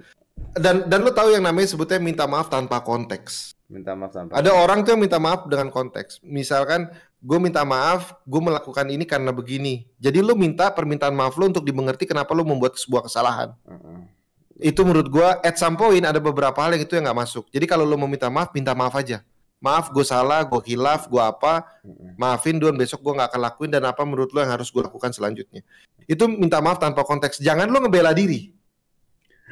dan dan lo tahu yang namanya sebutnya minta maaf tanpa konteks. Minta maaf tanpa. Ada orang tuh yang minta maaf dengan konteks. Misalkan gue minta maaf, gue melakukan ini karena begini. Jadi lo minta permintaan maaf lo untuk dimengerti kenapa lo membuat sebuah kesalahan. Uh -uh. Itu menurut gue at some point ada beberapa hal yang itu yang nggak masuk. Jadi kalau lo mau minta maaf, minta maaf aja. Maaf gue salah, gue hilaf, gue apa. Maafin Don, besok gue nggak akan lakuin dan apa menurut lo yang harus gue lakukan selanjutnya. Itu minta maaf tanpa konteks. Jangan lo ngebela diri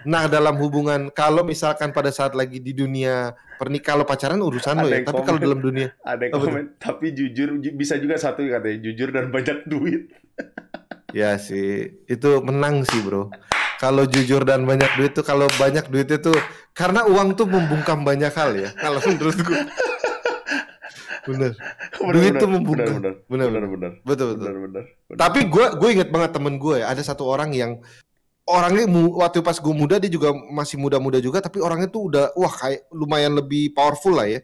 Nah dalam hubungan kalau misalkan pada saat lagi di dunia pernik kalau pacaran urusan ada lo ya. Tapi komen, kalau dalam dunia ada yang komen. Itu? Tapi jujur ju bisa juga satu ya, katanya jujur dan banyak duit. ya sih itu menang sih bro. Kalau jujur dan banyak duit tuh kalau banyak duit itu karena uang tuh membungkam banyak hal ya. Kalau nah, menurut gue. Bener. bener. Duit bener, tuh membungkam. Bener bener. Bener bener. Betul betul. Bener, bener, bener. Tapi gue gue inget banget temen gue ya ada satu orang yang orangnya waktu pas gue muda dia juga masih muda-muda juga tapi orangnya tuh udah wah kayak lumayan lebih powerful lah ya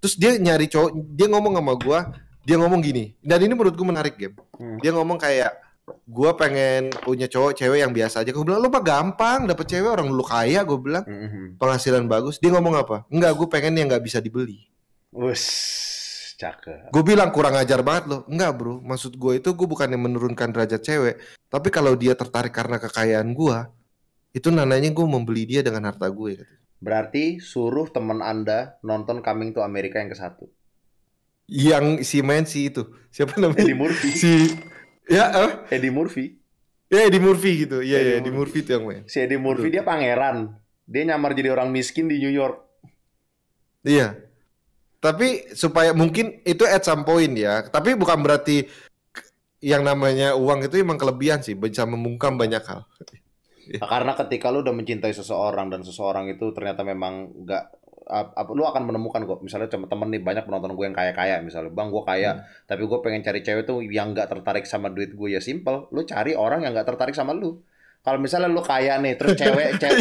terus dia nyari cowok dia ngomong sama gue dia ngomong gini dan ini menurut gue menarik game hmm. dia ngomong kayak gue pengen punya cowok cewek yang biasa aja gue bilang lu mah gampang dapet cewek orang lu kaya gue bilang hmm, hmm, penghasilan bagus dia ngomong apa enggak gue pengen yang nggak bisa dibeli Wush Cakep. Gue bilang kurang ajar banget loh. Enggak bro, maksud gue itu gue bukannya menurunkan derajat cewek. Tapi kalau dia tertarik karena kekayaan gue, itu nananya gue membeli dia dengan harta gue. Gitu. Ya, Berarti suruh teman anda nonton Coming to America yang ke satu. Yang si main si itu siapa namanya? Eddie Murphy. Si ya eh? Eddie Murphy. Ya Eddie Murphy gitu. Iya ya Eddie iya, Murphy itu yang main. Si Eddie Murphy Betul. dia pangeran. Dia nyamar jadi orang miskin di New York. Iya tapi supaya mungkin itu at some point ya tapi bukan berarti yang namanya uang itu emang kelebihan sih bisa membungkam banyak hal nah, karena ketika lu udah mencintai seseorang dan seseorang itu ternyata memang nggak apa lu akan menemukan gue. misalnya temen temen nih banyak penonton gue yang kaya kaya misalnya bang gue kaya hmm. tapi gue pengen cari cewek tuh yang nggak tertarik sama duit gue ya simple lu cari orang yang nggak tertarik sama lu kalau misalnya lu kaya nih, terus cewek cewek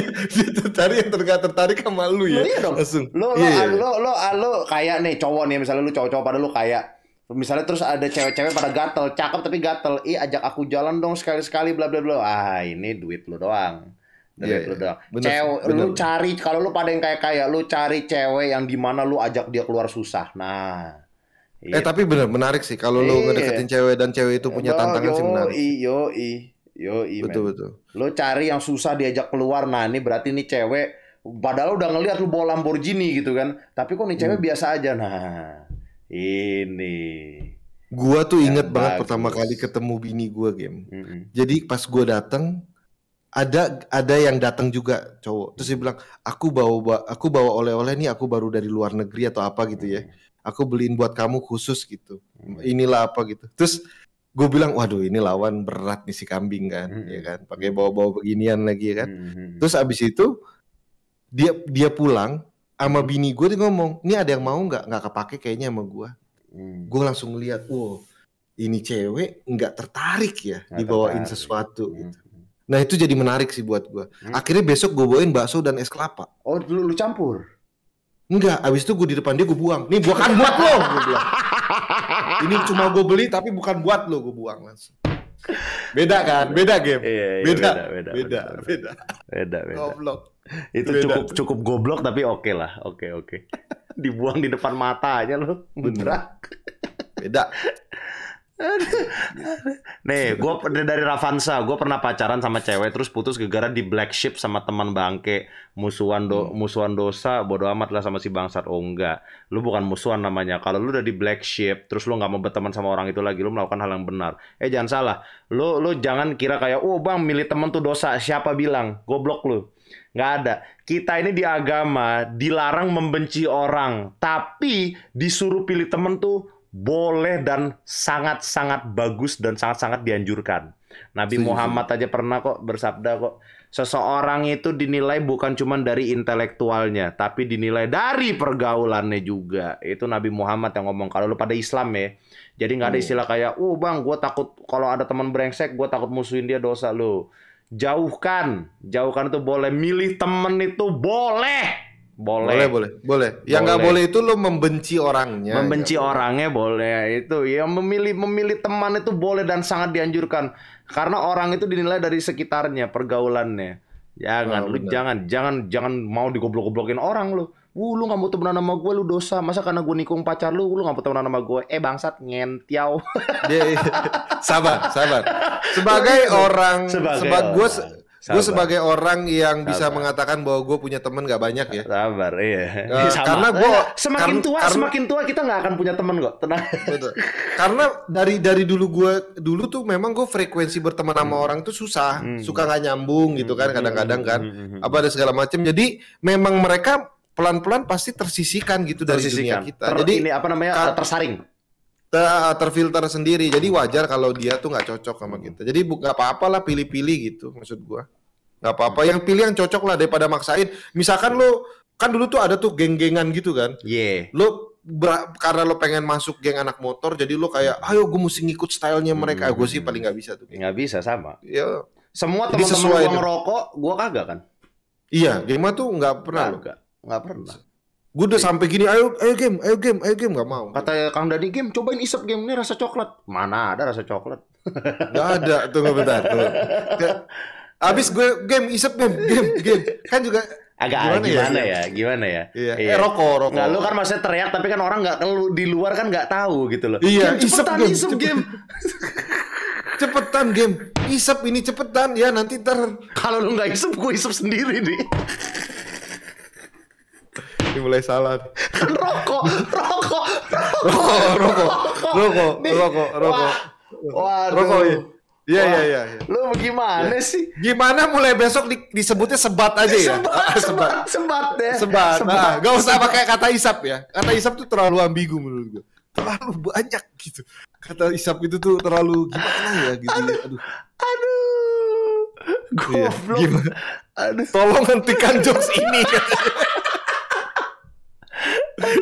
itu cari yang tertarik tertarik sama lu ya. iya dong. Langsung. Lu, yeah. lu, lu, lu, lu kaya nih cowok nih misalnya lu cowok-cowok pada lu kaya. Misalnya terus ada cewek-cewek pada gatel, cakep tapi gatel. Ih ajak aku jalan dong sekali-sekali bla bla bla. Ah, ini duit lu doang. Duit yeah, yeah. doang. cewek bener. lu cari kalau lu pada yang kaya-kaya, lu cari cewek yang dimana lu ajak dia keluar susah. Nah, Eh yeah. tapi bener menarik sih kalau yeah. lu iya. ngedeketin cewek dan cewek itu punya yo, tantangan yo, sih menarik. Yo, i. Yo, iya. Betul betul. Lo cari yang susah diajak keluar. Nah, ini berarti nih cewek padahal udah ngeliat lu bawa Lamborghini gitu kan. Tapi kok nih cewek hmm. biasa aja. Nah, ini. Gua tuh yang inget bagus. banget pertama kali ketemu bini gua game. Mm -hmm. Jadi pas gua datang ada ada yang datang juga cowok terus dia bilang aku bawa aku bawa oleh-oleh nih aku baru dari luar negeri atau apa gitu ya mm. aku beliin buat kamu khusus gitu mm. inilah apa gitu terus gue bilang waduh ini lawan berat nih si kambing kan hmm. ya kan pakai bawa-bawa beginian lagi ya kan hmm, hmm, hmm. terus abis itu dia dia pulang sama bini gue dia ngomong ini ada yang mau nggak nggak kepake kayaknya sama gue hmm. gue langsung lihat wow ini cewek nggak tertarik ya gak dibawain tertarik. sesuatu hmm. gitu hmm. nah itu jadi menarik sih buat gue hmm. akhirnya besok gue bawain bakso dan es kelapa oh dulu lu campur Enggak, abis itu gue di depan dia gue buang. Nih bukan buat lo, gue bilang. Ini cuma gue beli tapi bukan buat lo, gue buang langsung. Beda kan? Beda game. Iya, iya, beda, beda, beda, beda, beda, beda, beda. Goblok. Itu beda. cukup cukup goblok tapi oke okay lah, oke okay, oke. Okay. Dibuang di depan mata aja lo, hmm. bener. Beda. Nih, gue dari Ravansa, gue pernah pacaran sama cewek terus putus gara-gara di black sheep sama teman bangke, musuhan do hmm. musuhan dosa, bodoh amat lah sama si bangsat. Oh enggak, lu bukan musuhan namanya. Kalau lu udah di black sheep, terus lu nggak mau berteman sama orang itu lagi, lu melakukan hal yang benar. Eh jangan salah, lu lu jangan kira kayak, oh bang milih temen tuh dosa. Siapa bilang? Goblok lu. Nggak ada. Kita ini di agama dilarang membenci orang, tapi disuruh pilih temen tuh boleh dan sangat-sangat bagus dan sangat-sangat dianjurkan. Nabi Muhammad aja pernah kok bersabda kok seseorang itu dinilai bukan cuma dari intelektualnya tapi dinilai dari pergaulannya juga. Itu Nabi Muhammad yang ngomong kalau lu pada Islam ya. Jadi nggak ada hmm. istilah kayak, "Uh, oh, Bang, gua takut kalau ada teman brengsek, gua takut musuhin dia dosa lu." Jauhkan. Jauhkan itu boleh, milih temen itu boleh. Boleh. Boleh, boleh. Boleh. Yang nggak boleh. boleh itu lo membenci orangnya. Membenci gak ya. orangnya boleh. Itu yang memilih memilih teman itu boleh dan sangat dianjurkan karena orang itu dinilai dari sekitarnya, pergaulannya. Jangan, ya oh, kan, lu jangan, jangan, jangan mau digoblok-goblokin orang lo Wuh, lu nggak mau temenan sama gue, lu dosa. Masa karena gue nikung pacar lu, lu nggak mau temenan sama gue. Eh, bangsat, ngentiau. Iya, iya. sabar, sabar. Sebagai iya, orang, sebagai, sebagai gue Gue sebagai orang yang sabar. bisa mengatakan bahwa gue punya temen gak banyak ya. Sabar, iya. Uh, Karena gue eh, semakin tua, karena, semakin tua kita gak akan punya temen kok. Tenang. Betul. karena dari dari dulu gue dulu tuh memang gue frekuensi berteman sama hmm. orang tuh susah, hmm. suka gak nyambung gitu kan hmm. kadang-kadang kan. Hmm. hmm. Apa ada segala macam. Jadi memang mereka pelan-pelan pasti tersisikan gitu tersisikan. dari dunia kita. Ter, Jadi ini apa namanya? Kar tersaring ter eh, terfilter sendiri. Jadi wajar kalau dia tuh nggak cocok sama hmm. kita. Jadi nggak apa-apa lah pilih-pilih gitu maksud gua. Gak apa-apa. Hmm. Yang pilih yang cocok lah daripada maksain. Misalkan lo kan dulu tuh ada tuh geng-gengan gitu kan. Iya. Yeah. Lo ber- karena lo pengen masuk geng anak motor, jadi lo kayak, hmm. ayo gue mesti ngikut stylenya mereka. Hmm. Ah, gue sih paling nggak bisa tuh. Nggak bisa sama. Ya. Semua teman-teman gue ngerokok, gue kagak kan. Iya, Gema tuh nggak pernah. Gak, nggak pernah. Gue udah iya. sampai gini, ayo, ayo game, ayo game, ayo game nggak mau. Kata Kang Dadi game, cobain isep game ini rasa coklat. Mana ada rasa coklat? Gak ada, tunggu bentar. Tunggu. Abis gue game isep game, game, game. Kan juga agak gimana, ya? gimana ya, ya gimana ya iya. iya. eh rokok rokok Nah, lu kan masih teriak tapi kan orang nggak di luar kan nggak tahu gitu loh iya game, cepetan game, isep game. cepetan game isep ini cepetan ya nanti ter kalau lu nggak isep gue isep sendiri nih mulai salah. rokok, rokok, rokok, rokok, rokok, rokok, rokok, rokok. Iya. Iya, iya iya iya. Lu gimana ya. sih? Gimana mulai besok di, disebutnya sebat aja ya? Sebat, ah, sebat, sebat, deh. Sebat. sebat. Nah, gak usah pakai kata isap ya. Kata isap tuh terlalu ambigu menurut gue. Terlalu banyak gitu. Kata isap itu tuh terlalu gimana ya gitu. Aduh. Aduh. aduh. Iya, Goblok. Iya. Gimana? Aduh. Tolong hentikan jokes ini.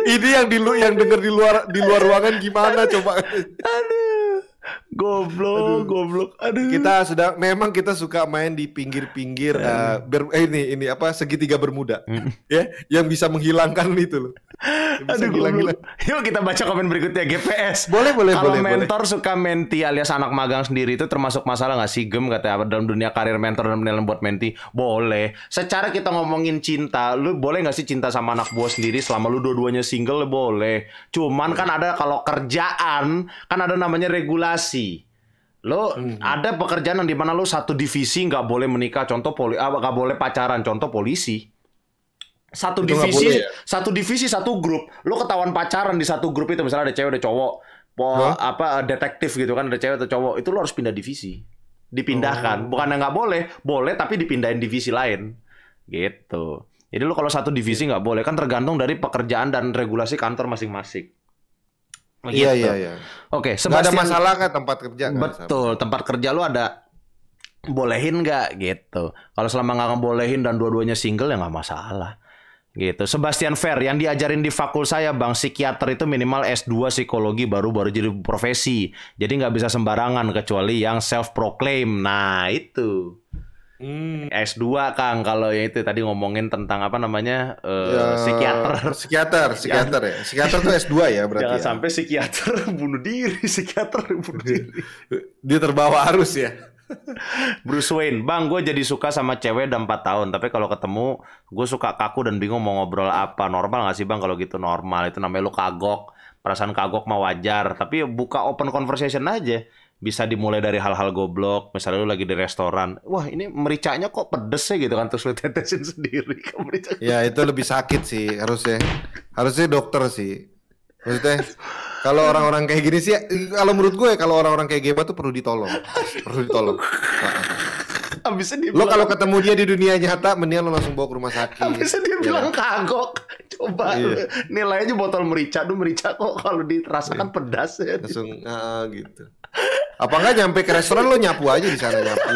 ini yang di lu yang denger di luar di luar ruangan gimana coba? Aduh. Goblok, Aduh. goblok. Aduh. Kita sudah memang kita suka main di pinggir-pinggir uh, ber, eh, ini ini apa segitiga bermuda. Mm. ya, yang bisa menghilangkan itu loh. Aduh gila-gila. Yuk kita baca komen berikutnya GPS. Boleh boleh Kalau boleh. Kalau mentor boleh. suka menti alias anak magang sendiri itu termasuk masalah nggak sih gem kata dalam dunia karir mentor dan menelan buat menti? Boleh. Secara kita ngomongin cinta, lu boleh nggak sih cinta sama anak buah sendiri selama lu dua-duanya single? Boleh. Cuman kan ada kalau kerjaan kan ada namanya regulasi lo hmm. ada pekerjaan yang dimana lo satu divisi nggak boleh menikah contoh poli ah, nggak boleh pacaran contoh polisi satu itu divisi boleh, ya? satu divisi satu grup lo ketahuan pacaran di satu grup itu misalnya ada cewek ada cowok po, apa eh, detektif gitu kan ada cewek atau cowok itu lo harus pindah divisi dipindahkan oh. bukan nggak boleh boleh tapi dipindahin divisi lain gitu jadi lo kalau satu divisi nggak boleh kan tergantung dari pekerjaan dan regulasi kantor masing-masing gitu. iya iya iya oke okay, ada masalah kan tempat kerja betul tempat kerja lo ada bolehin nggak gitu kalau selama nggak bolehin dan dua-duanya single ya nggak masalah Gitu. Sebastian Fair yang diajarin di fakul saya Bang psikiater itu minimal S2 psikologi baru baru jadi profesi. Jadi nggak bisa sembarangan kecuali yang self proclaim. Nah, itu. Hmm. S2 Kang kalau yang itu tadi ngomongin tentang apa namanya uh, ya, psikiater. Psikiater, psikiater ya. Psikiater tuh S2 ya berarti. Jangan ya. sampai psikiater bunuh diri, psikiater bunuh diri. Dia terbawa arus ya. Bruce Wayne, bang, gue jadi suka sama cewek udah empat tahun, tapi kalau ketemu gue suka kaku dan bingung mau ngobrol apa. Normal gak sih bang kalau gitu normal? Itu namanya lu kagok, perasaan kagok mah wajar. Tapi buka open conversation aja. Bisa dimulai dari hal-hal goblok, misalnya lu lagi di restoran, wah ini mericanya kok pedes sih gitu kan, terus lu tetesin sendiri ke Ya itu lebih sakit sih harusnya, harusnya dokter sih. Maksudnya kalau orang-orang kayak gini sih kalau menurut gue kalau orang-orang kayak Geba tuh perlu ditolong perlu ditolong Habisnya dia lo kalau ketemu dia di dunia nyata mendingan lo langsung bawa ke rumah sakit Habisnya dia yeah. bilang kagok coba yeah. nilainya botol merica tuh merica kok kalau dirasakan yeah. pedas ya langsung uh, gitu apa enggak nyampe ke restoran lo nyapu aja di sana nyapu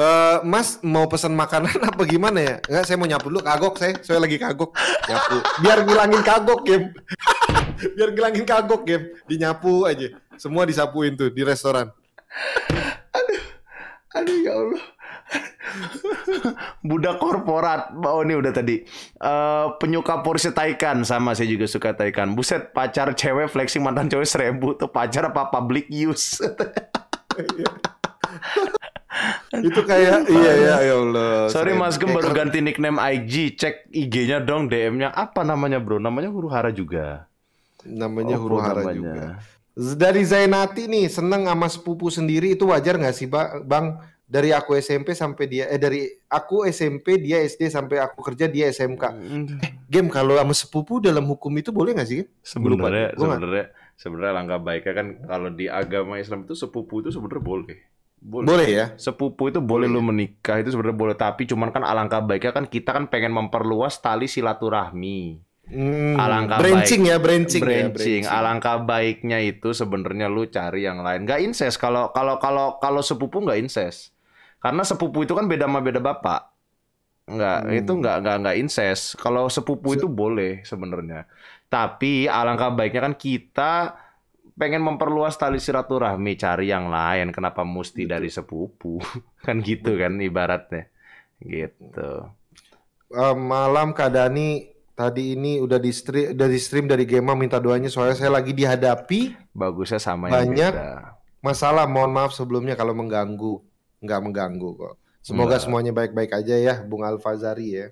Uh, mas mau pesan makanan apa gimana ya? Enggak, saya mau nyapu dulu. Kagok saya, saya lagi kagok. Nyapu. Biar ngilangin kagok, game. Biar ngilangin kagok, game. Dinyapu aja. Semua disapuin tuh di restoran. Aduh. Aduh ya Allah. Budak korporat, oh ini udah tadi. Uh, penyuka porsi taikan sama saya juga suka taikan. Buset, pacar cewek flexing mantan cewek seribu tuh pacar apa public use. itu kayak iya ya ya Allah. Sorry Mas Gem baru ganti nickname IG, cek IG-nya dong DM-nya apa namanya bro? Namanya huru hara juga. Namanya oh, huru hara namanya. juga. Dari Zainati nih seneng sama sepupu sendiri itu wajar nggak sih bang? Dari aku SMP sampai dia eh dari aku SMP dia SD sampai aku kerja dia SMK. Mm. Eh, game kalau sama sepupu dalam hukum itu boleh nggak sih? Sebenarnya sebenarnya sebenarnya langkah baiknya kan kalau di agama Islam itu sepupu itu sebenarnya boleh boleh, boleh ya sepupu itu boleh, boleh lu ya? menikah itu sebenarnya boleh tapi cuman kan alangkah baiknya kan kita kan pengen memperluas tali silaturahmi Hmm, alangkah branching baik, ya branching, ya, branching. Ya, Alangkah baiknya itu sebenarnya lu cari yang lain. Gak inses kalau kalau kalau kalau sepupu nggak inses Karena sepupu itu kan beda sama beda bapak. Enggak, hmm. itu enggak enggak enggak incest. Kalau sepupu Se itu boleh sebenarnya. Tapi alangkah baiknya kan kita pengen memperluas tali silaturahmi cari yang lain kenapa mesti gitu. dari sepupu kan gitu kan ibaratnya gitu uh, malam Kadani tadi ini udah di stream udah di stream dari Gema minta doanya soalnya saya lagi dihadapi bagusnya sama banyak yang masalah mohon maaf sebelumnya kalau mengganggu nggak mengganggu kok semoga semuanya baik-baik aja ya Bung Alfazari ya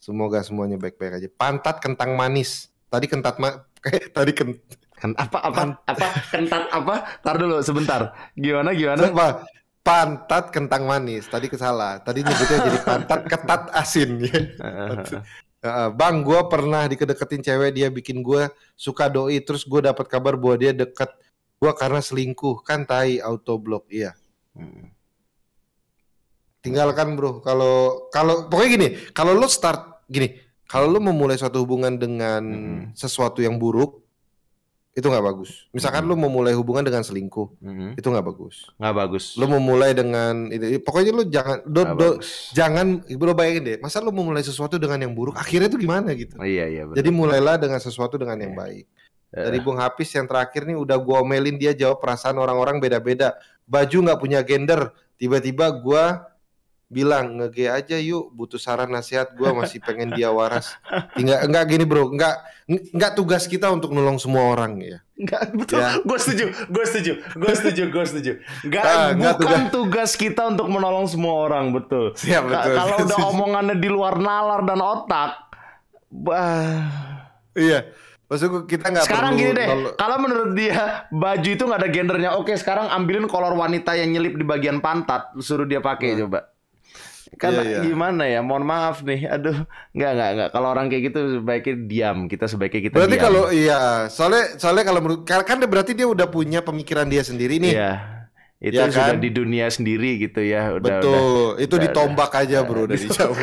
semoga semuanya baik-baik aja pantat kentang manis tadi kentat ma tadi kentang Kan apa apa apa kentat apa tar dulu sebentar gimana gimana apa pantat kentang manis tadi kesalah tadi nyebutnya jadi pantat ketat asin ya bang gue pernah dikedeketin cewek dia bikin gue suka doi terus gue dapat kabar bahwa dia deket gue karena selingkuh kan tai auto block iya hmm. tinggalkan bro kalau kalau pokoknya gini kalau lo start gini kalau lo memulai suatu hubungan dengan hmm. sesuatu yang buruk itu nggak bagus. Misalkan mm -hmm. lu memulai hubungan dengan selingkuh, mm -hmm. itu nggak bagus. Nggak bagus. Lu memulai dengan itu, pokoknya lu jangan, do, do, jangan, lu bayangin deh, masa lu memulai sesuatu dengan yang buruk, akhirnya itu gimana gitu. Oh, iya iya. Bener. Jadi mulailah dengan sesuatu dengan yang yeah. baik. Eh. Dari Bung Hafiz yang terakhir nih udah gua omelin dia jawab perasaan orang-orang beda-beda. Baju nggak punya gender, tiba-tiba gua bilang nge aja yuk butuh saran nasihat gue masih pengen dia waras enggak enggak gini bro enggak enggak tugas kita untuk nolong semua orang ya enggak betul ya. gue setuju gue setuju gue setuju gue setuju enggak nah, bukan tugas. tugas kita untuk menolong semua orang betul, ya, betul. kalau udah omongannya di luar nalar dan otak bah iya Maksudku kita nggak sekarang perlu gini deh kalau... kalau menurut dia baju itu nggak ada gendernya oke sekarang ambilin kolor wanita yang nyelip di bagian pantat suruh dia pakai hmm. coba kan yeah, yeah. gimana ya mohon maaf nih aduh nggak nggak nggak kalau orang kayak gitu sebaiknya diam kita sebaiknya kita berarti diam. kalau iya soalnya soalnya kalau menurut kan, kan berarti dia udah punya pemikiran dia sendiri nih yeah. Itu ya sudah kan? di dunia sendiri gitu ya. Udah, Betul, udah, itu udah, ditombak udah, aja bro dari jauh.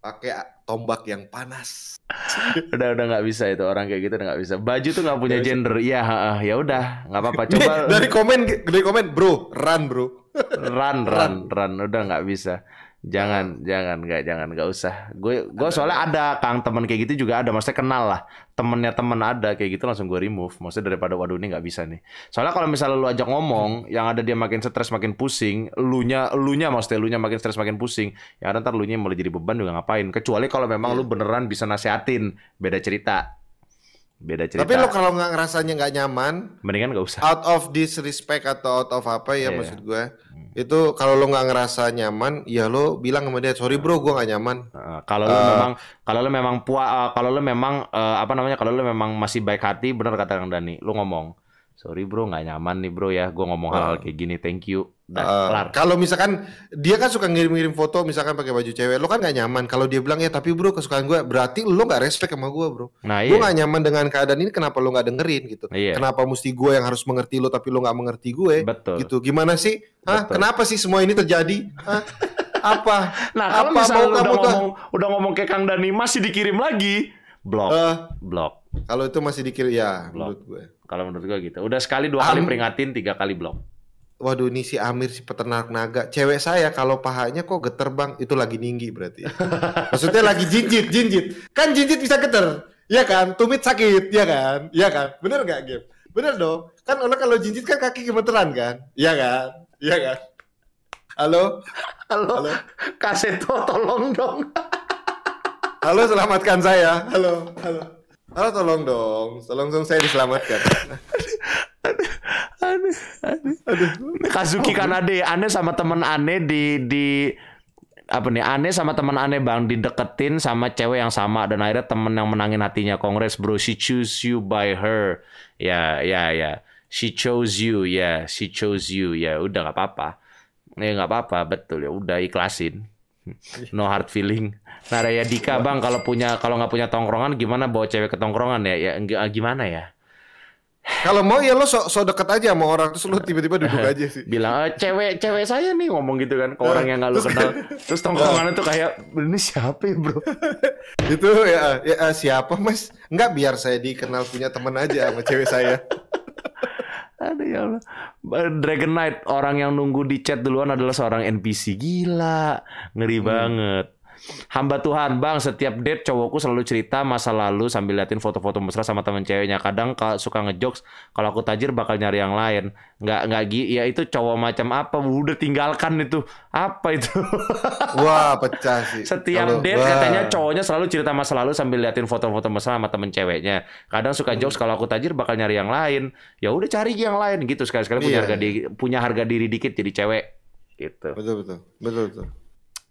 Pakai tombak yang panas. udah udah nggak bisa itu orang kayak gitu udah nggak bisa. Baju tuh nggak punya gak gender. Iya, ya udah nggak apa-apa. Coba dari komen dari komen bro, run bro. run run run, run. udah nggak bisa. Jangan, jangan, nggak, jangan, nggak usah. Gue, gue soalnya ada kang teman kayak gitu juga ada. Maksudnya kenal lah, temennya temen ada kayak gitu langsung gue remove. Maksudnya daripada waduh ini nggak bisa nih. Soalnya kalau misalnya lu ajak ngomong, hmm. yang ada dia makin stres, makin pusing. lu nya lu nya maksudnya lu nya makin stres, makin pusing. Yang ada ntar nya mulai jadi beban juga ngapain. Kecuali kalau memang hmm. lu beneran bisa nasehatin, beda cerita beda cerita. Tapi lo kalau nggak ngerasanya nggak nyaman, mendingan nggak usah. Out of disrespect atau out of apa ya yeah. maksud gue, hmm. itu kalau lo nggak ngerasa nyaman, ya lo bilang sama dia sorry bro, gue nggak nyaman. Uh, kalau uh, lo eh. memang kalau lo memang puas, uh, eh, kalau lo memang uh, apa namanya, kalau lo memang masih baik hati, benar kata Kang Dani, lo ngomong sorry bro nggak nyaman nih bro ya gue ngomong hal-hal ah. kayak gini thank you Nah, uh, kalau misalkan dia kan suka ngirim-ngirim foto misalkan pakai baju cewek lo kan nggak nyaman kalau dia bilang ya tapi bro kesukaan gue berarti lo nggak respect sama gue bro nah, iya. lo nggak nyaman dengan keadaan ini kenapa lo nggak dengerin gitu iya. kenapa mesti gue yang harus mengerti lo tapi lo nggak mengerti gue Betul. gitu gimana sih Hah? Betul. kenapa sih semua ini terjadi Hah? apa nah kalau apa misalnya udah ngomong dah? udah ngomong ke Kang Dani masih dikirim lagi blok uh, blok kalau itu masih dikirim ya blok. menurut gue kalau menurut gua gitu. Udah sekali dua Am kali peringatin, tiga kali blok. Waduh ini si Amir si peternak naga. Cewek saya kalau pahanya kok geter bang, itu lagi ninggi berarti. Maksudnya lagi jinjit, jinjit. Kan jinjit bisa geter, Iya kan? Tumit sakit, iya kan? Iya kan? Bener gak game? Bener dong. Kan orang kalau jinjit kan kaki gemeteran kan? Iya kan? Iya kan? Halo? Halo? Halo? Kaseto tolong dong. Halo selamatkan saya. Halo, halo. Halo tolong dong, tolong dong saya diselamatkan. Aneh, aneh, aneh. Kazuki Kanade, aneh sama temen aneh di di apa nih aneh sama teman aneh bang dideketin sama cewek yang sama dan akhirnya temen yang menangin hatinya kongres bro she choose you by her ya ya ya she chose you ya yeah. she chose you ya yeah, udah gak apa-apa ya gak apa-apa betul ya udah ikhlasin no hard feeling. Nah Raya Dika bang kalau punya kalau nggak punya tongkrongan gimana bawa cewek ke tongkrongan ya? Ya gimana ya? Kalau mau ya lo so, so deket aja mau orang terus lo tiba-tiba duduk aja sih. Bilang e, cewek cewek saya nih ngomong gitu kan ke orang eh. yang nggak lo kenal. Terus tongkrongan itu kayak ini siapa ya bro? itu ya, ya siapa mas? Enggak biar saya dikenal punya temen aja sama cewek saya. Ada ya Allah. Dragon Knight, orang yang nunggu di chat duluan adalah seorang NPC. Gila. Ngeri hmm. banget. Hamba Tuhan, Bang, setiap date cowokku selalu cerita masa lalu sambil liatin foto-foto mesra sama temen ceweknya. Kadang suka ngejokes, kalau aku tajir bakal nyari yang lain. Nggak, nggak gi, ya itu cowok macam apa? Udah tinggalkan itu. Apa itu? Wah, pecah sih. Setiap kalau, date wah. katanya cowoknya selalu cerita masa lalu sambil liatin foto-foto mesra sama temen ceweknya. Kadang suka hmm. jokes, kalau aku tajir bakal nyari yang lain. Ya udah cari yang lain gitu. Sekali-sekali punya iya, harga iya. diri, punya harga diri dikit jadi cewek gitu. Betul betul. Betul betul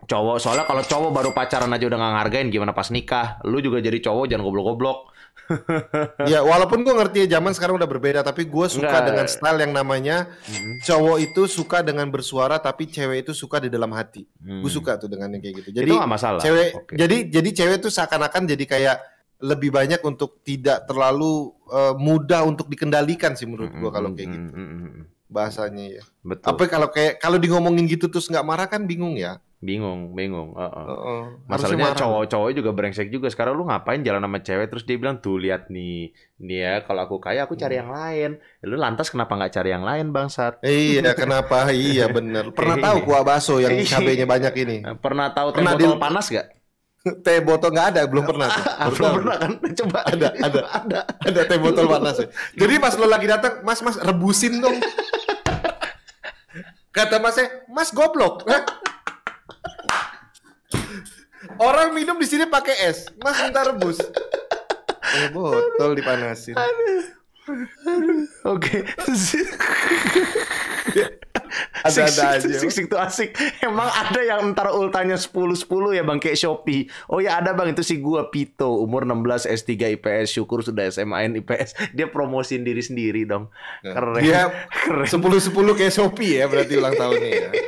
cowok soalnya kalau cowok baru pacaran aja udah gak ngargain gimana pas nikah lu juga jadi cowok jangan goblok-goblok ya walaupun gue ngerti ya, zaman sekarang udah berbeda tapi gue suka Nggak. dengan style yang namanya hmm. cowok itu suka dengan bersuara tapi cewek itu suka di dalam hati hmm. gue suka tuh dengan yang kayak gitu jadi itu masalah cewek okay. jadi jadi cewek tuh seakan-akan jadi kayak lebih banyak untuk tidak terlalu uh, mudah untuk dikendalikan sih menurut gue kalau kayak gitu mm-hmm. bahasanya ya. Betul. Tapi kalau kayak kalau di ngomongin gitu terus nggak marah kan bingung ya. Bingung, bingung. Uh -uh. Uh -uh. Masalahnya cowok-cowok juga brengsek juga. Sekarang lu ngapain jalan sama cewek terus dia bilang tuh lihat nih, nih ya kalau aku kaya aku cari hmm. yang lain. Lu lantas kenapa nggak cari yang lain bangsat? Iya kenapa? iya bener. Pernah tahu kuah bakso yang iya. cabenya banyak ini? Pernah tahu teh botol panas gak? teh botol nggak ada belum pernah belum pernah kan coba ada ada ada ada teh botol panas ya. jadi pas lo lagi datang mas mas rebusin dong kata masnya mas goblok Orang minum di sini pakai es, mas ntar rebus. Eh, botol dipanasin. Oke. Ada-ada aja. Sik sik tuh asik. Emang ada yang ntar ultanya sepuluh sepuluh ya Bang kayak Shopee. Oh ya ada Bang itu si gua Pito umur enam belas s tiga IPS syukur sudah SMAN IPS. Dia promosiin diri sendiri dong. Nah. Keren. Sepuluh sepuluh 10 kayak Shopee ya berarti ulang tahunnya ya.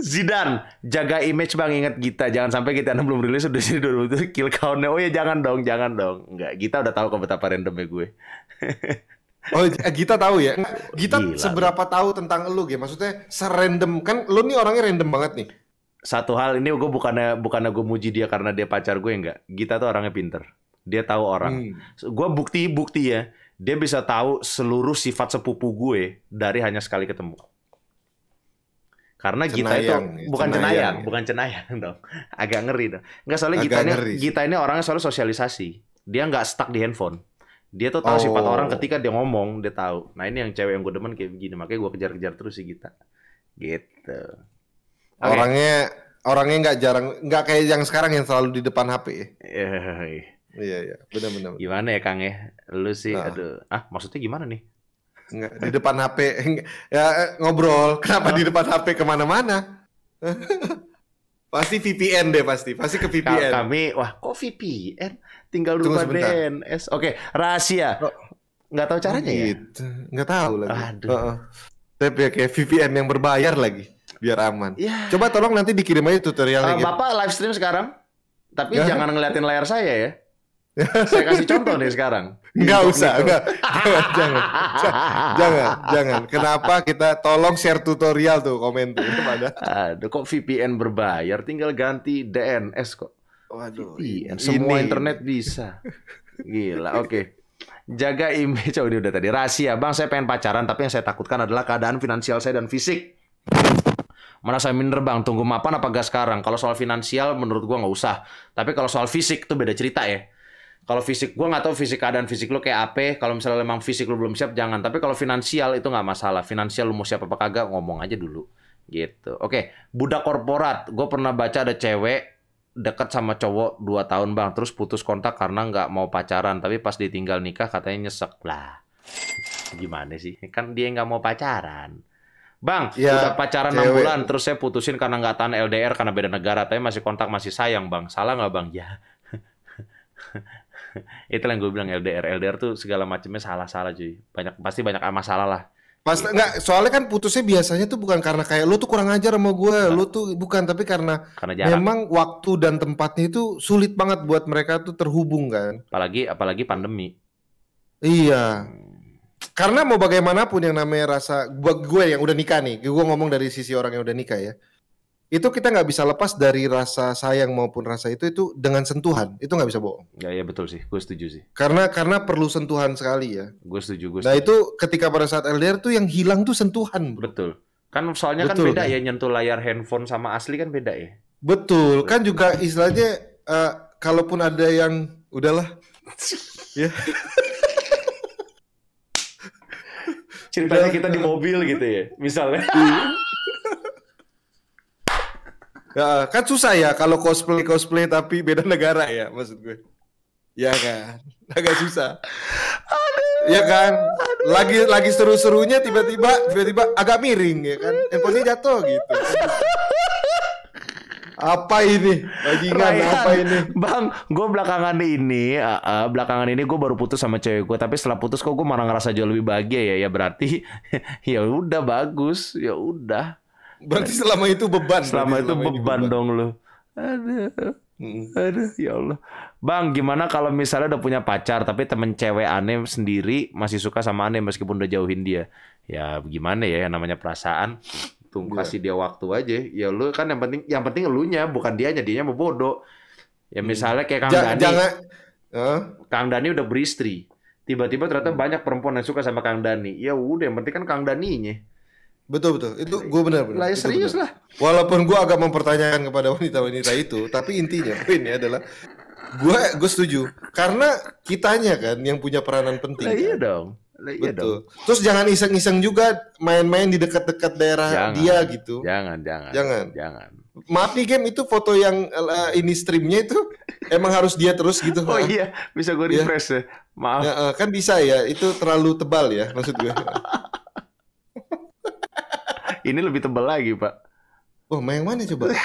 Zidan, jaga image bang inget kita jangan sampai kita belum rilis udah sini dulu tuh kill countnya oh ya jangan dong jangan dong Enggak, kita udah tahu kok betapa randomnya gue Oh, kita eh, tahu ya? Kita seberapa tahu tentang lu, gitu? Maksudnya serandom kan lu nih orangnya random banget nih. Satu hal ini gue bukannya bukannya gue muji dia karena dia pacar gue enggak. Gita tuh orangnya pinter. Dia tahu orang. Hmm. Gue bukti bukti ya. Dia bisa tahu seluruh sifat sepupu gue dari hanya sekali ketemu. Karena Gita cenayang, itu bukan cenayang, ya. bukan cenayang dong. Agak ngeri dong. Enggak soalnya Agak Gita ini Gita ini orangnya selalu sosialisasi. Dia nggak stuck di handphone. Dia tuh tahu oh. sifat orang oh. ketika dia ngomong, dia tahu. Nah, ini yang cewek yang gue demen kayak begini, makanya gue kejar-kejar terus si Gita. Gitu. Okay. Orangnya orangnya nggak jarang nggak kayak yang sekarang yang selalu di depan HP. Ya? Eh, iya, iya. iya. Benar-benar. Gimana ya, Kang ya? Lu sih nah. aduh. Ah, maksudnya gimana nih? Enggak, di depan HP. ya eh, ngobrol. Kenapa oh. di depan HP kemana-mana? pasti VPN deh pasti. Pasti ke VPN. Kami, wah kok VPN? Tinggal lupa DNS. Oke, rahasia. Oh. Nggak tahu caranya ya? Gitu. Nggak tahu lagi. Oh, oh. Tapi ya kayak VPN yang berbayar lagi. Biar aman. Ya. Coba tolong nanti dikirim aja tutorialnya. Uh, Bapak live stream sekarang? Tapi ya. jangan ngeliatin layar saya ya. Saya kasih contoh nih sekarang. Enggak usah, enggak. Jangan, jangan, jangan, jangan. Kenapa kita tolong share tutorial tuh komen tuh kepada. Aduh, kok VPN berbayar? Tinggal ganti DNS kok. Waduh, VPN. Semua ini. internet bisa. Gila, oke. Okay. Jaga image. Oh, ini udah tadi. Rahasia, Bang, saya pengen pacaran, tapi yang saya takutkan adalah keadaan finansial saya dan fisik. Mana saya minder bang, tunggu mapan apa gas sekarang? Kalau soal finansial menurut gua nggak usah. Tapi kalau soal fisik tuh beda cerita ya kalau fisik gue nggak tahu fisik keadaan fisik lo kayak apa kalau misalnya memang fisik lo belum siap jangan tapi kalau finansial itu nggak masalah finansial lo mau siap apa kagak ngomong aja dulu gitu oke budak korporat gue pernah baca ada cewek deket sama cowok 2 tahun bang terus putus kontak karena nggak mau pacaran tapi pas ditinggal nikah katanya nyesek lah gimana sih kan dia nggak mau pacaran Bang, ya, udah pacaran enam bulan, terus saya putusin karena nggak tahan LDR karena beda negara, tapi masih kontak masih sayang, bang. Salah nggak, bang? Ya. Itu yang gue bilang LDR. LDR tuh segala macamnya salah-salah cuy. Banyak pasti banyak masalah lah. Pas gitu. enggak, soalnya kan putusnya biasanya tuh bukan karena kayak lu tuh kurang ajar sama gue, nah. lu tuh bukan tapi karena, karena memang waktu dan tempatnya itu sulit banget buat mereka tuh terhubung kan. Apalagi apalagi pandemi. Iya. Hmm. Karena mau bagaimanapun yang namanya rasa buat gue yang udah nikah nih, gue ngomong dari sisi orang yang udah nikah ya itu kita nggak bisa lepas dari rasa sayang maupun rasa itu itu dengan sentuhan itu nggak bisa bohong ya ya betul sih gue setuju sih karena karena perlu sentuhan sekali ya gue setuju gue nah itu ketika pada saat LDR tuh yang hilang tuh sentuhan bro. betul kan soalnya kan betul, kan beda kan? ya nyentuh layar handphone sama asli kan beda ya betul, kan juga istilahnya uh, kalaupun ada yang udahlah ya ceritanya kita di mobil gitu ya misalnya iya. ya kan susah ya kalau cosplay cosplay tapi beda negara ya maksud gue. Ya kan, agak susah. Aduh, ya kan, aduh. lagi lagi seru-serunya tiba-tiba tiba-tiba agak miring ya kan, handphonenya jatuh gitu. Apa ini? Bajingan Ryan, apa ini? Bang, gue belakangan ini, uh, uh, belakangan ini gue baru putus sama cewek gue, tapi setelah putus kok gue malah ngerasa jauh lebih bahagia ya. Ya berarti ya udah bagus, ya udah. Berarti selama itu beban. Selama itu selama beban, beban dong lu. Aduh. Hmm. Aduh, ya Allah. Bang, gimana kalau misalnya udah punya pacar tapi temen cewek aneh sendiri masih suka sama aneh meskipun udah jauhin dia? Ya gimana ya yang namanya perasaan Tunggu iya. kasih dia waktu aja. Ya lu kan yang penting yang penting elunya bukan dia dianya mau bodoh. Ya hmm. misalnya kayak Kang ja, Dani. Jangan huh? Eh? Kang Dani udah beristri. Tiba-tiba ternyata hmm. banyak perempuan yang suka sama Kang Dani. Ya udah, yang penting kan Kang Dani Daninya. Betul betul. Itu gue iya. bener ya benar. Lah serius bener. lah. Walaupun gue agak mempertanyakan kepada wanita-wanita itu, tapi intinya ini adalah gue gue setuju karena kitanya kan yang punya peranan penting. Lah iya kan. dong. Lah iya Betul. dong. Terus jangan iseng-iseng juga main-main di dekat-dekat daerah jangan, dia gitu. Jangan, jangan. Jangan. Jangan. Maaf nih game itu foto yang uh, ini streamnya itu emang harus dia terus gitu. Oh iya, bisa gue iya. refresh ya. ya. Maaf. Ya, kan bisa ya, itu terlalu tebal ya maksud gue. Ini lebih tebal lagi, Pak. Oh, yang mana coba?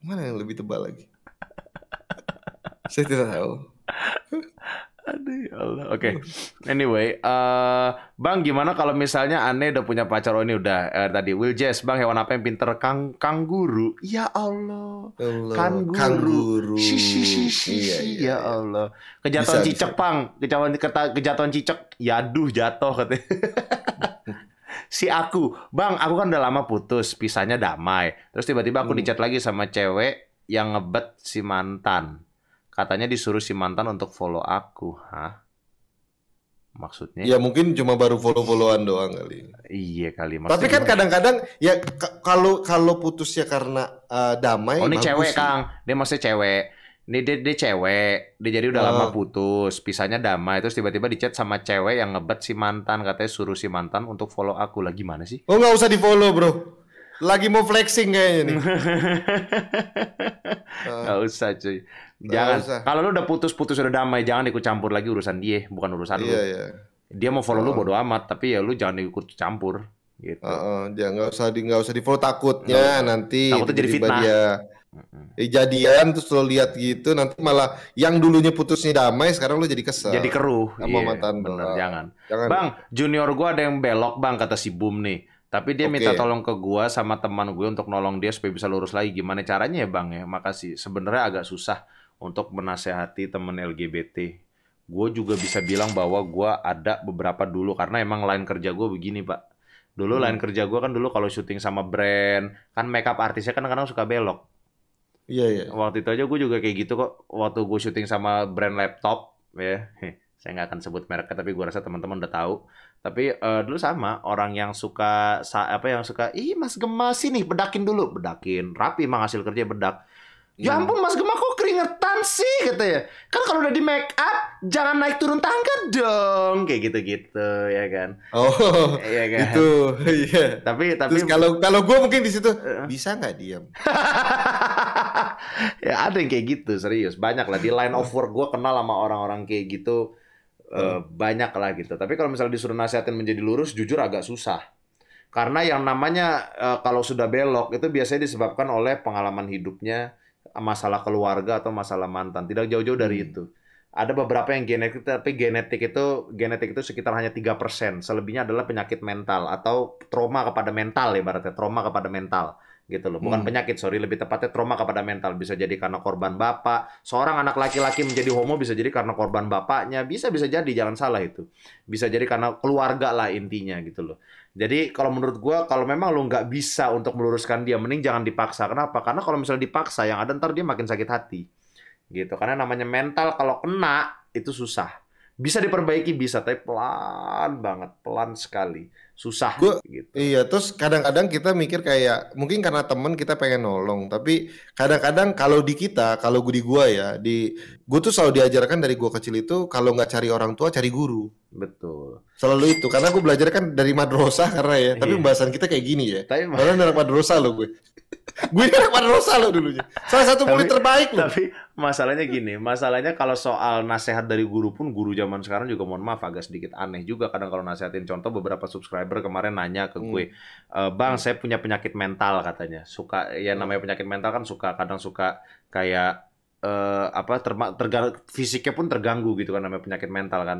mana yang lebih tebal lagi? Saya tidak tahu. Aduh, ya Allah. Oke. Okay. Anyway, uh, Bang gimana kalau misalnya Ane udah punya pacar oh ini udah uh, tadi Will Jess, Bang hewan apa yang pinter? Kang kangguru. Ya Allah. Ya Allah. Kangguru. kangguru. Si, si, si, si, iya, iya, ya iya. Allah. Kejatuhan cicak, Bang. Pang. Kejatuhan kejatuhan cicak Yaduh jatuh katanya. si aku, "Bang, aku kan udah lama putus, pisahnya damai." Terus tiba-tiba aku hmm. dicat lagi sama cewek yang ngebet si mantan. Katanya disuruh si mantan untuk follow aku, hah? maksudnya ya mungkin cuma baru follow followan doang kali iya kali maksudnya tapi kan kadang-kadang ya kalau kalau putusnya karena uh, damai oh ini cewek sih. kang dia masih cewek ini dia, dia cewek, dia jadi udah oh. lama putus, pisahnya damai, terus tiba-tiba dicat sama cewek yang ngebet si mantan, katanya suruh si mantan untuk follow aku lagi mana sih? Oh nggak usah di follow bro, lagi mau flexing kayaknya nih. Ah. nggak uh. usah cuy, jangan. Kalau lu udah putus-putus udah damai, jangan ikut campur lagi urusan dia, bukan urusan iya, lu. Iya. Dia mau follow uh. lu ah. bodo amat, tapi ya lu jangan ikut campur gitu. Uh, uh, dia nggak usah di nggak usah di follow takutnya nanti takutnya jadi fitnah. Dia jadian terus lo lihat gitu nanti malah yang dulunya putusnya damai sekarang lo jadi kesel jadi keruh sama yeah, mantan bener jangan. jangan bang junior gua ada yang belok bang kata si Bum nih tapi dia okay. minta tolong ke gua sama teman gue untuk nolong dia supaya bisa lurus lagi gimana caranya ya bang ya makasih sebenarnya agak susah untuk menasehati temen LGBT gue juga bisa bilang bahwa gua ada beberapa dulu karena emang lain kerja gue begini pak dulu hmm. lain kerja gue kan dulu kalau syuting sama brand kan makeup artisnya kan kadang suka belok Iya iya. Waktu itu aja gue juga kayak gitu kok. Waktu gue syuting sama brand laptop, ya. Saya nggak akan sebut mereknya, tapi gue rasa teman-teman udah tahu. Tapi uh, dulu sama orang yang suka apa yang suka, ih Mas Gema sini bedakin dulu, bedakin rapi emang hasil kerja bedak. Ya hmm. ampun Mas gemas kok keringetan sih katanya. Kan kalau udah di make up jangan naik turun tangga dong kayak gitu-gitu ya kan. Oh. Iya kan. Itu iya. Tapi tapi Terus kalau kalau gue mungkin di situ uh. bisa nggak diam. ya ada yang kayak gitu serius banyak lah di line of work gue kenal sama orang-orang kayak gitu eh, hmm. banyak lah gitu tapi kalau misalnya disuruh nasihatin menjadi lurus jujur agak susah karena yang namanya eh, kalau sudah belok itu biasanya disebabkan oleh pengalaman hidupnya masalah keluarga atau masalah mantan tidak jauh-jauh dari hmm. itu ada beberapa yang genetik tapi genetik itu genetik itu sekitar hanya tiga persen selebihnya adalah penyakit mental atau trauma kepada mental ya baratnya trauma kepada mental gitu loh. Bukan hmm. penyakit, sorry, lebih tepatnya trauma kepada mental. Bisa jadi karena korban bapak. Seorang anak laki-laki menjadi homo bisa jadi karena korban bapaknya. Bisa bisa jadi, jalan salah itu. Bisa jadi karena keluarga lah intinya gitu loh. Jadi kalau menurut gue, kalau memang lo nggak bisa untuk meluruskan dia, mending jangan dipaksa. Kenapa? Karena kalau misalnya dipaksa, yang ada ntar dia makin sakit hati. Gitu. Karena namanya mental kalau kena itu susah. Bisa diperbaiki bisa, tapi pelan banget, pelan sekali susah gua, gitu. Iya, terus kadang-kadang kita mikir kayak mungkin karena temen kita pengen nolong, tapi kadang-kadang kalau di kita, kalau gue di gua ya, di gue tuh selalu diajarkan dari gua kecil itu kalau nggak cari orang tua cari guru. Betul. Selalu itu karena gue belajar kan dari madrasah karena ya, tapi iya. pembahasan kita kayak gini ya. Tapi padahal dari madrasah loh gue gue ini Rahmat Rosa lo dulunya. Salah satu murid terbaik lo. Tapi masalahnya gini, masalahnya kalau soal nasihat dari guru pun guru zaman sekarang juga mohon maaf agak sedikit aneh juga kadang kalau nasihatin contoh beberapa subscriber kemarin nanya ke gue, hmm. e, "Bang, hmm. saya punya penyakit mental," katanya. Suka ya namanya penyakit mental kan suka kadang suka kayak uh, apa ter fisiknya pun terganggu gitu kan namanya penyakit mental kan.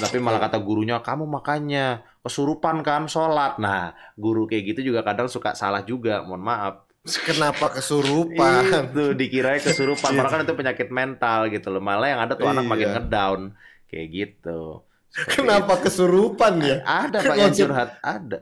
Tapi malah iya. kata gurunya kamu makanya kesurupan kan sholat. Nah guru kayak gitu juga kadang suka salah juga. Mohon maaf Kenapa kesurupan? itu iya, dikira kesurupan. Malah iya. kan itu penyakit mental gitu loh. Malah yang ada tuh anak iya. makin ngedown kayak gitu. Seperti Kenapa itu. kesurupan ya? Ada pak yang curhat. Ada.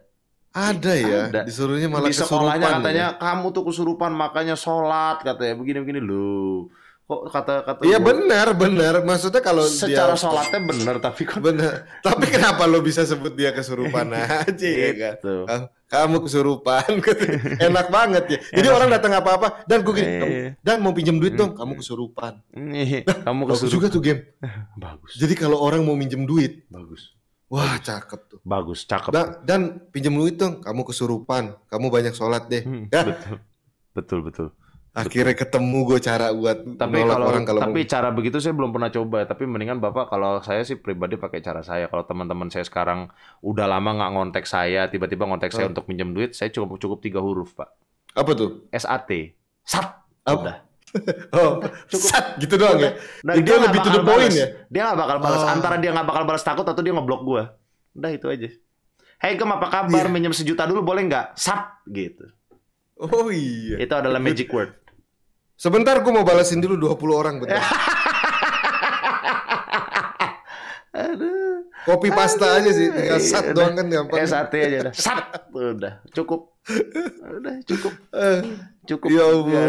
Ada ya. Ada. Disuruhnya malah Di sekolahnya kesurupan katanya ya? kamu tuh kesurupan makanya sholat katanya begini-begini loh kok kata kata Iya benar benar maksudnya kalau secara dia... sholatnya benar tapi kok benar tapi kenapa lo bisa sebut dia kesurupan aja ya gitu. kan kamu kesurupan enak banget ya jadi enak. orang datang apa apa dan gue gini eh. dan mau pinjam duit dong kamu kesurupan kamu kesurupan bagus juga tuh game bagus jadi kalau orang mau minjem duit bagus Wah cakep tuh. Bagus, cakep. Dan, dan pinjam duit dong, kamu kesurupan, kamu banyak sholat deh. Hmm, ya. Betul, betul, betul akhirnya ketemu gue cara buat tapi kalau orang kalau tapi mau... cara begitu saya belum pernah coba tapi mendingan bapak kalau saya sih pribadi pakai cara saya kalau teman-teman saya sekarang udah lama nggak ngontek saya tiba-tiba ngontek saya hmm. untuk minjem duit saya cukup cukup tiga huruf pak apa tuh SAT sat udah Oh, cukup sat gitu doang ya. Nah, dia, dia lebih to the point ya. Dia nggak bakal balas oh. antara dia nggak bakal balas takut atau dia ngeblok gua. Udah itu aja. Hei Gem apa kabar? Yeah. Minjem sejuta dulu boleh nggak? Sat gitu. Oh iya. Itu adalah magic word. Sebentar gue mau balasin dulu 20 orang betul. Aduh. Kopi pasta Aduh. aja sih, tinggal iya, sat udah. doang kan gampang. Ya eh, sate aja udah. Sat. Udah, cukup. Udah, cukup. Eh. Cukup. Ya Allah. Ya,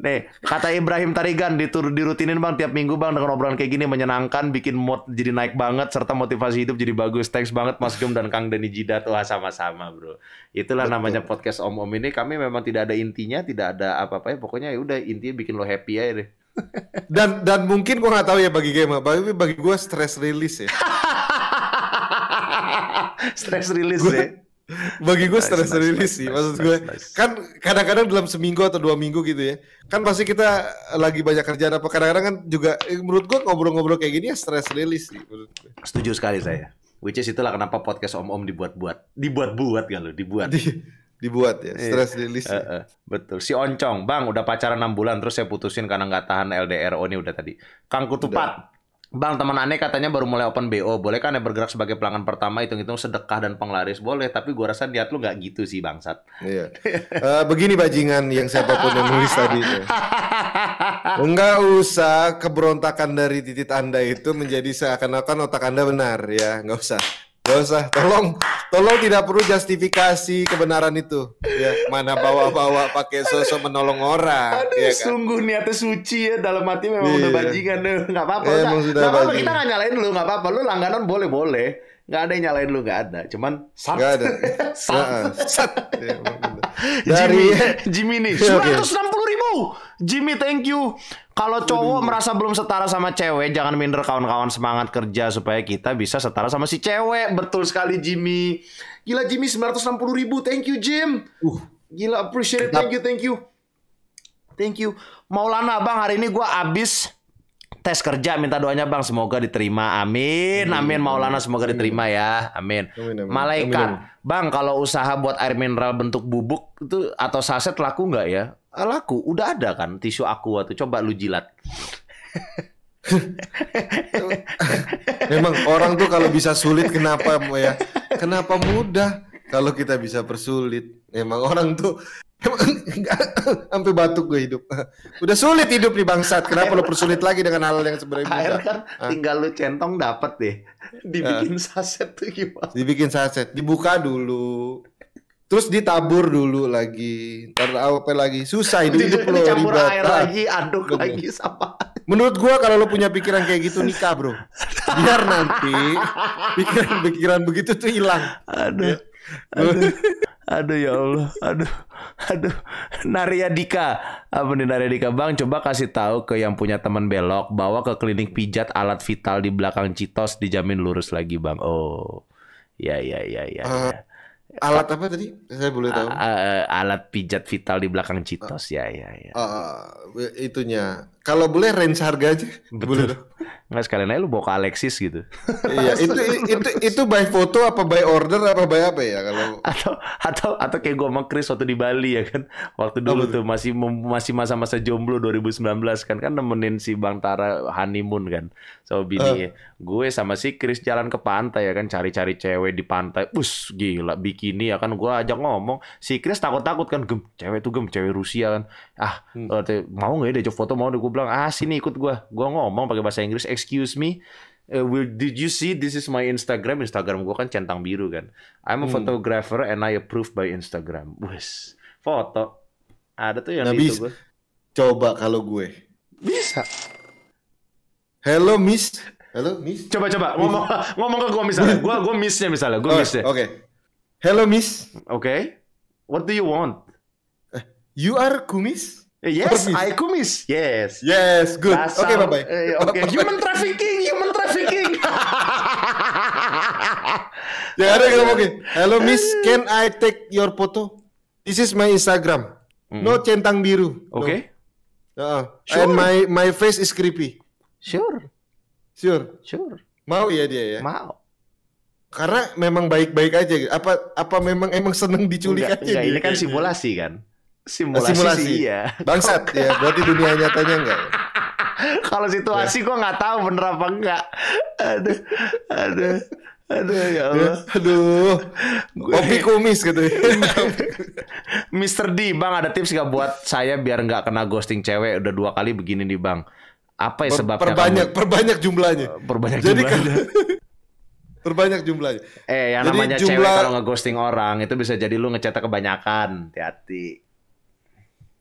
Nih, kata Ibrahim Tarigan ditur dirutinin Bang tiap minggu Bang dengan obrolan kayak gini menyenangkan, bikin mood jadi naik banget serta motivasi hidup jadi bagus. Thanks banget Mas Gem dan Kang Deni Jidat. Wah, sama-sama, Bro. Itulah Betul. namanya podcast Om Om ini. Kami memang tidak ada intinya, tidak ada apa-apa ya. Pokoknya ya udah intinya bikin lo happy aja deh. Dan dan mungkin gua nggak tahu ya bagi game, bagi bagi gua stress release ya. stress release ya. gua, ya. Bagi gue nice, stres nice, sendiri nice, sih, nice, maksud gue nice, kan kadang-kadang dalam seminggu atau dua minggu gitu ya, kan pasti kita lagi banyak kerjaan apa kadang-kadang kan juga eh, menurut gue ngobrol-ngobrol kayak gini ya stres rilis sih. Setuju sekali saya. Which is itulah kenapa podcast Om Om dibuat-buat, dibuat-buat kan lo, dibuat. Di, dibuat ya, iya. stres rilis. Uh, ya. betul. Si Oncong, Bang udah pacaran 6 bulan terus saya putusin karena nggak tahan LDR. Oh ini udah tadi. Kang Kutupat. Udah. Bang, teman aneh katanya baru mulai open BO. Boleh kan ya bergerak sebagai pelanggan pertama, itu hitung sedekah dan penglaris? Boleh, tapi gua rasa niat lu nggak gitu sih, Bangsat. Iya. uh, begini bajingan yang siapapun yang nulis tadi itu. Enggak usah keberontakan dari titik Anda itu menjadi seakan-akan otak Anda benar, ya. Nggak usah. Gak usah, tolong, tolong tidak perlu justifikasi kebenaran itu. Ya, mana bawa-bawa pakai sosok menolong orang. Aduh, ya kan? sungguh niatnya suci ya dalam hati memang iya. udah bajingan deh. Gak apa-apa, eh, gak apa-apa kita gak nyalain lu, gak apa-apa. Lu langganan boleh-boleh. Gak ada yang nyalain lu, gak ada. Cuman sat. Gak ada. sat. Nah, sat. Ya, Dari Jimmy, Jimmy nih, 160 iya, Jimmy thank you. Kalau cowok Aduh. merasa belum setara sama cewek, jangan minder kawan-kawan semangat kerja supaya kita bisa setara sama si cewek. Betul sekali Jimmy. Gila Jimmy 960 ribu, thank you Jim. Uh. Gila appreciate it, thank you, thank you. Thank you. Maulana bang, hari ini gue abis tes kerja minta doanya bang semoga diterima amin amin maulana semoga diterima ya amin, malaikat bang kalau usaha buat air mineral bentuk bubuk itu atau saset laku nggak ya Eh, laku udah ada kan tisu aku waktu coba lu jilat memang orang tuh kalau bisa sulit kenapa ya kenapa mudah kalau kita bisa persulit memang orang tuh sampai batuk gue hidup udah sulit hidup di bangsat kenapa lo persulit lagi dengan hal yang sebenarnya mudah kan ah. tinggal lu centong dapat deh dibikin saset tuh gimana dibikin saset dibuka dulu terus ditabur dulu lagi ntar apa lagi susah itu hidup lo ribet air nah, lagi aduk Bener. lagi sama menurut gua kalau lo punya pikiran kayak gitu nikah bro biar nanti pikiran-pikiran begitu tuh hilang aduh ya. aduh aduh ya Allah aduh aduh Naria Dika apa nih Naria Dika Bang coba kasih tahu ke yang punya teman belok bawa ke klinik pijat alat vital di belakang Citos dijamin lurus lagi Bang oh ya ya ya ya, ya. Uh Alat apa tadi? Saya boleh tahu. Uh, alat pijat vital di belakang Citos uh, oh. ya ya ya. Uh, itunya kalau boleh range harga aja. Betul. Boleh dong. Enggak sekalian aja lu bawa ke Alexis gitu. iya, itu itu itu by foto apa by order apa by apa ya kalau atau atau atau kayak gue sama Chris waktu di Bali ya kan. Waktu dulu oh, tuh masih masih masa-masa jomblo 2019 kan kan nemenin si Bang Tara honeymoon kan. So bini uh. gue sama si Chris jalan ke pantai ya kan cari-cari cewek di pantai. us gila bikini ya kan gue ajak ngomong. Si Chris takut-takut kan gem cewek tuh gem cewek Rusia kan ah hmm. mau nggak ya diajak foto mau deh gue bilang ah sini ikut gue gue ngomong pakai bahasa Inggris excuse me uh, will, did you see this is my Instagram Instagram gue kan centang biru kan I'm a hmm. photographer and I approved by Instagram wes foto ada tuh yang nah, gue coba kalau gue bisa hello miss hello miss coba coba ngomong ngomong ke gue misalnya gue gue missnya misalnya gue oh, missnya oke okay. hello miss oke okay. what do you want You are Kumis? Eh, yes, Kumis. I Kumis. Yes. Yes, good. Oke, okay, bye-bye. Uh, Oke, okay. human trafficking, human trafficking. ya ada yang ngomongin. Hello miss, eh. can I take your photo? This is my Instagram. No centang biru. Oke. Okay. No. Uh, sure. And my my face is creepy. Sure. Sure. Sure. Mau ya dia ya? Mau. Karena memang baik-baik aja. Apa apa memang emang seneng diculik enggak, aja? Enggak, dia, ini kan simulasi kan simulasi, simulasi. Sih, iya. Bangsat ya, berarti dunia nyatanya enggak. Ya? Kalau situasi ya. gua nggak tahu bener apa enggak. Aduh, aduh. Aduh ya, ya Allah. Aduh. Kopi kumis gitu. Ya. Mister D, Bang ada tips nggak buat saya biar nggak kena ghosting cewek udah dua kali begini nih Bang. Apa ya sebabnya? Perbanyak, kamu... perbanyak jumlahnya. Eh, perbanyak jumlahnya. Jadi jumlahnya. perbanyak jumlahnya. Eh, yang jadi namanya jumlah... cewek kalau ngeghosting orang itu bisa jadi lu ngeceta kebanyakan. Hati-hati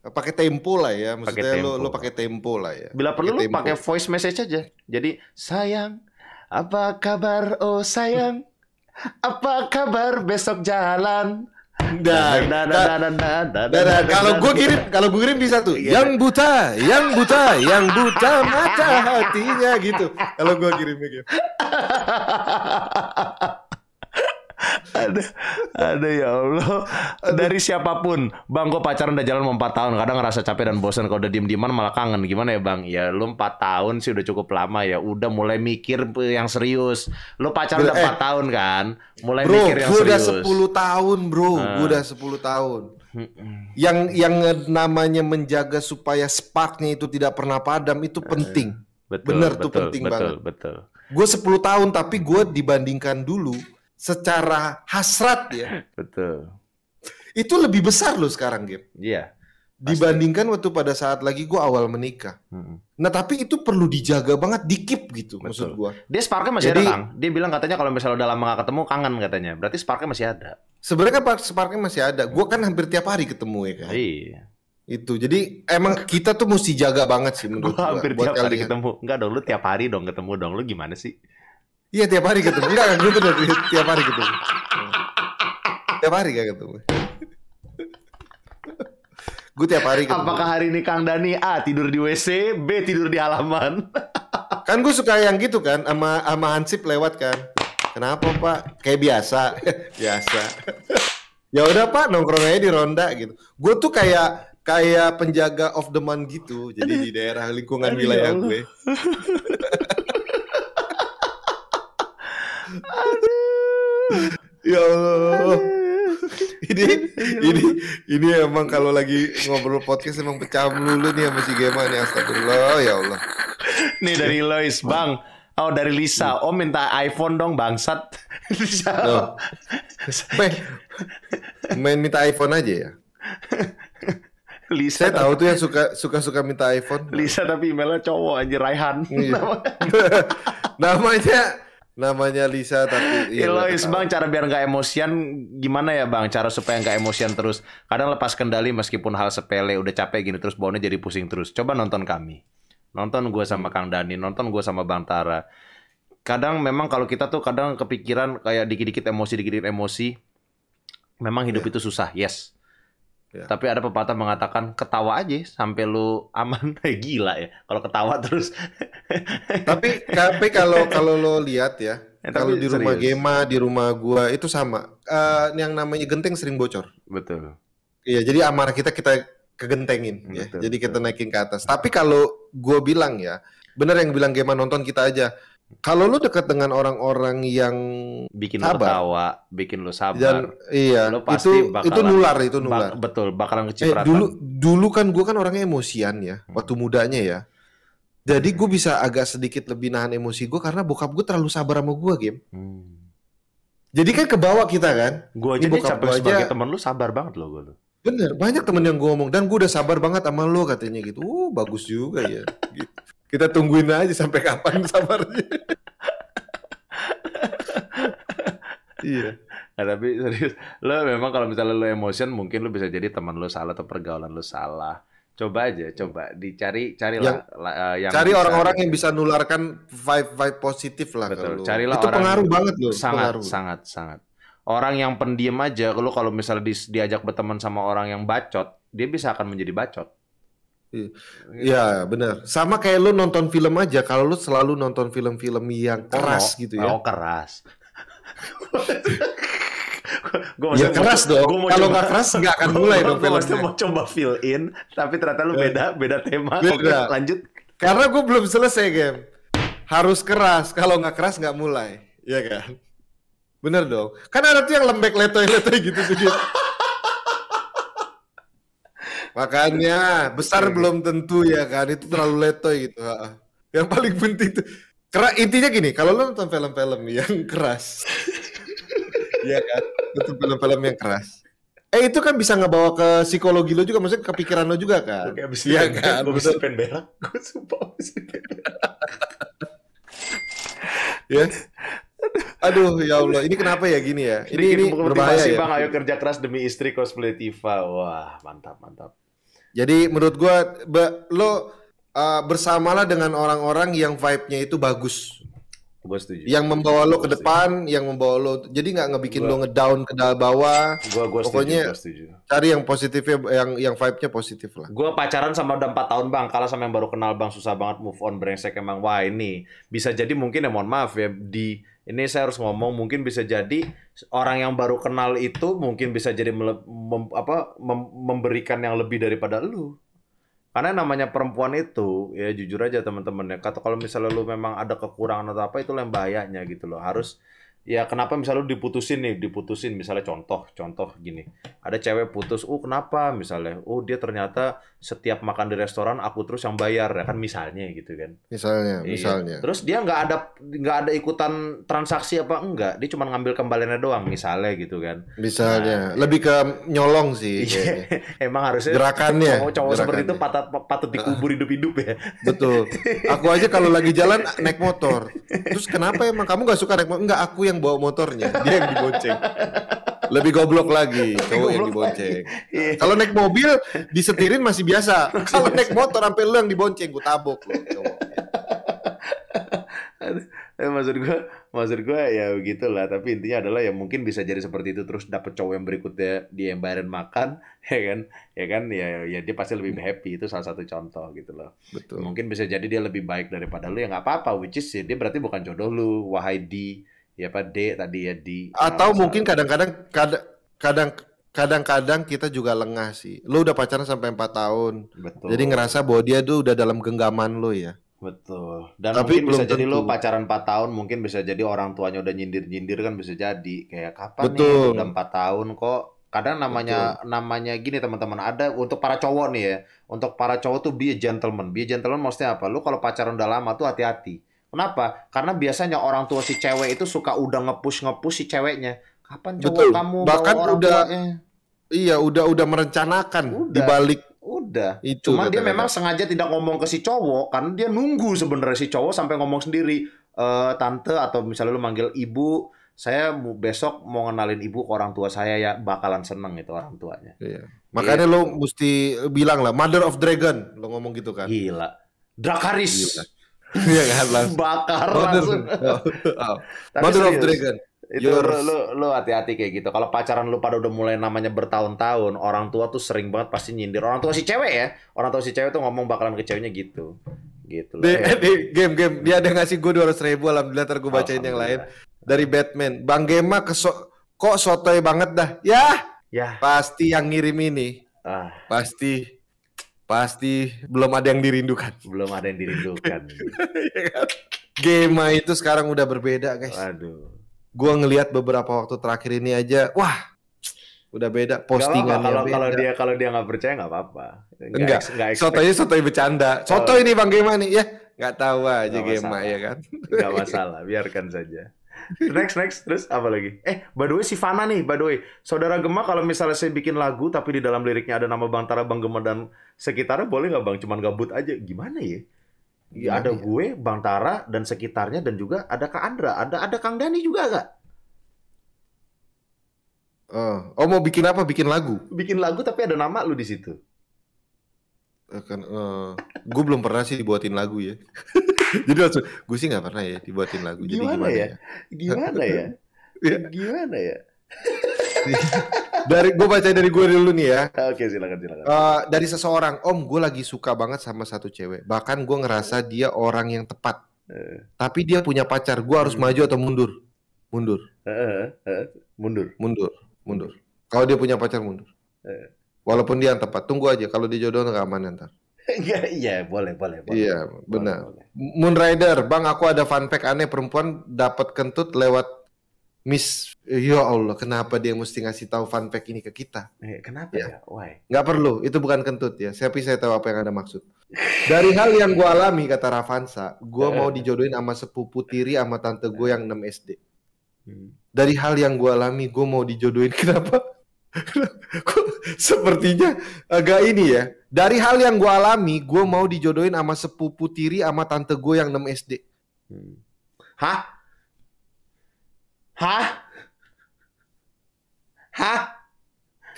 pakai tempo lah ya maksudnya pake lo lo pakai tempo lah ya bila perlu pake lo pakai voice message aja jadi sayang apa kabar oh sayang apa kabar besok jalan kalau gue kirim kalau gue kirim bisa tuh iya. yang buta yang buta yang buta mata hatinya gitu kalau gue kirim gitu ada ada ya Allah dari siapapun bang kok pacaran udah jalan mau 4 tahun kadang ngerasa capek dan bosan kalau udah diem dieman malah kangen gimana ya bang ya lu 4 tahun sih udah cukup lama ya udah mulai mikir yang serius lu pacaran udah eh, tahun kan mulai bro, mikir yang serius. serius udah 10 tahun bro uh. gua ah. udah 10 tahun yang yang namanya menjaga supaya sparknya itu tidak pernah padam itu eh, penting uh, betul, bener betul, tuh penting betul, banget betul, betul. gue 10 tahun tapi gue dibandingkan dulu secara hasrat ya. Betul. Itu lebih besar loh sekarang, Gip. Iya. Dibandingkan waktu pada saat lagi gue awal menikah. Hmm. Nah tapi itu perlu dijaga banget, dikip gitu Betul. maksud gue. Dia sparknya masih Jadi, ada, Kang. Dia bilang katanya kalau misalnya udah lama gak ketemu, kangen katanya. Berarti sparknya masih ada. Sebenarnya kan sparknya masih ada. Gue kan hampir tiap hari ketemu ya kan. Iya itu jadi emang kita tuh mesti jaga banget sih menurut gua, hampir gua tiap hari ketemu enggak dong lu tiap hari dong ketemu dong lu gimana sih Iya tiap hari ketemu. Enggak kan gitu dari iya, tiap hari ketemu. Tiap hari gak ketemu. Gue tiap hari ketemu. Apakah hari ini Kang Dani A tidur di WC, B tidur di halaman? kan gue suka yang gitu kan, sama sama Hansip lewat kan. Kenapa Pak? Kayak biasa, biasa. ya udah Pak, nongkrong aja di ronda gitu. Gue tuh kayak kayak penjaga of the month gitu, jadi di daerah lingkungan ya wilayah gue. ya Allah. Ini ini ini emang kalau lagi ngobrol podcast emang pecah melulu nih sama si Gema nih astagfirullah ya Allah. Nih dari Lois, Bang. Oh dari Lisa, Om hmm. oh, minta iPhone dong bangsat. Lisa. No. Main, main minta iPhone aja ya. Lisa. Saya tahu tuh yang suka suka suka minta iPhone. Lisa tapi emailnya cowok anjir Raihan. Iya. namanya namanya Lisa tapi iya is bang cara biar nggak emosian gimana ya bang cara supaya nggak emosian terus kadang lepas kendali meskipun hal sepele udah capek gini terus bawahnya jadi pusing terus coba nonton kami nonton gue sama Kang Dani nonton gue sama Bang Tara kadang memang kalau kita tuh kadang kepikiran kayak dikit-dikit emosi dikit-dikit emosi memang hidup yeah. itu susah yes Ya. Tapi ada pepatah mengatakan ketawa aja sampai lu aman. Eh, gila ya. Kalau ketawa terus. tapi tapi kalau kalau lo lihat ya, ya kalau di serius. rumah Gema, di rumah gua itu sama. Uh, yang namanya genteng sering bocor. Betul. Iya, jadi amarah kita kita kegentengin ya. betul, ya. Jadi kita naikin ke atas. Tapi kalau gua bilang ya, benar yang bilang Gema nonton kita aja kalau lu dekat dengan orang-orang yang bikin sabar, lu ketawa, bikin lu sabar, dan, iya, lu pasti itu, bakalan, itu nular, itu nular. Bak, betul, bakalan eh, kecipratan. Eh, dulu, dulu kan gue kan orangnya emosian ya, hmm. waktu mudanya ya. Jadi gue bisa agak sedikit lebih nahan emosi gue karena bokap gue terlalu sabar sama gue, game. Hmm. Jadi kan ke bawah kita kan. Gue aja bokap gue sebagai aja... temen lu sabar banget loh gue. Bener, banyak temen yang gue ngomong dan gue udah sabar banget sama lo katanya gitu. Uh, bagus juga ya. gitu. Kita tungguin aja sampai kapan sabarnya. iya. Nah, tapi serius, lo memang kalau misalnya lo emosian, mungkin lo bisa jadi teman lo salah atau pergaulan lo salah. Coba aja, coba dicari cari yang, lah, eh, uh, yang cari orang-orang yang bisa nularkan vibe vibe positif lah Betul. Kalau Carilah itu orang pengaruh banget lo. Sangat, pengaruh. sangat, sangat. Orang yang pendiam aja, lo kalau misalnya diajak berteman sama orang yang bacot, dia bisa akan menjadi bacot. Iya. Iya. iya benar. Sama kayak lu nonton film aja. Kalau lu selalu nonton film-film yang keras oh, gitu ya. Oh keras. gua ya keras dong. Kalau nggak keras nggak akan mulai dong filmnya. Gue mau coba fill in, tapi ternyata lu eh, beda beda tema. Beda. Oke, lanjut. Karena gue belum selesai game. Harus keras. Kalau nggak keras nggak mulai. Iya kan? Bener dong. Kan ada tuh yang lembek letoy-letoy gitu tuh. Makanya besar okay. belum tentu ya kan itu terlalu letoy gitu. Yang paling penting itu keras intinya gini, kalau lo nonton film-film yang keras, ya kan, nonton film-film yang keras, eh itu kan bisa ngebawa ke psikologi lo juga, maksudnya ke pikiran lo juga kan? Oke, abis ya kan, gue bisa pengen berak, gue sumpah abis ya, Aduh ya Allah, ini kenapa ya gini ya? Ini, ini, ini berbahaya ya. Bang, ayo kerja keras demi istri cosplay Tifa. Wah, mantap, mantap. Jadi menurut gua be, lo uh, bersamalah dengan orang-orang yang vibe-nya itu bagus. Gua setuju. Yang membawa lo ke depan, yang membawa lo jadi nggak ngebikin gua, lo ngedown ke dalam bawah. Gua, gua Pokoknya setuju, gua setuju. cari yang positifnya, yang yang vibe-nya positif lah. Gua pacaran sama udah empat tahun bang, Kalau sama yang baru kenal bang susah banget move on brengsek emang. Wah ini bisa jadi mungkin ya mohon maaf ya di ini saya harus ngomong mungkin bisa jadi orang yang baru kenal itu mungkin bisa jadi mele, mem, apa mem, memberikan yang lebih daripada lu karena namanya perempuan itu ya jujur aja teman-teman ya kata kalau misalnya lu memang ada kekurangan atau apa itu yang bahayanya gitu loh harus ya kenapa misalnya lu diputusin nih diputusin misalnya contoh contoh gini ada cewek putus uh kenapa misalnya uh dia ternyata setiap makan di restoran aku terus yang bayar ya kan misalnya gitu kan misalnya iya. misalnya terus dia nggak ada nggak ada ikutan transaksi apa enggak dia cuma ngambil kembaliannya doang misalnya gitu kan misalnya nah, lebih ke nyolong sih iya. emang harusnya gerakannya cowok, cowok seperti itu patut patut dikubur hidup hidup ya betul aku aja kalau lagi jalan naik motor terus kenapa emang kamu nggak suka naik motor enggak aku yang yang bawa motornya, dia yang dibonceng. Lebih goblok lagi Lebih cowok yang dibonceng. Iya. Kalau naik mobil disetirin masih biasa. Kalau naik motor sampai lu yang dibonceng, gue tabok loh cowok. Eh, maksud gue, maksud gue ya begitulah. Tapi intinya adalah ya mungkin bisa jadi seperti itu terus dapet cowok yang berikutnya di embaren makan, ya kan, ya kan, ya, ya dia pasti lebih happy itu salah satu contoh gitu loh. Betul. Mungkin bisa jadi dia lebih baik daripada lu yang nggak apa-apa. Which is ya, dia berarti bukan jodoh lu, wahai di ya apa D tadi ya di atau nah, mungkin kadang-kadang kadang kadang-kadang kita juga lengah sih. Lu udah pacaran sampai empat tahun. Betul. Jadi ngerasa bahwa dia tuh udah dalam genggaman lu ya. Betul. Dan Tapi mungkin belum bisa jadi lu pacaran empat tahun, mungkin bisa jadi orang tuanya udah nyindir-nyindir kan bisa jadi. Kayak kapan Betul. nih udah 4 tahun kok kadang namanya Betul. namanya gini teman-teman ada untuk para cowok nih ya untuk para cowok tuh be a gentleman be a gentleman maksudnya apa lu kalau pacaran udah lama tuh hati-hati Kenapa? Karena biasanya orang tua si cewek itu suka udah ngepush ngepush si ceweknya. Kapan cowok Betul. kamu bahkan orang udah tuanya? iya udah udah merencanakan udah. balik. udah. Itu Cuman dia memang sengaja tidak ngomong ke si cowok karena dia nunggu sebenarnya si cowok sampai ngomong sendiri e, tante atau misalnya lu manggil ibu saya besok mau ngenalin ibu ke orang tua saya ya bakalan seneng itu orang tuanya. Iya. Makanya gitu. lo mesti bilang lah Mother of Dragon lo ngomong gitu kan. Gila. Drakaris. Gila. Iya kan langsung. Bakar Mother. langsung. oh. Mother serius, of Dragon. Itu lu lu hati-hati kayak gitu. Kalau pacaran lu pada udah mulai namanya bertahun-tahun, orang tua tuh sering banget pasti nyindir. Orang tua si cewek ya. Orang tua si cewek tuh ngomong bakalan ke ceweknya gitu. Gitu loh. Di, ya. di game game dia ada ngasih gue 200 ribu alhamdulillah ntar gue bacain yang lain dari Batman. Bang Gema keso kok sotoy banget dah. Ya. Ya. Pasti yang ngirim ini. Ah. Pasti pasti belum ada yang dirindukan. Belum ada yang dirindukan. Gema iya kan? itu sekarang udah berbeda, guys. Aduh. Gua ngelihat beberapa waktu terakhir ini aja, wah, udah beda postingannya. Kalau kalau dia kalau dia nggak percaya nggak apa-apa. Enggak. Enggak. Sotoy sotoy bercanda. Sotoy oh. ini Bang Gema nih ya. Nggak tahu aja Gema ya kan. Nggak masalah, biarkan saja next next terus apa lagi? Eh by the way si Fana nih by the way saudara Gema kalau misalnya saya bikin lagu tapi di dalam liriknya ada nama Bang Tara, Bang Gema dan sekitarnya boleh nggak Bang? Cuman gabut aja gimana ya? Ya, ada ya. gue, Bang Tara dan sekitarnya dan juga ada Kak Andra, ada ada Kang Dani juga gak? Uh, oh. oh mau bikin apa? Bikin lagu? Bikin lagu tapi ada nama lu di situ. Eh, kan, uh, eh, gue belum pernah sih dibuatin lagu ya. jadi langsung gue sih nggak pernah ya dibuatin lagu gimana jadi gimana ya, ya? gimana ya ya. gimana ya dari gue baca dari gue dulu nih ya ah, oke silakan silakan uh, dari seseorang om gue lagi suka banget sama satu cewek bahkan gue ngerasa dia orang yang tepat uh. tapi dia punya pacar gue harus hmm. maju atau mundur mundur uh, uh, mundur mundur mundur kalau dia punya pacar mundur eh. walaupun dia yang tepat tunggu aja kalau dia jodoh nggak aman ntar Iya, boleh, boleh, boleh. Iya, benar. Boleh, boleh. Moonrider, Bang, aku ada fun fact aneh perempuan dapat kentut lewat Miss Ya Allah, kenapa dia mesti ngasih tahu fun fact ini ke kita? Eh, kenapa ya? ya? Why? Nggak perlu, itu bukan kentut ya. Tapi saya tahu apa yang ada maksud. Dari hal yang gue alami, kata Ravansa, gue eh. mau dijodohin sama sepupu tiri sama tante gue eh. yang 6 SD. Hmm. Dari hal yang gue alami, gue mau dijodohin. Kenapa? Sepertinya agak ini ya, dari hal yang gue alami, gue mau dijodohin sama sepupu tiri sama tante gue yang 6 SD. Hmm. Hah? Hah? Hah?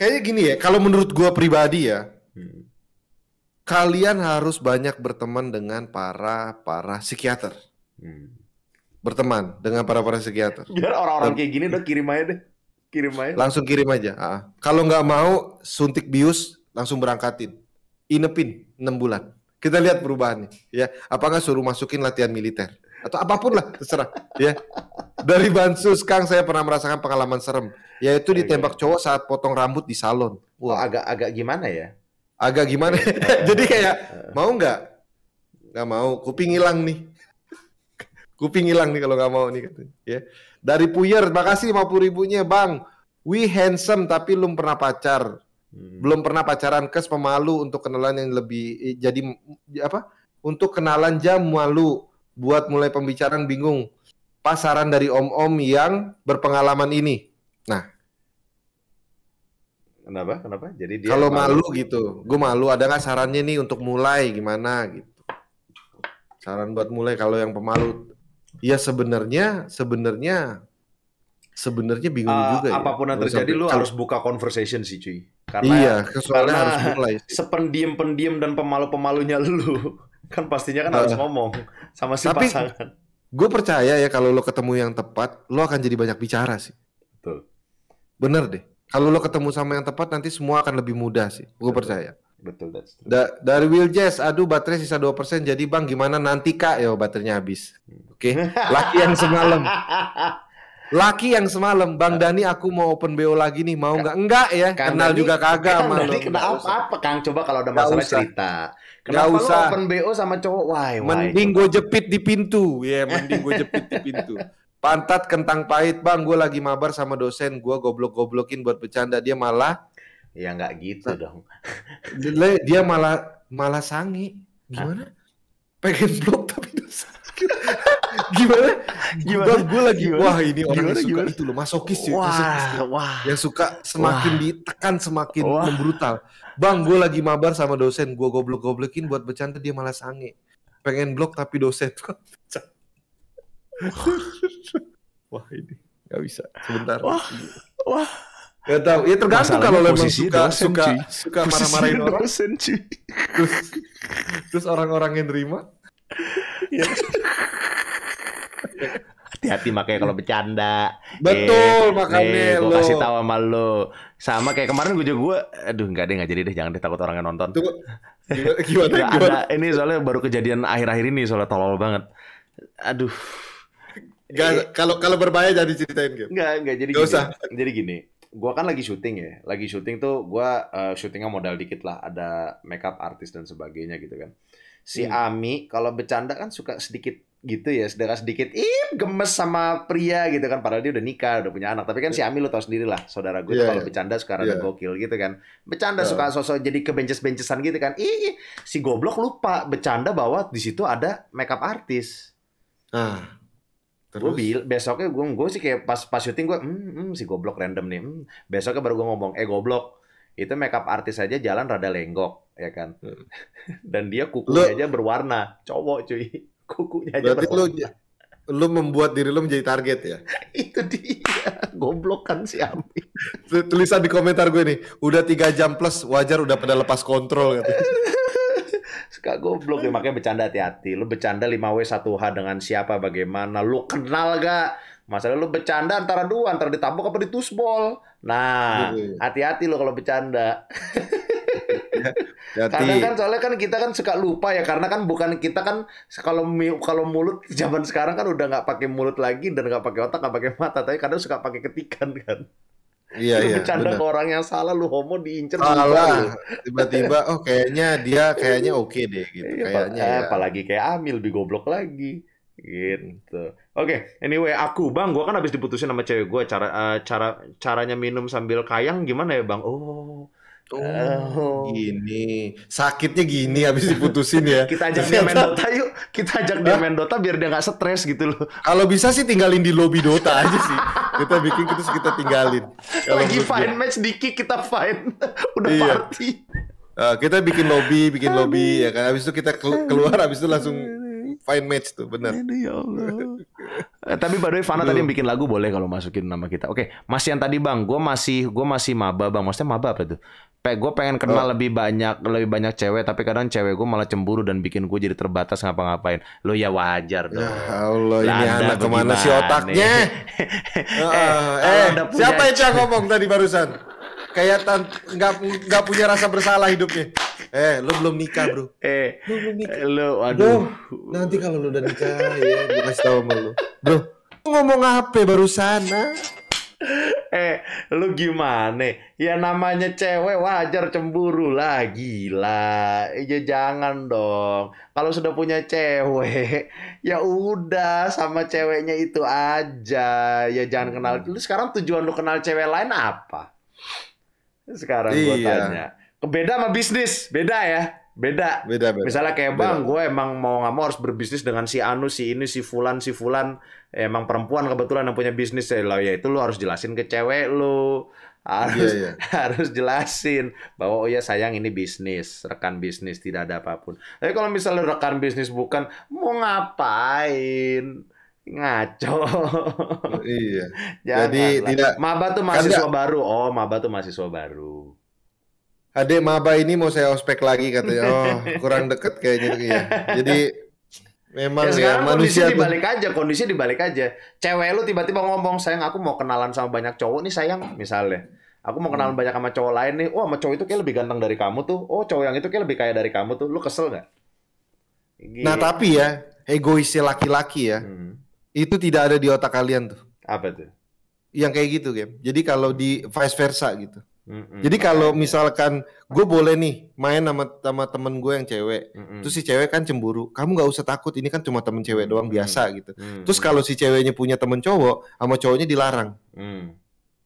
Kayaknya gini ya, kalau menurut gue pribadi ya, hmm. kalian harus banyak berteman dengan para para psikiater. Hmm. Berteman dengan para para psikiater. Biar orang-orang kayak gini udah kirim aja deh kirim aja. Langsung kirim aja. Ah. Kalau nggak mau suntik bius, langsung berangkatin inepin 6 bulan. Kita lihat perubahannya ya. Apakah suruh masukin latihan militer atau apapun lah terserah ya. Dari Bansus Kang saya pernah merasakan pengalaman serem yaitu ditembak cowok saat potong rambut di salon. Wah, agak agak gimana ya? Agak gimana? Jadi kayak mau nggak? Nggak mau, kuping hilang nih. kuping hilang nih kalau nggak mau nih katanya. Ya. Dari Puyer, makasih 50 ribunya Bang. We handsome tapi belum pernah pacar hmm. belum pernah pacaran kes pemalu untuk kenalan yang lebih jadi apa untuk kenalan jam malu buat mulai pembicaraan bingung pasaran dari om-om yang berpengalaman ini nah kenapa kenapa jadi dia kalau malu, malu gitu gue malu ada nggak sarannya nih untuk mulai gimana gitu saran buat mulai kalau yang pemalu ya sebenarnya sebenarnya sebenarnya bingung uh, juga ya. apapun ya. yang terjadi lo lu harus buka conversation sih cuy karena iya karena harus mulai sependiem-pendiem dan pemalu-pemalunya lu kan pastinya kan uh, harus eh. ngomong sama si tapi, pasangan gue percaya ya kalau lo ketemu yang tepat lo akan jadi banyak bicara sih betul bener deh kalau lo ketemu sama yang tepat nanti semua akan lebih mudah sih gue percaya Betul, that's true. Da dari Will Jazz, aduh baterai sisa 2% jadi bang gimana nanti kak ya baterainya habis. Oke, okay. latihan semalam. Laki yang semalam, Bang Dani aku mau open BO lagi nih, mau nggak? Enggak ya, Kang kenal Dhani, juga kagak Kang Dani kenapa apa, Kang? Coba kalau ada masalah cerita. Kenapa gak usah. open BO sama cowok? Why, why? Mending gue jepit di pintu. Ya, yeah, mending gue jepit di pintu. Pantat kentang pahit, Bang. Gue lagi mabar sama dosen. Gue goblok-goblokin buat bercanda. Dia malah... Ya nggak gitu dong. dia malah malah sangi. Gimana? Hah? Pengen blok tapi dosa. gimana? Gimana? Gue, lagi gimana? wah ini orang gimana, yang suka gimana? itu loh masokis sih, ya, Wah, masokis, ya. wah. Yang suka semakin wah. ditekan semakin wah. membrutal. Bang, gue lagi mabar sama dosen. Gue goblok-goblokin buat bercanda dia malah sange. Pengen blok tapi dosen. wah ini gak bisa. Sebentar. Wah. wah. Gak tau, ya tergantung kalau lo emang suka, dosen, suka, cuy. suka marah-marahin orang dosen, cuy. Terus, terus orang-orang yang terima ya. hati-hati makanya kalau bercanda betul eh, makanya eh, gue kasih tahu sama lo sama kayak kemarin gue juga gue aduh nggak deh nggak jadi deh jangan deh takut orangnya nonton Tunggu. gimana, gimana, gimana? ada ini soalnya baru kejadian akhir-akhir ini soalnya tolol banget aduh Gak, eh. kalau kalau berbahaya jadi ceritain gitu. Nggak nggak jadi gak gini. usah. Jadi gini, gue kan lagi syuting ya. Lagi syuting tuh gue uh, syutingnya modal dikit lah, ada makeup artis dan sebagainya gitu kan. Si hmm. Ami kalau bercanda kan suka sedikit gitu ya saudara sedikit ih gemes sama pria gitu kan padahal dia udah nikah udah punya anak tapi kan si iya. Ami lo tau sendiri lah saudara gue yeah, iya, kalau iya. bercanda suka yeah. ada gokil gitu kan bercanda yeah. suka sosok jadi kebences bencesan gitu kan ih si goblok lupa bercanda bahwa di situ ada makeup artis ah Terus? Gua bil besoknya gue gue sih kayak pas pas syuting gue hmm, hmm si goblok random nih hmm. besoknya baru gue ngomong eh goblok itu makeup artis aja jalan rada lenggok ya kan hmm. dan dia kuku aja berwarna cowok cuy kukunya aja Berarti lu, lu membuat diri lu menjadi target ya? itu dia, goblok kan si Ami. Tulisan di komentar gue nih, udah tiga jam plus wajar udah pada lepas kontrol gitu. Suka goblok ya, makanya bercanda hati-hati. Lu bercanda 5W1H dengan siapa, bagaimana, lu kenal gak? Masalah lu bercanda antara dua, antara ditabok apa ditusbol. Nah, iya, iya. hati-hati lo kalau bercanda. Ya, jadi, karena kan soalnya kan kita kan suka lupa ya karena kan bukan kita kan kalau kalau mulut zaman sekarang kan udah nggak pakai mulut lagi dan nggak pakai otak nggak pakai mata tapi kadang suka pakai ketikan kan. Iya, lu iya, bercanda bener. ke orang yang salah, lu homo diincer. Salah, tiba-tiba, oh kayaknya dia kayaknya oke okay deh gitu. Iya, kayaknya eh, ya. Apalagi kayak Amil, lebih goblok lagi. Gitu. Oke, okay, anyway, aku bang, gua kan habis diputusin sama cewek gue. Cara uh, cara caranya minum sambil kayang gimana ya bang? Oh, Oh. Gini. Sakitnya gini habis diputusin ya. kita ajak dia main Dota yuk. Kita ajak dia main Dota biar dia nggak stres gitu loh. Kalau bisa sih tinggalin di lobby Dota aja sih. Kita bikin terus kita tinggalin. Kalo Lagi fine match dikit kita fine. Udah iya. party. Uh, kita bikin lobby, bikin lobby ya kan. Habis itu kita keluar habis itu langsung fine match tuh, benar. Ya eh, tapi by the Fana tadi yang bikin lagu boleh kalau masukin nama kita. Oke, okay. Mas yang tadi Bang, gue masih gue masih maba Bang. Maksudnya maba apa tuh? pe gue pengen kenal oh. lebih banyak lebih banyak cewek tapi kadang cewek gue malah cemburu dan bikin gue jadi terbatas ngapa-ngapain lo ya wajar dong ya Allah Landa, ini anak kemana si otaknya eh, eh, eh, eh siapa itu yang ngomong tadi barusan kayak nggak nggak punya rasa bersalah hidupnya eh lo belum nikah bro eh lo belum nikah lo aduh bro, nanti kalau lo udah nikah ya gue kasih tau sama lo bro ngomong apa barusan ah? eh, lu gimana? Ya namanya cewek wajar cemburu lah, gila. Ya jangan dong. Kalau sudah punya cewek, ya udah sama ceweknya itu aja. Ya jangan hmm. kenal. Lu sekarang tujuan lu kenal cewek lain apa? Sekarang iya. gue tanya. Beda sama bisnis, beda ya. Beda. Beda, beda. Misalnya kayak bang, gue emang mau nggak mau harus berbisnis dengan si Anu, si ini, si Fulan, si Fulan emang perempuan kebetulan yang punya bisnis ya lo ya itu lo harus jelasin ke cewek lo harus yeah, iya. yeah. harus jelasin bahwa oh ya sayang ini bisnis rekan bisnis tidak ada apapun tapi kalau misalnya rekan bisnis bukan mau ngapain ngaco oh, iya jadi tidak maba tuh kan mahasiswa Anda... baru oh maba tuh mahasiswa baru Ade maba ini mau saya ospek lagi katanya oh kurang deket kayaknya iya. jadi Memang ya, ya sekarang ya, manusia kondisi dibalik aja, kondisi dibalik aja. Cewek lu tiba-tiba ngomong, "Sayang, aku mau kenalan sama banyak cowok nih, sayang." Misalnya. Aku mau kenalan hmm. banyak sama cowok lain nih. Oh, sama cowok itu kayak lebih ganteng dari kamu tuh. Oh, cowok yang itu kayak lebih kaya dari kamu tuh. Lu kesel nggak? Gitu. Nah, tapi ya, egoisnya laki-laki ya. Hmm. Itu tidak ada di otak kalian tuh. Apa tuh? Yang kayak gitu, Game. Jadi kalau di vice versa gitu. Mm-mm. Jadi kalau misalkan gue boleh nih main sama sama temen gue yang cewek, Mm-mm. terus si cewek kan cemburu, kamu gak usah takut, ini kan cuma temen cewek doang Mm-mm. biasa gitu. Mm-mm. Terus kalau si ceweknya punya temen cowok, sama cowoknya dilarang. Mm.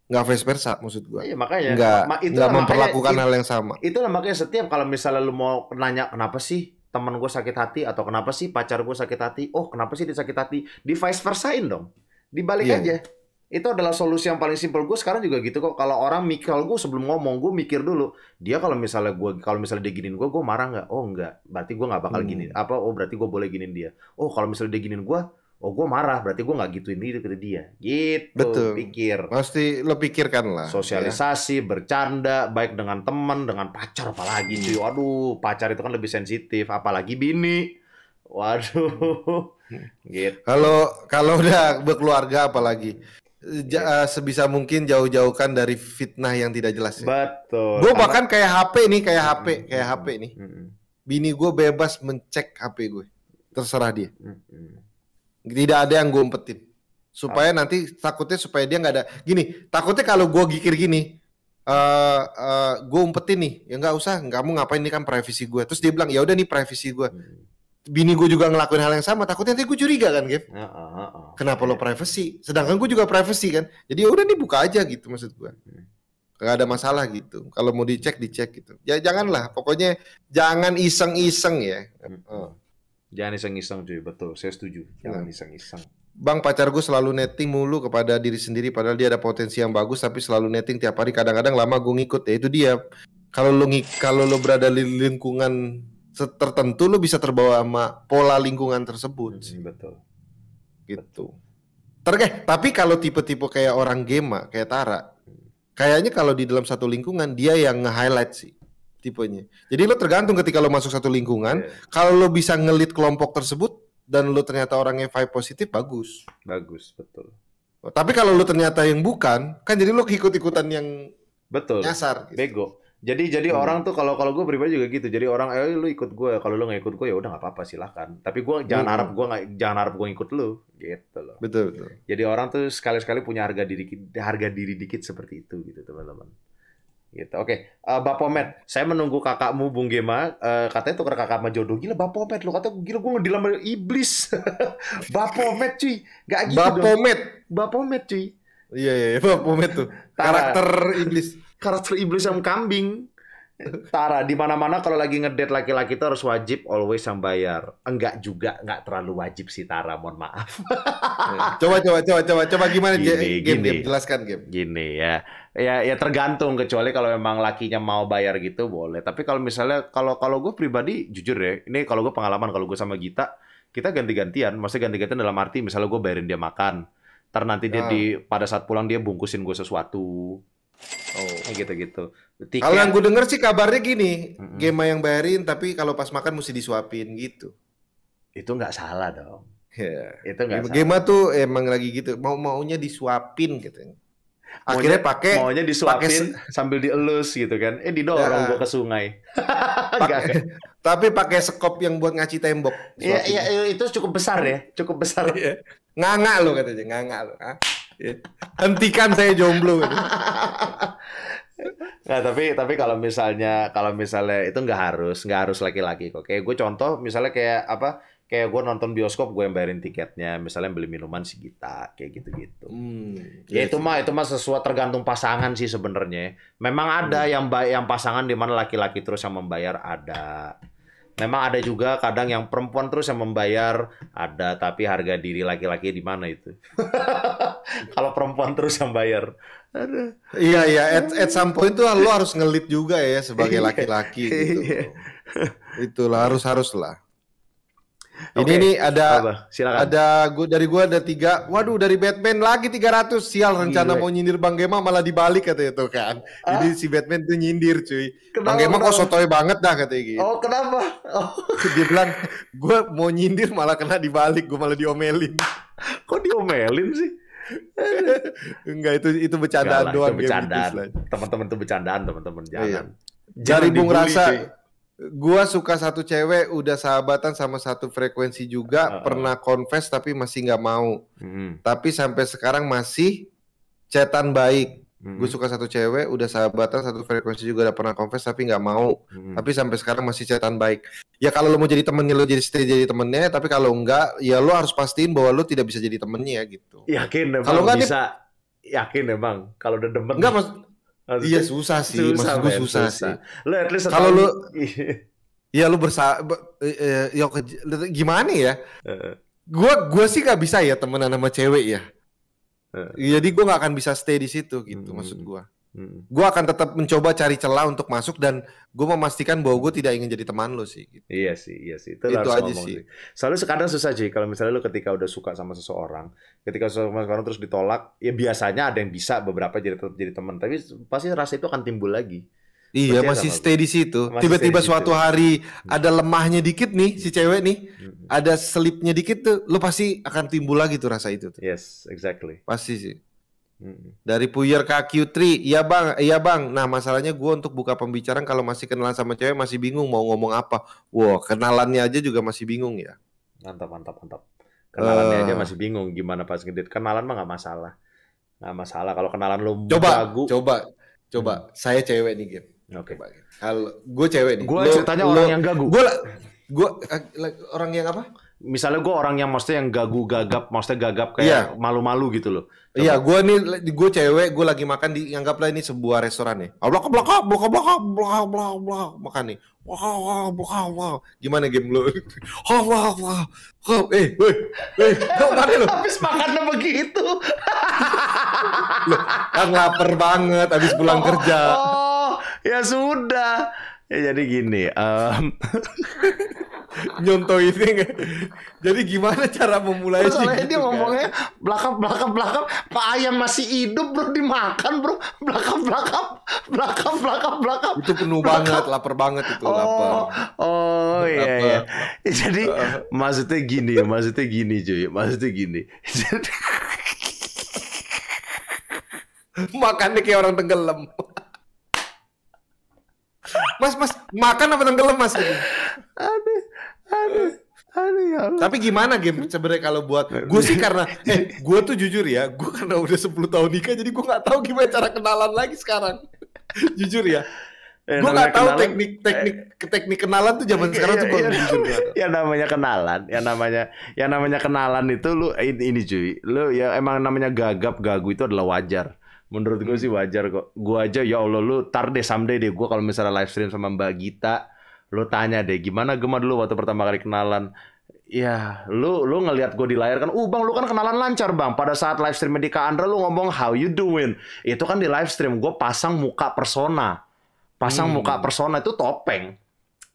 Gak vice versa maksud gue. Iya makanya. Nggak, Ma- gak memperlakukan makanya, hal yang sama. Itu Itulah makanya setiap kalau misalnya lu mau nanya kenapa sih temen gue sakit hati atau kenapa sih pacar gue sakit hati, oh kenapa sih dia sakit hati, di vice versain dong, dibalik yeah. aja itu adalah solusi yang paling simpel gue sekarang juga gitu kok kalau orang mikir gue sebelum ngomong gue mikir dulu dia kalau misalnya gue kalau misalnya dia giniin gue gue marah nggak oh nggak berarti gue nggak bakal hmm. gini apa oh berarti gue boleh giniin dia oh kalau misalnya dia giniin gue oh gue marah berarti gue nggak gituin dia ke dia gitu Betul. pikir pasti lo pikirkan lah sosialisasi ya. bercanda baik dengan teman dengan pacar apalagi hmm. cuy aduh pacar itu kan lebih sensitif apalagi bini waduh hmm. gitu kalau kalau udah berkeluarga apalagi ja, yeah. Iya. sebisa mungkin jauh-jauhkan dari fitnah yang tidak jelas. Ya. Betul. Gue bahkan kayak HP nih, kayak HP, mm -hmm. kayak HP nih. Mm -hmm. Bini gue bebas mencek HP gue, terserah dia. Mm -hmm. Tidak ada yang gue umpetin. Supaya ah. nanti takutnya supaya dia nggak ada. Gini, takutnya kalau gue gikir gini, uh, eh, uh, eh, gue umpetin nih, ya nggak usah, kamu ngapain ini kan privasi gue. Terus dia bilang, ya udah nih privasi gue. -hmm bini gue juga ngelakuin hal yang sama takutnya nanti gue curiga kan gitu uh, uh, uh. kenapa lo iya. privacy sedangkan gue juga privacy kan jadi ya udah nih buka aja gitu maksud gue hmm. gak ada masalah gitu kalau mau dicek dicek gitu ya janganlah pokoknya jangan iseng-iseng ya uh. jangan iseng-iseng cuy betul saya setuju jangan iya. iseng-iseng Bang pacar gue selalu netting mulu kepada diri sendiri padahal dia ada potensi yang bagus tapi selalu netting tiap hari kadang-kadang lama gue ngikut ya itu dia kalau lo kalau lo berada di lingkungan tertentu lu bisa terbawa sama pola lingkungan tersebut sih. Hmm, betul. Gitu. Terge, eh, tapi kalau tipe-tipe kayak orang game kayak Tara, kayaknya kalau di dalam satu lingkungan dia yang nge-highlight sih tipenya. Jadi lo tergantung ketika lo masuk satu lingkungan, yeah. kalau lo bisa ngelit kelompok tersebut dan lo ternyata orangnya vibe positif bagus. Bagus, betul. Tapi kalau lo ternyata yang bukan, kan jadi lo ikut-ikutan yang betul. Nyasar. Gitu. Bego. Jadi jadi hmm. orang tuh kalau kalau gue pribadi juga gitu. Jadi orang eh lu ikut gue, kalau lu nggak ikut gue ya udah nggak apa-apa silahkan. Tapi gue jangan hmm. harap gue nggak jangan harap gue ikut lu gitu loh. Betul betul. Jadi orang tuh sekali-sekali punya harga diri harga diri dikit seperti itu gitu teman-teman. Gitu. Oke, okay. uh, eh, Bapomet, saya menunggu kakakmu Bung Gema, uh, katanya tuker kakak sama jodoh. Gila Bapomet loh. kata gila gue ngedilam iblis. Bapomet cuy, gak gitu Bapomet. bapak Bapomet cuy. Iya iya, iya Bapomet tuh. Karakter iblis karakter iblis sama kambing. Tara di mana-mana kalau lagi ngedate laki-laki itu harus wajib always yang bayar. Enggak juga, enggak terlalu wajib sih Tara, mohon maaf. coba coba coba coba coba gimana gini, game, gini. game jelaskan game. Gini ya. Ya ya tergantung kecuali kalau memang lakinya mau bayar gitu boleh. Tapi kalau misalnya kalau kalau gue pribadi jujur ya, ini kalau gue pengalaman kalau gue sama Gita, kita ganti-gantian, maksudnya ganti-gantian dalam arti misalnya gue bayarin dia makan. Ntar nanti dia nah. di pada saat pulang dia bungkusin gue sesuatu Oh, gitu-gitu. kalau yang gue denger sih kabarnya gini, mm-hmm. game yang bayarin tapi kalau pas makan mesti disuapin gitu. Itu nggak salah dong. Yeah. Itu nggak Gema salah. Game tuh emang lagi gitu, mau maunya disuapin gitu. Akhirnya pakai maunya disuapin pake, sambil dielus gitu kan. Eh didorong nah, gua ke sungai. pake, tapi pakai sekop yang buat ngaci tembok. Iya, yeah, iya, itu cukup besar ya, cukup besar. Iya. Nganga lo katanya, nganga lo. Ah. Iya. Hentikan saya jomblo. Nah, tapi tapi kalau misalnya kalau misalnya itu nggak harus nggak harus laki-laki kok. Kayak gue contoh misalnya kayak apa kayak gue nonton bioskop gue yang bayarin tiketnya misalnya beli minuman si Gita kayak gitu-gitu hmm, ya iya itu mah itu mah sesuatu tergantung pasangan sih sebenarnya memang ada hmm. yang yang pasangan di mana laki-laki terus yang membayar ada Memang ada juga kadang yang perempuan terus yang membayar, ada tapi harga diri laki-laki di mana itu? Kalau perempuan terus yang bayar. Ada. Iya iya, at, at some point tuh lo harus ngelit juga ya sebagai iya. laki-laki gitu. Iya. Itulah harus harus lah. Ini okay. nih ada Silakan. ada gua, dari gue ada tiga. Waduh dari Batman lagi 300 sial rencana Gile. mau nyindir Bang Gema malah dibalik katanya tuh kan. Ah? Jadi si Batman tuh nyindir cuy. Kenapa, Bang Gema kenapa? kok sotoy banget dah katanya gitu. Oh kenapa? Oh. Dia bilang gua mau nyindir malah kena dibalik, gue malah diomelin. kok diomelin sih? Enggak itu itu bercandaan doang. Itu bercandaan. Teman-teman tuh bercandaan teman-teman jangan. Iya. Jangan Bung Rasa. Cuy gua suka satu cewek udah sahabatan sama satu frekuensi juga uh, pernah confess tapi masih nggak mau hmm. tapi sampai sekarang masih cetan baik hmm. gue suka satu cewek udah sahabatan satu frekuensi juga udah pernah confess tapi nggak mau hmm. tapi sampai sekarang masih cetan baik ya kalau lo mau jadi temennya lo jadi stay jadi temennya tapi kalau enggak ya lo harus pastiin bahwa lo tidak bisa jadi temennya gitu yakin kalau nggak bisa dia... yakin emang kalau udah demen enggak maksud Maksudnya, iya susah sih, susah, maksud gue susah, susah sih. Lu at least kalau lu Iya lu bersa ya gimana ya? Uh. Gua gua sih gak bisa ya temenan sama cewek ya. Uh. Jadi gua gak akan bisa stay di situ gitu hmm. maksud gua. Hmm. Gue akan tetap mencoba cari celah untuk masuk dan gue memastikan bahwa gue tidak ingin jadi teman lo sih. Gitu. Iya sih, iya sih. Itu, itu aja sih. Soalnya Selalu sekarang susah sih kalau misalnya lo ketika udah suka sama seseorang, ketika sama seseorang terus ditolak, ya biasanya ada yang bisa beberapa jadi tetap jadi teman, tapi pasti rasa itu akan timbul lagi. Iya masih, masih stay di situ. Tiba-tiba suatu gitu. hari hmm. ada lemahnya dikit nih si cewek nih, hmm. ada selipnya dikit tuh, lo pasti akan timbul lagi tuh rasa itu. Tuh. Yes, exactly. Pasti sih. Dari Puyer KQ3, iya bang, iya bang. Nah masalahnya gue untuk buka pembicaraan kalau masih kenalan sama cewek masih bingung mau ngomong apa. Wow, kenalannya aja juga masih bingung ya. Mantap, mantap, mantap. Kenalannya uh. aja masih bingung gimana pas ngedit. Kenalan mah gak masalah. Nggak masalah kalau kenalan lu coba, bagu. Coba, coba. Hmm. Saya cewek nih gim? Oke. Okay. Kalau gue cewek nih. Gue ceritanya lo, orang yang gagu. Gue, gue eh, orang yang apa? misalnya gue orang yang maksudnya yang gagu gagap maksudnya gagap kayak yeah. malu-malu gitu loh iya yeah, gue nih gue cewek gue lagi makan di anggaplah ini sebuah restoran nih ah, blok blok blok blok blok blok blok makan nih wah wah wow wah gimana game lo wah wah wah eh eh kau mana lo habis makannya begitu lo kan lapar banget habis pulang oh, kerja oh ya sudah ya jadi gini um, nyontoh ini gak? jadi gimana cara memulai sih gitu dia kan? belakang belakang belakang pak ayam masih hidup bro dimakan bro belakang belakang belakang belakang belakang itu penuh belakang. banget lapar banget itu oh, lapar oh iya iya jadi uh. maksudnya gini ya, maksudnya gini cuy maksudnya gini jadi makannya kayak orang tenggelam mas, mas, makan apa tenggelam mas? Aduh, aduh. Aduh, ya Allah. Tapi gimana game sebenarnya kalau buat gue sih karena eh gue tuh jujur ya gue karena udah 10 tahun nikah jadi gue nggak tahu gimana cara kenalan lagi sekarang jujur ya Ya, eh, gue nggak tahu teknik teknik eh, teknik kenalan tuh zaman iya, sekarang tuh gue iya, jujur. Ya. Iya. ya namanya kenalan ya namanya ya namanya kenalan itu lu eh, ini, ini cuy lu ya emang namanya gagap gagu itu adalah wajar menurut gue sih wajar kok. Gue aja ya Allah lu tar deh someday deh gue kalau misalnya live stream sama Mbak Gita, lu tanya deh gimana Gema dulu waktu pertama kali kenalan. Ya, lu lu ngelihat gue di layar kan, uh bang lu kan kenalan lancar bang. Pada saat live stream di Andra lu ngomong how you doing. Itu kan di live stream gue pasang muka persona, pasang hmm. muka persona itu topeng.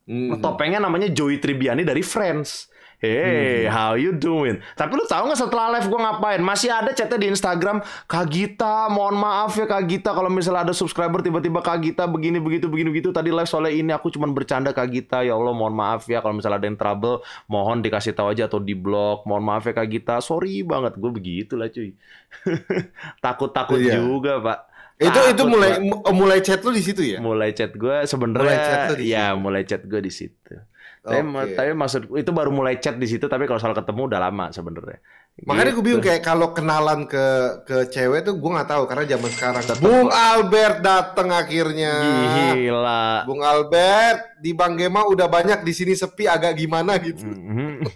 Hmm. Topengnya namanya Joey Tribiani dari Friends. Hey, hmm. how you doing? Tapi lu tahu nggak setelah live gue ngapain? Masih ada chatnya di Instagram. Kagita, mohon maaf ya Kagita Gita kalau misalnya ada subscriber tiba-tiba Kagita Gita begini begitu begini begitu tadi live soalnya ini aku cuma bercanda Kagita. Ya Allah, mohon maaf ya kalau misalnya ada yang trouble, mohon dikasih tahu aja atau di blog. Mohon maaf ya Kagita. Sorry banget gue begitu lah cuy. Takut-takut iya. juga, Pak. Itu Takut itu mulai gua. mulai chat lu di situ ya? Mulai chat gue sebenarnya. Mulai Ya, mulai chat gue di situ. Okay. Tapi, tapi maksud itu baru mulai chat di situ, tapi kalau soal ketemu udah lama sebenarnya. Makanya gitu. gue bingung kayak kalau kenalan ke ke cewek tuh gue nggak tahu karena zaman sekarang. Tetep. Bung Albert datang akhirnya. Gila. Bung Albert di Bang Gema udah banyak di sini sepi agak gimana gitu. Mm -hmm.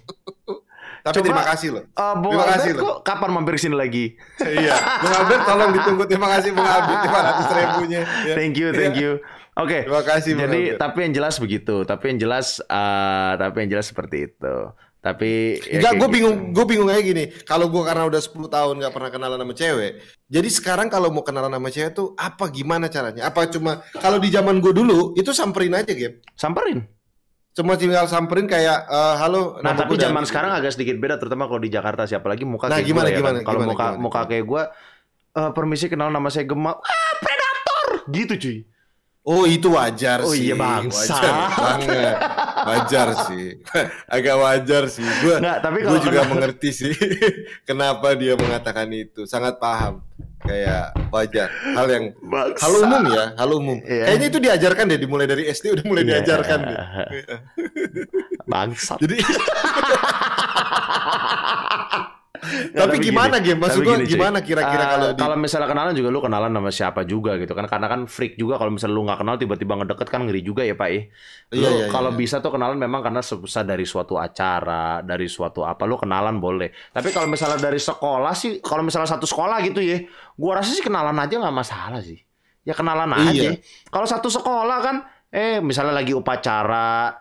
Tapi Coba, terima kasih loh. Uh, Bung terima Albert kasih loh. kapan mampir sini lagi? iya. Bung Albert tolong ditunggu. Terima kasih Bung Albert Terima 500 ribunya. Ya. Thank you, iya. thank you. Oke. Okay. Terima kasih. Jadi bener. tapi yang jelas begitu, tapi yang jelas uh, tapi yang jelas seperti itu. Tapi ya gue gitu. bingung, gue bingung kayak gini. Kalau gue karena udah 10 tahun nggak pernah kenalan sama cewek. Jadi sekarang kalau mau kenalan sama cewek tuh apa gimana caranya? Apa cuma kalau di zaman gue dulu itu samperin aja, game Samperin. Cuma tinggal samperin kayak uh, halo. Nah tapi zaman gitu. sekarang agak sedikit beda, terutama kalau di Jakarta siapa lagi? muka nah, kayak gimana, gimana, ya, kan? Kalau muka muka kayak gue, uh, permisi kenal nama saya Gemma. Ah, predator, gitu cuy. Oh itu wajar oh, iya, sih. Oh iya bangsa. Wajar, wajar sih. Agak wajar sih. Gue nah, juga kenapa... mengerti sih kenapa dia mengatakan itu. Sangat paham. Kayak wajar. Hal yang bangsa. hal umum ya, hal umum. Yeah. Kayaknya itu diajarkan deh dimulai dari SD udah mulai yeah. diajarkan deh. Bangsat. Jadi tapi, gimana gini, game? Maksud gua gini, gimana kira-kira uh, kalau di... kalau misalnya kenalan juga lu kenalan sama siapa juga gitu kan karena kan freak juga kalau misalnya lu nggak kenal tiba-tiba ngedeket kan ngeri juga ya Pak eh Lu iya, iya, iya, kalau iya. bisa tuh kenalan memang karena sebesar dari suatu acara, dari suatu apa lu kenalan boleh. Tapi kalau misalnya dari sekolah sih kalau misalnya satu sekolah gitu ya, gua rasa sih kenalan aja nggak masalah sih. Ya kenalan iya. aja. Kalau satu sekolah kan eh misalnya lagi upacara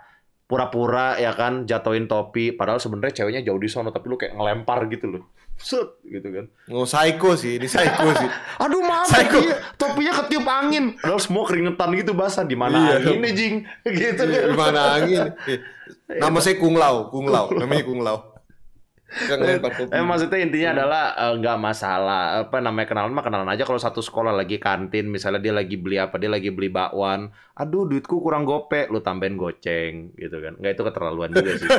pura-pura ya kan jatuhin topi padahal sebenarnya ceweknya jauh di sana tapi lu kayak ngelempar gitu loh set gitu kan oh psycho sih ini psycho sih aduh maaf psycho. topinya, topinya ketiup angin padahal semua keringetan gitu basah di mana iya, angin nih jing gitu iya, kan di mana angin nama saya Kung Lao Kung Lao namanya Kung Lao Iya. Emang eh, maksudnya intinya hmm. adalah eh, nggak uh, masalah apa namanya kenalan mah kenalan aja kalau satu sekolah lagi kantin misalnya dia lagi beli apa dia lagi beli bakwan aduh duitku kurang gope lu tambahin goceng gitu kan nggak itu keterlaluan juga sih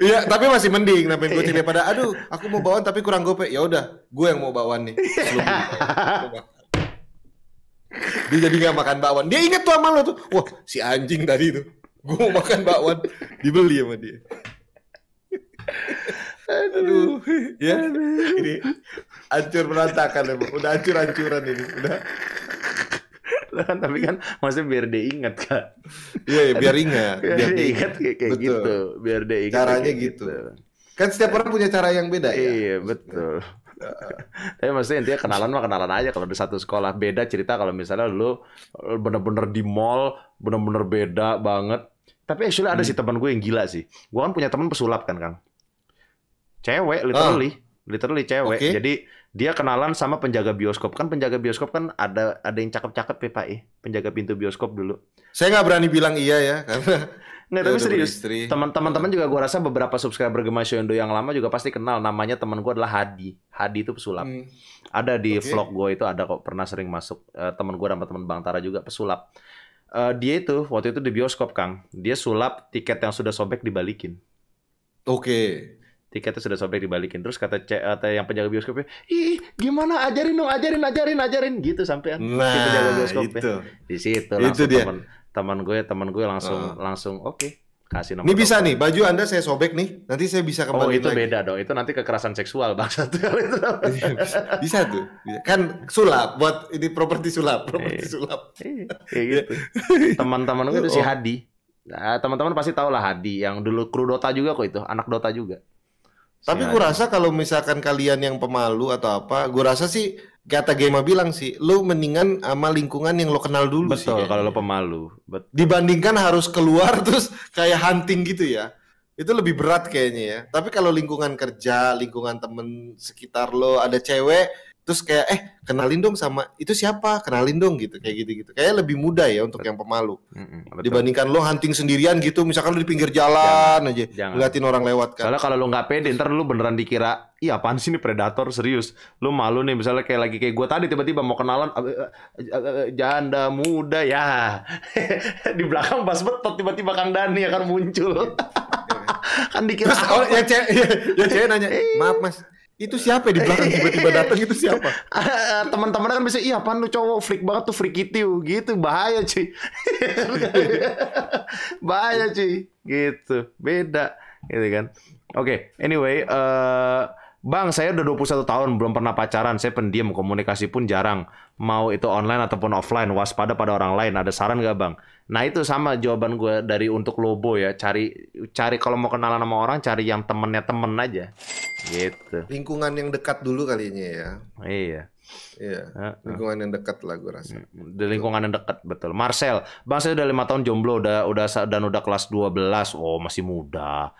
Iya, tapi masih mending nambahin goceng iya. pada, aduh, aku mau bawaan tapi kurang gope. Ya udah, gue yang mau bawaan nih. Iya. Dia jadi nggak makan bakwan. Dia inget tuh sama lo tuh. Wah, si anjing tadi tuh gue mau makan bakwan dibeli sama dia aduh, ya aduh. ini hancur berantakan emang udah hancur hancuran ini udah kan tapi kan maksudnya biar dia ingat kak iya yeah, biar ingat biar, biar dia ingat kayak, kayak gitu biar dia ingat caranya gitu. gitu kan setiap orang punya cara yang beda iya, ya iya betul tapi maksudnya intinya kenalan mah kenalan aja kalau di satu sekolah. Beda cerita kalau misalnya lu bener-bener di mall, bener-bener beda banget. Tapi actually ada hmm. sih teman gue yang gila sih. Gue kan punya teman pesulap kan, Kang. Cewek literally, oh. literally cewek. Okay. Jadi dia kenalan sama penjaga bioskop. Kan penjaga bioskop kan ada ada yang cakep-cakep ya pak ya penjaga pintu bioskop dulu. Saya nggak berani bilang iya ya karena Nggak, tapi serius. Teman-teman iya. juga gue rasa beberapa subscriber Gema Yondo yang lama juga pasti kenal namanya teman gue adalah Hadi. Hadi itu pesulap. Hmm. Ada di okay. vlog gue itu ada kok pernah sering masuk uh, eh, teman gue sama teman Bang Tara juga pesulap. Uh, dia itu waktu itu di bioskop Kang. Dia sulap tiket yang sudah sobek dibalikin. Oke. Okay tiketnya sudah sobek dibalikin terus kata C, kata eh, yang penjaga bioskopnya ih gimana ajarin dong ajarin ajarin ajarin gitu sampai nah, penjaga bioskopnya itu. di situ itu dia teman gue teman gue langsung uh. langsung oke okay, kasih nomor. Ini bisa nih baju anda saya sobek nih nanti saya bisa oh, kembali. Oh itu lagi. beda dong itu nanti kekerasan seksual satu kali bisa, bisa tuh bisa. kan sulap buat ini properti sulap properti eh, sulap. Eh, kayak gitu. Teman-teman gue itu oh. si Hadi. Nah, teman-teman pasti tahu lah Hadi yang dulu kru Dota juga kok itu anak Dota juga. Tapi gue rasa kalau misalkan kalian yang pemalu atau apa, gue rasa sih kata Gema bilang sih, lu mendingan sama lingkungan yang lo kenal dulu Betul, sih. Betul, kalau lo pemalu. Betul. Dibandingkan harus keluar terus kayak hunting gitu ya. Itu lebih berat kayaknya ya. Tapi kalau lingkungan kerja, lingkungan temen sekitar lo, ada cewek, terus kayak eh kenalin dong sama itu siapa kenalin dong gitu kayak gitu gitu kayak lebih mudah ya untuk betul. yang pemalu mm-hmm, dibandingkan lo hunting sendirian gitu misalkan lo di pinggir jalan jangan, aja jangan. ngeliatin orang lewat kan soalnya kalau lo nggak pede ntar lo beneran dikira iya apaan sih ini predator serius lo malu nih misalnya kayak lagi kayak gue tadi tiba-tiba mau kenalan eh, eh, eh, janda muda ya di belakang pas betot tiba-tiba kang Dani akan muncul iya. kan dikira terus oh, ya cewek ya, ya cewek nanya iya. maaf mas itu siapa ya di belakang tiba-tiba datang itu siapa? Eh, Teman-teman kan bisa iya pan lu cowok freak banget tuh freak itu gitu bahaya cuy. bahaya cuy. Gitu. Beda gitu kan. Oke, okay, anyway uh, Bang, saya udah 21 tahun belum pernah pacaran, saya pendiam, komunikasi pun jarang. Mau itu online ataupun offline, waspada pada orang lain. Ada saran gak bang? Nah itu sama jawaban gue dari untuk Lobo ya. Cari cari kalau mau kenalan sama orang cari yang temennya temen aja. Gitu. Lingkungan yang dekat dulu kalinya ya. Iya. Iya. Uh, lingkungan yang dekat lah gue rasa. Di lingkungan yang dekat betul. Marcel, Bang saya udah lima tahun jomblo, udah udah dan udah kelas 12. Oh, masih muda.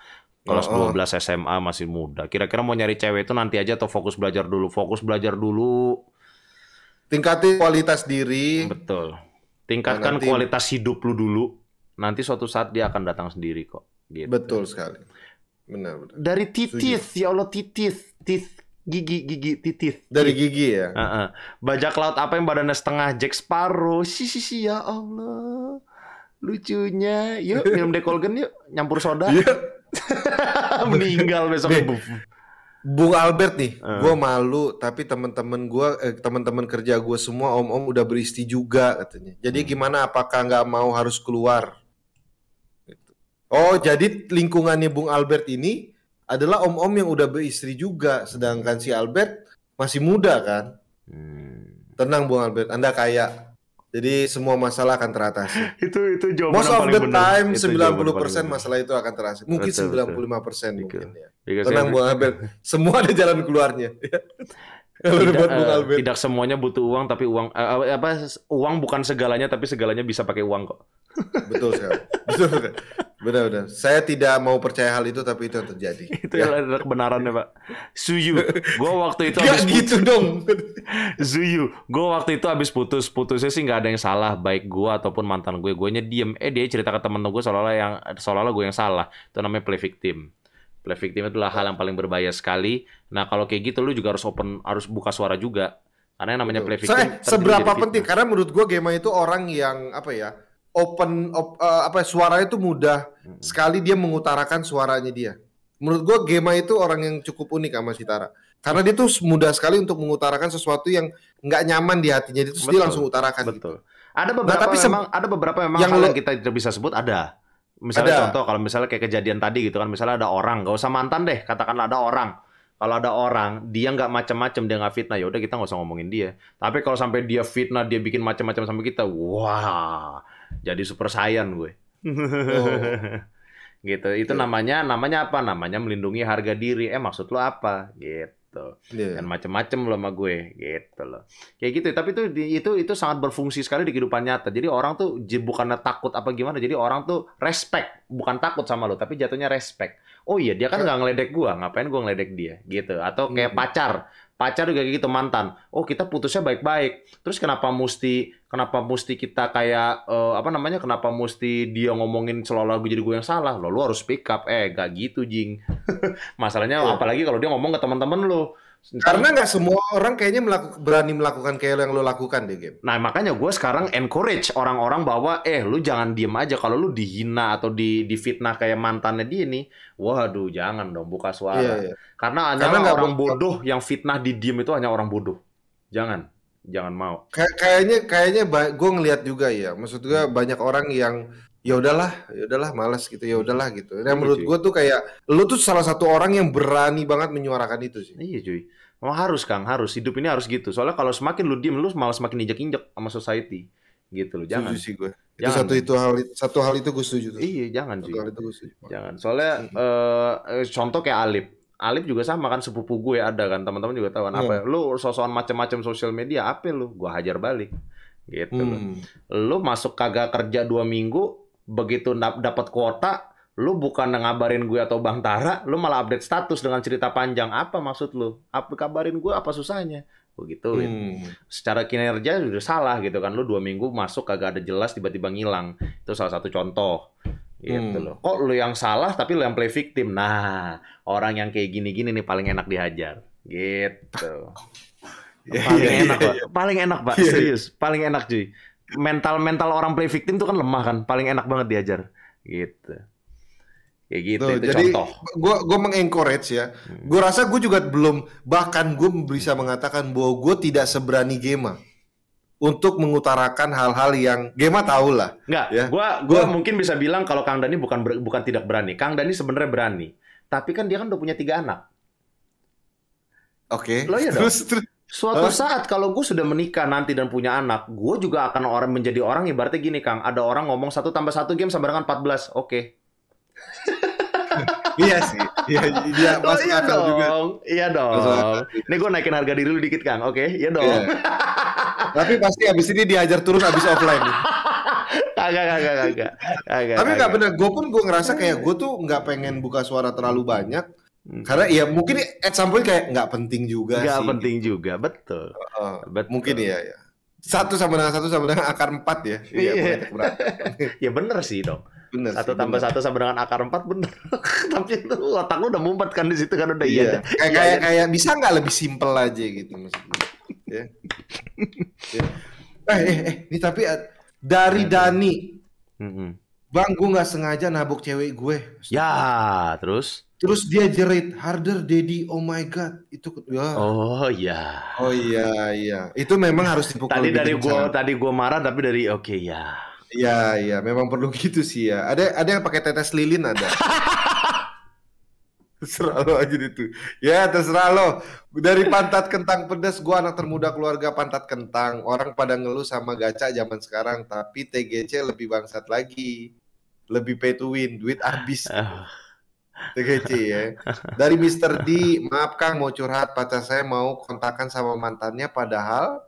Kelas oh, 12 SMA masih muda. Kira-kira mau nyari cewek itu nanti aja atau fokus belajar dulu? Fokus belajar dulu. Tingkatin kualitas diri. Betul Tingkatkan nah, kualitas hidup lu dulu. Nanti suatu saat dia akan datang sendiri kok. Gitu. Betul sekali. Benar, benar. Dari titis, ya Allah titis, titis gigi gigi titis. Dari gigi ya. Uh -uh. Bajak laut apa yang badannya setengah Jack Sparrow. Si si si ya Allah. Lucunya. Yuk minum dekolgen yuk, nyampur soda. Iya. Meninggal besok. Bung Albert nih, uh. Eh. gue malu tapi teman-teman gue, eh, teman-teman kerja gue semua om-om udah beristi juga katanya. Jadi hmm. gimana? Apakah nggak mau harus keluar? Gitu. Oh, jadi lingkungannya Bung Albert ini adalah om-om yang udah beristri juga, sedangkan si Albert masih muda kan? Hmm. Tenang Bung Albert, anda kayak. Jadi semua masalah akan teratasi. itu itu jawaban Most of the time puluh 90% masalah itu akan teratasi. Mungkin betul, 95% betul. mungkin ya. Tenang Bu Abel, semua ada jalan keluarnya. tidak, buat Uh, tidak semuanya butuh uang tapi uang uh, apa uang bukan segalanya tapi segalanya bisa pakai uang kok. Betul sekali. Betul sekali. Benar benar. Saya tidak mau percaya hal itu tapi itu yang terjadi. itu ya. adalah ya Pak. Suyu, gue gitu waktu itu habis putus. gitu dong. Suyu, gue waktu itu habis putus. Putusnya sih nggak ada yang salah baik gue ataupun mantan gue. gue diem. Eh dia cerita ke temen gue seolah-olah yang seolah-olah gue yang salah. Itu namanya play victim play victim adalah hal yang paling berbahaya sekali. Nah kalau kayak gitu lu juga harus open harus buka suara juga karena yang namanya play victim. seberapa penting? Karena menurut gua game itu orang yang apa ya open op, uh, apa suaranya itu mudah sekali dia mengutarakan suaranya dia. Menurut gua Gema itu orang yang cukup unik sama Sitara. Karena dia tuh mudah sekali untuk mengutarakan sesuatu yang nggak nyaman di hatinya. Dia tuh dia langsung utarakan. Betul. Gitu. Ada nah, beberapa nah, tapi memang ada beberapa memang yang hal yang kita tidak bisa sebut ada Misalnya ada. contoh kalau misalnya kayak kejadian tadi gitu kan, misalnya ada orang, gak usah mantan deh, katakanlah ada orang. Kalau ada orang, dia nggak macam-macam, dia nggak fitnah, ya udah kita nggak usah ngomongin dia. Tapi kalau sampai dia fitnah, dia bikin macam-macam sama kita, wah, jadi super saiyan gue. Oh. gitu. Itu yeah. namanya namanya apa? Namanya melindungi harga diri. Eh maksud lo apa? Gitu gitu yeah. dan macem-macem loh sama gue gitu loh kayak gitu tapi itu itu itu sangat berfungsi sekali di kehidupan nyata jadi orang tuh bukannya takut apa gimana jadi orang tuh respect bukan takut sama lo tapi jatuhnya respect oh iya dia kan iya. nggak ngeledek gue ngapain gue ngeledek dia gitu atau kayak hmm. pacar pacar juga kayak gitu mantan oh kita putusnya baik-baik terus kenapa mesti kenapa mesti kita kayak uh, apa namanya kenapa mesti dia ngomongin selalu gue jadi gue yang salah lo lu harus pick up eh gak gitu jing masalahnya iya. apalagi kalau dia ngomong ke teman-teman lo karena nggak semua orang kayaknya melaku, berani melakukan kayak yang lo lakukan deh, game. Nah makanya gue sekarang encourage orang-orang bahwa eh lu jangan diem aja kalau lu dihina atau di difitnah kayak mantannya dia nih, waduh jangan dong buka suara. Iya, iya. Karena hanya orang bodoh yang fitnah di diem itu hanya orang bodoh. Jangan, jangan mau. Kay kayaknya kayaknya gue ngelihat juga ya, maksud gue hmm. banyak orang yang ya udahlah ya udahlah malas gitu ya udahlah gitu nah, menurut gue tuh kayak lu tuh salah satu orang yang berani banget menyuarakan itu sih iya cuy memang harus Kang, harus. Hidup ini harus gitu. Soalnya kalau semakin lu diem, lu malah semakin injek-injek sama society. Gitu loh, jangan. Setuju sih gue. Itu jangan. satu itu hal satu hal itu gue setuju tuh. Iya, jangan satu sih. hal itu gue Jangan. Soalnya uh, contoh kayak Alip. Alip juga sama kan sepupu gue ya, ada kan, teman-teman juga tahu kan hmm. apa. Iya. Lu sosokan macam-macam sosial media, apa lu? Gua hajar balik. Gitu hmm. Loh. Lu masuk kagak kerja dua minggu, begitu dapat kuota lu bukan ngabarin gue atau Bang Tara, lu malah update status dengan cerita panjang. Apa maksud lu? Apa kabarin gue apa susahnya? Begitu. Hmm. Secara kinerja udah salah gitu kan. Lu dua minggu masuk kagak ada jelas tiba-tiba ngilang. Itu salah satu contoh. Gitu hmm. loh. Kok lu yang salah tapi lu yang play victim? Nah, orang yang kayak gini-gini nih paling enak dihajar. Gitu. paling enak, Pak. Paling enak, Pak. Iya. Serius, paling enak, cuy mental mental orang play victim tuh kan lemah kan paling enak banget diajar gitu kayak gitu tuh, itu jadi contoh gue gue mengencourage ya hmm. gue rasa gue juga belum bahkan gue bisa mengatakan bahwa gue tidak seberani Gema untuk mengutarakan hal-hal yang Gema tahu lah. nggak ya. gua gua mungkin bisa bilang kalau Kang Dani bukan ber, bukan tidak berani. Kang Dani sebenarnya berani. Tapi kan dia kan udah punya tiga anak. Oke. Okay. Lo ya terus, Terus Suatu saat kalau gue sudah menikah nanti dan punya anak, gue juga akan orang menjadi orang ibaratnya gini Kang, ada orang ngomong satu tambah satu game sama dengan 14, oke. Okay. iya sih, iya, iya oh, masuk iya akal dong. juga. Iya dong. Ini gue naikin harga diri dulu dikit Kang, oke? Okay? Iya dong. Yeah. Tapi pasti abis ini diajar terus abis offline. Agak, agak, agak, agak. Tapi nggak bener, gue pun gue ngerasa kayak gue tuh nggak pengen buka suara terlalu banyak Hmm. Karena ya mungkin at some point kayak nggak penting juga gak sih. penting gitu. juga, betul. Uh, betul. Mungkin ya, ya. Satu sama dengan satu sama dengan akar empat ya. Iya, iya. ya bener sih dong. Bener satu sih, tambah bener. satu sama dengan akar empat bener. Tapi itu otak lu udah mumpet kan di situ kan udah iya. iya. Kayak iya, kayak iya. kayak bisa nggak lebih simpel aja gitu maksudnya. ya. ya. Eh, eh, eh, ini tapi eh, dari Dani. Mm Bang, gue nggak sengaja nabok cewek gue. Ya, terus? Terus dia jerit harder daddy oh my god itu ya. Oh iya. Oh iya iya. Itu memang harus dipukul. Tadi dari gua tadi gua marah tapi dari oke okay, ya. Iya iya memang perlu gitu sih ya. Ada ada yang pakai tetes lilin ada. terserah lo aja itu. Ya terserah lo. Dari pantat kentang pedas gua anak termuda keluarga pantat kentang. Orang pada ngeluh sama gaca zaman sekarang tapi TGC lebih bangsat lagi. Lebih pay to win, duit habis. Ah. TGC ya. Dari Mr. D, maaf Kang mau curhat, pacar saya mau kontakan sama mantannya padahal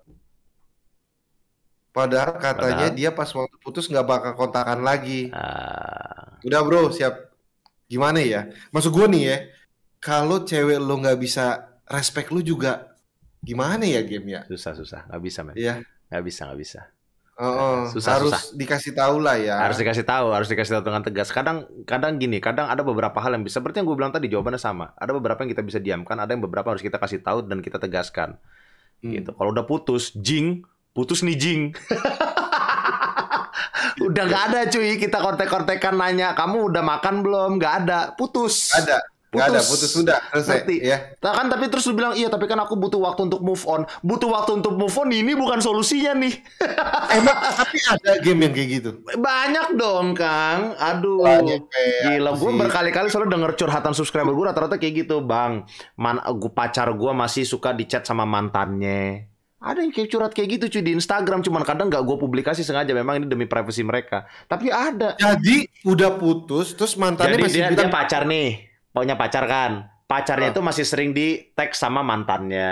padahal katanya padahal. dia pas waktu putus nggak bakal kontakan lagi. Uh... Udah bro, siap. Gimana ya? Masuk gua nih ya, kalau cewek lo nggak bisa respect lu juga, gimana ya game ya? Susah susah, nggak bisa men. Iya. Yeah. Nggak bisa nggak bisa. Oh, susah, harus susah. dikasih tahu lah ya. Harus dikasih tahu, harus dikasih tahu dengan tegas. Kadang kadang gini, kadang ada beberapa hal yang bisa seperti yang gue bilang tadi jawabannya sama. Ada beberapa yang kita bisa diamkan, ada yang beberapa harus kita kasih tahu dan kita tegaskan. Hmm. Gitu. Kalau udah putus, jing, putus nih jing. udah gak ada cuy kita kontek-kontekan nanya kamu udah makan belum gak ada putus ada putus. Gak ada, putus sudah, selesai. Ngerti. Ya. Nah, kan tapi terus lu bilang, iya tapi kan aku butuh waktu untuk move on. Butuh waktu untuk move on ini bukan solusinya nih. Emang tapi ada game yang kayak gitu? Banyak dong, Kang. Aduh. Banyak, Gila, gue berkali-kali selalu denger curhatan subscriber gue rata-rata kayak gitu. Bang, man, gua, pacar gue masih suka dicat sama mantannya. Ada yang kayak curhat kayak gitu cuy di Instagram cuman kadang gak gue publikasi sengaja memang ini demi privasi mereka. Tapi ada. Jadi udah putus terus mantannya Jadi masih dia, dia pacar nih Pokoknya pacar kan pacarnya oh. itu masih sering di tag sama mantannya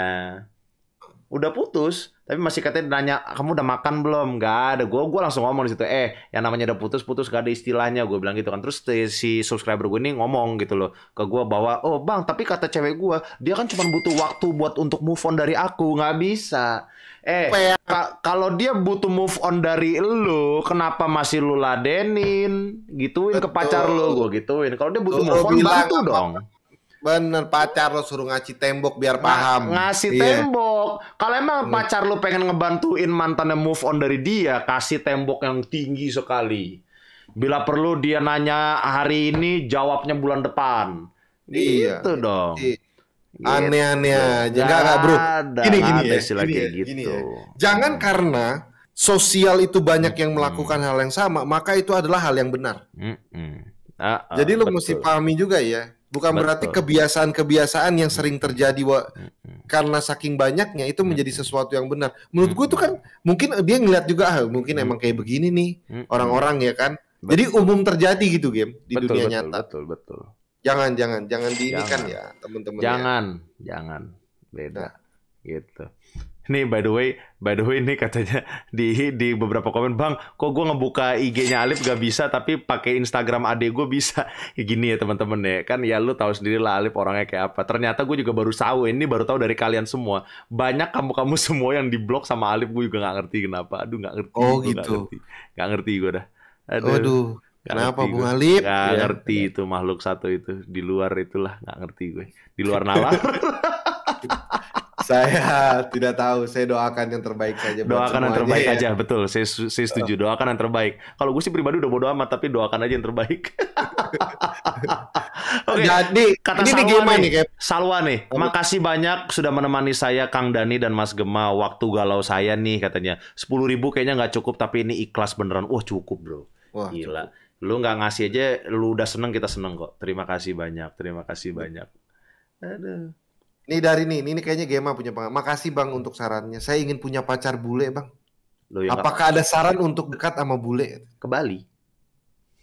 udah putus tapi masih katanya nanya kamu udah makan belum nggak ada gue gue langsung ngomong di situ eh yang namanya udah putus putus gak ada istilahnya gue bilang gitu kan terus si subscriber gue ini ngomong gitu loh ke gue bahwa oh bang tapi kata cewek gue dia kan cuma butuh waktu buat untuk move on dari aku nggak bisa eh ka kalau dia butuh move on dari lu kenapa masih lu ladenin gituin Betul. ke pacar lu gue gituin kalau dia butuh move on bantu dong Bener pacar lo suruh ngaci tembok biar paham. Ngasih yeah. tembok. Kalau emang pacar lo pengen ngebantuin mantannya move on dari dia, kasih tembok yang tinggi sekali. Bila perlu dia nanya hari ini, jawabnya bulan depan. Iya. Gitu dong. Iya. Aneh-aneh gitu. aja. Enggak, enggak bro. ini ya, gini ya. Gini, kayak gitu. gini ya. Jangan karena sosial itu banyak yang melakukan hmm. hal yang sama, maka itu adalah hal yang benar. Hmm. Uh, uh, Jadi lo mesti pahami juga ya Bukan Betul. berarti kebiasaan-kebiasaan yang sering terjadi wa, karena saking banyaknya itu menjadi sesuatu yang benar. Menurut gue itu kan mungkin eh, dia ngeliat juga ah mungkin emang kayak begini nih orang-orang ya kan. Betul. Jadi umum terjadi gitu game di betul, dunia betul, nyata. Betul betul. Jangan jangan jangan diinikan ya teman-teman. Jangan ya. ya. jangan beda nah. gitu. Nih by the way By the way ini katanya di di beberapa komen bang, kok gue ngebuka IG-nya Alif gak bisa tapi pakai Instagram ade gue bisa. Ya gini ya teman-teman ya kan ya lu tahu sendiri lah Alif orangnya kayak apa. Ternyata gue juga baru tahu ini baru tahu dari kalian semua. Banyak kamu-kamu semua yang diblok sama Alif gue juga nggak ngerti kenapa. Aduh nggak ngerti. Oh gitu. Gak ngerti, gak ngerti gue dah. Aduh. Aduh. Kenapa Bung Alif Gak ya. ngerti itu makhluk satu itu di luar itulah nggak ngerti gue di luar nalar. saya tidak tahu. Saya doakan yang terbaik saja. Doakan yang terbaik ya. aja, betul. Saya, saya setuju. Doakan yang terbaik. Kalau gue sih pribadi udah bodo amat, tapi doakan aja yang terbaik. Oke. Jadi kata ini Salwa nih, nih Salwa nih. Makasih banyak sudah menemani saya Kang Dani dan Mas Gema waktu galau saya nih katanya. Sepuluh ribu kayaknya nggak cukup, tapi ini ikhlas beneran. Wah cukup bro. Wah, Gila. Cukup. Lu nggak ngasih aja, lu udah seneng kita seneng kok. Terima kasih banyak. Terima kasih banyak. Aduh. Nih dari nih, ini kayaknya Gema punya pengalaman. Makasih Bang untuk sarannya. Saya ingin punya pacar bule, Bang. Loh, ya Apakah ada saran untuk dekat sama bule? Ke Bali.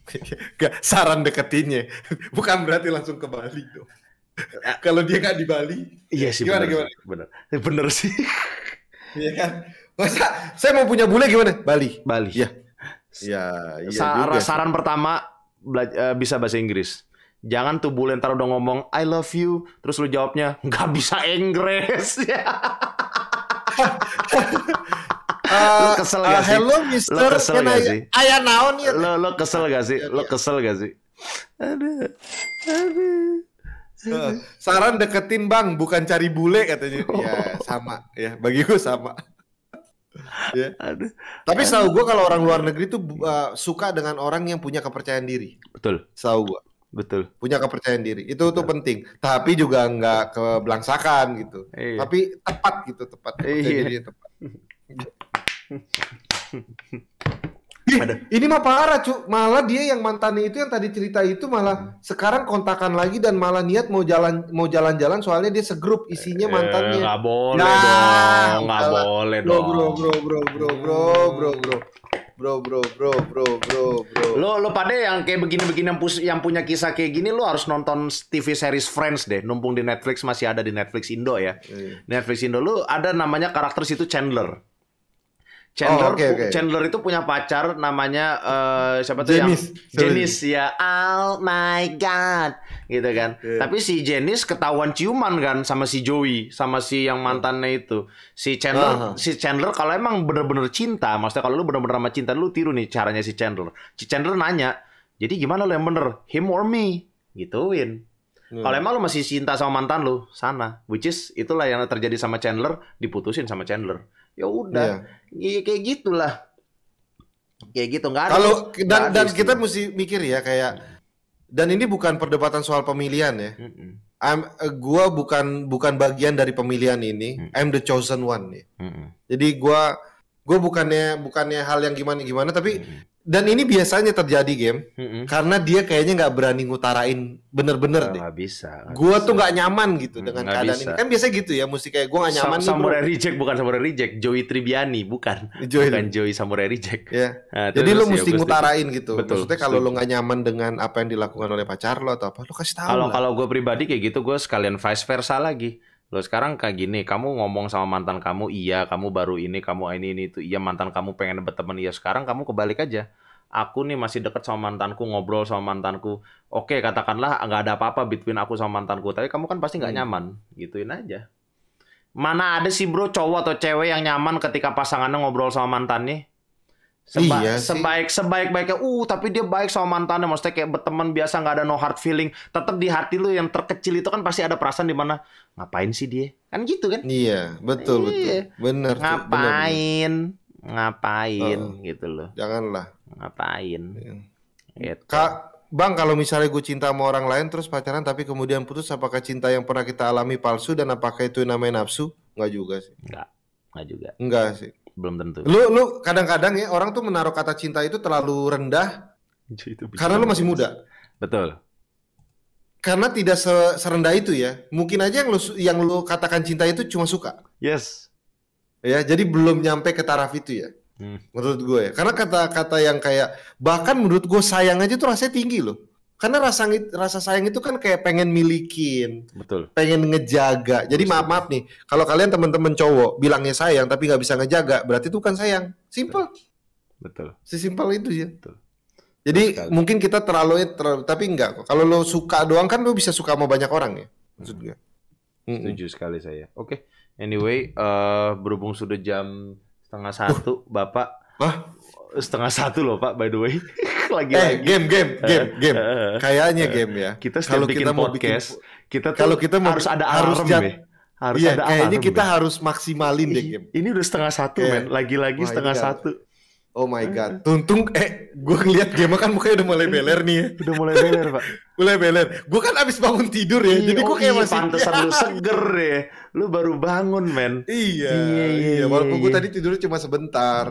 Gak, saran deketinnya. Bukan berarti langsung ke Bali dong. Kalau dia nggak di Bali. Iya sih. Gimana bener, gimana? Bener. Eh, bener sih. Iya kan? Masa saya mau punya bule gimana? Bali. Bali. Iya. Iya, iya Sa Saran pertama eh, bisa bahasa Inggris. Jangan tuh bulan taruh udah ngomong I love you, terus lu jawabnya nggak bisa Inggris. ya kesel eh, gak sih? Hello, Mister. Lu Ayah naon ya? lo lo kesel gak sih? Iya, lo iya. kesel gak sih? Aduh, aduh. Uh, saran deketin bang, bukan cari bule katanya. Ya sama, ya bagi gue sama. ya. Aduh. Tapi setahu gue kalau orang luar negeri tuh uh, suka dengan orang yang punya kepercayaan diri. Betul. Setahu gue. Betul. Punya kepercayaan diri. Itu Betul. tuh penting. Tapi juga nggak kebelangsakan gitu. Iya. Tapi tepat gitu, tepat. Iya. tepat. Ih, ini mah parah cu, malah dia yang mantannya itu yang tadi cerita itu malah hmm. sekarang kontakan lagi dan malah niat mau jalan mau jalan-jalan soalnya dia segrup isinya eh, mantannya. Eh, gak boleh nah, dong, gak boleh dong. Bro bro bro bro bro bro bro bro. Bro, bro, bro, bro, bro, bro. Lo lo pada yang kayak begini-begini yang, yang punya kisah kayak gini lo harus nonton TV series Friends deh. Numpung di Netflix masih ada di Netflix Indo ya. Hmm. Netflix Indo lo ada namanya karakter situ Chandler. Chandler, oh, okay, okay. Chandler itu punya pacar namanya uh, siapa tuh Janice. yang jenis ya. Oh my god, gitu kan. Yeah. Tapi si jenis ketahuan ciuman kan sama si Joey, sama si yang mantannya itu. Si Chandler, uh -huh. si Chandler kalau emang bener-bener cinta, maksudnya kalau lu bener-bener sama cinta lu tiru nih caranya si Chandler. Si Chandler nanya, jadi gimana lu yang bener, him or me? Gituin. Hmm. Kalau emang lu masih cinta sama mantan lu, sana. Which is itulah yang terjadi sama Chandler, diputusin sama Chandler ya udah yeah. Iya, kayak gitulah kayak gitu nggak kalau dan dan kita itu. mesti mikir ya kayak dan ini bukan perdebatan soal pemilihan ya mm I'm uh, gua bukan bukan bagian dari pemilihan ini mm. I'm the chosen one ya. jadi gua gue bukannya bukannya hal yang gimana gimana tapi mm mm dan ini biasanya terjadi game mm-hmm. karena dia kayaknya nggak berani ngutarain bener-bener nah, deh. Gak bisa. Gak gua bisa. tuh nggak nyaman gitu dengan keadaan bisa. ini. Kan biasa gitu ya musik kayak gua nggak nyaman. Sa- samurai bro. Reject bukan Samurai Reject, Joey Tribiani bukan. Joey. Bukan Joey Samurai Reject. Yeah. Nah, Jadi lu ya, mesti ngutarain gitu. Betul, Maksudnya kalau lu nggak nyaman dengan apa yang dilakukan oleh pacar lo atau apa, lu kasih tahu. Kalau kalau gue pribadi kayak gitu, gue sekalian vice versa lagi lo sekarang kayak gini, kamu ngomong sama mantan kamu, iya kamu baru ini, kamu ini, ini, itu, iya mantan kamu pengen berteman, iya sekarang kamu kebalik aja. Aku nih masih deket sama mantanku, ngobrol sama mantanku. Oke, katakanlah nggak ada apa-apa between aku sama mantanku, tapi kamu kan pasti nggak hmm. nyaman. Gituin aja. Mana ada sih bro cowok atau cewek yang nyaman ketika pasangannya ngobrol sama mantannya? Seba iya sebaik sebaik baiknya uh tapi dia baik sama mantannya maksudnya kayak berteman biasa nggak ada no hard feeling tetap di hati lu yang terkecil itu kan pasti ada perasaan di mana ngapain sih dia kan gitu kan iya betul iya. betul bener ngapain bener, ngapain uh, gitu loh janganlah ngapain iya. gitu. kak bang kalau misalnya gue cinta sama orang lain terus pacaran tapi kemudian putus apakah cinta yang pernah kita alami palsu dan apakah itu namanya nafsu nggak juga sih nggak nggak juga nggak sih belum tentu. Lu lu kadang-kadang ya orang tuh menaruh kata cinta itu terlalu rendah itu karena lu masih muda. Betul. Karena tidak serendah itu ya. Mungkin aja yang lu yang lu katakan cinta itu cuma suka. Yes. Ya, jadi belum nyampe ke taraf itu ya. Hmm. Menurut gue ya. Karena kata-kata yang kayak bahkan menurut gue sayang aja tuh rasanya tinggi loh karena rasa rasa sayang itu kan kayak pengen milikin, betul. Pengen ngejaga. Jadi maaf maaf nih, kalau kalian teman-teman cowok bilangnya sayang tapi nggak bisa ngejaga, berarti itu kan sayang. Simple. Betul. Si Sesimpel itu ya. Betul. Jadi betul. mungkin kita terlalu, terlalu tapi enggak Kalau lo suka doang kan lo bisa suka sama banyak orang ya. Maksudnya. Hmm. Setuju sekali saya. Oke. Okay. Anyway, uh, berhubung sudah jam setengah satu, uh. Bapak. Hah? setengah satu loh Pak by the way. lagi eh, lagi. game game eh, game game. Eh, eh. Kayaknya game ya. Kita kalau kita mau podcast, kita kalau kita mau harus ada harus jam ya. Harus iya, ada kayaknya alarm kita ya. harus maksimalin deh game. Ini udah setengah satu yeah. men, lagi-lagi oh setengah satu. Oh my god. Tuntung eh gue ngeliat game kan mukanya udah mulai beler nih ya. Udah mulai beler, Pak. mulai beler. Gue kan abis bangun tidur ya. jadi gue kayak oh, masih pantesan ya. lu seger ya. Lu baru bangun, men. Iya. Iya, iya. iya. iya Walaupun gue iya. tadi tidurnya cuma sebentar.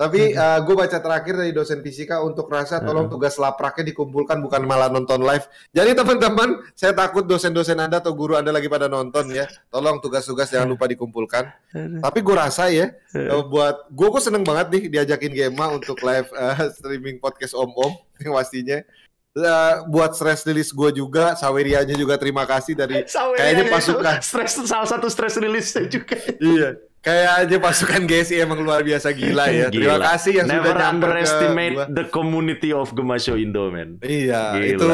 Tapi uh, mhm. eh, gue baca terakhir dari dosen fisika untuk rasa mhm. tolong tugas lapraknya dikumpulkan bukan malah nonton live. Jadi teman-teman, saya takut dosen-dosen Anda atau guru Anda lagi pada nonton ya. Tolong tugas-tugas jangan lupa dikumpulkan. Tapi gue rasa ya eh, buat gue gue seneng banget nih diajakin Gema untuk live uh, streaming podcast Om Om yang pastinya. Uh, buat stress release gue juga, Sawerianya juga terima kasih dari Sawerianya kayaknya ya, pasukan. Stress salah satu stress release juga. iya Kayak aja pasukan GSI emang luar biasa gila ya. Gila. Terima kasih yang Never sudah underestimate ke the community of Gemasho Indo, men. Iya, gila. itu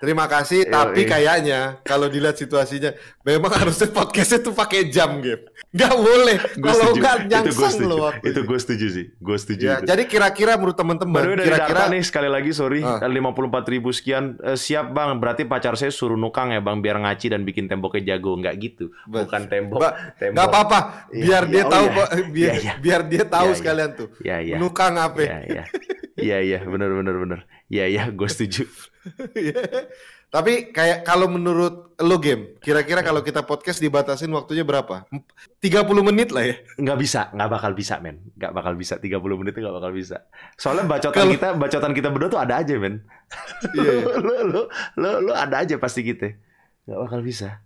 terima kasih. Yo, tapi eh. kayaknya kalau dilihat situasinya, memang harusnya podcastnya tuh pakai jam, gitu. Gak boleh. Kalau nggak nyangsang loh. Itu gue setuju sih. Gue setuju. Ya, Jadi kira-kira menurut teman-teman. kira-kira nih sekali lagi sorry. Ah. Lima puluh ribu sekian. uh, siap bang. Berarti pacar saya suruh nukang ya bang. Biar ngaci dan bikin temboknya jago. Enggak gitu. Bukan tembok. Ba tembok. Gak apa-apa. Iya, biar dia oh, tahu ya. biar, iya, iya. biar dia tahu iya, sekalian tuh. Iya iya. Nukang apa? Ya? Iya iya. Iya iya, benar benar benar. Iya iya, gue setuju. Tapi kayak kalau menurut lo game, kira-kira kalau kita podcast dibatasin waktunya berapa? 30 menit lah ya? Nggak bisa, nggak bakal bisa men. Nggak bakal bisa, 30 menit nggak bakal bisa. Soalnya bacotan kalo... kita bacotan kita berdua tuh ada aja men. Iya. yeah. lo, lo, lo, lo ada aja pasti gitu. Nggak bakal bisa.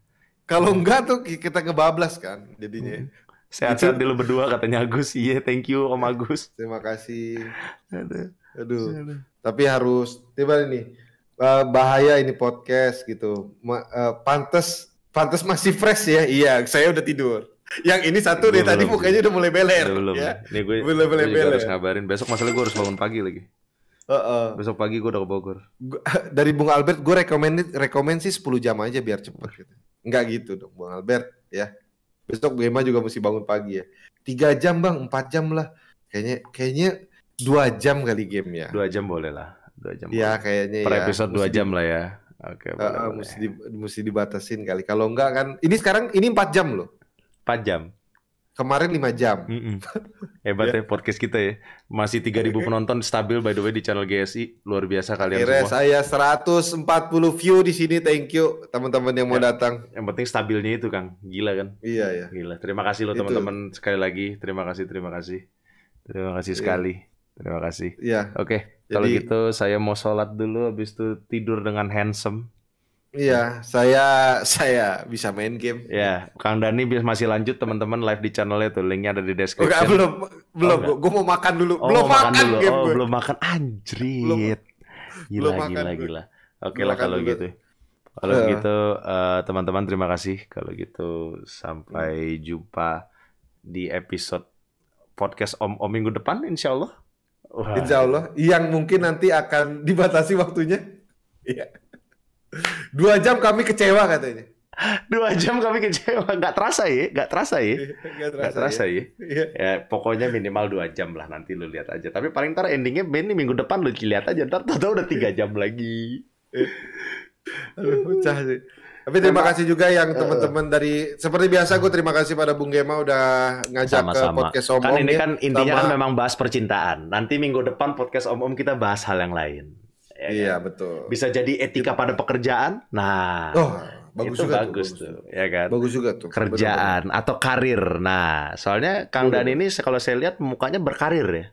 Kalau enggak tuh kita ngebablas kan jadinya. Hmm. Sehat-sehat dulu berdua katanya Agus. Iya, yeah, thank you Om Agus. Terima kasih. Aduh. Aduh. Tapi harus tiba ini eh, bahaya ini podcast gitu. Eh, pantes pantes masih fresh ya. Iya, saya udah tidur. Yang ini satu deh tadi mukanya udah mulai beler. belum. Ya. Ini gue, belum, gue beler. harus ngabarin. Besok masalah gue harus bangun pagi lagi. Uh, uh. Besok pagi gue udah ke Bogor. Dari Bung Albert gue rekomend rekomend sih 10 jam aja biar cepet gitu. Enggak gitu dong Bung Albert ya besok Bema juga mesti bangun pagi ya tiga jam bang empat jam lah kayaknya kayaknya dua jam kali game ya dua jam boleh lah dua jam ya boleh. kayaknya per ya. episode dua jam di, lah ya oke okay, uh, mesti di, mesti dibatasin kali kalau enggak kan ini sekarang ini empat jam loh empat jam Kemarin 5 jam. Mm -mm. Hebat ya. ya podcast kita ya. Masih 3000 penonton stabil by the way di channel GSI. Luar biasa kalian Akhirnya semua. saya 140 view di sini. Thank you teman-teman yang ya. mau datang. Yang penting stabilnya itu Kang. Gila kan? Iya iya. Gila. Terima kasih loh teman-teman sekali lagi. Terima kasih, terima kasih. Terima kasih iya. sekali. Terima kasih. Iya. Oke. Okay. Kalau gitu saya mau sholat dulu habis itu tidur dengan handsome. Iya, saya saya bisa main game. Iya, Kang Dani bisa masih lanjut teman-teman live di channelnya tuh, linknya ada di deskripsi. Enggak, belum oh, belum, oh, gue mau makan dulu. Oh, belum makan, makan dulu. game oh, gue. belum makan anjrit. Belum, gila, belum gila, makan gila. Oke lah kalau dulu. gitu. Kalau gitu eh, teman-teman uh, terima kasih. Kalau gitu sampai hmm. jumpa di episode podcast Om Om minggu depan insya Allah. Insya Allah, yang mungkin nanti akan dibatasi waktunya. Iya. Dua jam kami kecewa katanya. Dua jam kami kecewa, nggak terasa ya, nggak terasa ya, iya, nggak terasa, terasa ya. ya. Iya. ya. Pokoknya minimal dua jam lah nanti lu lihat aja. Tapi paling ntar endingnya Benny minggu depan lu lihat aja, ntar tau udah tiga iya. jam lagi. Aduh, pecah sih. Tapi terima kasih juga yang eh, eh. teman-teman dari seperti biasa gue terima kasih pada Bung Gema udah ngajak Sama -sama. ke podcast kan Om Om. Kan ini ya. kan intinya kan Sama... kan memang bahas percintaan. Nanti minggu depan podcast Om Om kita bahas hal yang lain. Ya iya kan? betul. Bisa jadi etika pada pekerjaan. Nah, oh, bagus itu juga bagus tuh, bagus tuh, ya kan. Bagus juga tuh. Kerjaan bener -bener. atau karir. Nah, soalnya Kang Dan ini kalau saya lihat mukanya berkarir ya.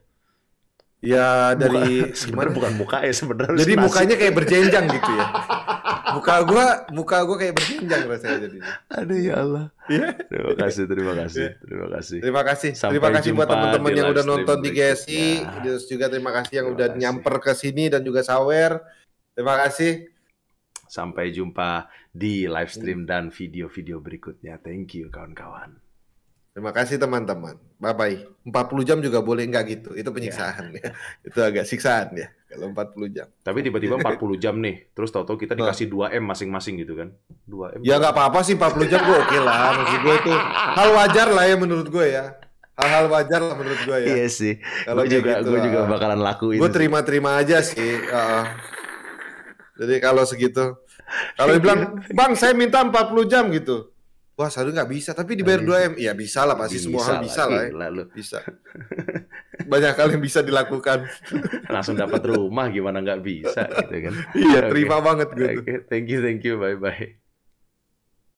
Ya dari Muka, sebenarnya bukan muka ya sebenarnya. Jadi mukanya kayak berjenjang gitu ya. muka gua muka gua kayak berkinjang rasanya jadi aduh ya Allah iya. terima kasih terima kasih terima kasih terima kasih Sampai terima kasih buat teman-teman yang udah nonton di GSI ya. terus juga terima kasih yang udah kasih. nyamper ke sini dan juga sawer terima kasih Sampai jumpa di live stream dan video-video berikutnya. Thank you kawan-kawan. Terima kasih teman-teman. Bye bye. 40 jam juga boleh nggak gitu. Itu penyiksaan Yeah. ya. Itu agak siksaan ya. Kalau 40 jam. Tapi tiba-tiba 40 jam nih, terus tau-tau kita nah. dikasih 2 M masing-masing gitu kan. 2 M. Ya nggak apa-apa sih 40 jam gue oke okay lah. Maksud gue itu hal wajar lah ya menurut gue ya. Hal-hal wajar lah menurut gue ya. Iya sih. Kalau juga gitu, gue juga ah. bakalan lakuin. Gue terima-terima aja sih. Uh, jadi kalau segitu. Kalau dibilang, "Bang, saya minta 40 jam gitu." Wah, sadu nggak bisa, tapi dibayar 2 M. Ya bisa lah pasti bisa semua hal bisa lah. Ya. Bisa. banyak hal yang bisa dilakukan. Langsung dapat rumah gimana nggak bisa gitu kan. Iya, terima okay. banget gitu. Okay. Thank you, thank you. Bye bye.